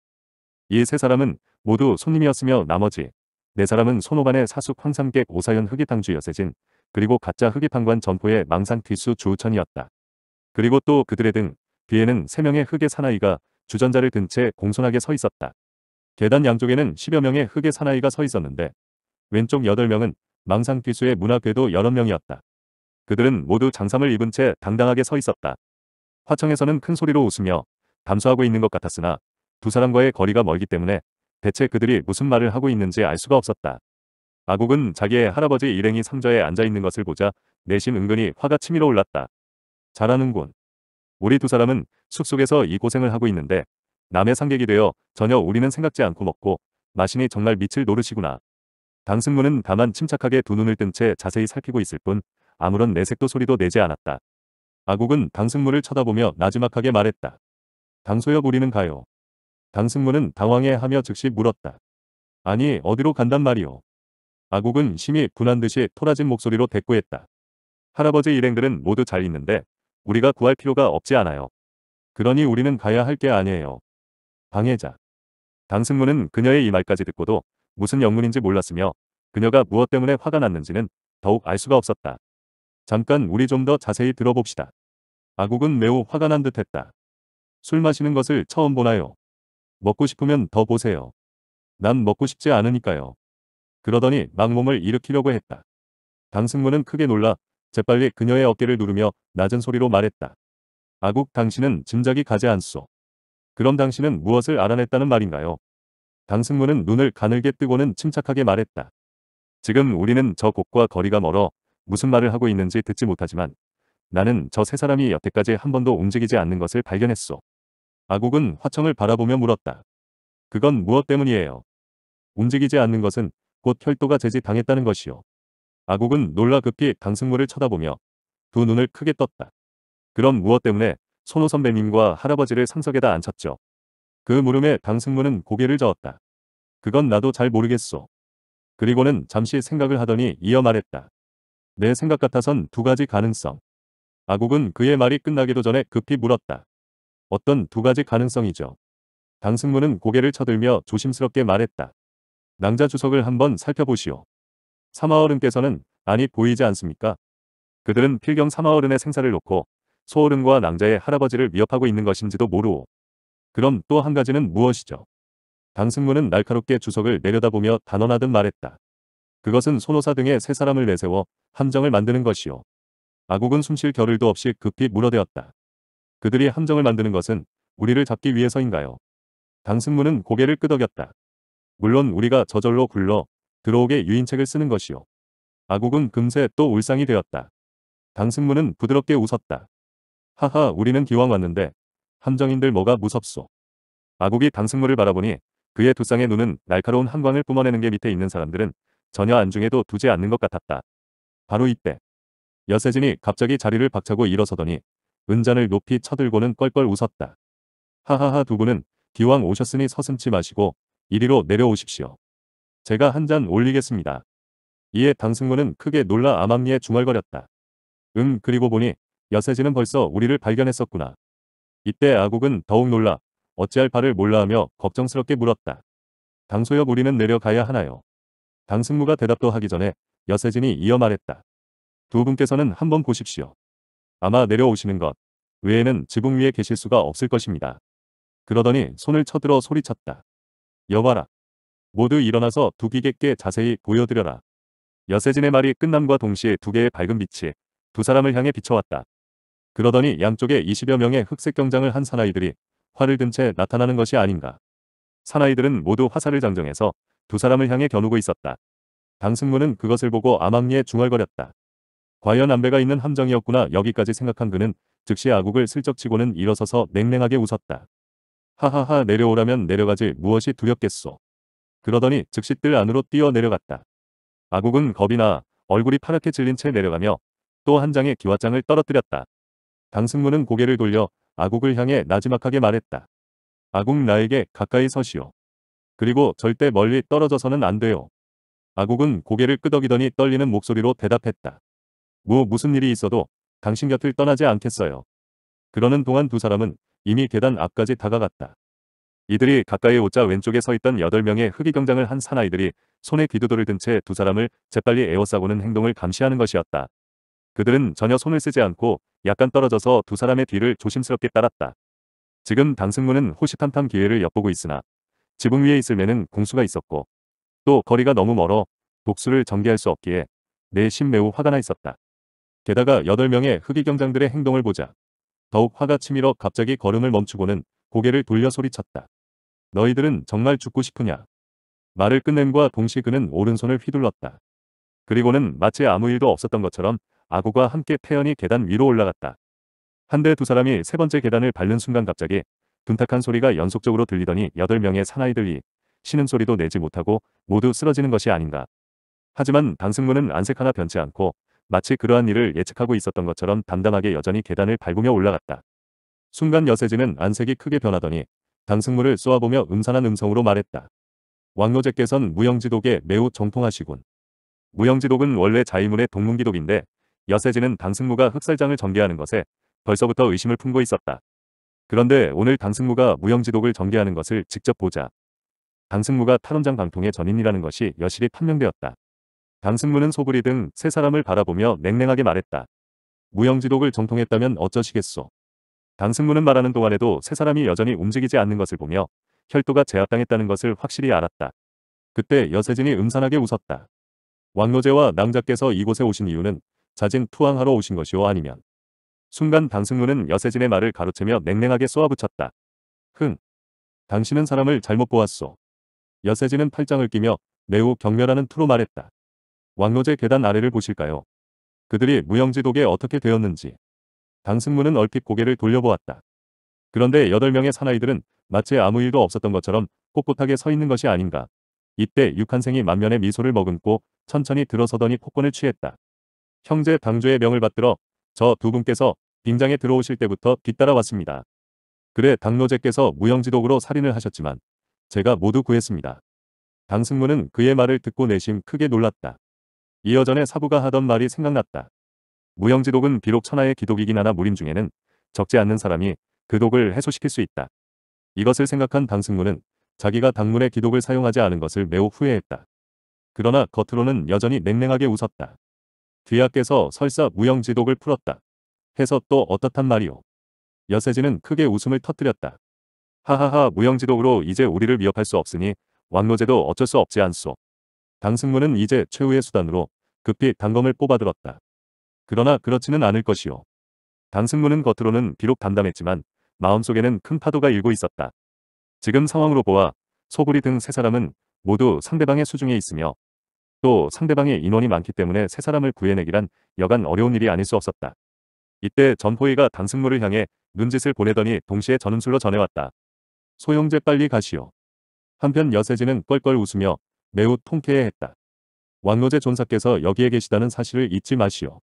이 세 사람은 모두 손님이었으며 나머지 네 사람은 손오반의 사숙 황삼객 오사연 흑이탕주 여세진 그리고 가짜 흑이판관 전포의 망상 뒤수 주우천이었다. 그리고 또 그들의 등 뒤에는 세 명의 흑의 사나이가 주전자를 든 채 공손하게 서 있었다. 계단 양쪽에는 10여 명의 흑의 사나이가 서 있었는데 왼쪽 8명은 망상 필수의 문앞에도 11명이었다. 그들은 모두 장삼을 입은 채 당당하게 서 있었다. 화청에서는 큰 소리로 웃으며 담수하고 있는 것 같았으나 두 사람과의 거리가 멀기 때문에 대체 그들이 무슨 말을 하고 있는지 알 수가 없었다. 아국은 자기의 할아버지 일행이 상좌에 앉아있는 것을 보자 내심 은근히 화가 치밀어 올랐다. 잘하는군. 우리 두 사람은 숲속에서 이 고생을 하고 있는데 남의 상객이 되어 전혀 우리는 생각지 않고 먹고 마시니 정말 미칠 노릇이구나. 당승무는 다만 침착하게 두 눈을 뜬 채 자세히 살피고 있을 뿐 아무런 내색도 소리도 내지 않았다. 아국은 당승무를 쳐다보며 나지막하게 말했다. 당소엽 우리는 가요. 당승무는 당황해하며 즉시 물었다. 아니 어디로 간단 말이오. 아국은 심히 분한 듯이 토라진 목소리로 대꾸했다. 할아버지 일행들은 모두 잘 있는데 우리가 구할 필요가 없지 않아요. 그러니 우리는 가야 할 게 아니에요. 방해자. 강승무는 그녀의 이 말까지 듣고도 무슨 영문인지 몰랐으며 그녀가 무엇 때문에 화가 났는지는 더욱 알 수가 없었다. 잠깐 우리 좀 더 자세히 들어봅시다. 아국은 매우 화가 난 듯했다. 술 마시는 것을 처음 보나요? 먹고 싶으면 더 보세요. 난 먹고 싶지 않으니까요. 그러더니 막 몸을 일으키려고 했다. 강승무는 크게 놀라 재빨리 그녀의 어깨를 누르며 낮은 소리로 말했다. 아국 당신은 짐작이 가지 않소. 그럼 당신은 무엇을 알아냈다는 말인가요? 강승무는 눈을 가늘게 뜨고는 침착하게 말했다. 지금 우리는 저 곳과 거리가 멀어 무슨 말을 하고 있는지 듣지 못하지만 나는 저 세 사람이 여태까지 한 번도 움직이지 않는 것을 발견했소. 아국은 화청을 바라보며 물었다. 그건 무엇 때문이에요? 움직이지 않는 것은 곧 혈도가 제지당했다는 것이요. 아국은 놀라 급히 강승무를 쳐다보며 두 눈을 크게 떴다. 그럼 무엇 때문에 손호 선배님과 할아버지를 상석에다 앉혔죠. 그 물음에 강승무는 고개를 저었다. 그건 나도 잘 모르겠소. 그리고는 잠시 생각을 하더니 이어 말했다. 내 생각 같아선 두 가지 가능성. 아국은 그의 말이 끝나기도 전에 급히 물었다. 어떤 두 가지 가능성이죠. 강승무는 고개를 쳐들며 조심스럽게 말했다. 낭자 주석을 한번 살펴보시오. 사마어른께서는 아니 보이지 않습니까? 그들은 필경 사마어른의 생사를 놓고 소오은과 낭자의 할아버지를 위협하고 있는 것인지도 모르오. 그럼 또 한 가지는 무엇이죠? 강승무는 날카롭게 주석을 내려다보며 단언하듯 말했다. 그것은 손호사 등의 세 사람을 내세워 함정을 만드는 것이오 아국은 숨쉴 겨를도 없이 급히 물어대었다. 그들이 함정을 만드는 것은 우리를 잡기 위해서인가요? 강승무는 고개를 끄덕였다. 물론 우리가 저절로 굴러 들어오게 유인책을 쓰는 것이오 아국은 금세 또 울상이 되었다. 강승무는 부드럽게 웃었다. 하하 우리는 기왕 왔는데 함정인들 뭐가 무섭소. 아국이 당승무를 바라보니 그의 두 쌍의 눈은 날카로운 한광을 뿜어내는 게 밑에 있는 사람들은 전혀 안중에도 두지 않는 것 같았다. 바로 이때 여세진이 갑자기 자리를 박차고 일어서더니 은잔을 높이 쳐들고는 껄껄 웃었다. 하하하 두 분은 기왕 오셨으니 서슴치 마시고 이리로 내려오십시오. 제가 한 잔 올리겠습니다. 이에 당승무는 크게 놀라 암암리에 중얼거렸다. 음 그리고 보니 여세지는 벌써 우리를 발견했었구나. 이때 아국은 더욱 놀라 어찌할 바를 몰라하며 걱정스럽게 물었다. 당소여 우리는 내려가야 하나요? 당승무가 대답도 하기 전에 여세진이 이어 말했다. 두 분께서는 한번 보십시오. 아마 내려오시는 것 외에는 지붕 위에 계실 수가 없을 것입니다. 그러더니 손을 쳐들어 소리쳤다. 여봐라. 모두 일어나서 두 기객께 자세히 보여드려라. 여세진의 말이 끝남과 동시에 두 개의 밝은 빛이 두 사람을 향해 비춰왔다. 그러더니 양쪽에 20여 명의 흑색 경장을 한 사나이들이 활을 든채 나타나는 것이 아닌가. 사나이들은 모두 화살을 장정해서 두 사람을 향해 겨누고 있었다. 당승무는 그것을 보고 암암리에 중얼거렸다. 과연 안배가 있는 함정이었구나 여기까지 생각한 그는 즉시 아국을 슬쩍 치고는 일어서서 냉랭하게 웃었다. 하하하 내려오라면 내려가지 무엇이 두렵겠소. 그러더니 즉시 뜰 안으로 뛰어 내려갔다. 아국은 겁이 나 얼굴이 파랗게 질린 채 내려가며 또 한 장의 기와장을 떨어뜨렸다. 강승무는 고개를 돌려 아국을 향해 나지막하게 말했다. 아국 나에게 가까이 서시오. 그리고 절대 멀리 떨어져서는 안 돼요. 아국은 고개를 끄덕이더니 떨리는 목소리로 대답했다. 뭐 무슨 일이 있어도 당신 곁을 떠나지 않겠어요. 그러는 동안 두 사람은 이미 계단 앞까지 다가갔다. 이들이 가까이 오자 왼쪽에 서 있던 8명의 흑이경장을 한 사나이들이 손에 귀두도를 든 채 두 사람을 재빨리 에워싸고는 행동을 감시하는 것이었다. 그들은 전혀 손을 쓰지 않고 약간 떨어져서 두 사람의 뒤를 조심스럽게 따랐다. 지금 당승문은 호시탐탐 기회를 엿보고 있으나 지붕 위에 있을 매는 공수가 있었고 또 거리가 너무 멀어 독수를 전개할 수 없기에 내심 매우 화가 나 있었다. 게다가 8명의 흑이 경장들의 행동을 보자 더욱 화가 치밀어 갑자기 걸음을 멈추고는 고개를 돌려 소리쳤다. 너희들은 정말 죽고 싶으냐? 말을 끝낸과 동시 에 그는 오른손을 휘둘렀다. 그리고는 마치 아무 일도 없었던 것처럼 아구가 함께 태연이 계단 위로 올라갔다. 한데 두 사람이 세 번째 계단을 밟는 순간 갑자기 둔탁한 소리가 연속적으로 들리더니 여덟 명의 사나이들이 쉬는 소리도 내지 못하고 모두 쓰러지는 것이 아닌가. 하지만 당승문은 안색 하나 변치 않고 마치 그러한 일을 예측하고 있었던 것처럼 담담하게 여전히 계단을 밟으며 올라갔다. 순간 여세진은 안색이 크게 변하더니 당승문을 쏘아보며 음산한 음성으로 말했다. 왕노제께선 무형지독에 매우 정통하시군. 무형지독은 원래 자이문의 동문기독인데 여세진은 당승무가 흑살장을 전개하는 것에 벌써부터 의심을 품고 있었다. 그런데 오늘 당승무가 무형지독을 전개하는 것을 직접 보자. 당승무가 탄원장 방통의 전인이라는 것이 여실히 판명되었다. 당승무는 소부이등세 사람을 바라보며 냉랭하게 말했다. 무형지독을 정통했다면 어쩌시겠소. 당승무는 말하는 동안에도 세 사람이 여전히 움직이지 않는 것을 보며 혈도가 제압당했다는 것을 확실히 알았다. 그때 여세진이 음산하게 웃었다. 왕노제와 낭자께서 이곳에 오신 이유는 자진 투항하러 오신 것이오 아니면 순간 당승문는 여세진의 말을 가로채며 냉랭하게 쏘아붙였다. 흥. 당신은 사람을 잘못 보았소. 여세진은 팔짱을 끼며 매우 경멸하는 투로 말했다. 왕로제 계단 아래를 보실까요? 그들이 무영지독에 어떻게 되었는지. 당승무는 얼핏 고개를 돌려보았다. 그런데 여덟 명의 사나이들은 마치 아무 일도 없었던 것처럼 꼿꼿하게 서 있는 것이 아닌가. 이때 육한생이 만면에 미소를 머금고 천천히 들어서더니 폭권을 취했다. 형제 방조의 명을 받들어 저 두 분께서 빙장에 들어오실 때부터 뒤따라 왔습니다. 그래 당노제께서 무형지독으로 살인을 하셨지만 제가 모두 구했습니다. 당승무는 그의 말을 듣고 내심 크게 놀랐다. 이어전에 사부가 하던 말이 생각났다. 무형지독은 비록 천하의 기독이긴 하나 무림 중에는 적지 않는 사람이 그 독을 해소시킬 수 있다. 이것을 생각한 당승무는 자기가 당문의 기독을 사용하지 않은 것을 매우 후회했다. 그러나 겉으로는 여전히 냉랭하게 웃었다. 뒤하께서 설사 무형지독을 풀었다. 해서 또 어떻단 말이오. 여세진은 크게 웃음을 터뜨렸다. 하하하 무형지독으로 이제 우리를 위협할 수 없으니 왕노제도 어쩔 수 없지 않소. 당승문은 이제 최후의 수단으로 급히 단검을 뽑아들었다. 그러나 그렇지는 않을 것이오. 당승문은 겉으로는 비록 담담했지만 마음속에는 큰 파도가 일고 있었다. 지금 상황으로 보아 소구리 등 세 사람은 모두 상대방의 수중에 있으며 또 상대방의 인원이 많기 때문에 세 사람을 구해내기란 여간 어려운 일이 아닐 수 없었다. 이때 전포이가 당승무를 향해 눈짓을 보내더니 동시에 전음술로 전해왔다. 소형제 빨리 가시오. 한편 여세진은 껄껄 웃으며 매우 통쾌해했다. 왕노제 존사께서 여기에 계시다는 사실을 잊지 마시오.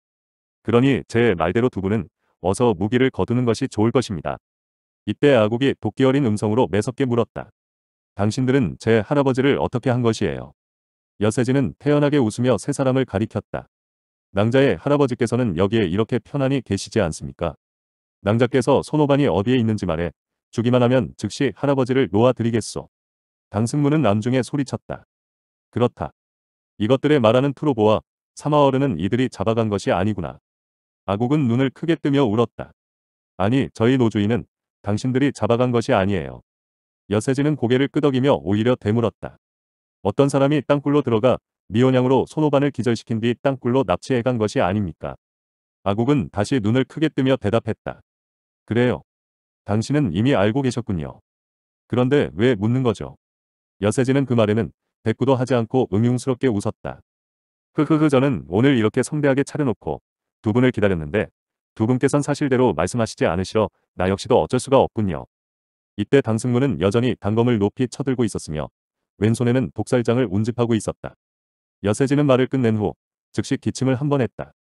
그러니 제 말대로 두 분은 어서 무기를 거두는 것이 좋을 것입니다. 이때 아국이 도끼 어린 음성으로 매섭게 물었다. 당신들은 제 할아버지를 어떻게 한 것이에요? 여세지는 태연하게 웃으며 세 사람을 가리켰다. 낭자의 할아버지께서는 여기에 이렇게 편안히 계시지 않습니까? 낭자께서 손오반이 어디에 있는지 말해 주기만 하면 즉시 할아버지를 놓아드리겠소. 당승무는 남중에 소리쳤다. 그렇다. 이것들의 말하는 투로 보아 사마어른은 이들이 잡아간 것이 아니구나. 아국은 눈을 크게 뜨며 울었다. 아니 저희 노주인은 당신들이 잡아간 것이 아니에요. 여세지는 고개를 끄덕이며 오히려 대물었다 어떤 사람이 땅굴로 들어가 미혼양으로 손오반을 기절시킨 뒤 땅굴로 납치해 간 것이 아닙니까? 아국은 다시 눈을 크게 뜨며 대답했다. 그래요. 당신은 이미 알고 계셨군요. 그런데 왜 묻는 거죠? 여세지는그 말에는 대꾸도 하지 않고 응흉스럽게 웃었다. 흐흐흐 저는 오늘 이렇게 성대하게 차려놓고 두 분을 기다렸는데 두 분께선 사실대로 말씀하시지 않으시어 나 역시도 어쩔 수가 없군요. 이때 당승무는 여전히 단검을 높이 쳐들고 있었으며 왼손에는 독살장을 운집하고 있었다. 여세지는 말을 끝낸 후 즉시 기침을 한번 했다.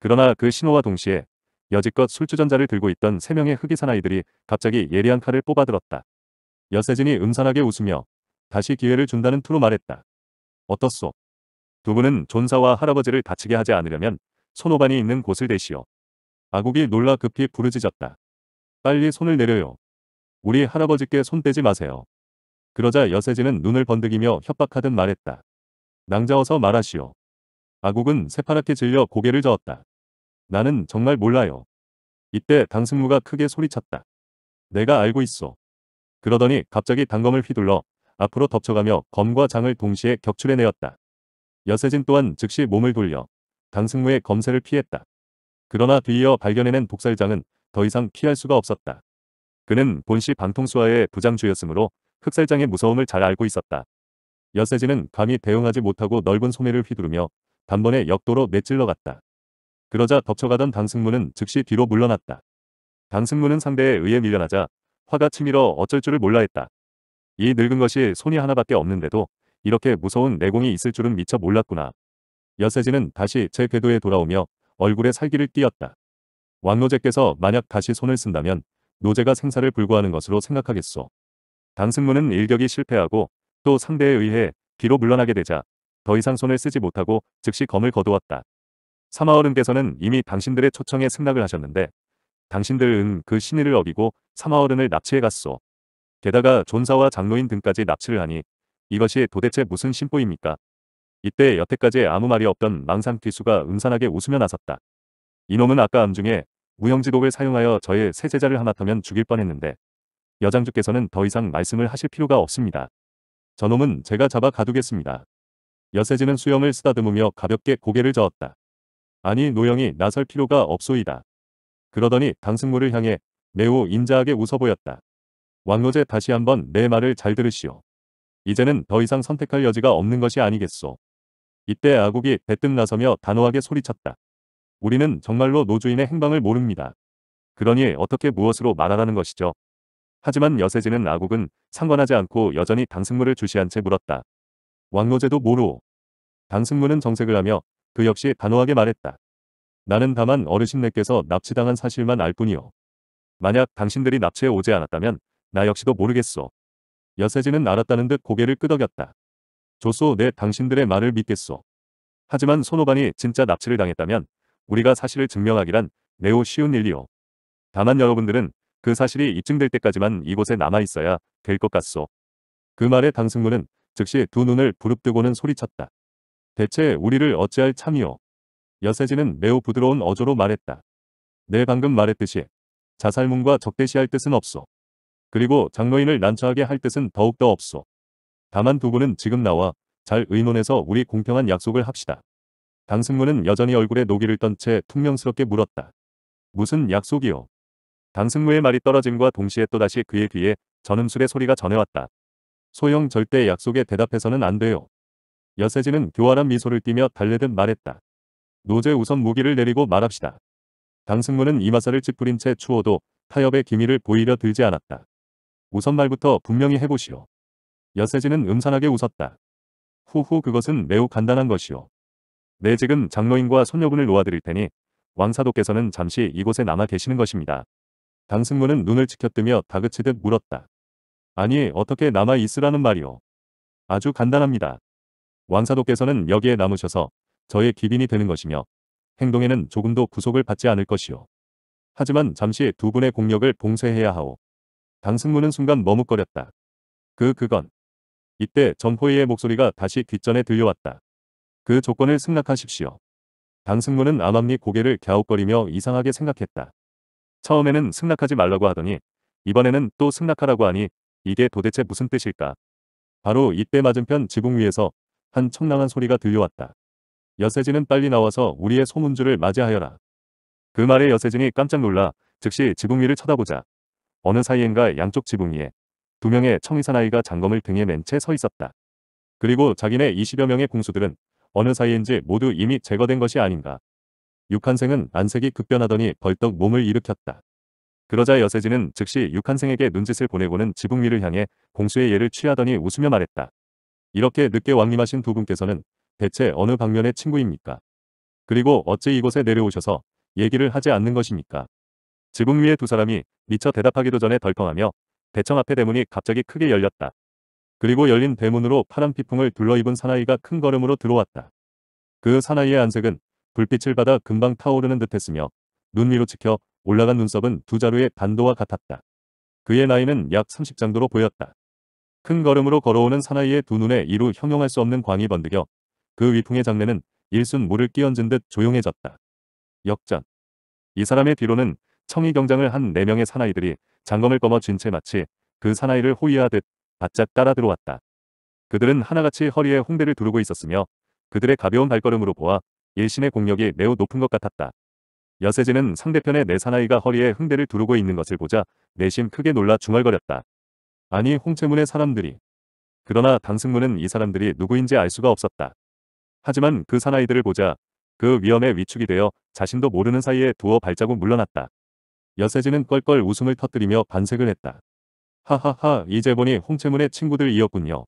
그러나 그 신호와 동시에 여지껏 술주전자를 들고 있던 세 명의 흑이 사나이들이 갑자기 예리한 칼을 뽑아들었다. 여세진이 음산하게 웃으며 다시 기회를 준다는 투로 말했다. 어떻소? 두 분은 존사와 할아버지를 다치게 하지 않으려면 손오반이 있는 곳을 대시오. 아국이 놀라 급히 부르짖었다. 빨리 손을 내려요. 우리 할아버지께 손 떼지 마세요. 그러자 여세진은 눈을 번득이며 협박하듯 말했다. 낭자어서 말하시오. 아국은 새파랗게 질려 고개를 저었다. 나는 정말 몰라요. 이때 당승무가 크게 소리쳤다. 내가 알고 있어. 그러더니 갑자기 단검을 휘둘러 앞으로 덮쳐가며 검과 장을 동시에 격출해내었다. 여세진 또한 즉시 몸을 돌려 당승무의 검세를 피했다. 그러나 뒤이어 발견해낸 독살장은 더 이상 피할 수가 없었다. 그는 본시 방통수하의 부장주였으므로 흑살장의 무서움을 잘 알고 있었다. 여세지는 감히 대응하지 못하고 넓은 소매를 휘두르며 단번에 역도로 내찔러 갔다. 그러자 덮쳐가던 당승무는 즉시 뒤로 물러났다. 당승무는 상대에 의해 밀려나자 화가 치밀어 어쩔 줄을 몰라 했다. 이 늙은 것이 손이 하나밖에 없는데도 이렇게 무서운 내공이 있을 줄은 미처 몰랐구나. 여세지는 다시 제 궤도에 돌아오며 얼굴에 살기를 띄었다. 왕노제께서 만약 다시 손을 쓴다면 노제가 생사를 불구하는 것으로 생각하겠소. 단승무는 일격이 실패하고 또 상대에 의해 뒤로 물러나게 되자 더 이상 손을 쓰지 못하고 즉시 검을 거두었다. 사마어른께서는 이미 당신들의 초청에 승낙을 하셨는데 당신들은 그 신의를 어기고 사마어른을 납치해 갔소. 게다가 존사와 장로인 등까지 납치를 하니 이것이 도대체 무슨 심보입니까? 이때 여태까지 아무 말이 없던 망상 귀수가 음산하게 웃으며 나섰다. 이놈은 아까 암중에 무형지독을 사용하여 저의 세 제자를 하나터면 죽일 뻔했는데 여장주께서는 더 이상 말씀을 하실 필요가 없습니다. 저놈은 제가 잡아 가두겠습니다. 여세지는 수염을 쓰다듬으며 가볍게 고개를 저었다. 아니 노영이 나설 필요가 없소이다. 그러더니 당승무를 향해 매우 인자하게 웃어 보였다. 왕노제 다시 한번 내 말을 잘 들으시오. 이제는 더 이상 선택할 여지가 없는 것이 아니겠소. 이때 아국이 대뜸 나서며 단호하게 소리쳤다. 우리는 정말로 노주인의 행방을 모릅니다. 그러니 어떻게 무엇으로 말하라는 것이죠. 하지만 여세지는 아국은 상관하지 않고 여전히 당승무를 주시한 채 물었다. 왕노제도 모르오. 당승무는 정색을 하며 그 역시 단호하게 말했다. 나는 다만 어르신네께서 납치당한 사실만 알 뿐이오. 만약 당신들이 납치해 오지 않았다면 나 역시도 모르겠소. 여세지는 알았다는 듯 고개를 끄덕였다. 조소 내 당신들의 말을 믿겠소. 하지만 손오반이 진짜 납치를 당했다면 우리가 사실을 증명하기란 매우 쉬운 일이오. 다만 여러분들은 그 사실이 입증될 때까지만 이곳에 남아있어야 될 것 같소. 그 말에 당승문은 즉시 두 눈을 부릅뜨고는 소리쳤다. 대체 우리를 어찌할 참이오. 여세진은 매우 부드러운 어조로 말했다. 내 네, 방금 말했듯이 자살문과 적대시할 뜻은 없소. 그리고 장로인을 난처하게 할 뜻은 더욱더 없소. 다만 두 분은 지금 나와 잘 의논해서 우리 공평한 약속을 합시다. 당승문은 여전히 얼굴에 노기를 떤 채 퉁명스럽게 물었다. 무슨 약속이요? 강승무의 말이 떨어짐과 동시에 또다시 그의 귀에 전음술의 소리가 전해왔다. 소영 절대 약속에 대답해서는 안 돼요. 여세진은 교활한 미소를 띠며 달래듯 말했다. 노제 우선 무기를 내리고 말합시다. 강승무는 이마사를 찌푸린 채 추워도 타협의 기미를 보이려 들지 않았다. 우선 말부터 분명히 해보시오. 여세진은 음산하게 웃었다. 후후 그것은 매우 간단한 것이오. 내 네, 지금 장로인과 손녀분을 놓아드릴 테니 왕사도께서는 잠시 이곳에 남아 계시는 것입니다. 강승무는 눈을 치켜뜨며 다그치듯 물었다. 아니 어떻게 남아있으라는 말이오. 아주 간단합니다. 왕사도께서는 여기에 남으셔서 저의 기빈이 되는 것이며 행동에는 조금도 구속을 받지 않을 것이오. 하지만 잠시 두 분의 공력을 봉쇄해야 하오. 강승무는 순간 머뭇거렸다. 그 그건. 이때 전포의 목소리가 다시 귓전에 들려왔다. 그 조건을 승낙하십시오. 강승무는 암암리 고개를 갸웃거리며 이상하게 생각했다. 처음에는 승낙하지 말라고 하더니 이번에는 또 승낙하라고 하니 이게 도대체 무슨 뜻일까. 바로 이때 맞은편 지붕 위에서 한 청량한 소리가 들려왔다. 여세진은 빨리 나와서 우리의 소문주를 맞이하여라. 그 말에 여세진이 깜짝 놀라 즉시 지붕 위를 쳐다보자. 어느 사이엔가 양쪽 지붕 위에 두 명의 청이산 아이가 장검을 등에 맨 채 서 있었다. 그리고 자기네 20여 명의 공수들은 어느 사이인지 모두 이미 제거된 것이 아닌가. 육한생은 안색이 급변하더니 벌떡 몸을 일으켰다. 그러자 여세진은 즉시 육한생에게 눈짓을 보내고는 지붕위를 향해 공수의 예를 취하더니 웃으며 말했다. 이렇게 늦게 왕림하신 두 분께서는 대체 어느 방면의 친구입니까? 그리고 어찌 이곳에 내려오셔서 얘기를 하지 않는 것입니까? 지붕 위에 두 사람이 미처 대답하기도 전에 덜컹하며 대청 앞에 대문이 갑자기 크게 열렸다. 그리고 열린 대문으로 파란 피풍을 둘러입은 사나이가 큰 걸음으로 들어왔다. 그 사나이의 안색은 불빛을 받아 금방 타오르는 듯했으며 눈 위로 치켜 올라간 눈썹은 두 자루의 반도와 같았다. 그의 나이는 약 30장도로 보였다. 큰 걸음으로 걸어오는 사나이의 두 눈에 이루 형용할 수 없는 광이 번득여 그 위풍의 장례는 일순 물을 끼얹은 듯 조용해졌다. 역전. 이 사람의 뒤로는 청이 경장을 한 네명의 사나이들이 장검을 꺼머 쥔채 마치 그 사나이를 호위하듯 바짝 따라 들어왔다. 그들은 하나같이 허리에 홍대를 두르고 있었으며 그들의 가벼운 발걸음으로 보아 일신의 공력이 매우 높은 것 같았다. 여세진은 상대편의 내 사나이가 허리에 흥대를 두르고 있는 것을 보자 내심 크게 놀라 중얼거렸다. 아니 홍채문의 사람들이. 그러나 당승문은 이 사람들이 누구인지 알 수가 없었다. 하지만 그 사나이들을 보자 그 위험에 위축이 되어 자신도 모르는 사이에 두어 발자국 물러났다. 여세진은 껄껄 웃음을 터뜨리며 반색을 했다. 하하하 이제 보니 홍채문의 친구들이었군요.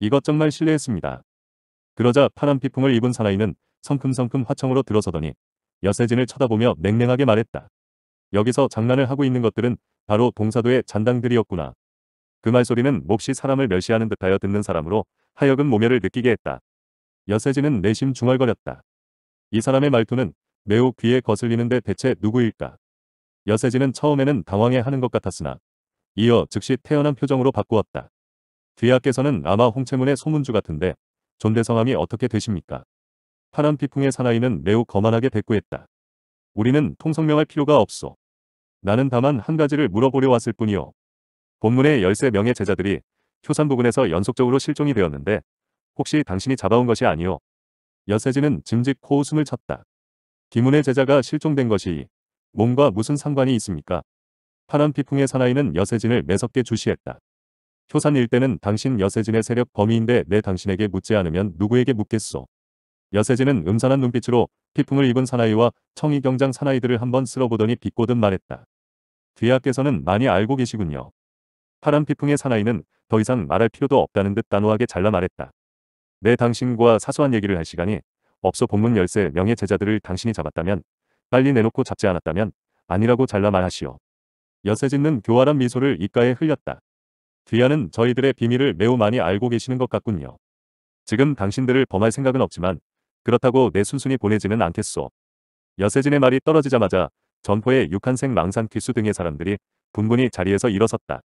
이것 정말 실례했습니다. 그러자 파란 피풍을 입은 사나이는 성큼성큼 화청으로 들어서더니 여세진을 쳐다보며 냉랭하게 말했다. 여기서 장난을 하고 있는 것들은 바로 동사도의 잔당들이었구나. 그 말소리는 몹시 사람을 멸시하는 듯하여 듣는 사람으로 하여금 모멸을 느끼게 했다. 여세진은 내심 중얼거렸다. 이 사람의 말투는 매우 귀에 거슬리는데 대체 누구일까? 여세진은 처음에는 당황해 하는 것 같았으나 이어 즉시 태연한 표정으로 바꾸었다. 뒤하께서는 아마 홍채문의 소문주 같은데 존대성함이 어떻게 되십니까? 파란 피풍의 사나이는 매우 거만하게 대꾸했다. 우리는 통성명할 필요가 없소. 나는 다만 한 가지를 물어보려 왔을 뿐이요. 본문의 13명의 제자들이 효산 부근에서 연속적으로 실종이 되었는데 혹시 당신이 잡아온 것이 아니오. 여세진은 짐짓 코웃음을 쳤다. 기문의 제자가 실종된 것이 몸과 무슨 상관이 있습니까? 파란 피풍의 사나이는 여세진을 매섭게 주시했다. 효산 일대는 당신 여세진의 세력 범위인데 내 당신에게 묻지 않으면 누구에게 묻겠소. 여세진은 음산한 눈빛으로 피풍을 입은 사나이와 청이경장 사나이들을 한번 쓸어보더니 비꼬듯 말했다. 뒤아께서는 많이 알고 계시군요. 파란 피풍의 사나이는 더 이상 말할 필요도 없다는 듯 단호하게 잘라 말했다. 내 당신과 사소한 얘기를 할 시간이 없어 본문 열3명의 제자들을 당신이 잡았다면 빨리 내놓고 잡지 않았다면 아니라고 잘라 말하시오. 여세진는 교활한 미소를 입가에 흘렸다. 뒤아는 저희들의 비밀을 매우 많이 알고 계시는 것 같군요. 지금 당신들을 범할 생각은 없지만 그렇다고 내 순순히 보내지는 않겠소. 여세진의 말이 떨어지자마자 전포의 육한생 망상귀수 등의 사람들이 분분히 자리에서 일어섰다.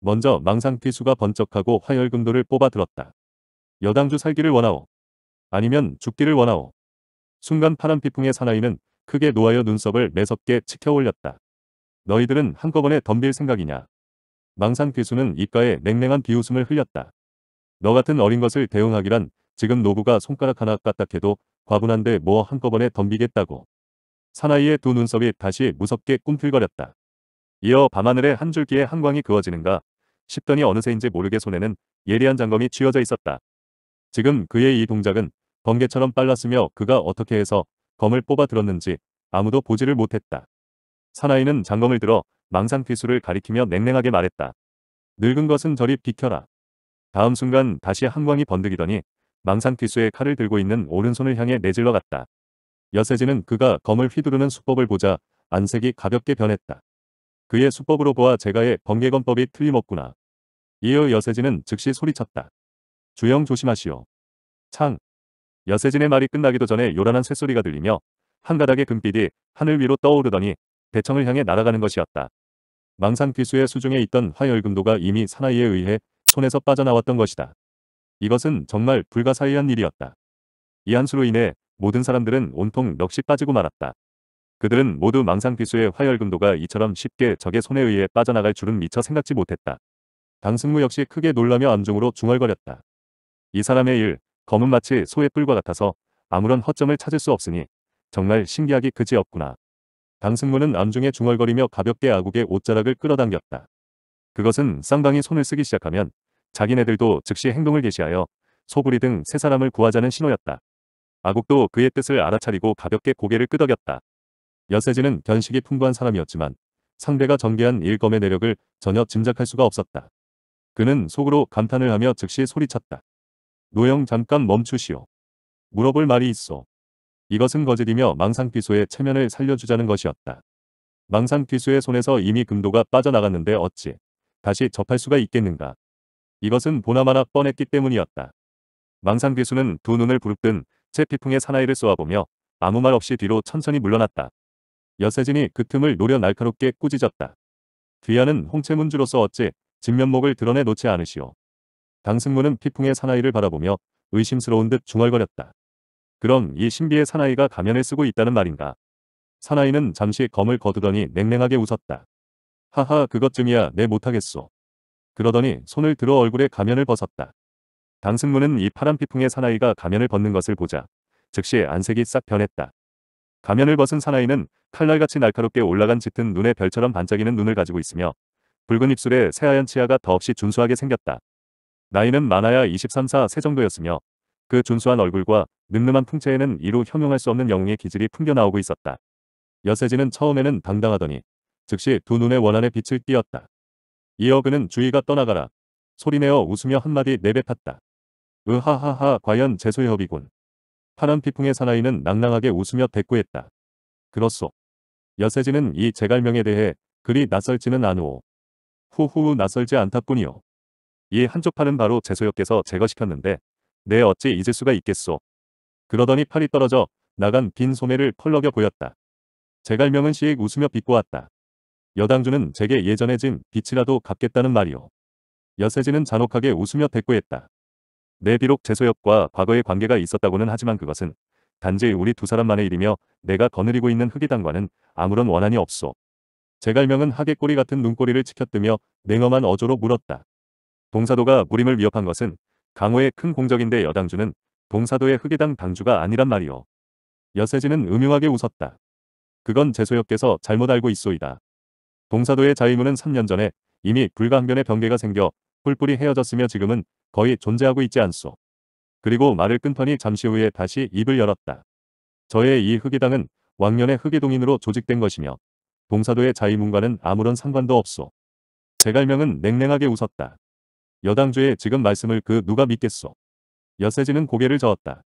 먼저 망상귀수가 번쩍하고 화열금도를 뽑아들었다. 여당주 살기를 원하오. 아니면 죽기를 원하오. 순간 파란 피풍의 사나이는 크게 놓아여 눈썹을 매섭게 치켜올렸다. 너희들은 한꺼번에 덤빌 생각이냐. 망상귀수는 입가에 냉랭한 비웃음을 흘렸다. 너 같은 어린 것을 대응하기란 지금 노부가 손가락 하나 까딱해도 과분한데 뭐 한꺼번에 덤비겠다고. 사나이의 두 눈썹이 다시 무섭게 꿈틀거렸다. 이어 밤하늘에 한 줄기의 한광이 그어지는가 싶더니 어느새인지 모르게 손에는 예리한 장검이 쥐어져 있었다. 지금 그의 이 동작은 번개처럼 빨랐으며 그가 어떻게 해서 검을 뽑아 들었는지 아무도 보지를 못했다. 사나이는 장검을 들어 망상 피수를 가리키며 냉랭하게 말했다. 늙은 것은 저리 비켜라. 다음 순간 다시 한광이 번득이더니 망상피수의 칼을 들고 있는 오른손을 향해 내질러 갔다. 여세진은 그가 검을 휘두르는 수법을 보자 안색이 가볍게 변했다. 그의 수법으로 보아 제가의 번개검법이 틀림없구나. 이어 여세진은 즉시 소리쳤다. 주영 조심하시오. 창. 여세진의 말이 끝나기도 전에 요란한 쇳소리가 들리며 한 가닥의 금빛이 하늘 위로 떠오르더니 대청을 향해 날아가는 것이었다. 망상피수의 수중에 있던 화열금도가 이미 사나이에 의해 손에서 빠져나왔던 것이다. 이것은 정말 불가사의한 일이었다. 이한수로 인해 모든 사람들은 온통 넋이 빠지고 말았다. 그들은 모두 망상비수의 화열금도가 이처럼 쉽게 적의 손에 의해 빠져나갈 줄은 미처 생각지 못했다. 강승무 역시 크게 놀라며 암중으로 중얼거렸다. 이 사람의 일, 검은 마치 소의 뿔과 같아서 아무런 허점을 찾을 수 없으니 정말 신기하기 그지없구나. 강승무는 암중에 중얼거리며 가볍게 아국의 옷자락을 끌어당겼다. 그것은 쌍방이 손을 쓰기 시작하면 자기네들도 즉시 행동을 개시하여 소부리 등 세 사람을 구하자는 신호였다. 아국도 그의 뜻을 알아차리고 가볍게 고개를 끄덕였다. 여세지는 견식이 풍부한 사람이었지만 상대가 전개한 일검의 내력을 전혀 짐작할 수가 없었다. 그는 속으로 감탄을 하며 즉시 소리쳤다. 노영 잠깐 멈추시오. 물어볼 말이 있어. 이것은 거짓이며 망상귀소의 체면을 살려주자는 것이었다. 망상귀소의 손에서 이미 금도가 빠져나갔는데 어찌 다시 접할 수가 있겠는가. 이것은 보나마나 뻔했기 때문이었다. 망상괴수는 두 눈을 부릅뜬 채 피풍의 사나이를 쏘아보며 아무 말 없이 뒤로 천천히 물러났다. 여세진이 그 틈을 노려 날카롭게 꾸짖었다. 뒤하는 홍채문주로서 어찌 진면목을 드러내 놓지 않으시오. 강승무는 피풍의 사나이를 바라보며 의심스러운 듯 중얼거렸다. 그럼 이 신비의 사나이가 가면을 쓰고 있다는 말인가. 사나이는 잠시 검을 거두더니 냉랭하게 웃었다. 하하 그것쯤이야 내 못하겠소. 그러더니 손을 들어 얼굴에 가면을 벗었다. 강승무는 이 파란 피풍의 사나이가 가면을 벗는 것을 보자 즉시 안색이 싹 변했다. 가면을 벗은 사나이는 칼날같이 날카롭게 올라간 짙은 눈에 별처럼 반짝이는 눈을 가지고 있으며 붉은 입술에 새하얀 치아가 더없이 준수하게 생겼다. 나이는 많아야 23, 4세 정도였으며 그 준수한 얼굴과 늠름한 풍채에는 이루 형용할 수 없는 영웅의 기질이 풍겨나오고 있었다. 여세지는 처음에는 당당하더니 즉시 두 눈의 원한의 빛을 띄었다. 이어 그는 주희가 떠나가라. 소리내어 웃으며 한마디 내뱉었다. 으하하하 과연 재소협이군. 파란 피풍의 사나이는 낭낭하게 웃으며 대꾸했다. 그렇소. 여세지는이 재갈명에 대해 그리 낯설지는 않으오. 후후 낯설지 않다뿐이요. 이 한쪽 팔은 바로 재소협께서 제거시켰는데 내 어찌 잊을 수가 있겠소. 그러더니 팔이 떨어져 나간 빈 소매를 펄럭여 보였다. 재갈명은 시익 웃으며 비꼬았다. 여당주는 제게 예전에 진 빚이라도 갚겠다는 말이오. 여세진은 잔혹하게 웃으며 대꾸했다. 내 비록 재소엽과 과거의 관계가 있었다고는 하지만 그것은 단지 우리 두 사람만의 일이며 내가 거느리고 있는 흑이당과는 아무런 원한이 없소. 제갈명은 하객꼬리 같은 눈꼬리를 치켰뜨며 냉엄한 어조로 물었다. 동사도가 무림을 위협한 것은 강호의 큰 공적인데 여당주는 동사도의 흑이당 당주가 아니란 말이오. 여세진은 음흉하게 웃었다. 그건 재소엽께서 잘못 알고 있소이다. 동사도의 자의문은 3년 전에 이미 불가항변의 변계가 생겨 뿔뿔이 헤어졌으며 지금은 거의 존재하고 있지 않소. 그리고 말을 끊더니 잠시 후에 다시 입을 열었다. 저의 이흑의당은 왕년의 흑의 동인으로 조직된 것이며 동사도의 자의문과는 아무런 상관도 없소. 제갈명은 냉랭하게 웃었다. 여당주의 지금 말씀을 그 누가 믿겠소. 여세지는 고개를 저었다.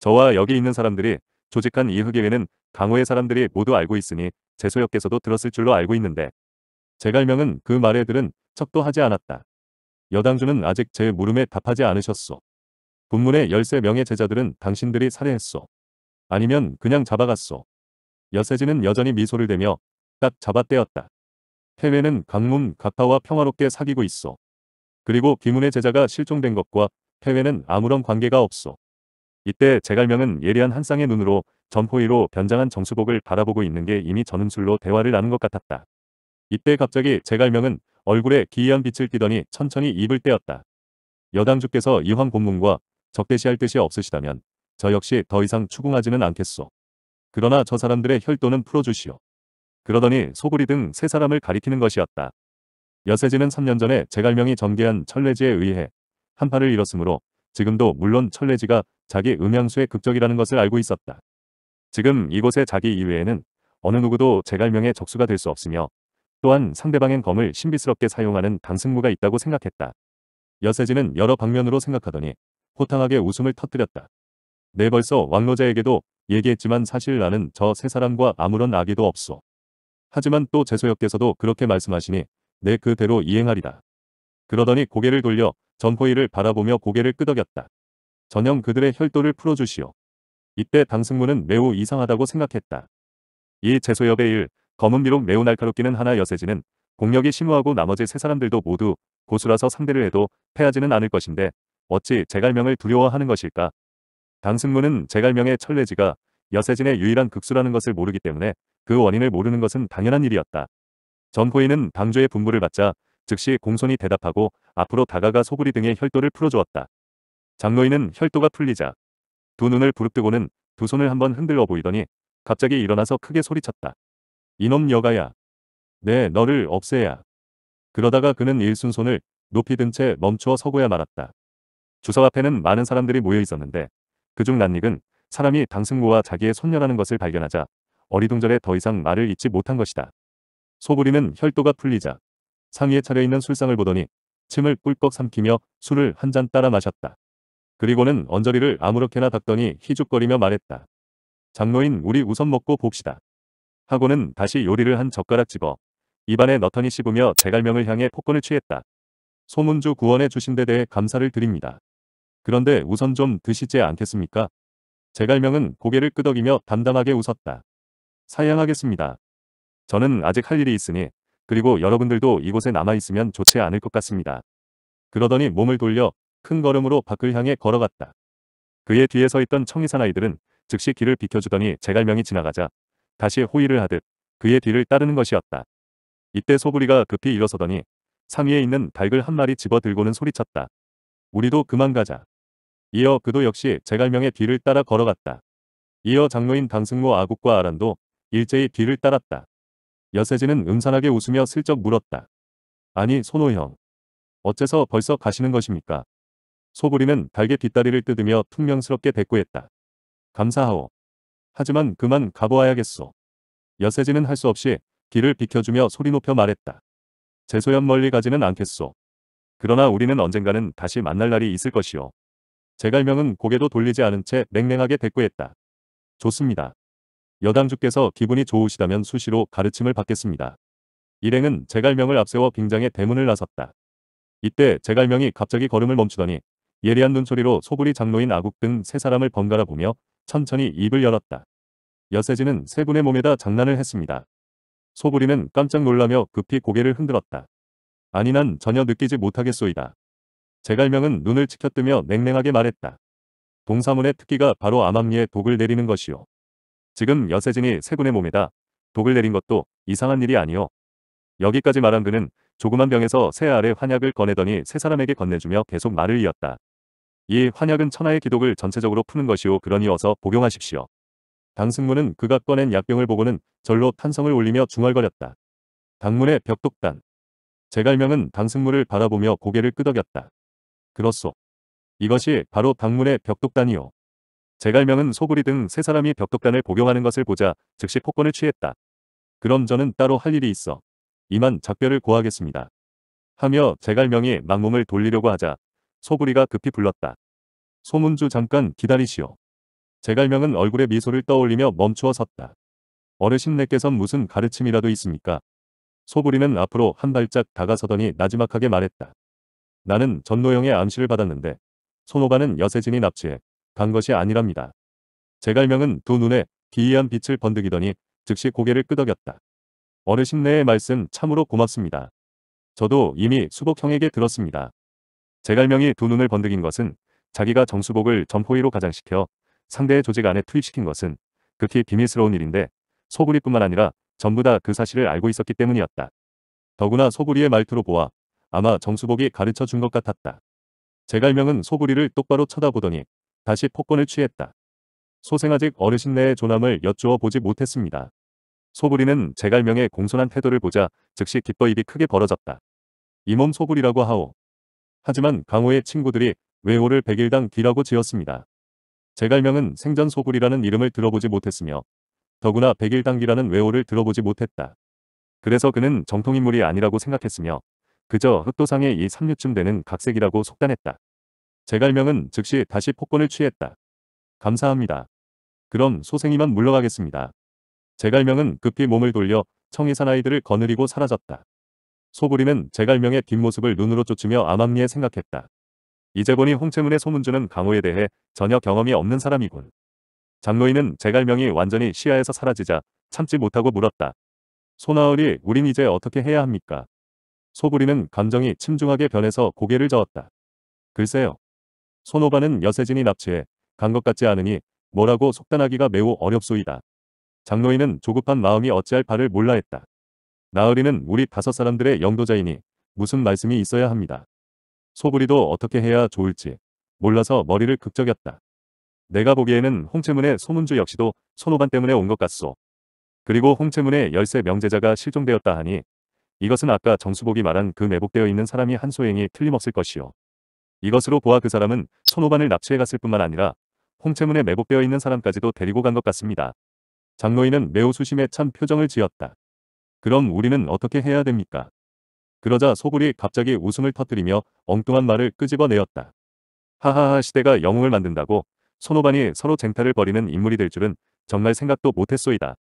저와 여기 있는 사람들이 조직한 이 흑의 회는 강호의 사람들이 모두 알고 있으니 재소역께서도 들었을 줄로 알고 있는데 제갈명은 그 말에 들은 척도 하지 않았다. 여당주는 아직 제 물음에 답하지 않으셨소. 본문의 13명의 제자들은 당신들이 살해했소. 아니면 그냥 잡아갔소. 여세진은 여전히 미소를 대며 딱 잡아떼었다. 해외는 강문 가파와 평화롭게 사귀고 있어. 그리고 비문의 제자가 실종된 것과 해외는 아무런 관계가 없어. 이때 제갈명은 예리한 한 쌍의 눈으로 전포위로 변장한 정수복을 바라보고 있는 게 이미 전음술로 대화를 나눈 것 같았다. 이때 갑자기 제갈명은 얼굴에 기이한 빛을 띠더니 천천히 입을 떼었다. 여당주께서 이황 본문과 적대시할 뜻이 없으시다면 저 역시 더 이상 추궁하지는 않겠소. 그러나 저 사람들의 혈도는 풀어주시오. 그러더니 소구리 등 세 사람을 가리키는 것이었다. 여세지는 3년 전에 제갈명이 전개한 천례지에 의해 한파를 잃었으므로 지금도 물론 천례지가 자기 음양수의 극적이라는 것을 알고 있었다. 지금 이곳의 자기 이외에는 어느 누구도 제갈명의 적수가 될 수 없으며 또한 상대방의 검을 신비스럽게 사용하는 당승무가 있다고 생각했다. 여세진은 여러 방면으로 생각하더니 호탕하게 웃음을 터뜨렸다. 내 네, 벌써 왕로자에게도 얘기했지만 사실 나는 저 세 사람과 아무런 악의도 없소. 하지만 또 제소역께서도 그렇게 말씀하시니 내 네, 그대로 이행하리다. 그러더니 고개를 돌려 전포이를 바라보며 고개를 끄덕였다. 전형 그들의 혈도를 풀어주시오. 이때 당승무는 매우 이상하다고 생각했다. 이 재소협의 일, 검은 비록 매우 날카롭기는 하나 여세지는 공력이 심오하고 나머지 세 사람들도 모두 고수라서 상대를 해도 패하지는 않을 것인데 어찌 제갈명을 두려워하는 것일까? 당승무는 제갈명의 천례지가 여세진의 유일한 극수라는 것을 모르기 때문에 그 원인을 모르는 것은 당연한 일이었다. 전포인은 당조의 분부를 받자 즉시 공손히 대답하고 앞으로 다가가 소구리 등의 혈도를 풀어주었다. 장로인은 혈도가 풀리자 두 눈을 부릅뜨고는 두 손을 한번 흔들어 보이더니 갑자기 일어나서 크게 소리쳤다. 이놈 여가야. 네 너를 없애야. 그러다가 그는 일순 손을 높이 든 채 멈추어 서고야 말았다. 주석 앞에는 많은 사람들이 모여 있었는데 그중 난닉은 사람이 당승모와 자기의 손녀라는 것을 발견하자 어리둥절해 더 이상 말을 잇지 못한 것이다. 소부리는 혈도가 풀리자 상위에 차려있는 술상을 보더니 침을 꿀꺽 삼키며 술을 한 잔 따라 마셨다. 그리고는 언저리를 아무렇게나 닦더니 희죽거리며 말했다. 장로인 우리 우선 먹고 봅시다. 하고는 다시 요리를 한 젓가락 집어 입안에 너터니 씹으며 제갈명을 향해 폭권을 취했다. 소문주 구원해 주신 데 대해 감사를 드립니다. 그런데 우선 좀 드시지 않겠습니까? 제갈명은 고개를 끄덕이며 담담하게 웃었다. 사양하겠습니다. 저는 아직 할 일이 있으니 그리고 여러분들도 이곳에 남아있으면 좋지 않을 것 같습니다. 그러더니 몸을 돌려 큰 걸음으로 밖을 향해 걸어갔다. 그의 뒤에 서 있던 청이 산아이들은 즉시 길을 비켜주더니 제갈명이 지나가자 다시 호의를 하듯 그의 뒤를 따르는 것이었다. 이때 소부리가 급히 일어서더니 상위에 있는 닭을 한 마리 집어들고는 소리쳤다. 우리도 그만 가자. 이어 그도 역시 제갈명의 뒤를 따라 걸어갔다. 이어 장로인 당승모 아국과 아란도 일제히 뒤를 따랐다. 여세지는 음산하게 웃으며 슬쩍 물었다. 아니 손호형. 어째서 벌써 가시는 것입니까? 소보리는 달게 뒷다리를 뜯으며 퉁명스럽게 대꾸했다. 감사하오. 하지만 그만 가보아야겠소. 여세지는할 수 없이 길을 비켜주며 소리 높여 말했다. 제소연 멀리 가지는 않겠소. 그러나 우리는 언젠가는 다시 만날 날이 있을 것이오. 제갈명은 고개도 돌리지 않은 채 냉랭하게 대꾸했다. 좋습니다. 여당주께서 기분이 좋으시다면 수시로 가르침을 받겠습니다. 일행은 제갈명을 앞세워 빙장의 대문을 나섰다. 이때 제갈명이 갑자기 걸음을 멈추더니 예리한 눈초리로 소불이 장로인 아국 등 세 사람을 번갈아 보며 천천히 입을 열었다. 여세진은 세 분의 몸에다 장난을 했습니다. 소불이는 깜짝 놀라며 급히 고개를 흔들었다. 아니 난 전혀 느끼지 못하겠소이다. 제갈명은 눈을 치켜뜨며 냉랭하게 말했다. 동사문의 특기가 바로 암암리에 독을 내리는 것이요. 지금 여세진이 세분의 몸에다 독을 내린 것도 이상한 일이 아니오 여기까지 말한 그는 조그만 병에서 새 알의 환약을 꺼내더니 세 사람에게 건네주며 계속 말을 이었다. 이 환약은 천하의 기독을 전체적으로 푸는 것이오 그러니 어서 복용하십시오. 당승문은 그가 꺼낸 약병을 보고는 절로 탄성을 올리며 중얼거렸다. 당문의 벽독단. 제갈명은 당승문을 바라보며 고개를 끄덕였다. 그렇소. 이것이 바로 당문의벽독단이오 제갈명은 소구리 등 세 사람이 벽독단을 복용하는 것을 보자 즉시 폭권을 취했다. 그럼 저는 따로 할 일이 있어. 이만 작별을 고하겠습니다. 하며 제갈명이 막몸을 돌리려고 하자 소구리가 급히 불렀다. 소문주 잠깐 기다리시오. 제갈명은 얼굴에 미소를 떠올리며 멈추어 섰다. 어르신네께선 무슨 가르침이라도 있습니까? 소구리는 앞으로 한 발짝 다가서더니 나지막하게 말했다. 나는 전노영의 암시를 받았는데 손오가는 여세진이 납치해 간 것이 아니랍니다. 제갈명은 두 눈에 기이한 빛을 번득이더니 즉시 고개를 끄덕였다. 어르신네의 말씀 참으로 고맙습니다. 저도 이미 수복형에게 들었습니다. 제갈명이 두 눈을 번득인 것은 자기가 정수복을 점포위로 가장시켜 상대의 조직 안에 투입시킨 것은 극히 비밀스러운 일인데 소부리뿐만 아니라 전부 다 그 사실을 알고 있었기 때문이었다. 더구나 소부리의 말투로 보아 아마 정수복이 가르쳐 준 것 같았다. 제갈명은 소부리를 똑바로 쳐다보더니 다시 폭권을 취했다. 소생 아직 어르신 내의 존함을 여쭈어 보지 못했습니다. 소부리는 제갈명의 공손한 태도를 보자 즉시 기뻐 입이 크게 벌어졌다. 이 몸 소부리라고 하오. 하지만 강호의 친구들이 외호를 백일당 기라고 지었습니다. 제갈명은 생전 소굴이라는 이름을 들어보지 못했으며 더구나 백일당기라는 외호를 들어보지 못했다. 그래서 그는 정통인물이 아니라고 생각했으며 그저 흑도상의 이 3류쯤 되는 각색이라고 속단했다. 제갈명은 즉시 다시 폭권을 취했다. 감사합니다. 그럼 소생이만 물러가겠습니다. 제갈명은 급히 몸을 돌려 청이 산아이들을 거느리고 사라졌다. 소부리는 제갈명의 뒷모습을 눈으로 쫓으며 암암리에 생각했다. 이제 보니 홍채문의 소문주는 강호에 대해 전혀 경험이 없는 사람이군. 장로인은 제갈명이 완전히 시야에서 사라지자 참지 못하고 물었다. 소나을이 우린 이제 어떻게 해야 합니까? 소부리는 감정이 침중하게 변해서 고개를 저었다. 글쎄요. 손오바는 여세진이 납치해 간 것 같지 않으니 뭐라고 속단하기가 매우 어렵소이다. 장로인은 조급한 마음이 어찌할 바를 몰라했다. 나으리는 우리 다섯 사람들의 영도자이니 무슨 말씀이 있어야 합니다. 소부리도 어떻게 해야 좋을지 몰라서 머리를 극적였다. 내가 보기에는 홍채문의 소문주 역시도 손오반 때문에 온 것 같소. 그리고 홍채문의 열세 명제자가 실종되었다 하니 이것은 아까 정수복이 말한 그 매복되어 있는 사람이 한 소행이 틀림없을 것이요. 이것으로 보아 그 사람은 손오반을 납치해 갔을 뿐만 아니라 홍채문에 매복되어 있는 사람까지도 데리고 간 것 같습니다. 장로인은 매우 수심에 찬 표정을 지었다. 그럼 우리는 어떻게 해야 됩니까? 그러자 소굴이 갑자기 웃음을 터뜨리며 엉뚱한 말을 끄집어내었다. 하하하 시대가 영웅을 만든다고 손오반이 서로 쟁탈을 벌이는 인물이 될 줄은 정말 생각도 못했소이다.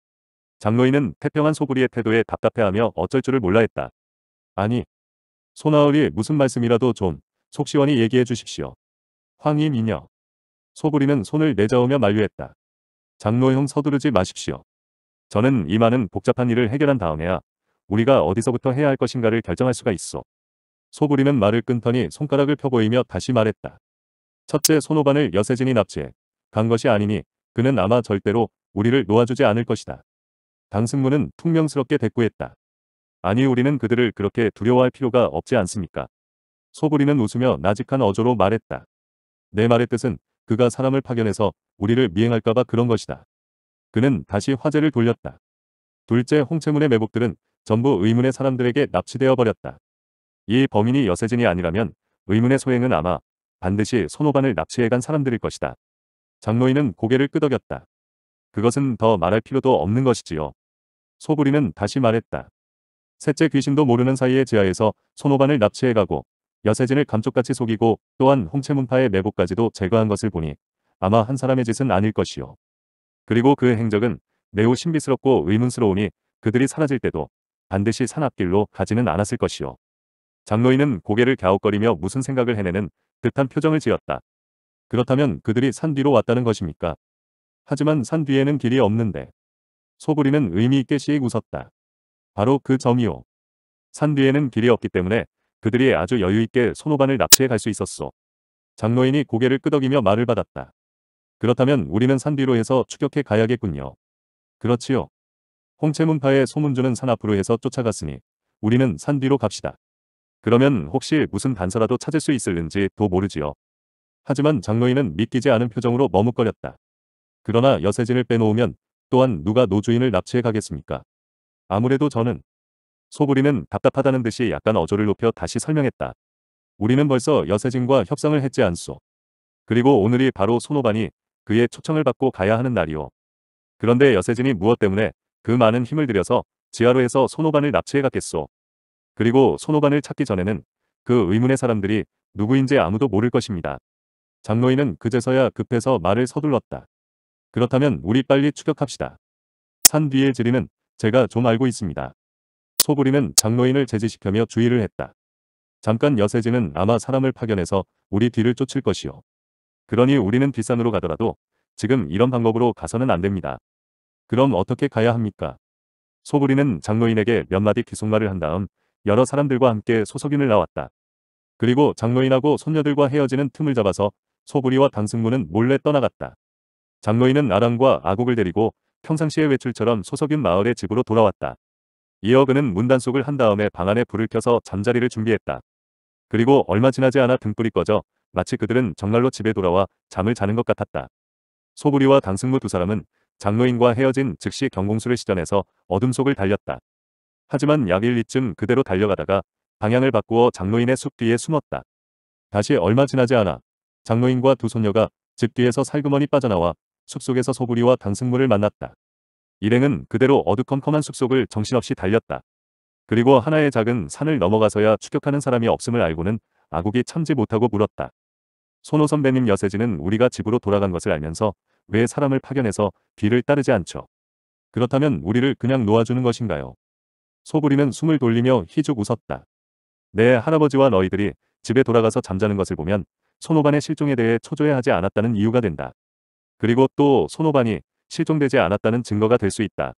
장로인은 태평한 소굴이의 태도에 답답해하며 어쩔 줄을 몰라했다. 아니, 소나울이 무슨 말씀이라도 좀 속시원히 얘기해 주십시오. 황이 녀소굴이는 손을 내저으며 만류했다. 장로형 서두르지 마십시오. 저는 이 많은 복잡한 일을 해결한 다음에야 우리가 어디서부터 해야 할 것인가를 결정할 수가 있어. 소부리는 말을 끊더니 손가락을 펴보이며 다시 말했다. 첫째 손오반을 여세진이 납치해 간 것이 아니니 그는 아마 절대로 우리를 놓아주지 않을 것이다. 당승무는 퉁명스럽게 대꾸했다. 아니 우리는 그들을 그렇게 두려워할 필요가 없지 않습니까? 소부리는 웃으며 나직한 어조로 말했다. 내 말의 뜻은 그가 사람을 파견해서 우리를 미행할까봐 그런 것이다. 그는 다시 화제를 돌렸다. 둘째 홍채문의 매복들은 전부 의문의 사람들에게 납치되어 버렸다. 이 범인이 여세진이 아니라면 의문의 소행은 아마 반드시 손오반을 납치해간 사람들일 것이다. 장노인은 고개를 끄덕였다. 그것은 더 말할 필요도 없는 것이지요. 소부리는 다시 말했다. 셋째 귀신도 모르는 사이에 지하에서 손오반을 납치해가고 여세진을 감쪽같이 속이고 또한 홍채문파의 매복까지도 제거한 것을 보니 아마 한 사람의 짓은 아닐 것이요. 그리고 그 행적은 매우 신비스럽고 의문스러우니 그들이 사라질 때도 반드시 산악길로 가지는 않았을 것이요. 장로인은 고개를 갸웃거리며 무슨 생각을 해내는 듯한 표정을 지었다. 그렇다면 그들이 산 뒤로 왔다는 것입니까? 하지만 산 뒤에는 길이 없는데. 소부리는 의미있게 씩 웃었다. 바로 그 점이요. 산 뒤에는 길이 없기 때문에 그들이 아주 여유있게 손오반을 납치해 갈 수 있었소. 장로인이 고개를 끄덕이며 말을 받았다. 그렇다면 우리는 산 뒤로 해서 추격해 가야겠군요. 그렇지요. 홍채문파의 소문주는산 앞으로 해서 쫓아갔으니 우리는 산 뒤로 갑시다. 그러면 혹시 무슨 단서라도 찾을 수 있을는지 도 모르지요. 하지만 장로인은 믿기지 않은 표정으로 머뭇거렸다. 그러나 여세진을 빼놓으면 또한 누가 노주인을 납치해 가겠습니까? 아무래도 저는 소부리는 답답하다는 듯이 약간 어조를 높여 다시 설명했다. 우리는 벌써 여세진과 협상을 했지 않소. 그리고 오늘이 바로 손오반이 그의 초청을 받고 가야 하는 날이오. 그런데 여세진이 무엇 때문에 그 많은 힘을 들여서 지하로에서 손오반을 납치해 갔겠소. 그리고 손오반을 찾기 전에는 그 의문의 사람들이 누구인지 아무도 모를 것입니다. 장로인은 그제서야 급해서 말을 서둘렀다. 그렇다면 우리 빨리 추격합시다. 산 뒤의 지리는 제가 좀 알고 있습니다. 소부리는 장로인을 제지시켜며 주의를 했다. 잠깐 여세진은 아마 사람을 파견해서 우리 뒤를 쫓을 것이오 그러니 우리는 비싼으로 가더라도 지금 이런 방법으로 가서는 안 됩니다. 그럼 어떻게 가야 합니까? 소부리는 장로인에게 몇 마디 귀속말을한 다음 여러 사람들과 함께 소석인을 나왔다. 그리고 장로인하고 손녀들과 헤어지는 틈을 잡아서 소부리와 당승무는 몰래 떠나갔다. 장로인은 아랑과 아곡을 데리고 평상시의 외출처럼 소석인 마을의 집으로 돌아왔다. 이어 그는 문단속을 한 다음에 방 안에 불을 켜서 잠자리를 준비했다. 그리고 얼마 지나지 않아 등불이 꺼져 마치 그들은 정말로 집에 돌아와 잠을 자는 것 같았다. 소부리와 당승무두 사람은 장로인과 헤어진 즉시 경공수를 시전해서 어둠 속을 달렸다. 하지만 약 1리쯤 그대로 달려가다가 방향을 바꾸어 장로인의 숲 뒤에 숨었다. 다시 얼마 지나지 않아 장로인과 두 손녀가 집 뒤에서 살그머니 빠져나와 숲속에서 소부리와 당승무를 만났다. 일행은 그대로 어두컴컴한 숲속을 정신없이 달렸다. 그리고 하나의 작은 산을 넘어가서야 추격하는 사람이 없음을 알고는 아국이 참지 못하고 물었다. 손호 선배님 여세진은 우리가 집으로 돌아간 것을 알면서 왜 사람을 파견해서 비를 따르지 않죠. 그렇다면 우리를 그냥 놓아주는 것인가요? 소부리는 숨을 돌리며 희죽 웃었다. 내 네, 할아버지와 너희들이 집에 돌아가서 잠자는 것을 보면 손호반의 실종에 대해 초조해하지 않았다는 이유가 된다. 그리고 또 손호반이 실종되지 않았다는 증거가 될 수 있다.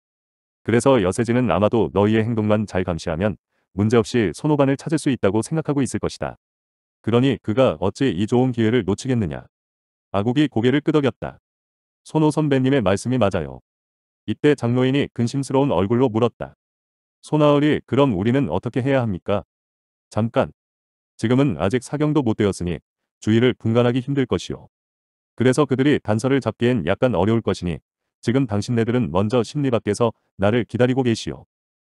그래서 여세진은 아마도 너희의 행동만 잘 감시하면 문제없이 손호반을 찾을 수 있다고 생각하고 있을 것이다. 그러니 그가 어찌 이 좋은 기회를 놓치겠느냐. 아국이 고개를 끄덕였다. 손호 선배님의 말씀이 맞아요. 이때 장로인이 근심스러운 얼굴로 물었다. 손나을이 그럼 우리는 어떻게 해야 합니까? 잠깐. 지금은 아직 사경도 못 되었으니 주의를 분간하기 힘들 것이오 그래서 그들이 단서를 잡기엔 약간 어려울 것이니 지금 당신네들은 먼저 심리 밖에서 나를 기다리고 계시오.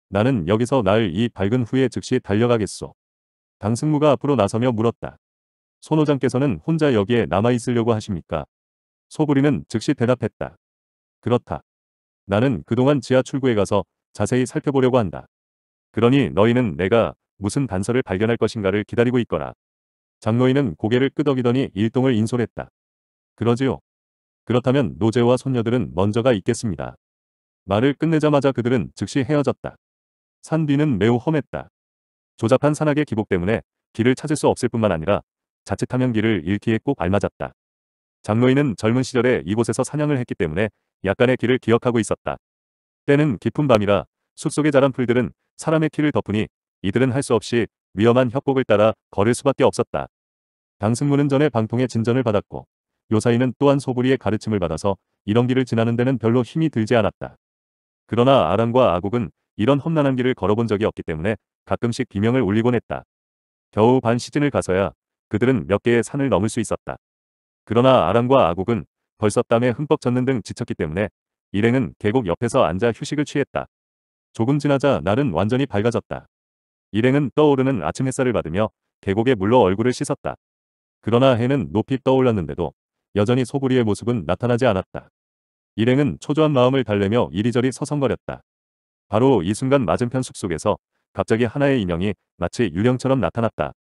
나는 여기서 날 이 밝은 후에 즉시 달려가겠소. 강승무가 앞으로 나서며 물었다. 손호장께서는 혼자 여기에 남아있으려고 하십니까? 소부리는 즉시 대답했다. 그렇다. 나는 그동안 지하 출구에 가서 자세히 살펴보려고 한다. 그러니 너희는 내가 무슨 단서를 발견할 것인가를 기다리고 있거라. 장노인은 고개를 끄덕이더니 일동을 인솔했다. 그러지요. 그렇다면 노제와 손녀들은 먼저가 있겠습니다. 말을 끝내자마자 그들은 즉시 헤어졌다. 산 뒤는 매우 험했다. 조잡한 산악의 기복 때문에 길을 찾을 수 없을 뿐만 아니라 자칫하면 길을 잃기에 꼭 알맞았다. 장로인은 젊은 시절에 이곳에서 사냥을 했기 때문에 약간의 길을 기억하고 있었다. 때는 깊은 밤이라 숲속에 자란 풀들은 사람의 키를 덮으니 이들은 할 수 없이 위험한 협곡을 따라 걸을 수밖에 없었다. 당승무는 전에 방통의 진전을 받았고 요사이는 또한 소부리의 가르침을 받아서 이런 길을 지나는 데는 별로 힘이 들지 않았다. 그러나 아랑과 아국은 이런 험난한 길을 걸어본 적이 없기 때문에 가끔씩 비명을 울리곤 했다. 겨우 반 시즌을 가서야 그들은 몇 개의 산을 넘을 수 있었다. 그러나 아랑과 아국은 벌써 땀에 흠뻑 젖는 등 지쳤기 때문에 일행은 계곡 옆에서 앉아 휴식을 취했다. 조금 지나자 날은 완전히 밝아졌다. 일행은 떠오르는 아침 햇살을 받으며 계곡에 물러 얼굴을 씻었다. 그러나 해는 높이 떠올랐는데도 여전히 소구리의 모습은 나타나지 않았다. 일행은 초조한 마음을 달래며 이리저리 서성거렸다. 바로 이 순간 맞은편 숲속에서 갑자기 하나의 인형이 마치 유령처럼 나타났다.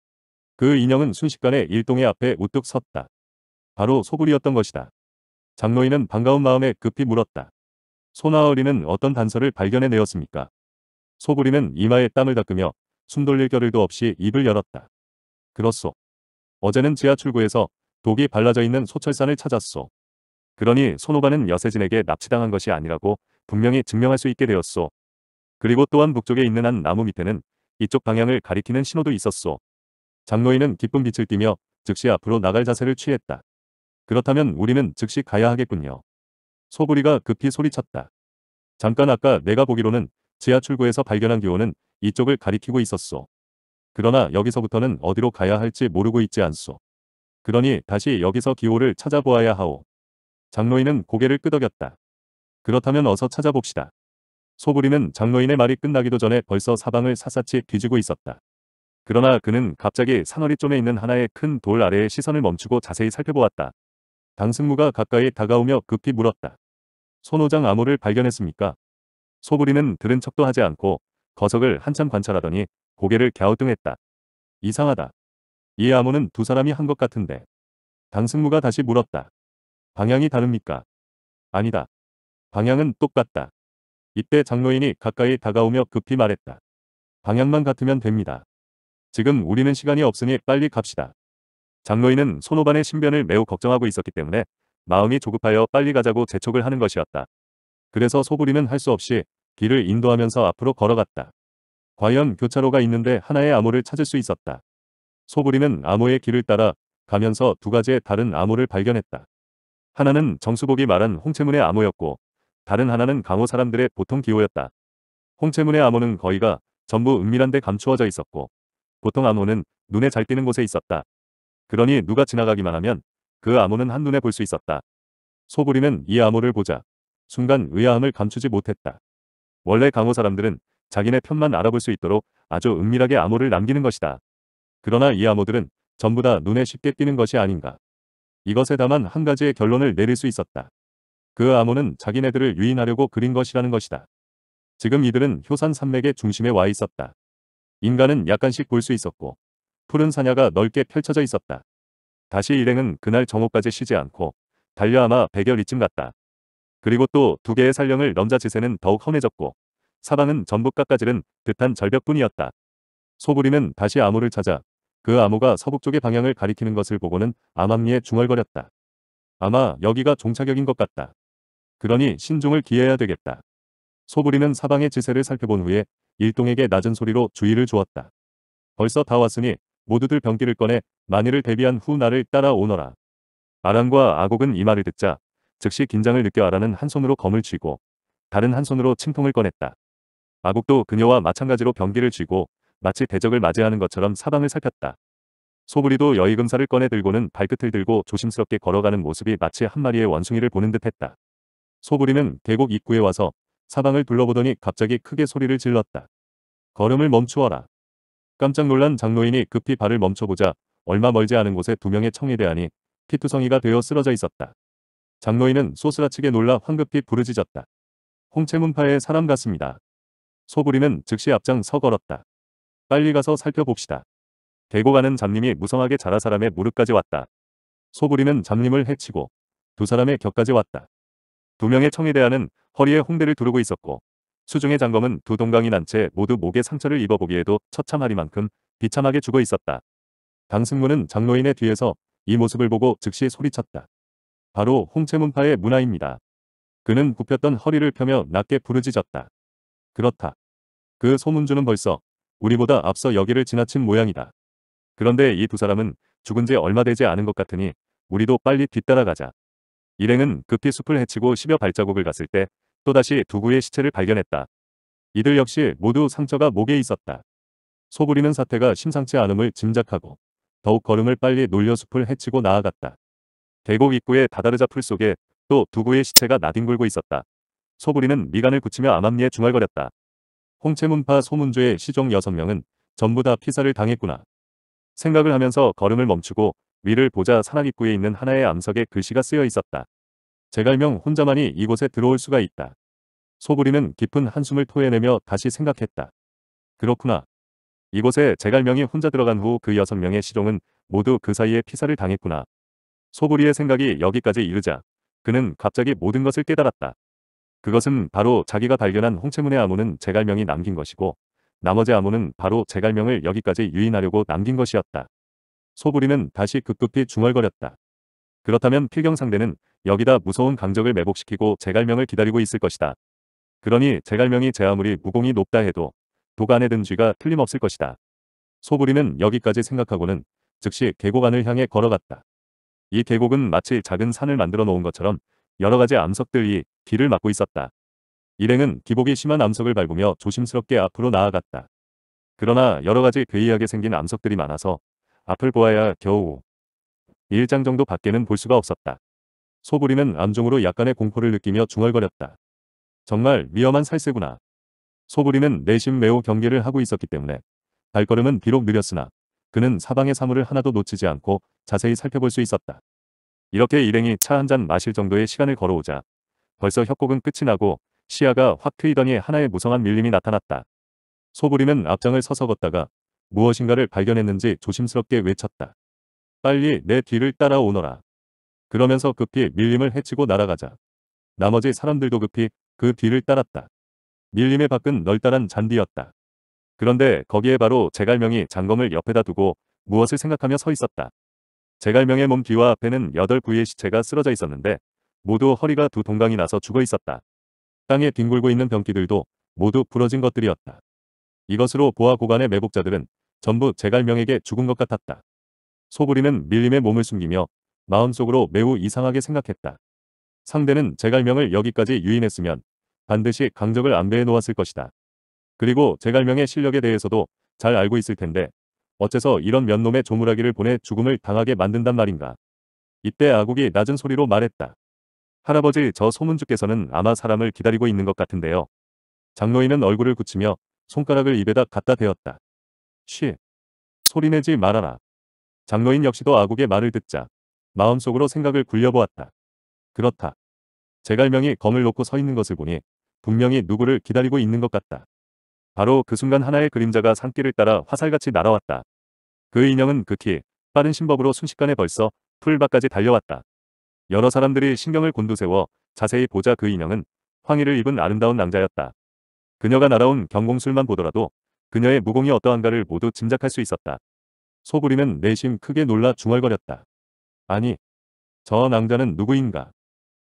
그 인형은 순식간에 일동의 앞에 우뚝 섰다. 바로 소굴이었던 것이다. 장로인은 반가운 마음에 급히 물었다. 소나으리는 어떤 단서를 발견해내었습니까? 소굴이는 이마에 땀을 닦으며 숨 돌릴 겨를도 없이 입을 열었다. 그렇소. 어제는 지하 출구에서 독이 발라져 있는 소철산을 찾았소. 그러니 손오바는 여세진에게 납치당한 것이 아니라고 분명히 증명할 수 있게 되었소. 그리고 또한 북쪽에 있는 한 나무 밑에는 이쪽 방향을 가리키는 신호도 있었소. 장로인은 기쁜 빛을 띠며 즉시 앞으로 나갈 자세를 취했다. 그렇다면 우리는 즉시 가야 하겠군요. 소부리가 급히 소리쳤다. 잠깐 아까 내가 보기로는 지하 출구에서 발견한 기호는 이쪽을 가리키고 있었소. 그러나 여기서부터는 어디로 가야 할지 모르고 있지 않소. 그러니 다시 여기서 기호를 찾아보아야 하오. 장로인은 고개를 끄덕였다. 그렇다면 어서 찾아봅시다. 소부리는 장로인의 말이 끝나기도 전에 벌써 사방을 샅샅이 뒤지고 있었다. 그러나 그는 갑자기 산허리 쪽에 있는 하나의 큰 돌 아래에 시선을 멈추고 자세히 살펴보았다. 당승무가 가까이 다가오며 급히 물었다. 손호장 암호를 발견했습니까? 소부리는 들은 척도 하지 않고 거석을 한참 관찰하더니 고개를 갸우뚱했다. 이상하다. 이 암호는 두 사람이 한 것 같은데. 당승무가 다시 물었다. 방향이 다릅니까? 아니다. 방향은 똑같다. 이때 장로인이 가까이 다가오며 급히 말했다. 방향만 같으면 됩니다. 지금 우리는 시간이 없으니 빨리 갑시다. 장로인은 손오반의 신변을 매우 걱정하고 있었기 때문에 마음이 조급하여 빨리 가자고 재촉을 하는 것이었다. 그래서 소부리는 할 수 없이 길을 인도하면서 앞으로 걸어갔다. 과연 교차로가 있는데 하나의 암호를 찾을 수 있었다. 소부리는 암호의 길을 따라 가면서 두 가지의 다른 암호를 발견했다. 하나는 정수복이 말한 홍채문의 암호였고 다른 하나는 강호 사람들의 보통 기호였다. 홍채문의 암호는 거의가 전부 은밀한 데 감추어져 있었고 보통 암호는 눈에 잘 띄는 곳에 있었다. 그러니 누가 지나가기만 하면 그 암호는 한눈에 볼 수 있었다. 소부리는 이 암호를 보자 순간 의아함을 감추지 못했다. 원래 강호 사람들은 자기네 편만 알아볼 수 있도록 아주 은밀하게 암호를 남기는 것이다. 그러나 이 암호들은 전부 다 눈에 쉽게 띄는 것이 아닌가. 이것에 다만 한 가지의 결론을 내릴 수 있었다. 그 암호는 자기네들을 유인하려고 그린 것이라는 것이다. 지금 이들은 효산 산맥의 중심에 와 있었다. 인간은 약간씩 볼 수 있었고 푸른 사냐가 넓게 펼쳐져 있었다. 다시 일행은 그날 정오까지 쉬지 않고 달려 아마 백0 0여리쯤 갔다. 그리고 또 두 개의 산령을 넘자 지세는 더욱 험해졌고 사방은 전부 깎아지른 듯한 절벽뿐이었다. 소부리는 다시 암호를 찾아 그 암호가 서북쪽의 방향을 가리키는 것을 보고는 암암리에 중얼거렸다. 아마 여기가 종착역인 것 같다. 그러니 신중을 기해야 되겠다. 소부리는 사방의 지세를 살펴본 후에 일동에게 낮은 소리로 주의를 주었다. 벌써 다 왔으니 모두들 병기를 꺼내 만일을 대비한 후 나를 따라오너라. 아랑과 아곡은 이 말을 듣자 즉시 긴장을 느껴 아라는 한 손으로 검을 쥐고 다른 한 손으로 침통을 꺼냈다. 아곡도 그녀와 마찬가지로 병기를 쥐고 마치 대적을 맞이하는 것처럼 사방을 살폈다. 소부리도 여의금사를 꺼내 들고는 발끝을 들고 조심스럽게 걸어가는 모습이 마치 한 마리의 원숭이를 보는 듯했다. 소부리는 계곡 입구에 와서 사방을 둘러보더니 갑자기 크게 소리를 질렀다. 걸음을 멈추어라. 깜짝 놀란 장노인이 급히 발을 멈춰보자 얼마 멀지 않은 곳에 두 명의 청해대안이 피투성이가 되어 쓰러져 있었다. 장노인은 소스라치게 놀라 황급히 부르짖었다. 홍채문파의 사람 같습니다. 소부리는 즉시 앞장 서 걸었다. 빨리 가서 살펴봅시다. 대고 가는 잡님이 무성하게 자라 사람의 무릎까지 왔다. 소부리는 잡님을 해치고 두 사람의 곁까지 왔다. 두 명의 청의대하는 허리에 홍대를 두르고 있었고 수중의 장검은 두 동강이 난 채 모두 목에 상처를 입어보기에도 처참하리만큼 비참하게 죽어 있었다. 강승무는 장로인의 뒤에서 이 모습을 보고 즉시 소리쳤다. 바로 홍채문파의 문화입니다. 그는 굽혔던 허리를 펴며 낮게 부르짖었다. 그렇다. 그 소문주는 벌써 우리보다 앞서 여기를 지나친 모양이다. 그런데 이 두 사람은 죽은 지 얼마 되지 않은 것 같으니 우리도 빨리 뒤따라가자. 일행은 급히 숲을 헤치고 10여 발자국을 갔을 때 또다시 두 구의 시체를 발견했다. 이들 역시 모두 상처가 목에 있었다. 소부리는 사태가 심상치 않음을 짐작하고 더욱 걸음을 빨리 놀려 숲을 헤치고 나아갔다. 계곡 입구의 다다르자 풀 속에 또두 구의 시체가 나뒹굴고 있었다. 소부리는 미간을 굳히며 암암리에 중얼거렸다. 홍채문파 소문조의 시종 6명은 전부 다 피살을 당했구나. 생각을 하면서 걸음을 멈추고 위를 보자 산악 입구에 있는 하나의 암석에 글씨가 쓰여 있었다. 제갈명 혼자만이 이곳에 들어올 수가 있다. 소부리는 깊은 한숨을 토해내며 다시 생각했다. 그렇구나. 이곳에 제갈명이 혼자 들어간 후 그 여섯 명의 시종은 모두 그 사이에 피살을 당했구나. 소부리의 생각이 여기까지 이르자 그는 갑자기 모든 것을 깨달았다. 그것은 바로 자기가 발견한 홍채문의 암호는 제갈명이 남긴 것이고 나머지 암호는 바로 제갈명을 여기까지 유인하려고 남긴 것이었다. 소부리는 다시 급급히 중얼거렸다. 그렇다면 필경 상대는 여기다 무서운 강적을 매복시키고 제갈명을 기다리고 있을 것이다. 그러니 제갈명이 제 아무리 무공이 높다 해도 도간의 든쥐가 틀림없을 것이다. 소부리는 여기까지 생각하고는 즉시 계곡 안을 향해 걸어갔다. 이 계곡은 마치 작은 산을 만들어 놓은 것처럼 여러 가지 암석들이 길을 막고 있었다. 일행은 기복이 심한 암석을 밟으며 조심스럽게 앞으로 나아갔다. 그러나 여러 가지 괴이하게 생긴 암석들이 많아서 앞을 보아야 겨우 1장 정도 밖에는 볼 수가 없었다. 소부리는 암중으로 약간의 공포를 느끼며 중얼거렸다. 정말 위험한 살세구나. 소부리는 내심 매우 경계를 하고 있었기 때문에 발걸음은 비록 느렸으나 그는 사방의 사물을 하나도 놓치지 않고 자세히 살펴볼 수 있었다. 이렇게 일행이 차 한 잔 마실 정도의 시간을 걸어오자 벌써 협곡은 끝이 나고 시야가 확 트이더니 하나의 무성한 밀림이 나타났다. 소부리는 앞장을 서서 걷다가 무엇인가를 발견했는지 조심스럽게 외쳤다. 빨리 내 뒤를 따라오너라. 그러면서 급히 밀림을 헤치고 날아가자. 나머지 사람들도 급히 그 뒤를 따랐다. 밀림의 밖은 널따란 잔디였다. 그런데 거기에 바로 제갈명이 장검을 옆에다 두고 무엇을 생각하며 서 있었다. 제갈명의 몸 뒤와 앞에는 8부위의 시체가 쓰러져 있었는데 모두 허리가 두 동강이 나서 죽어 있었다. 땅에 뒹굴고 있는 병기들도 모두 부러진 것들이었다. 이것으로 보아 고관의 매복자들은 전부 제갈명에게 죽은 것 같았다. 소부리는 밀림에 몸을 숨기며 마음속으로 매우 이상하게 생각했다. 상대는 제갈명을 여기까지 유인했으면 반드시 강적을 안배해 놓았을 것이다. 그리고 제갈명의 실력에 대해서도 잘 알고 있을 텐데 어째서 이런 면놈의 조물하기를 보내 죽음을 당하게 만든단 말인가. 이때 아국이 낮은 소리로 말했다. 할아버지 저 소문주께서는 아마 사람을 기다리고 있는 것 같은데요. 장로인은 얼굴을 굳히며 손가락을 입에다 갖다 대었다. 취. 소리내지 말아라. 장로인 역시도 아국의 말을 듣자 마음속으로 생각을 굴려보았다. 그렇다. 제갈명이 검을 놓고 서 있는 것을 보니 분명히 누구를 기다리고 있는 것 같다. 바로 그 순간 하나의 그림자가 산길을 따라 화살같이 날아왔다. 그 인형은 극히 빠른 심법으로 순식간에 벌써 풀밭까지 달려왔다. 여러 사람들이 신경을 곤두세워 자세히 보자 그 인형은 황의를 입은 아름다운 낭자였다. 그녀가 날아온 경공술만 보더라도 그녀의 무공이 어떠한가를 모두 짐작할 수 있었다. 소부리는 내심 크게 놀라 중얼거렸다. 아니, 저 낭자는 누구인가?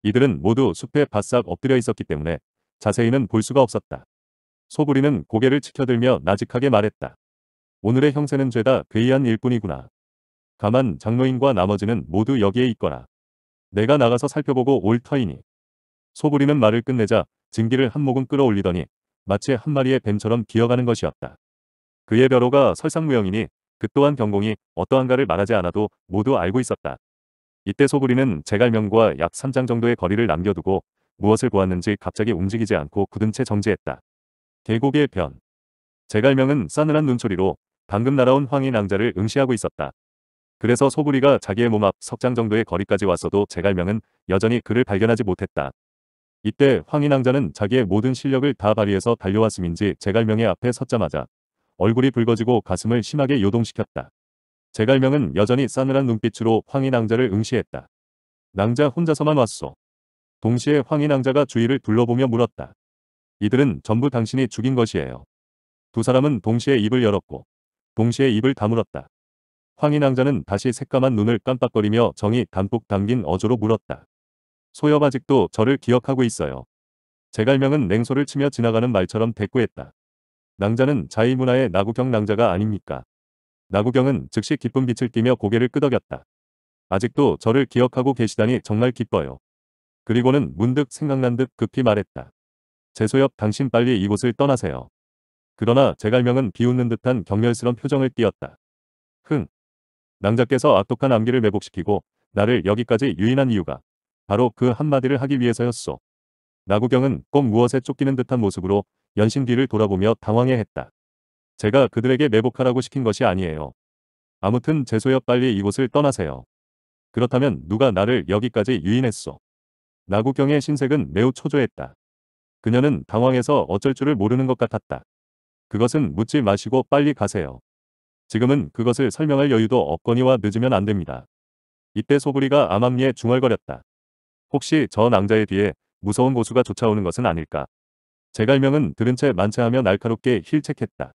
이들은 모두 숲에 바싹 엎드려 있었기 때문에 자세히는 볼 수가 없었다. 소부리는 고개를 치켜들며 나직하게 말했다. 오늘의 형세는 죄다 괴이한 일뿐이구나. 다만 장로인과 나머지는 모두 여기에 있거라. 내가 나가서 살펴보고 올 터이니. 소부리는 말을 끝내자 증기를 한 모금 끌어올리더니 마치 한 마리의 뱀처럼 기어가는 것이었다. 그의 벼로가 설상무형이니 그 또한 경공이 어떠한가를 말하지 않아도 모두 알고 있었다. 이때 소구리는 제갈명과 약 3장 정도의 거리를 남겨두고 무엇을 보았는지 갑자기 움직이지 않고 굳은 채 정지했다. 계곡의 변 제갈명은 싸늘한 눈초리로 방금 날아온 황의 낭자를 응시하고 있었다. 그래서 소구리가 자기의 몸 앞 석장 정도의 거리까지 왔어도 제갈명은 여전히 그를 발견하지 못했다. 이때 황인왕자는 자기의 모든 실력을 다 발휘해서 달려왔음인지 제갈명의 앞에 섰자마자 얼굴이 붉어지고 가슴을 심하게 요동시켰다. 제갈명은 여전히 싸늘한 눈빛으로 황인왕자를 응시했다. 낭자 혼자서만 왔소. 동시에 황인왕자가 주위를 둘러보며 물었다. 이들은 전부 당신이 죽인 것이에요. 두 사람은 동시에 입을 열었고 동시에 입을 다물었다. 황인왕자는 다시 새까만 눈을 깜빡거리며 정이 담뿍 담긴 어조로 물었다. 소엽 아직도 저를 기억하고 있어요. 제갈명은 냉소를 치며 지나가는 말처럼 대꾸했다. 낭자는 자이 문화의 나구경 낭자가 아닙니까? 나구경은 즉시 기쁜 빛을 띠며 고개를 끄덕였다. 아직도 저를 기억하고 계시다니 정말 기뻐요. 그리고는 문득 생각난 듯 급히 말했다. 제소엽 당신 빨리 이곳을 떠나세요. 그러나 제갈명은 비웃는 듯한 경멸스런 표정을 띄었다. 흥. 낭자께서 악독한 암기를 매복시키고 나를 여기까지 유인한 이유가 바로 그 한마디를 하기 위해서였소. 나구경은 꼭 무엇에 쫓기는 듯한 모습으로 연신비를 돌아보며 당황해했다. 제가 그들에게 매복하라고 시킨 것이 아니에요. 아무튼 제소여 빨리 이곳을 떠나세요. 그렇다면 누가 나를 여기까지 유인했소. 나구경의 신색은 매우 초조했다. 그녀는 당황해서 어쩔 줄을 모르는 것 같았다. 그것은 묻지 마시고 빨리 가세요. 지금은 그것을 설명할 여유도 없거니와 늦으면 안 됩니다. 이때 소부리가 암암리에 중얼거렸다. 혹시 저 낭자에 비해 무서운 고수가 쫓아오는 것은 아닐까. 제갈명은 들은 채 만체하며 날카롭게 힐책했다.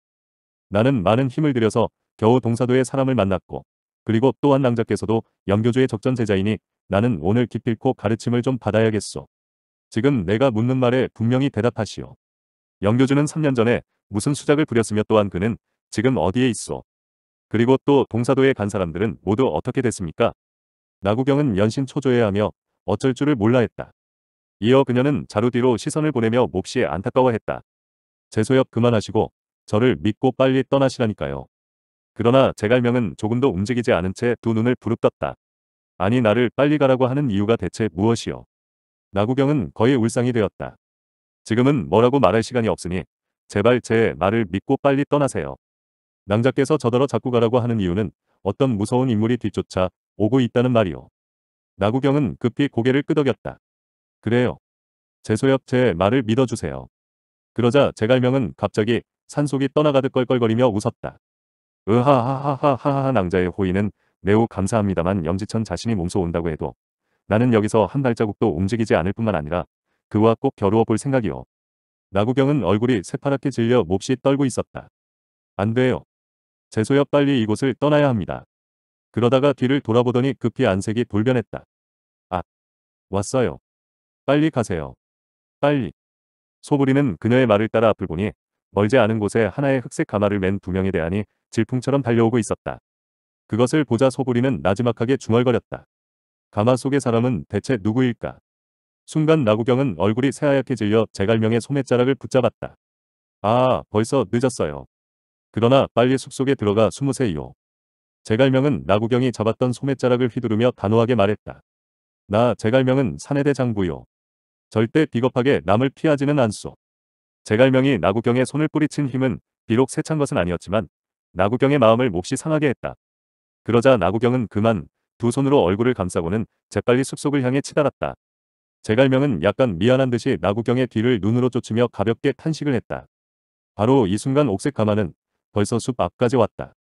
나는 많은 힘을 들여서 겨우 동사도의 사람을 만났고 그리고 또한 낭자께서도 영교주의 적전 제자이니 나는 오늘 기필코 가르침을 좀 받아야겠소. 지금 내가 묻는 말에 분명히 대답하시오. 영교주는 3년 전에 무슨 수작을 부렸으며 또한 그는 지금 어디에 있어. 그리고 또 동사도에 간 사람들은 모두 어떻게 됐습니까? 나구경은 연신 초조해하며 어쩔 줄을 몰라 했다. 이어 그녀는 자루 뒤로 시선을 보내며 몹시 안타까워했다. 제 소엽 그만하시고 저를 믿고 빨리 떠나시라니까요. 그러나 제갈명은 조금도 움직이지 않은 채 두 눈을 부릅떴다. 아니 나를 빨리 가라고 하는 이유가 대체 무엇이요. 나구경은 거의 울상이 되었다. 지금은 뭐라고 말할 시간이 없으니 제발 제 말을 믿고 빨리 떠나세요. 낭자께서 저더러 자꾸 가라고 하는 이유는 어떤 무서운 인물이 뒤쫓아 오고 있다는 말이오. 나구경은 급히 고개를 끄덕였다. 그래요. 제소엽체의 말을 믿어주세요. 그러자 제갈명은 갑자기 산속이 떠나가듯 껄껄거리며 웃었다. 으하하하하하하 낭자의 호의는 매우 감사합니다만 염지천 자신이 몸소 온다고 해도 나는 여기서 한 발자국도 움직이지 않을 뿐만 아니라 그와 꼭 겨루어 볼 생각이오. 나구경은 얼굴이 새파랗게 질려 몹시 떨고 있었다. 안 돼요. 제소엽 빨리 이곳을 떠나야 합니다. 그러다가 뒤를 돌아보더니 급히 안색이 돌변했다. 아, 왔어요. 빨리 가세요. 빨리. 소부리는 그녀의 말을 따라 앞을 보니 멀지 않은 곳에 하나의 흑색 가마를 맨 두 명의 대안이 질풍처럼 달려오고 있었다. 그것을 보자 소부리는 나지막하게 중얼거렸다. 가마 속의 사람은 대체 누구일까? 순간 나구경은 얼굴이 새하얗게 질려 제갈명의 소매자락을 붙잡았다. 아, 벌써 늦었어요. 그러나 빨리 숲속에 들어가 숨으세요. 제갈명은 나구경이 잡았던 소매자락을 휘두르며 단호하게 말했다. 나 제갈명은 사내대 장부요. 절대 비겁하게 남을 피하지는 않소. 제갈명이 나구경의 손을 뿌리친 힘은 비록 세찬 것은 아니었지만 나구경의 마음을 몹시 상하게 했다. 그러자 나구경은 그만 두 손으로 얼굴을 감싸고는 재빨리 숲속을 향해 치달았다. 제갈명은 약간 미안한 듯이 나구경의 뒤를 눈으로 쫓으며 가볍게 탄식을 했다. 바로 이 순간 옥색 가마는 벌써 숲 앞까지 왔다.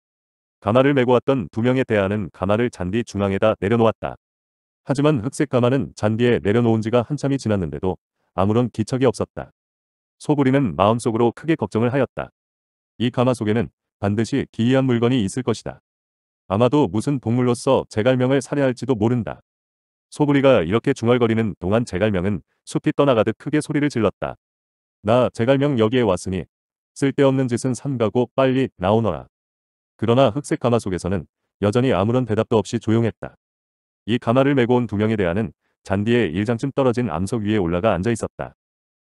가마를 메고 왔던 두 명의 대안은 가마를 잔디 중앙에다 내려놓았다. 하지만 흑색 가마는 잔디에 내려놓은 지가 한참이 지났는데도 아무런 기척이 없었다. 소부리는 마음속으로 크게 걱정을 하였다. 이 가마 속에는 반드시 기이한 물건이 있을 것이다. 아마도 무슨 동물로서 제갈명을 살해할지도 모른다. 소부리가 이렇게 중얼거리는 동안 제갈명은 숲이 떠나가듯 크게 소리를 질렀다. 나 제갈명 여기에 왔으니 쓸데없는 짓은 삼가고 빨리 나오너라. 그러나 흑색 가마 속에서는 여전히 아무런 대답도 없이 조용했다. 이 가마를 메고 온 두명에대한은 잔디의 일장쯤 떨어진 암석 위에 올라가 앉아 있었다.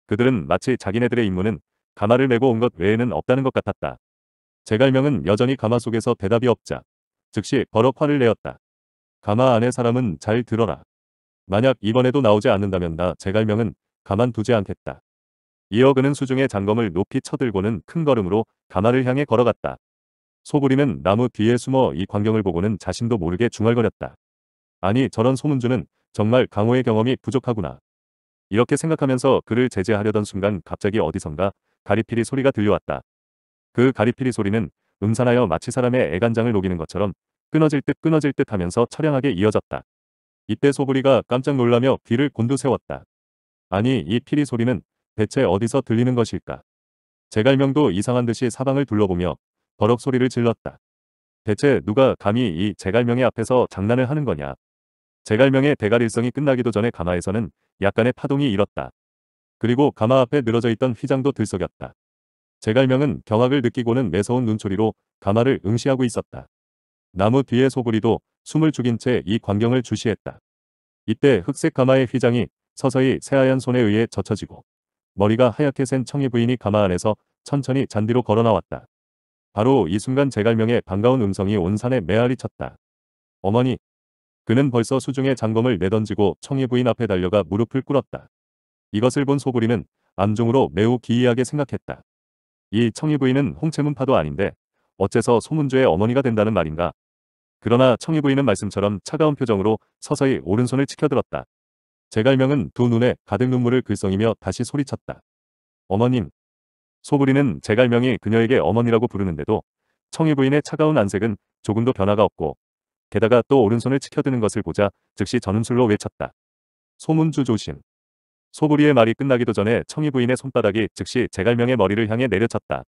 그들은 마치 자기네들의 임무는 가마를 메고 온 것 외에는 없다는 것 같았다. 제갈명은 여전히 가마 속에서 대답이 없자 즉시 버럭 화를 내었다. 가마 안에 사람은 잘 들어라. 만약 이번에도 나오지 않는다면 나 제갈명은 가만두지 않겠다. 이어 그는 수중에 장검을 높이 쳐들고는 큰 걸음으로 가마를 향해 걸어갔다. 소구리는 나무 뒤에 숨어 이 광경을 보고는 자신도 모르게 중얼거렸다. 아니 저런 소문주는 정말 강호의 경험이 부족하구나. 이렇게 생각하면서 그를 제재하려던 순간 갑자기 어디선가 가리피리 소리가 들려왔다. 그 가리피리 소리는 음산하여 마치 사람의 애간장을 녹이는 것처럼 끊어질 듯 끊어질 듯 하면서 처량하게 이어졌다. 이때 소부리가 깜짝 놀라며 귀를 곤두세웠다. 아니 이 피리 소리는 대체 어디서 들리는 것일까? 제갈명도 이상한 듯이 사방을 둘러보며 버럭 소리를 질렀다. 대체 누가 감히 이 제갈명의 앞에서 장난을 하는 거냐. 제갈명의 대가일성이 끝나기도 전에 가마에서는 약간의 파동이 일었다. 그리고 가마 앞에 늘어져 있던 휘장도 들썩였다. 제갈명은 경악을 느끼고는 매서운 눈초리로 가마를 응시하고 있었다. 나무 뒤에 소구리도 숨을 죽인 채 이 광경을 주시했다. 이때 흑색 가마의 휘장이 서서히 새하얀 손에 의해 젖혀지고 머리가 하얗게 센청의 부인이 가마 안에서 천천히 잔디로 걸어나왔다. 바로 이 순간 제갈명의 반가운 음성이 온 산에 메아리 쳤다. 어머니. 그는 벌써 수중에 장검을 내던지고 청이 부인 앞에 달려가 무릎을 꿇었다. 이것을 본 소부리는 암중으로 매우 기이하게 생각했다. 이 청이 부인은 홍채문파도 아닌데 어째서 소문주의 어머니가 된다는 말인가. 그러나 청이 부인은 말씀처럼 차가운 표정으로 서서히 오른손을 치켜들었다. 제갈명은 두 눈에 가득 눈물을 글썽이며 다시 소리쳤다. 어머님. 소부리는 제갈명이 그녀에게 어머니라고 부르는데도 청희 부인의 차가운 안색은 조금도 변화가 없고 게다가 또 오른손을 치켜드는 것을 보자 즉시 전음술로 외쳤다. 소문주 조심. 소부리의 말이 끝나기도 전에 청희 부인의 손바닥이 즉시 제갈명의 머리를 향해 내려쳤다.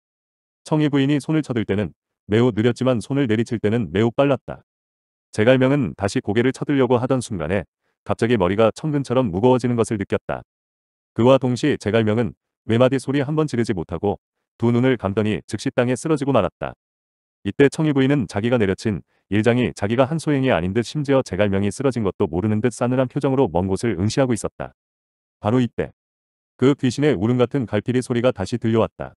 청희 부인이 손을 쳐들 때는 매우 느렸지만 손을 내리칠 때는 매우 빨랐다. 제갈명은 다시 고개를 쳐들려고 하던 순간에 갑자기 머리가 천근처럼 무거워지는 것을 느꼈다. 그와 동시 제갈명은 외마디 소리 한번 지르지 못하고 두 눈을 감더니 즉시 땅에 쓰러지고 말았다. 이때 청이 부인은 자기가 내려친 일장이 자기가 한 소행이 아닌 듯 심지어 제갈명이 쓰러진 것도 모르는 듯 싸늘한 표정으로 먼 곳을 응시하고 있었다. 바로 이때 그 귀신의 울음 같은 갈피리 소리가 다시 들려왔다.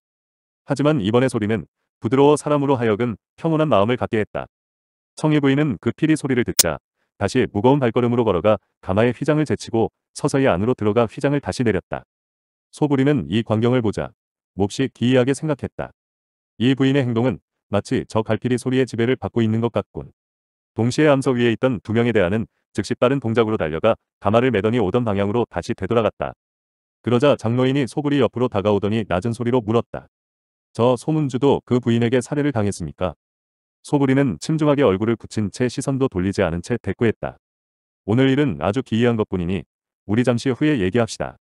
하지만 이번의 소리는 부드러워 사람으로 하여금 평온한 마음을 갖게 했다. 청이 부인은 그 피리 소리를 듣자 다시 무거운 발걸음으로 걸어가 가마에 휘장을 제치고 서서히 안으로 들어가 휘장을 다시 내렸다. 소부리는 이 광경을 보자 몹시 기이하게 생각했다. 이 부인의 행동은 마치 저 갈피리 소리의 지배를 받고 있는 것 같군. 동시에 암석 위에 있던 두명의 대한은 즉시 빠른 동작으로 달려가 가마를 매더니 오던 방향으로 다시 되돌아갔다. 그러자 장로인이 소부리 옆으로 다가오더니 낮은 소리로 물었다. 저 소문주도 그 부인에게 살해를 당했습니까? 소부리는 침중하게 얼굴을 붙인 채 시선도 돌리지 않은 채 대꾸했다. 오늘 일은 아주 기이한 것뿐이니 우리 잠시 후에 얘기합시다.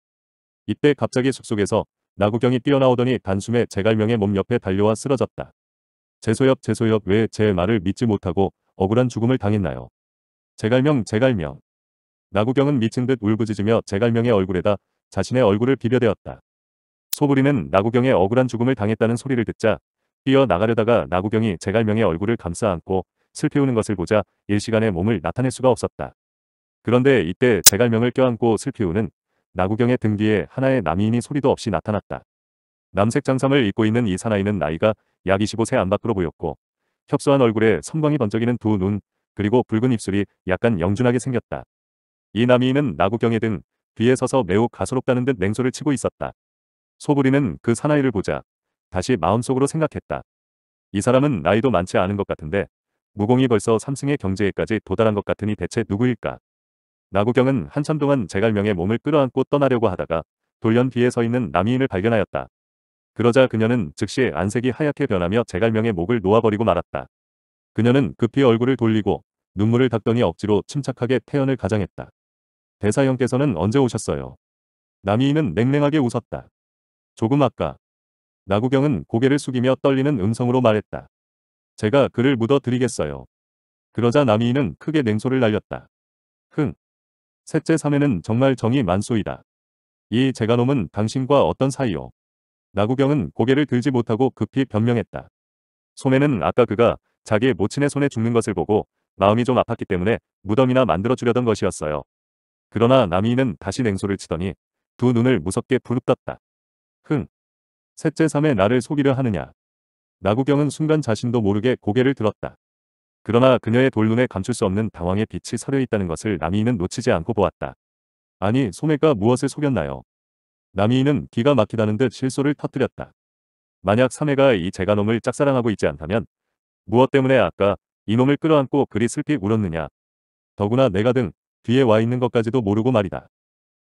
이때 갑자기 숲속에서 나구경이 뛰어나오더니 단숨에 제갈명의 몸 옆에 달려와 쓰러졌다. 제소엽 제소엽 왜 제 말을 믿지 못하고 억울한 죽음을 당했나요. 제갈명 제갈명. 나구경은 미친 듯 울부짖으며 제갈명의 얼굴에다 자신의 얼굴을 비벼대었다. 소부리는 나구경의 억울한 죽음을 당했다는 소리를 듣자 뛰어나가려다가 나구경이 제갈명의 얼굴을 감싸안고 슬피우는 것을 보자 일시간에 몸을 나타낼 수가 없었다. 그런데 이때 제갈명을 껴안고 슬피우는 나구경의 등 뒤에 하나의 남인이 소리도 없이 나타났다. 남색 장삼을 입고 있는 이 사나이는 나이가 약 25세 안팎으로 보였고 협소한 얼굴에 선광이 번쩍이는 두 눈, 그리고 붉은 입술이 약간 영준하게 생겼다. 이남인은 나구경의 등 뒤에 서서 매우 가소롭다는 듯 냉소를 치고 있었다. 소부리는 그 사나이를 보자 다시 마음속으로 생각했다. 이 사람은 나이도 많지 않은 것 같은데 무공이 벌써 3승의 경제에까지 도달한 것 같으니 대체 누구일까? 나구경은 한참 동안 제갈명의 몸을 끌어안고 떠나려고 하다가 돌연 뒤에 서 있는 남이인을 발견하였다. 그러자 그녀는 즉시 안색이 하얗게 변하며 제갈명의 목을 놓아버리고 말았다. 그녀는 급히 얼굴을 돌리고 눈물을 닦더니 억지로 침착하게 태연을 가장했다. 대사형께서는 언제 오셨어요? 남이인은 냉랭하게 웃었다. 조금 아까. 나구경은 고개를 숙이며 떨리는 음성으로 말했다. 제가 그를 묻어드리겠어요. 그러자 남이인은 크게 냉소를 날렸다. 흥. 셋째 사내는 정말 정이 만소이다이재가놈은 당신과 어떤 사이요? 나구경은 고개를 들지 못하고 급히 변명했다. 소매는 아까 그가 자기 모친의 손에 죽는 것을 보고 마음이 좀 아팠기 때문에 무덤이나 만들어 주려던 것이었어요. 그러나 남이는 다시 냉소를 치더니 두 눈을 무섭게 부릅떴다. 흥. 셋째 삼에 나를 속이려 하느냐. 나구경은 순간 자신도 모르게 고개를 들었다. 그러나 그녀의 돌눈에 감출 수 없는 당황의 빛이 서려 있다는 것을 남이인은 놓치지 않고 보았다. 아니 소매가 무엇을 속였나요? 남이인은 기가 막히다는 듯 실소를 터뜨렸다. 만약 사매가이 재간놈을 짝사랑하고 있지 않다면 무엇 때문에 아까 이놈을 끌어안고 그리 슬피 울었느냐. 더구나 내가 등 뒤에 와 있는 것까지도 모르고 말이다.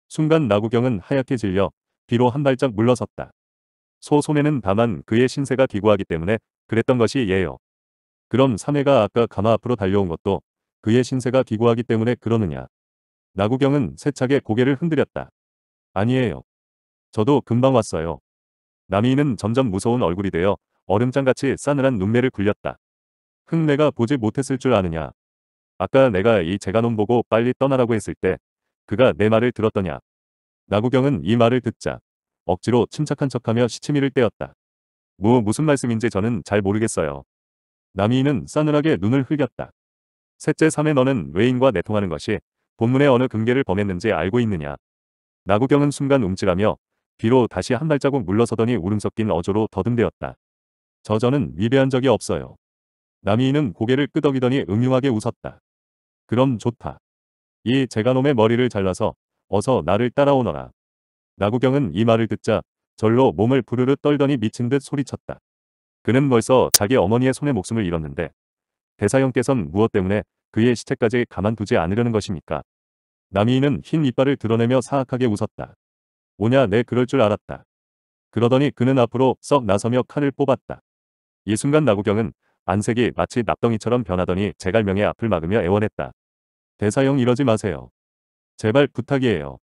순간 나구경은 하얗게 질려 뒤로 한 발짝 물러섰다. 소손에는 다만 그의 신세가 기구하기 때문에 그랬던 것이 예요. 그럼 사내가 아까 가마 앞으로 달려온 것도 그의 신세가 비고하기 때문에 그러느냐. 나구경은 세차게 고개를 흔들였다. 아니에요. 저도 금방 왔어요. 남이는 점점 무서운 얼굴이 되어 얼음장같이 싸늘한 눈매를 굴렸다. 흥 내가 보지 못했을 줄 아느냐. 아까 내가 이 재간놈 보고 빨리 떠나라고 했을 때 그가 내 말을 들었더냐. 나구경은 이 말을 듣자 억지로 침착한 척하며 시치미를 떼었다. 뭐 무슨 말씀인지 저는 잘 모르겠어요. 남이인은 싸늘하게 눈을 흘겼다. 셋째 삼에 너는 외인과 내통하는 것이 본문의 어느 금계를 범했는지 알고 있느냐. 나구경은 순간 움찔하며 뒤로 다시 한 발자국 물러서더니 울음 섞인 어조로 더듬대었다. 저 저는 위배한 적이 없어요. 남이인은 고개를 끄덕이더니 음흉하게 웃었다. 그럼 좋다. 이제간놈의 머리를 잘라서 어서 나를 따라오너라. 나구경은 이 말을 듣자 절로 몸을 부르르 떨더니 미친 듯 소리쳤다. 그는 벌써 자기 어머니의 손에 목숨을 잃었는데 대사형께선 무엇 때문에 그의 시체까지 가만두지 않으려는 것입니까? 남이인은 흰 이빨을 드러내며 사악하게 웃었다. 오냐 내 네, 그럴 줄 알았다. 그러더니 그는 앞으로 썩 나서며 칼을 뽑았다. 이 순간 나구경은 안색이 마치 납덩이처럼 변하더니 제갈명의 앞을 막으며 애원했다. 대사형 이러지 마세요. 제발 부탁이에요.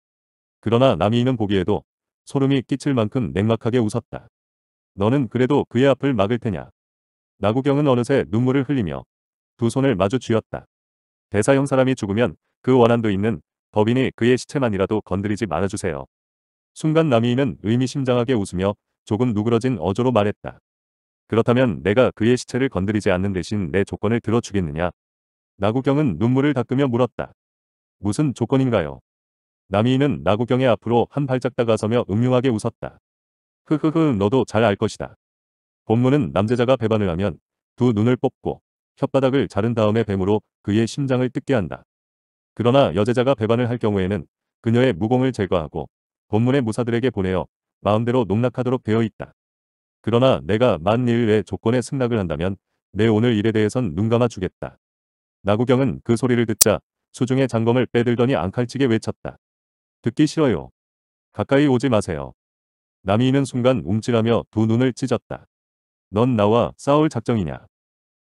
그러나 남이인은 보기에도 소름이 끼칠 만큼 냉막하게 웃었다. 너는 그래도 그의 앞을 막을 테냐. 나구경은 어느새 눈물을 흘리며 두 손을 마주 쥐었다. 대사형 사람이 죽으면 그 원한도 있는 법인이 그의 시체만이라도 건드리지 말아주세요. 순간 남이인은 의미심장하게 웃으며 조금 누그러진 어조로 말했다. 그렇다면 내가 그의 시체를 건드리지 않는 대신 내 조건을 들어주겠느냐? 나구경은 눈물을 닦으며 물었다. 무슨 조건인가요? 남이인은 나구경의 앞으로 한 발짝 다가서며 음흉하게 웃었다. 흐흐흐 너도 잘 알 것이다. 본문은 남제자가 배반을 하면 두 눈을 뽑고 혓바닥을 자른 다음에 뱀으로 그의 심장을 뜯게 한다. 그러나 여제자가 배반을 할 경우에는 그녀의 무공을 제거하고 본문의 무사들에게 보내어 마음대로 농락하도록 되어 있다. 그러나 내가 만일의 조건에 승낙을 한다면 내 오늘 일에 대해선 눈 감아 주겠다. 나구경은 그 소리를 듣자 수중에 장검을 빼들더니 앙칼치게 외쳤다. 듣기 싫어요. 가까이 오지 마세요. 남이 있는 순간 움찔하며 두 눈을 찢었다. 넌 나와 싸울 작정이냐.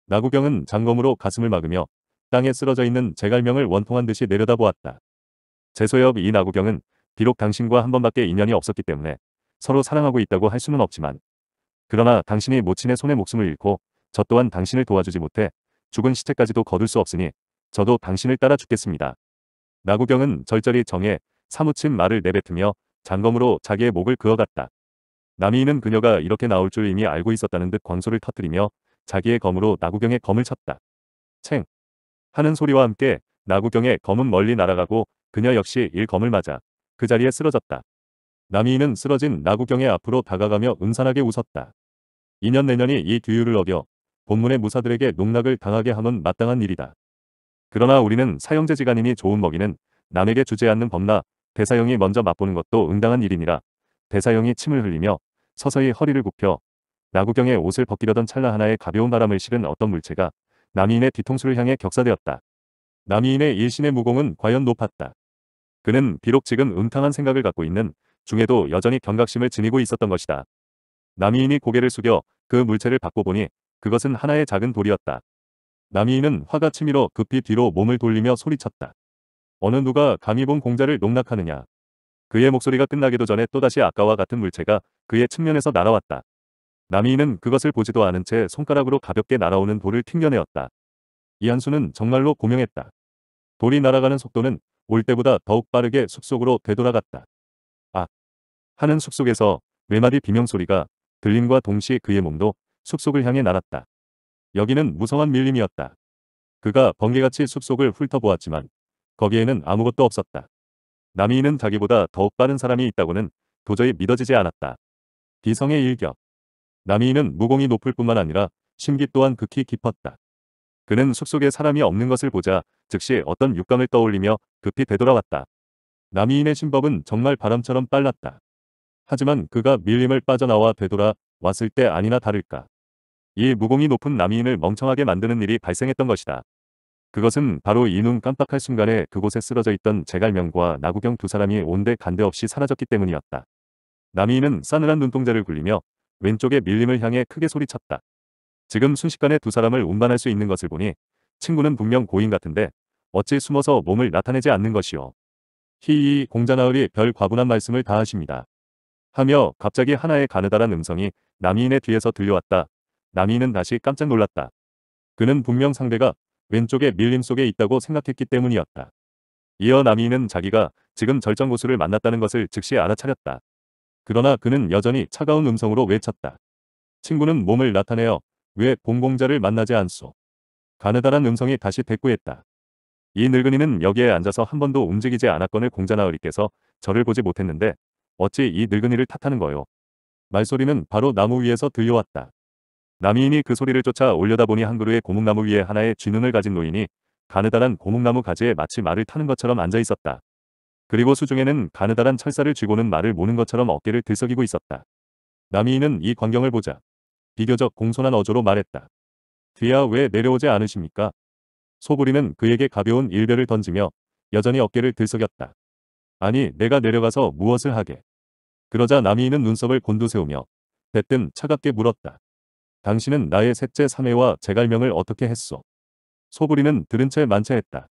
나구경은 장검으로 가슴을 막으며 땅에 쓰러져 있는 제갈명을 원통한 듯이 내려다보았다. 재소엽 이 나구경은 비록 당신과 한 번밖에 인연이 없었기 때문에 서로 사랑하고 있다고 할 수는 없지만 그러나 당신이 모친의 손에 목숨을 잃고 저 또한 당신을 도와주지 못해 죽은 시체까지도 거둘 수 없으니 저도 당신을 따라 죽겠습니다. 나구경은 절절히 정해 사무친 말을 내뱉으며 장검으로 자기의 목을 그어갔다. 남이인은 그녀가 이렇게 나올 줄 이미 알고 있었다는 듯권소를 터뜨리며 자기의 검으로 나구경의 검을 쳤다. 챙! 하는 소리와 함께 나구경의 검은 멀리 날아가고 그녀 역시 일검을 맞아 그 자리에 쓰러졌다. 남이인은 쓰러진 나구경의 앞으로 다가가며 은산하게 웃었다. 2년 내년이 이 규율을 어겨 본문의 무사들에게 농락을 당하게 함은 마땅한 일이다. 그러나 우리는 사형제지간이니 좋은 먹이는 남에게 주지 않는 법나 대사형이 먼저 맛보는 것도 응당한 일이니라. 대사형이 침을 흘리며 서서히 허리를 굽혀 나구경의 옷을 벗기려던 찰나 하나의 가벼운 바람을 실은 어떤 물체가 남이인의 뒤통수를 향해 격사되었다. 남이인의 일신의 무공은 과연 높았다. 그는 비록 지금 음탕한 생각을 갖고 있는 중에도 여전히 경각심을 지니고 있었던 것이다. 남이인이 고개를 숙여 그 물체를 받고 보니 그것은 하나의 작은 돌이었다. 남이인은 화가 치밀어 급히 뒤로 몸을 돌리며 소리쳤다. 어느 누가 감히 본 공자를 농락하느냐. 그의 목소리가 끝나기도 전에 또다시 아까와 같은 물체가 그의 측면에서 날아왔다. 남이는 그것을 보지도 않은 채 손가락으로 가볍게 날아오는 돌을 튕겨내었다. 이한수는 정말로 고명했다. 돌이 날아가는 속도는 올 때보다 더욱 빠르게 숲속으로 되돌아갔다. 아! 하는 숲속에서 외마디 비명소리가 들림과 동시에 그의 몸도 숲속을 향해 날았다. 여기는 무성한 밀림이었다. 그가 번개같이 숲속을 훑어보았지만 거기에는 아무것도 없었다. 남이인은 자기보다 더욱 빠른 사람이 있다고는 도저히 믿어지지 않았다. 비성의 일격. 남이인은 무공이 높을 뿐만 아니라 심기 또한 극히 깊었다. 그는 숲속에 사람이 없는 것을 보자 즉시 어떤 육감을 떠올리며 급히 되돌아왔다. 남이인의 신법은 정말 바람처럼 빨랐다. 하지만 그가 밀림을 빠져나와 되돌아 왔을 때 아니나 다를까. 이 무공이 높은 남이인을 멍청하게 만드는 일이 발생했던 것이다. 그것은 바로 이 눈 깜빡할 순간에 그곳에 쓰러져 있던 제갈명과 나구경 두 사람이 온데 간데 없이 사라졌기 때문이었다. 남이인은 싸늘한 눈동자를 굴리며 왼쪽에 밀림을 향해 크게 소리쳤다. 지금 순식간에 두 사람을 운반할 수 있는 것을 보니 친구는 분명 고인 같은데 어찌 숨어서 몸을 나타내지 않는 것이오. 히이 공자나으리별 과분한 말씀을 다 하십니다. 하며 갑자기 하나의 가느다란 음성이 남이인의 뒤에서 들려왔다. 남이인은 다시 깜짝 놀랐다. 그는 분명 상대가 왼쪽의 밀림 속에 있다고 생각했기 때문이었다. 이어 남인은 자기가 지금 절정고수를 만났다는 것을 즉시 알아차렸다. 그러나 그는 여전히 차가운 음성으로 외쳤다. 친구는 몸을 나타내어 왜 봉공자를 만나지 않소. 가느다란 음성이 다시 대꾸했다. 이 늙은이는 여기에 앉아서 한 번도 움직이지 않았건을 공자나으리께서 저를 보지 못했는데 어찌 이 늙은이를 탓하는 거요. 말소리는 바로 나무 위에서 들려왔다. 남이인이 그 소리를 쫓아 올려다보니 한 그루의 고목나무 위에 하나의 쥐눈을 가진 노인이 가느다란 고목나무 가지에 마치 말을 타는 것처럼 앉아 있었다. 그리고 수중에는 가느다란 철사를 쥐고는 말을 모는 것처럼 어깨를 들썩이고 있었다. 남이인은 이 광경을 보자. 비교적 공손한 어조로 말했다. 뒤야 왜 내려오지 않으십니까? 소부리는 그에게 가벼운 일별을 던지며 여전히 어깨를 들썩였다. 아니 내가 내려가서 무엇을 하게. 그러자 남이인은 눈썹을 곤두세우며 대뜸 차갑게 물었다. 당신은 나의 셋째 사매와 제갈명을 어떻게 했소? 소부리는 들은 채 만체했다.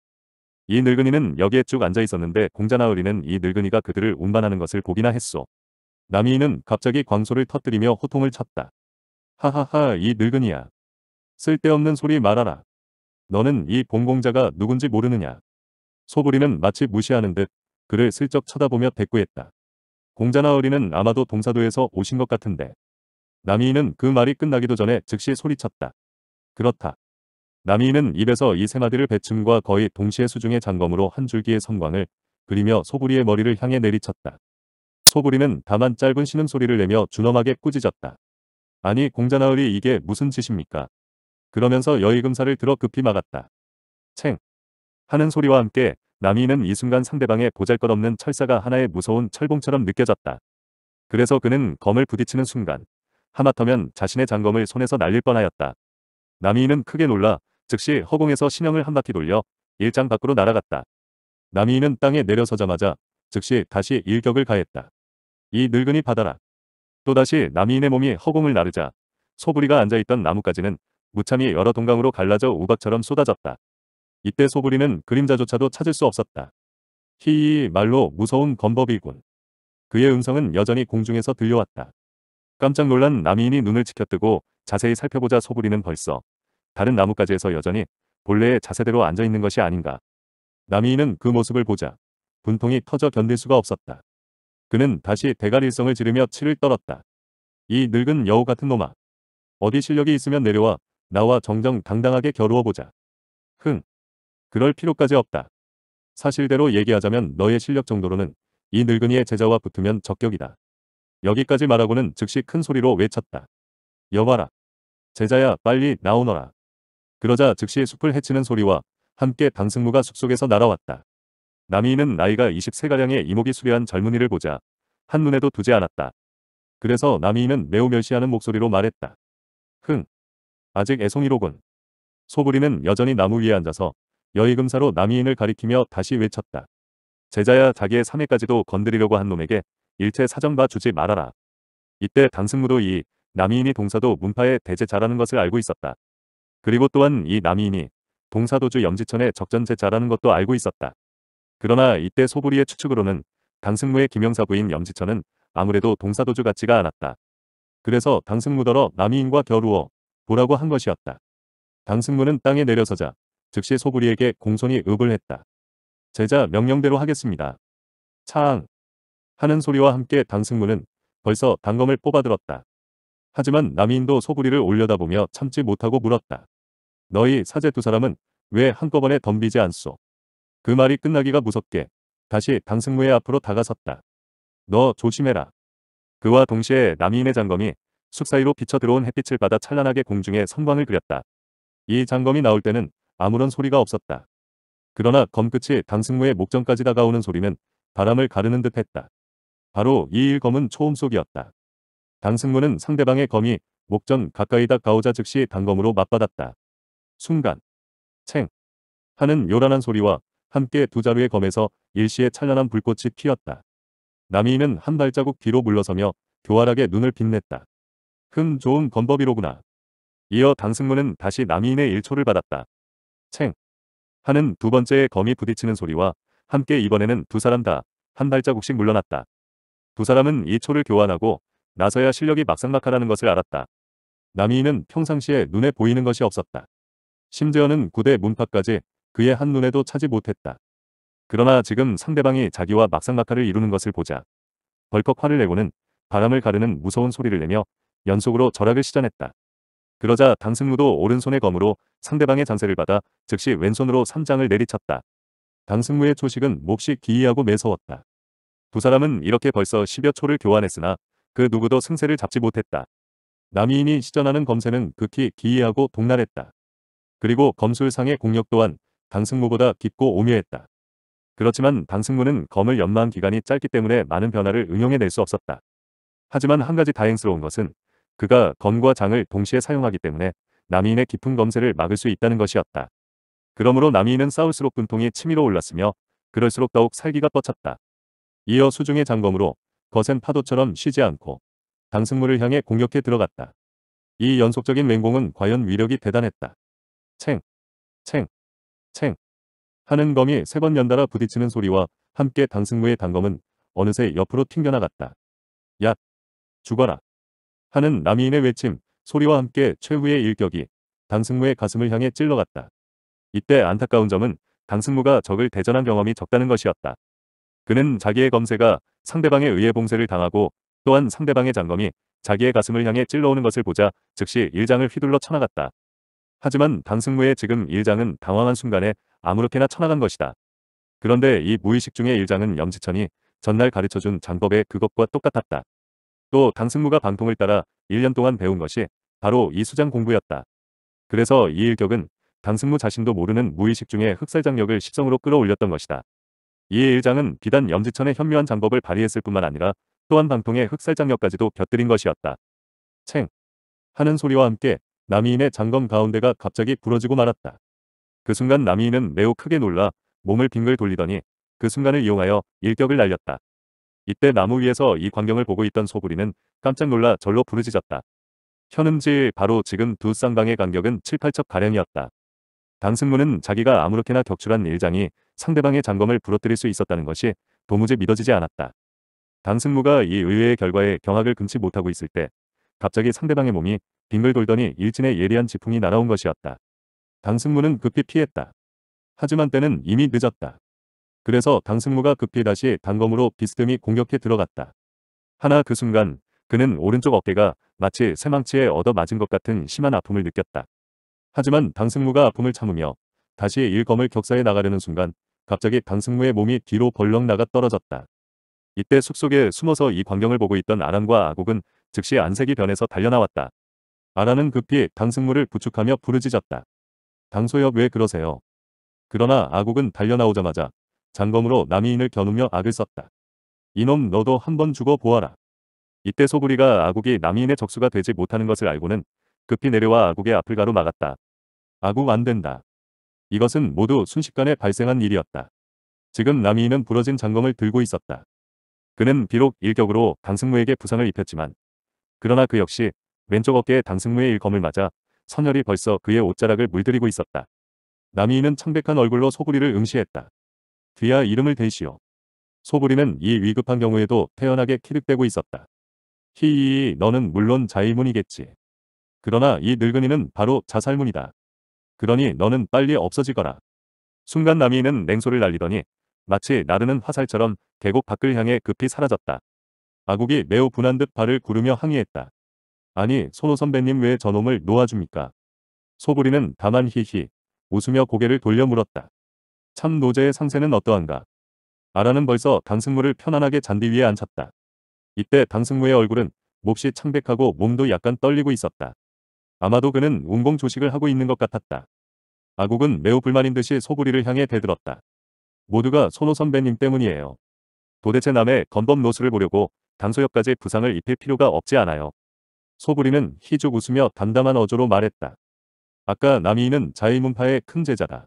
이 늙은이는 여기에 쭉 앉아 있었는데 공자나으리는 이 늙은이가 그들을 운반하는 것을 보기나 했소. 남이인은 갑자기 광소를 터뜨리며 호통을 쳤다. 하하하 이 늙은이야. 쓸데없는 소리 말아라. 너는 이 봉공자가 누군지 모르느냐. 소부리는 마치 무시하는 듯 그를 슬쩍 쳐다보며 대꾸했다. 공자나으리는 아마도 동사도에서 오신 것 같은데 남이인은 그 말이 끝나기도 전에 즉시 소리쳤다. 그렇다. 남이인은 입에서 이 세 마디를 배춤과 거의 동시에 수중의 장검으로 한 줄기의 성광을 그리며 소부리의 머리를 향해 내리쳤다. 소부리는 다만 짧은 신음소리를 내며 준엄하게 꾸짖었다. 아니 공자나을이 이게 무슨 짓입니까? 그러면서 여의금사를 들어 급히 막았다. 챙! 하는 소리와 함께 남이은이 순간 상대방의 보잘것없는 철사가 하나의 무서운 철봉처럼 느껴졌다. 그래서 그는 검을 부딪히는 순간 하마터면 자신의 장검을 손에서 날릴 뻔하였다. 남이인은 크게 놀라 즉시 허공에서 신형을 한 바퀴 돌려 일장 밖으로 날아갔다. 남이인은 땅에 내려서자마자 즉시 다시 일격을 가했다. 이 늙은이 받아라. 또다시 남이인의 몸이 허공을 나르자 소부리가 앉아있던 나뭇가지는 무참히 여러 동강으로 갈라져 우박처럼 쏟아졌다. 이때 소부리는 그림자조차도 찾을 수 없었다. 히이 말로 무서운 건법이군. 그의 음성은 여전히 공중에서 들려왔다. 깜짝 놀란 남이인이 눈을 치켜뜨고 자세히 살펴보자 소부리는 벌써 다른 나뭇가지에서 여전히 본래의 자세대로 앉아있는 것이 아닌가. 남이인은 그 모습을 보자 분통이 터져 견딜 수가 없었다. 그는 다시 대가리성을 지르며 치를 떨었다. 이 늙은 여우 같은 놈아. 어디 실력이 있으면 내려와 나와 정정당당하게 겨루어보자. 흥. 그럴 필요까지 없다. 사실대로 얘기하자면 너의 실력 정도로는 이 늙은이의 제자와 붙으면 적격이다. 여기까지 말하고는 즉시 큰 소리로 외쳤다. 여봐라. 제자야 빨리 나오너라. 그러자 즉시 숲을 해치는 소리와 함께 방승무가 숲속에서 날아왔다. 남이인은 나이가 2 3가량의 이목이 수려한 젊은이를 보자 한눈에도 두지 않았다. 그래서 남이인은 매우 멸시하는 목소리로 말했다. 흥. 아직 애송이로군. 소부리는 여전히 나무 위에 앉아서 여의금사로 남이인을 가리키며 다시 외쳤다. 제자야 자기의 사내까지도 건드리려고 한 놈에게 일체 사정 과주지 말아라. 이때 당승무도이 남이인이 동사도 문파의 대제자라는 것을 알고 있었다. 그리고 또한 이 남이인이 동사도주 염지천의 적전제자라는 것도 알고 있었다. 그러나 이때 소부리의 추측으로는 당승무의 김영사 부인 염지천은 아무래도 동사도주 같지가 않았다. 그래서 당승무더러 남이인과 겨루어 보라고 한 것이었다. 당승무는 땅에 내려서자 즉시 소부리에게 공손히 읍을 했다. 제자 명령대로 하겠습니다. 차앙 하는 소리와 함께 당승무는 벌써 단검을 뽑아들었다. 하지만 남인도 소부리를 올려다보며 참지 못하고 물었다. 너희 사제 두 사람은 왜 한꺼번에 덤비지 않소? 그 말이 끝나기가 무섭게 다시 당승무의 앞으로 다가섰다. 너 조심해라. 그와 동시에 남인의 장검이 숲 사이로 비쳐 들어온 햇빛을 받아 찬란하게 공중에 선광을 그렸다. 이 장검이 나올 때는 아무런 소리가 없었다. 그러나 검끝이 당승무의 목전까지 다가오는 소리는 바람을 가르는 듯했다. 바로 이 일검은 초음속이었다. 강승무는 상대방의 검이 목전 가까이다 가오자 즉시 단검으로 맞받았다. 순간 챙 하는 요란한 소리와 함께 두 자루의 검에서 일시에 찬란한 불꽃이 피었다. 남이인은 한 발자국 뒤로 물러서며 교활하게 눈을 빛냈다. 흠 좋은 검법이로구나. 이어 당승무는 다시 남이인의 일초를 받았다. 챙 하는 두 번째의 검이 부딪히는 소리와 함께 이번에는 두 사람 다 한 발자국씩 물러났다. 두 사람은 이 초를 교환하고 나서야 실력이 막상막하라는 것을 알았다. 남이인은 평상시에 눈에 보이는 것이 없었다. 심지어는 구대 문파까지 그의 한눈에도 차지 못했다. 그러나 지금 상대방이 자기와 막상막하를 이루는 것을 보자 벌컥 화를 내고는 바람을 가르는 무서운 소리를 내며 연속으로 절약을 시전했다. 그러자 당승무도 오른손의 검으로 상대방의 잔세를 받아 즉시 왼손으로 삼장을 내리쳤다. 당승무의 초식은 몹시 기이하고 매서웠다. 두 사람은 이렇게 벌써 10여 초를 교환했으나 그 누구도 승세를 잡지 못했다. 남이인이 시전하는 검세는 극히 기이하고 동랄했다. 그리고 검술상의 공력 또한 당승무보다 깊고 오묘했다. 그렇지만 당승무는 검을 연마한 기간이 짧기 때문에 많은 변화를 응용해낼 수 없었다. 하지만 한 가지 다행스러운 것은 그가 검과 장을 동시에 사용하기 때문에 남이인의 깊은 검세를 막을 수 있다는 것이었다. 그러므로 남이인은 싸울수록 분통이 치밀어 올랐으며 그럴수록 더욱 살기가 뻗쳤다. 이어 수중의 장검으로 거센 파도처럼 쉬지 않고 당승물을 향해 공격해 들어갔다. 이 연속적인 맹공은 과연 위력이 대단했다. 챙, 챙, 챙 하는 검이 세 번 연달아 부딪히는 소리와 함께 당승무의 단검은 어느새 옆으로 튕겨나갔다. 야, 죽어라 하는 남이인의 외침 소리와 함께 최후의 일격이 당승무의 가슴을 향해 찔러갔다. 이때 안타까운 점은 당승무가 적을 대전한 경험이 적다는 것이었다. 그는 자기의 검세가 상대방에 의해 봉쇄를 당하고 또한 상대방의 장검이 자기의 가슴을 향해 찔러오는 것을 보자 즉시 일장을 휘둘러 쳐나갔다. 하지만 당승무의 지금 일장은 당황한 순간에 아무렇게나 쳐나간 것이다. 그런데 이 무의식 중의 일장은 염지천이 전날 가르쳐준 장법의 그것과 똑같았다. 또 당승무가 방통을 따라 1년 동안 배운 것이 바로 이 수장 공부였다. 그래서 이 일격은 당승무 자신도 모르는 무의식 중에 흑살장력을 십성으로 끌어올렸던 것이다. 이에 일장은 비단 염지천의 현묘한 장법을 발휘했을 뿐만 아니라 또한 방통의 흑살장력까지도 곁들인 것이었다. 챙! 하는 소리와 함께 남이인의 장검 가운데가 갑자기 부러지고 말았다. 그 순간 남이인은 매우 크게 놀라 몸을 빙글 돌리더니 그 순간을 이용하여 일격을 날렸다. 이때 나무 위에서 이 광경을 보고 있던 소부리는 깜짝 놀라 절로 부르짖었다. 현음질 바로 지금 두 쌍방의 간격은 7, 8척 가량이었다. 당승무는 자기가 아무렇게나 격출한 일장이 상대방의 장검을 부러뜨릴 수 있었다는 것이 도무지 믿어지지 않았다. 당승무가이 의외의 결과에 경악을 금치 못하고 있을 때 갑자기 상대방의 몸이 빙글 돌더니 일진의 예리한 지풍이 날아온 것이었다. 당승무는 급히 피했다. 하지만 때는 이미 늦었다. 그래서 당승무가 급히 다시 단검으로 비스듬히 공격해 들어갔다. 하나 그 순간 그는 오른쪽 어깨가 마치 새망치에 얻어맞은 것 같은 심한 아픔을 느꼈다. 하지만 당승무가 아픔을 참으며 다시 일검을 격사해 나가려는 순간 갑자기 강승무의 몸이 뒤로 벌렁 나가 떨어졌다. 이때 숲속에 숨어서 이 광경을 보고 있던 아란과 아국은 즉시 안색이 변해서 달려나왔다. 아란은 급히 강승무를 부축하며 부르짖었다. 강소엽 왜 그러세요? 그러나 아국은 달려나오자마자 장검으로 남이인을 겨누며 악을 썼다. 이놈 너도 한번 죽어보아라. 이때 소부리가 아국이 남이인의 적수가 되지 못하는 것을 알고는 급히 내려와 아국의 앞을 가로막았다. 아국 안된다. 이것은 모두 순식간에 발생한 일이었다. 지금 남이인은 부러진 장검을 들고 있었다. 그는 비록 일격으로 당승무에게 부상을 입혔지만 그러나 그 역시 왼쪽 어깨에 당승무의 일검을 맞아 선열이 벌써 그의 옷자락을 물들이고 있었다. 남이인은 창백한 얼굴로 소부리를 응시했다. 뒤야 이름을 대시오. 소부리는 이 위급한 경우에도 태연하게 키득대고 있었다. 히이이 너는 물론 자의문이겠지. 그러나 이 늙은이는 바로 자살문이다. 그러니 너는 빨리 없어지거라. 순간 남이는 냉소를 날리더니 마치 나르는 화살처럼 계곡 밖을 향해 급히 사라졌다. 아국이 매우 분한 듯 발을 구르며 항의했다. 아니 손호 선배님 왜 저놈을 놓아줍니까? 소부리는 다만 히히 웃으며 고개를 돌려 물었다. 참 노제의 상세는 어떠한가? 아라는 벌써 강승무를 편안하게 잔디 위에 앉혔다. 이때 강승무의 얼굴은 몹시 창백하고 몸도 약간 떨리고 있었다. 아마도 그는 운공 조식을 하고 있는 것 같았다. 아국은 매우 불만인 듯이 소구리를 향해 대들었다. 모두가 손호 선배님 때문이에요. 도대체 남의 건법 노수를 보려고 당소역까지 부상을 입힐 필요가 없지 않아요. 소구리는 희죽 웃으며 담담한 어조로 말했다. 아까 남이인은 자이문파의 큰 제자다.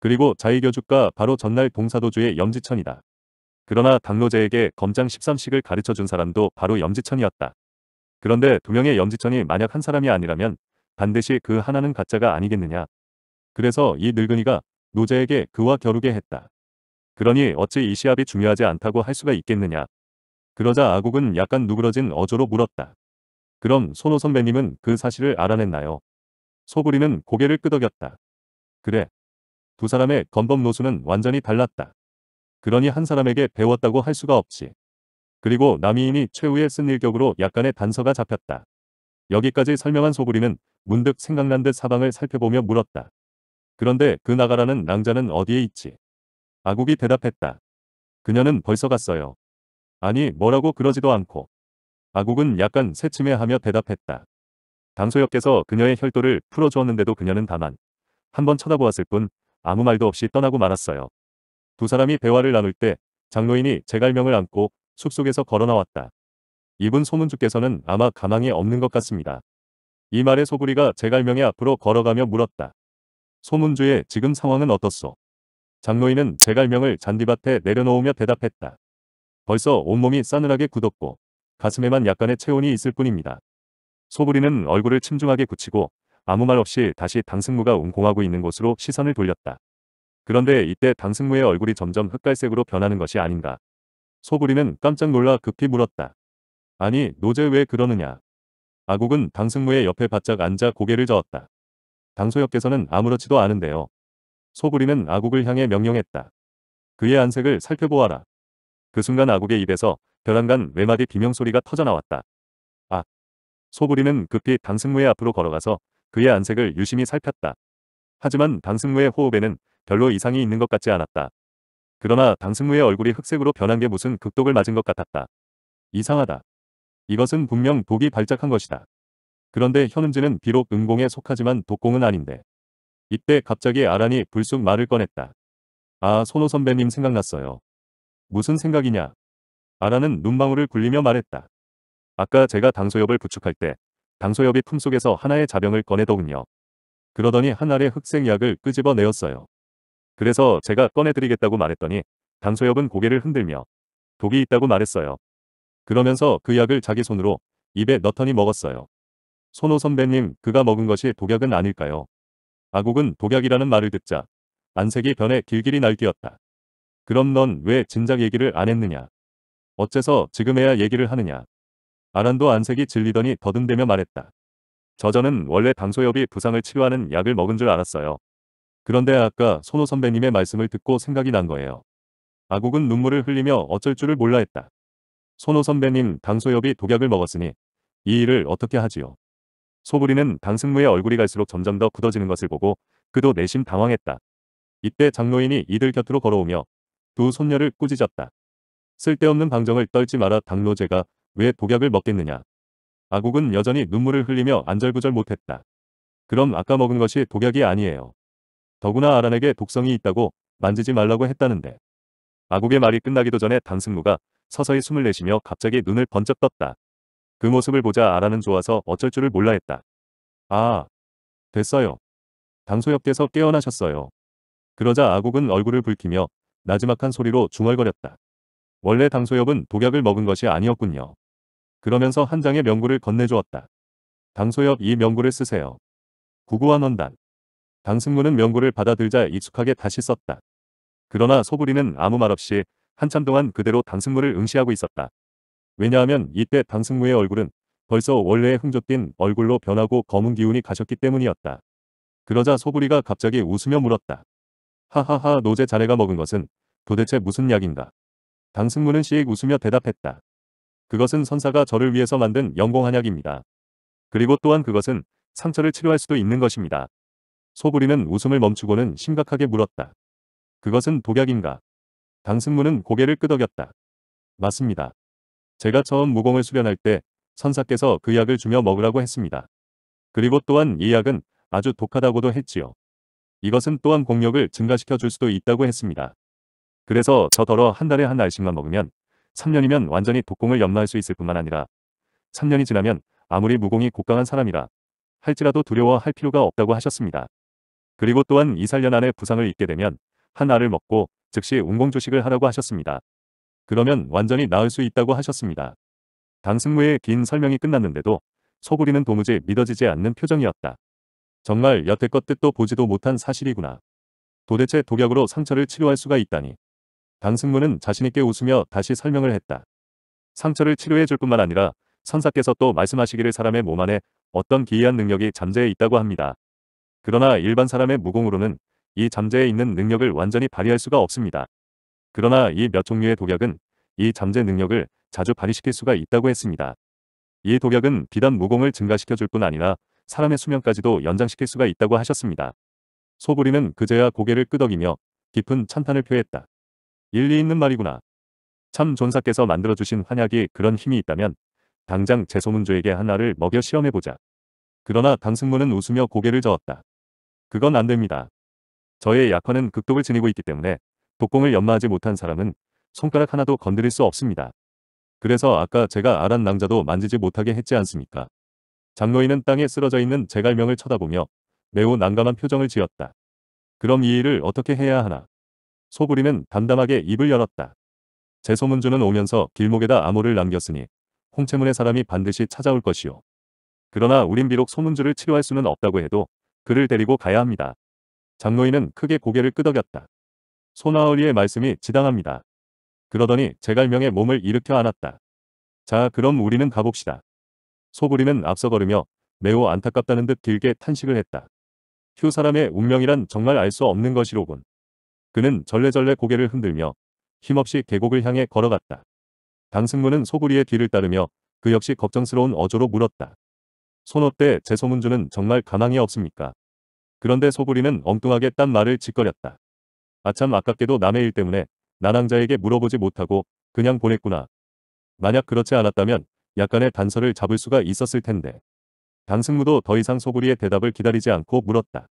그리고 자이교주가 바로 전날 동사도주의 염지천이다. 그러나 당노제에게 검장 13식을 가르쳐준 사람도 바로 염지천이었다. 그런데 두 명의 염지천이 만약 한 사람이 아니라면 반드시 그 하나는 가짜가 아니겠느냐. 그래서 이 늙은이가 노자에게 그와 겨루게 했다. 그러니 어찌 이 시합이 중요하지 않다고 할 수가 있겠느냐. 그러자 아국은 약간 누그러진 어조로 물었다. 그럼 손호 선배님은 그 사실을 알아냈나요? 소부리는 고개를 끄덕였다. 그래. 두 사람의 건법 노수는 완전히 달랐다. 그러니 한 사람에게 배웠다고 할 수가 없지. 그리고 남이인이 최후의 쓴일격으로 약간의 단서가 잡혔다. 여기까지 설명한 소구리는 문득 생각난 듯 사방을 살펴보며 물었다. 그런데 그 나가라는 낭자는 어디에 있지? 아국이 대답했다. 그녀는 벌써 갔어요. 아니 뭐라고 그러지도 않고. 아국은 약간 새침해하며 대답했다. 당소역께서 그녀의 혈도를 풀어주었는데도 그녀는 다만 한번 쳐다보았을 뿐 아무 말도 없이 떠나고 말았어요. 두 사람이 대화를 나눌 때 장로인이 제갈명을 안고 숲속에서 걸어나왔다. 이분 소문주께서는 아마 가망이 없는 것 같습니다. 이 말에 소구리가 제갈명의 앞으로 걸어가며 물었다. 소문주의 지금 상황은 어떻소? 장로인은 제갈명을 잔디밭에 내려놓으며 대답했다. 벌써 온몸이 싸늘하게 굳었고 가슴에만 약간의 체온이 있을 뿐입니다. 소부리는 얼굴을 침중하게 굳히고 아무 말 없이 다시 당승무가 운공하고 있는 곳으로 시선을 돌렸다. 그런데 이때 당승무의 얼굴이 점점 흑갈색으로 변하는 것이 아닌가 소부리는 깜짝 놀라 급히 물었다. 아니 노제 왜 그러느냐. 아국은 당승무의 옆에 바짝 앉아 고개를 저었다. 당소협께서는 아무렇지도 않은데요. 소부리는 아국을 향해 명령했다. 그의 안색을 살펴보아라. 그 순간 아국의 입에서 벼랑간 외마디 비명소리가 터져나왔다. 아! 소부리는 급히 당승무의 앞으로 걸어가서 그의 안색을 유심히 살폈다. 하지만 당승무의 호흡에는 별로 이상이 있는 것 같지 않았다. 그러나 당승무의 얼굴이 흑색으로 변한 게 무슨 극독을 맞은 것 같았다. 이상하다. 이것은 분명 독이 발작한 것이다. 그런데 현음지는 비록 음공에 속하지만 독공은 아닌데. 이때 갑자기 아란이 불쑥 말을 꺼냈다. 아 손호 선배님 생각났어요. 무슨 생각이냐. 아란은 눈망울을 굴리며 말했다. 아까 제가 당소엽을 부축할때 당소엽이 품속에서 하나의 자병을 꺼내더군요. 그러더니 한 알의 흑색 약을 끄집어내었어요. 그래서 제가 꺼내드리겠다고 말했더니 강소엽은 고개를 흔들며 독이 있다고 말했어요. 그러면서 그 약을 자기 손으로 입에 넣더니 먹었어요. 손호 선배님 그가 먹은 것이 독약은 아닐까요? 아국은 독약이라는 말을 듣자 안색이 변해 길길이 날뛰었다. 그럼 넌 왜 진작 얘기를 안 했느냐? 어째서 지금해야 얘기를 하느냐? 아란도 안색이 질리더니 더듬대며 말했다. 저자는 원래 당소엽이 부상을 치료하는 약을 먹은 줄 알았어요. 그런데 아까 손호 선배님의 말씀을 듣고 생각이 난 거예요. 아국은 눈물을 흘리며 어쩔 줄을 몰라 했다. 손호 선배님 당소엽이 독약을 먹었으니 이 일을 어떻게 하지요. 소부리는 당승무의 얼굴이 갈수록 점점 더 굳어지는 것을 보고 그도 내심 당황했다. 이때 장로인이 이들 곁으로 걸어오며 두 손녀를 꾸짖었다. 쓸데없는 방정을 떨지 마라 당로제가 왜 독약을 먹겠느냐. 아국은 여전히 눈물을 흘리며 안절부절 못했다. 그럼 아까 먹은 것이 독약이 아니에요. 더구나 아란에게 독성이 있다고 만지지 말라고 했다는데. 아국의 말이 끝나기도 전에 당승무가 서서히 숨을 내쉬며 갑자기 눈을 번쩍 떴다. 그 모습을 보자 아라는 좋아서 어쩔 줄을 몰라 했다. 아, 됐어요. 당소협께서 깨어나셨어요. 그러자 아국은 얼굴을 붉히며 나지막한 소리로 중얼거렸다. 원래 당소협은 독약을 먹은 것이 아니었군요. 그러면서 한 장의 명구를 건네주었다. 당소협 이 명구를 쓰세요. 구구한 원단. 단승무는 명구를 받아들자 익숙하게 다시 썼다. 그러나 소부리는 아무 말 없이 한참 동안 그대로 단승무를 응시하고 있었다. 왜냐하면 이때 단승무의 얼굴은 벌써 원래의 흥조띈 얼굴로 변하고 검은 기운이 가셨기 때문이었다. 그러자 소부리가 갑자기 웃으며 물었다. 하하하 노제 자네가 먹은 것은 도대체 무슨 약인가? 당승무는 씨익 웃으며 대답했다. 그것은 선사가 저를 위해서 만든 영공한약입니다. 그리고 또한 그것은 상처를 치료할 수도 있는 것입니다. 소부리는 웃음을 멈추고는 심각하게 물었다. 그것은 독약인가? 강승무는 고개를 끄덕였다. 맞습니다. 제가 처음 무공을 수련할 때 선사께서 그 약을 주며 먹으라고 했습니다. 그리고 또한 이 약은 아주 독하다고도 했지요. 이것은 또한 공력을 증가시켜 줄 수도 있다고 했습니다. 그래서 저더러 한 달에 한 알씩만 먹으면 3년이면 완전히 독공을 연마할 수 있을 뿐만 아니라 3년이 지나면 아무리 무공이 곡강한 사람이라 할지라도 두려워할 필요가 없다고 하셨습니다. 그리고 또한 2, 4년 안에 부상을 입게 되면 한 알을 먹고 즉시 운공조식을 하라고 하셨습니다. 그러면 완전히 나을 수 있다고 하셨습니다. 당승무의긴 설명이 끝났는데도 소구리는 도무지 믿어지지 않는 표정이었다. 정말 여태껏 뜻도 보지도 못한 사실이구나. 도대체 독약으로 상처를 치료할 수가 있다니. 당승무는 자신있게 웃으며 다시 설명을 했다. 상처를 치료해 줄 뿐만 아니라 선사께서 또 말씀하시기를 사람의 몸 안에 어떤 기이한 능력이 잠재해 있다고 합니다. 그러나 일반 사람의 무공으로는 이 잠재에 있는 능력을 완전히 발휘할 수가 없습니다. 그러나 이 몇 종류의 독약은 이 잠재 능력을 자주 발휘시킬 수가 있다고 했습니다. 이 독약은 비단 무공을 증가시켜줄 뿐 아니라 사람의 수명까지도 연장시킬 수가 있다고 하셨습니다. 소부리는 그제야 고개를 끄덕이며 깊은 찬탄을 표했다. 일리 있는 말이구나. 참 존사께서 만들어주신 환약이 그런 힘이 있다면 당장 재소문조에게 하나를 먹여 시험해보자. 그러나 당승모는 웃으며 고개를 저었다. 그건 안 됩니다. 저의 약화는 극독을 지니고 있기 때문에 독공을 연마하지 못한 사람은 손가락 하나도 건드릴 수 없습니다. 그래서 아까 제가 아란 낭자도 만지지 못하게 했지 않습니까? 장로인은 땅에 쓰러져 있는 제갈명을 쳐다보며 매우 난감한 표정을 지었다. 그럼 이 일을 어떻게 해야 하나? 소부리는 담담하게 입을 열었다. 제소문주는 오면서 길목에다 암호를 남겼으니 홍채문의 사람이 반드시 찾아올 것이요. 그러나 우린 비록 소문주를 치료할 수는 없다고 해도 그를 데리고 가야 합니다. 장로인은 크게 고개를 끄덕였다. 소나을리의 말씀이 지당합니다. 그러더니 제갈명의 몸을 일으켜 안았다. 자 그럼 우리는 가봅시다. 소부리는 앞서걸으며 매우 안타깝다는 듯 길게 탄식을 했다. 휴 사람의 운명이란 정말 알 수 없는 것이로군. 그는 절레절레 고개를 흔들며 힘없이 계곡을 향해 걸어갔다. 강승무는 소부리의 뒤를 따르며 그 역시 걱정스러운 어조로 물었다. 손옷때 재소문주는 정말 가망이 없습니까? 그런데 소부리는 엉뚱하게 딴 말을 짓거렸다. 아참 아깝게도 남의 일 때문에 난항자에게 물어보지 못하고 그냥 보냈구나. 만약 그렇지 않았다면 약간의 단서를 잡을 수가 있었을 텐데. 강승무도 더 이상 소부리의 대답을 기다리지 않고 물었다.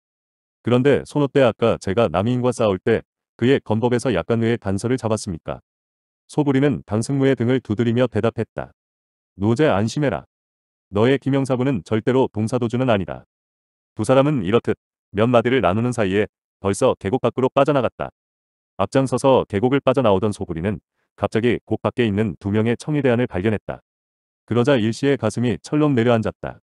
그런데 손옷때 아까 제가 남인과 싸울 때 그의 건법에서 약간의 단서를 잡았습니까? 소부리는 강승무의 등을 두드리며 대답했다. 노제 안심해라. 너의 김영사부는 절대로 동사도주는 아니다. 두 사람은 이렇듯 몇 마디를 나누는 사이에 벌써 계곡 밖으로 빠져나갔다. 앞장서서 계곡을 빠져나오던 소구리는 갑자기 곡 밖에 있는 두 명의 청의대안을 발견했다. 그러자 일시의 가슴이 철렁 내려앉았다.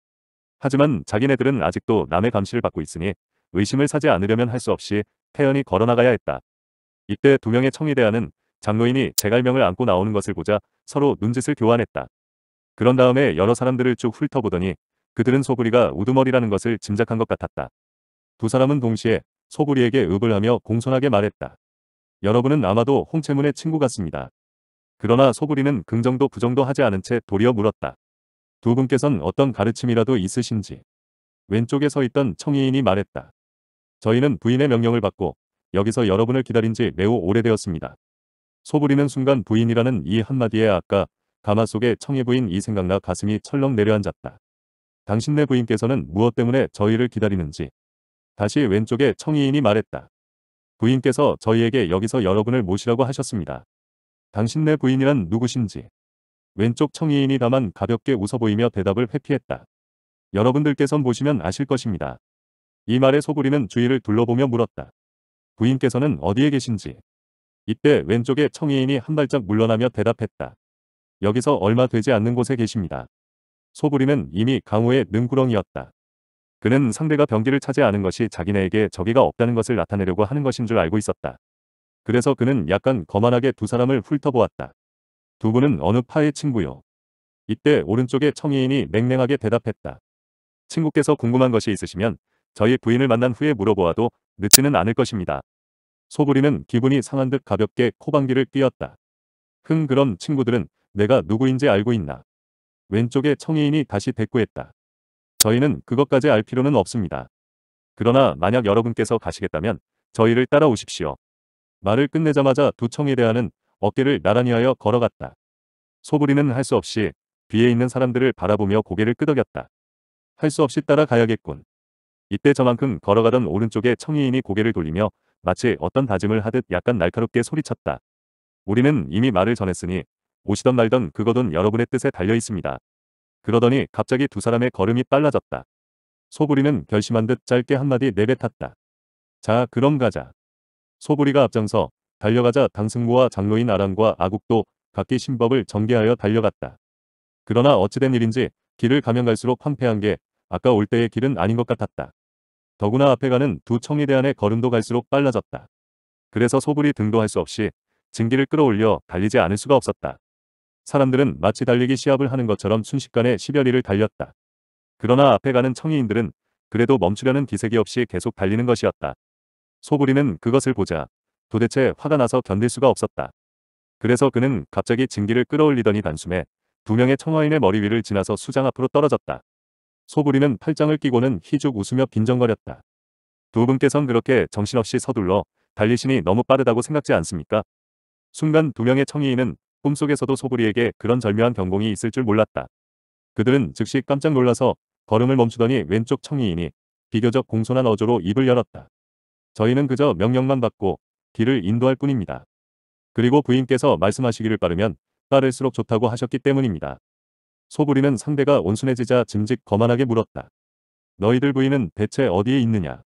하지만 자기네들은 아직도 남의 감시를 받고 있으니 의심을 사지 않으려면 할 수 없이 태연히 걸어나가야 했다. 이때 두 명의 청의대안은 장로인이 제갈명을 안고 나오는 것을 보자 서로 눈짓을 교환했다. 그런 다음에 여러 사람들을 쭉 훑어보더니 그들은 소구리가 우두머리라는 것을 짐작한 것 같았다. 두 사람은 동시에 소구리에게 읍을 하며 공손하게 말했다. 여러분은 아마도 홍채문의 친구 같습니다. 그러나 소구리는 긍정도 부정도 하지 않은 채 도리어 물었다. 두 분께선 어떤 가르침이라도 있으신지. 왼쪽에 서 있던 청이인이 말했다. 저희는 부인의 명령을 받고 여기서 여러분을 기다린 지 매우 오래되었습니다. 소부리는 순간 부인이라는 이 한마디에 아까 가마 속에 청해 부인 이 생각나 가슴이 철렁 내려앉았다. 당신네 부인께서는 무엇 때문에 저희를 기다리는지. 다시 왼쪽에 청이인이 말했다. 부인께서 저희에게 여기서 여러분을 모시라고 하셨습니다. 당신네 부인이란 누구신지. 왼쪽 청이인이 다만 가볍게 웃어 보이며 대답을 회피했다. 여러분들께선 보시면 아실 것입니다. 이 말에 소구리는 주위를 둘러보며 물었다. 부인께서는 어디에 계신지. 이때 왼쪽에 청이인이 한 발짝 물러나며 대답했다. 여기서 얼마 되지 않는 곳에 계십니다. 소부리는 이미 강호의 능구렁이였다 그는 상대가 병기를 차지 않은 것이 자기네에게 저기가 없다는 것을 나타내려고 하는 것인 줄 알고 있었다. 그래서 그는 약간 거만하게 두 사람을 훑어보았다. 두 분은 어느 파의 친구요. 이때 오른쪽에 청이인이 냉랭하게 대답했다. 친구께서 궁금한 것이 있으시면 저희 부인을 만난 후에 물어보아도 늦지는 않을 것입니다. 소부리는 기분이 상한 듯 가볍게 코방귀를 뀌었다. 흥 그럼 친구들은 내가 누구인지 알고 있나. 왼쪽에 청해인이 다시 대꾸했다. 저희는 그것까지 알 필요는 없습니다. 그러나 만약 여러분께서 가시겠다면 저희를 따라오십시오. 말을 끝내자마자 두 청해대하는 어깨를 나란히 하여 걸어갔다. 소부리는 할 수 없이 뒤에 있는 사람들을 바라보며 고개를 끄덕였다. 할 수 없이 따라가야겠군. 이때 저만큼 걸어가던 오른쪽에 청해인이 고개를 돌리며 마치 어떤 다짐을 하듯 약간 날카롭게 소리쳤다. 우리는 이미 말을 전했으니 오시던 말던 그것은 여러분의 뜻에 달려 있습니다. 그러더니 갑자기 두 사람의 걸음이 빨라졌다. 소부리는 결심한 듯 짧게 한마디 내뱉었다. 자 그럼 가자. 소부리가 앞장서 달려가자 당승무와 장로인 아랑과 아국도 각기 신법을 전개하여 달려갔다. 그러나 어찌된 일인지 길을 가면 갈수록 황폐한 게 아까 올 때의 길은 아닌 것 같았다. 더구나 앞에 가는 두청의대안의 걸음도 갈수록 빨라졌다. 그래서 소불이 등도 할 수 없이 증기를 끌어올려 달리지 않을 수가 없었다. 사람들은 마치 달리기 시합을 하는 것처럼 순식간에 10여 리를 달렸다. 그러나 앞에 가는 청이인들은 그래도 멈추려는 기색이 없이 계속 달리는 것이었다. 소부리는 그것을 보자 도대체 화가 나서 견딜 수가 없었다. 그래서 그는 갑자기 증기를 끌어올리더니 단숨에 두 명의 청화인의 머리 위를 지나서 수장 앞으로 떨어졌다. 소부리는 팔짱을 끼고는 희죽 웃으며 빈정거렸다. 두 분께선 그렇게 정신없이 서둘러 달리신이 너무 빠르다고 생각지 않습니까? 순간 두 명의 청이인은 꿈속에서도 소구리에게 그런 절묘한 경공이 있을 줄 몰랐다. 그들은 즉시 깜짝 놀라서 걸음을 멈추더니 왼쪽 청이인이 비교적 공손한 어조로 입을 열었다. 저희는 그저 명령만 받고 길을 인도할 뿐입니다. 그리고 부인께서 말씀하시기를 빠르면 빠를수록 좋다고 하셨기 때문입니다. 소부리는 상대가 온순해지자 짐직 거만하게 물었다. 너희들 부인은 대체 어디에 있느냐?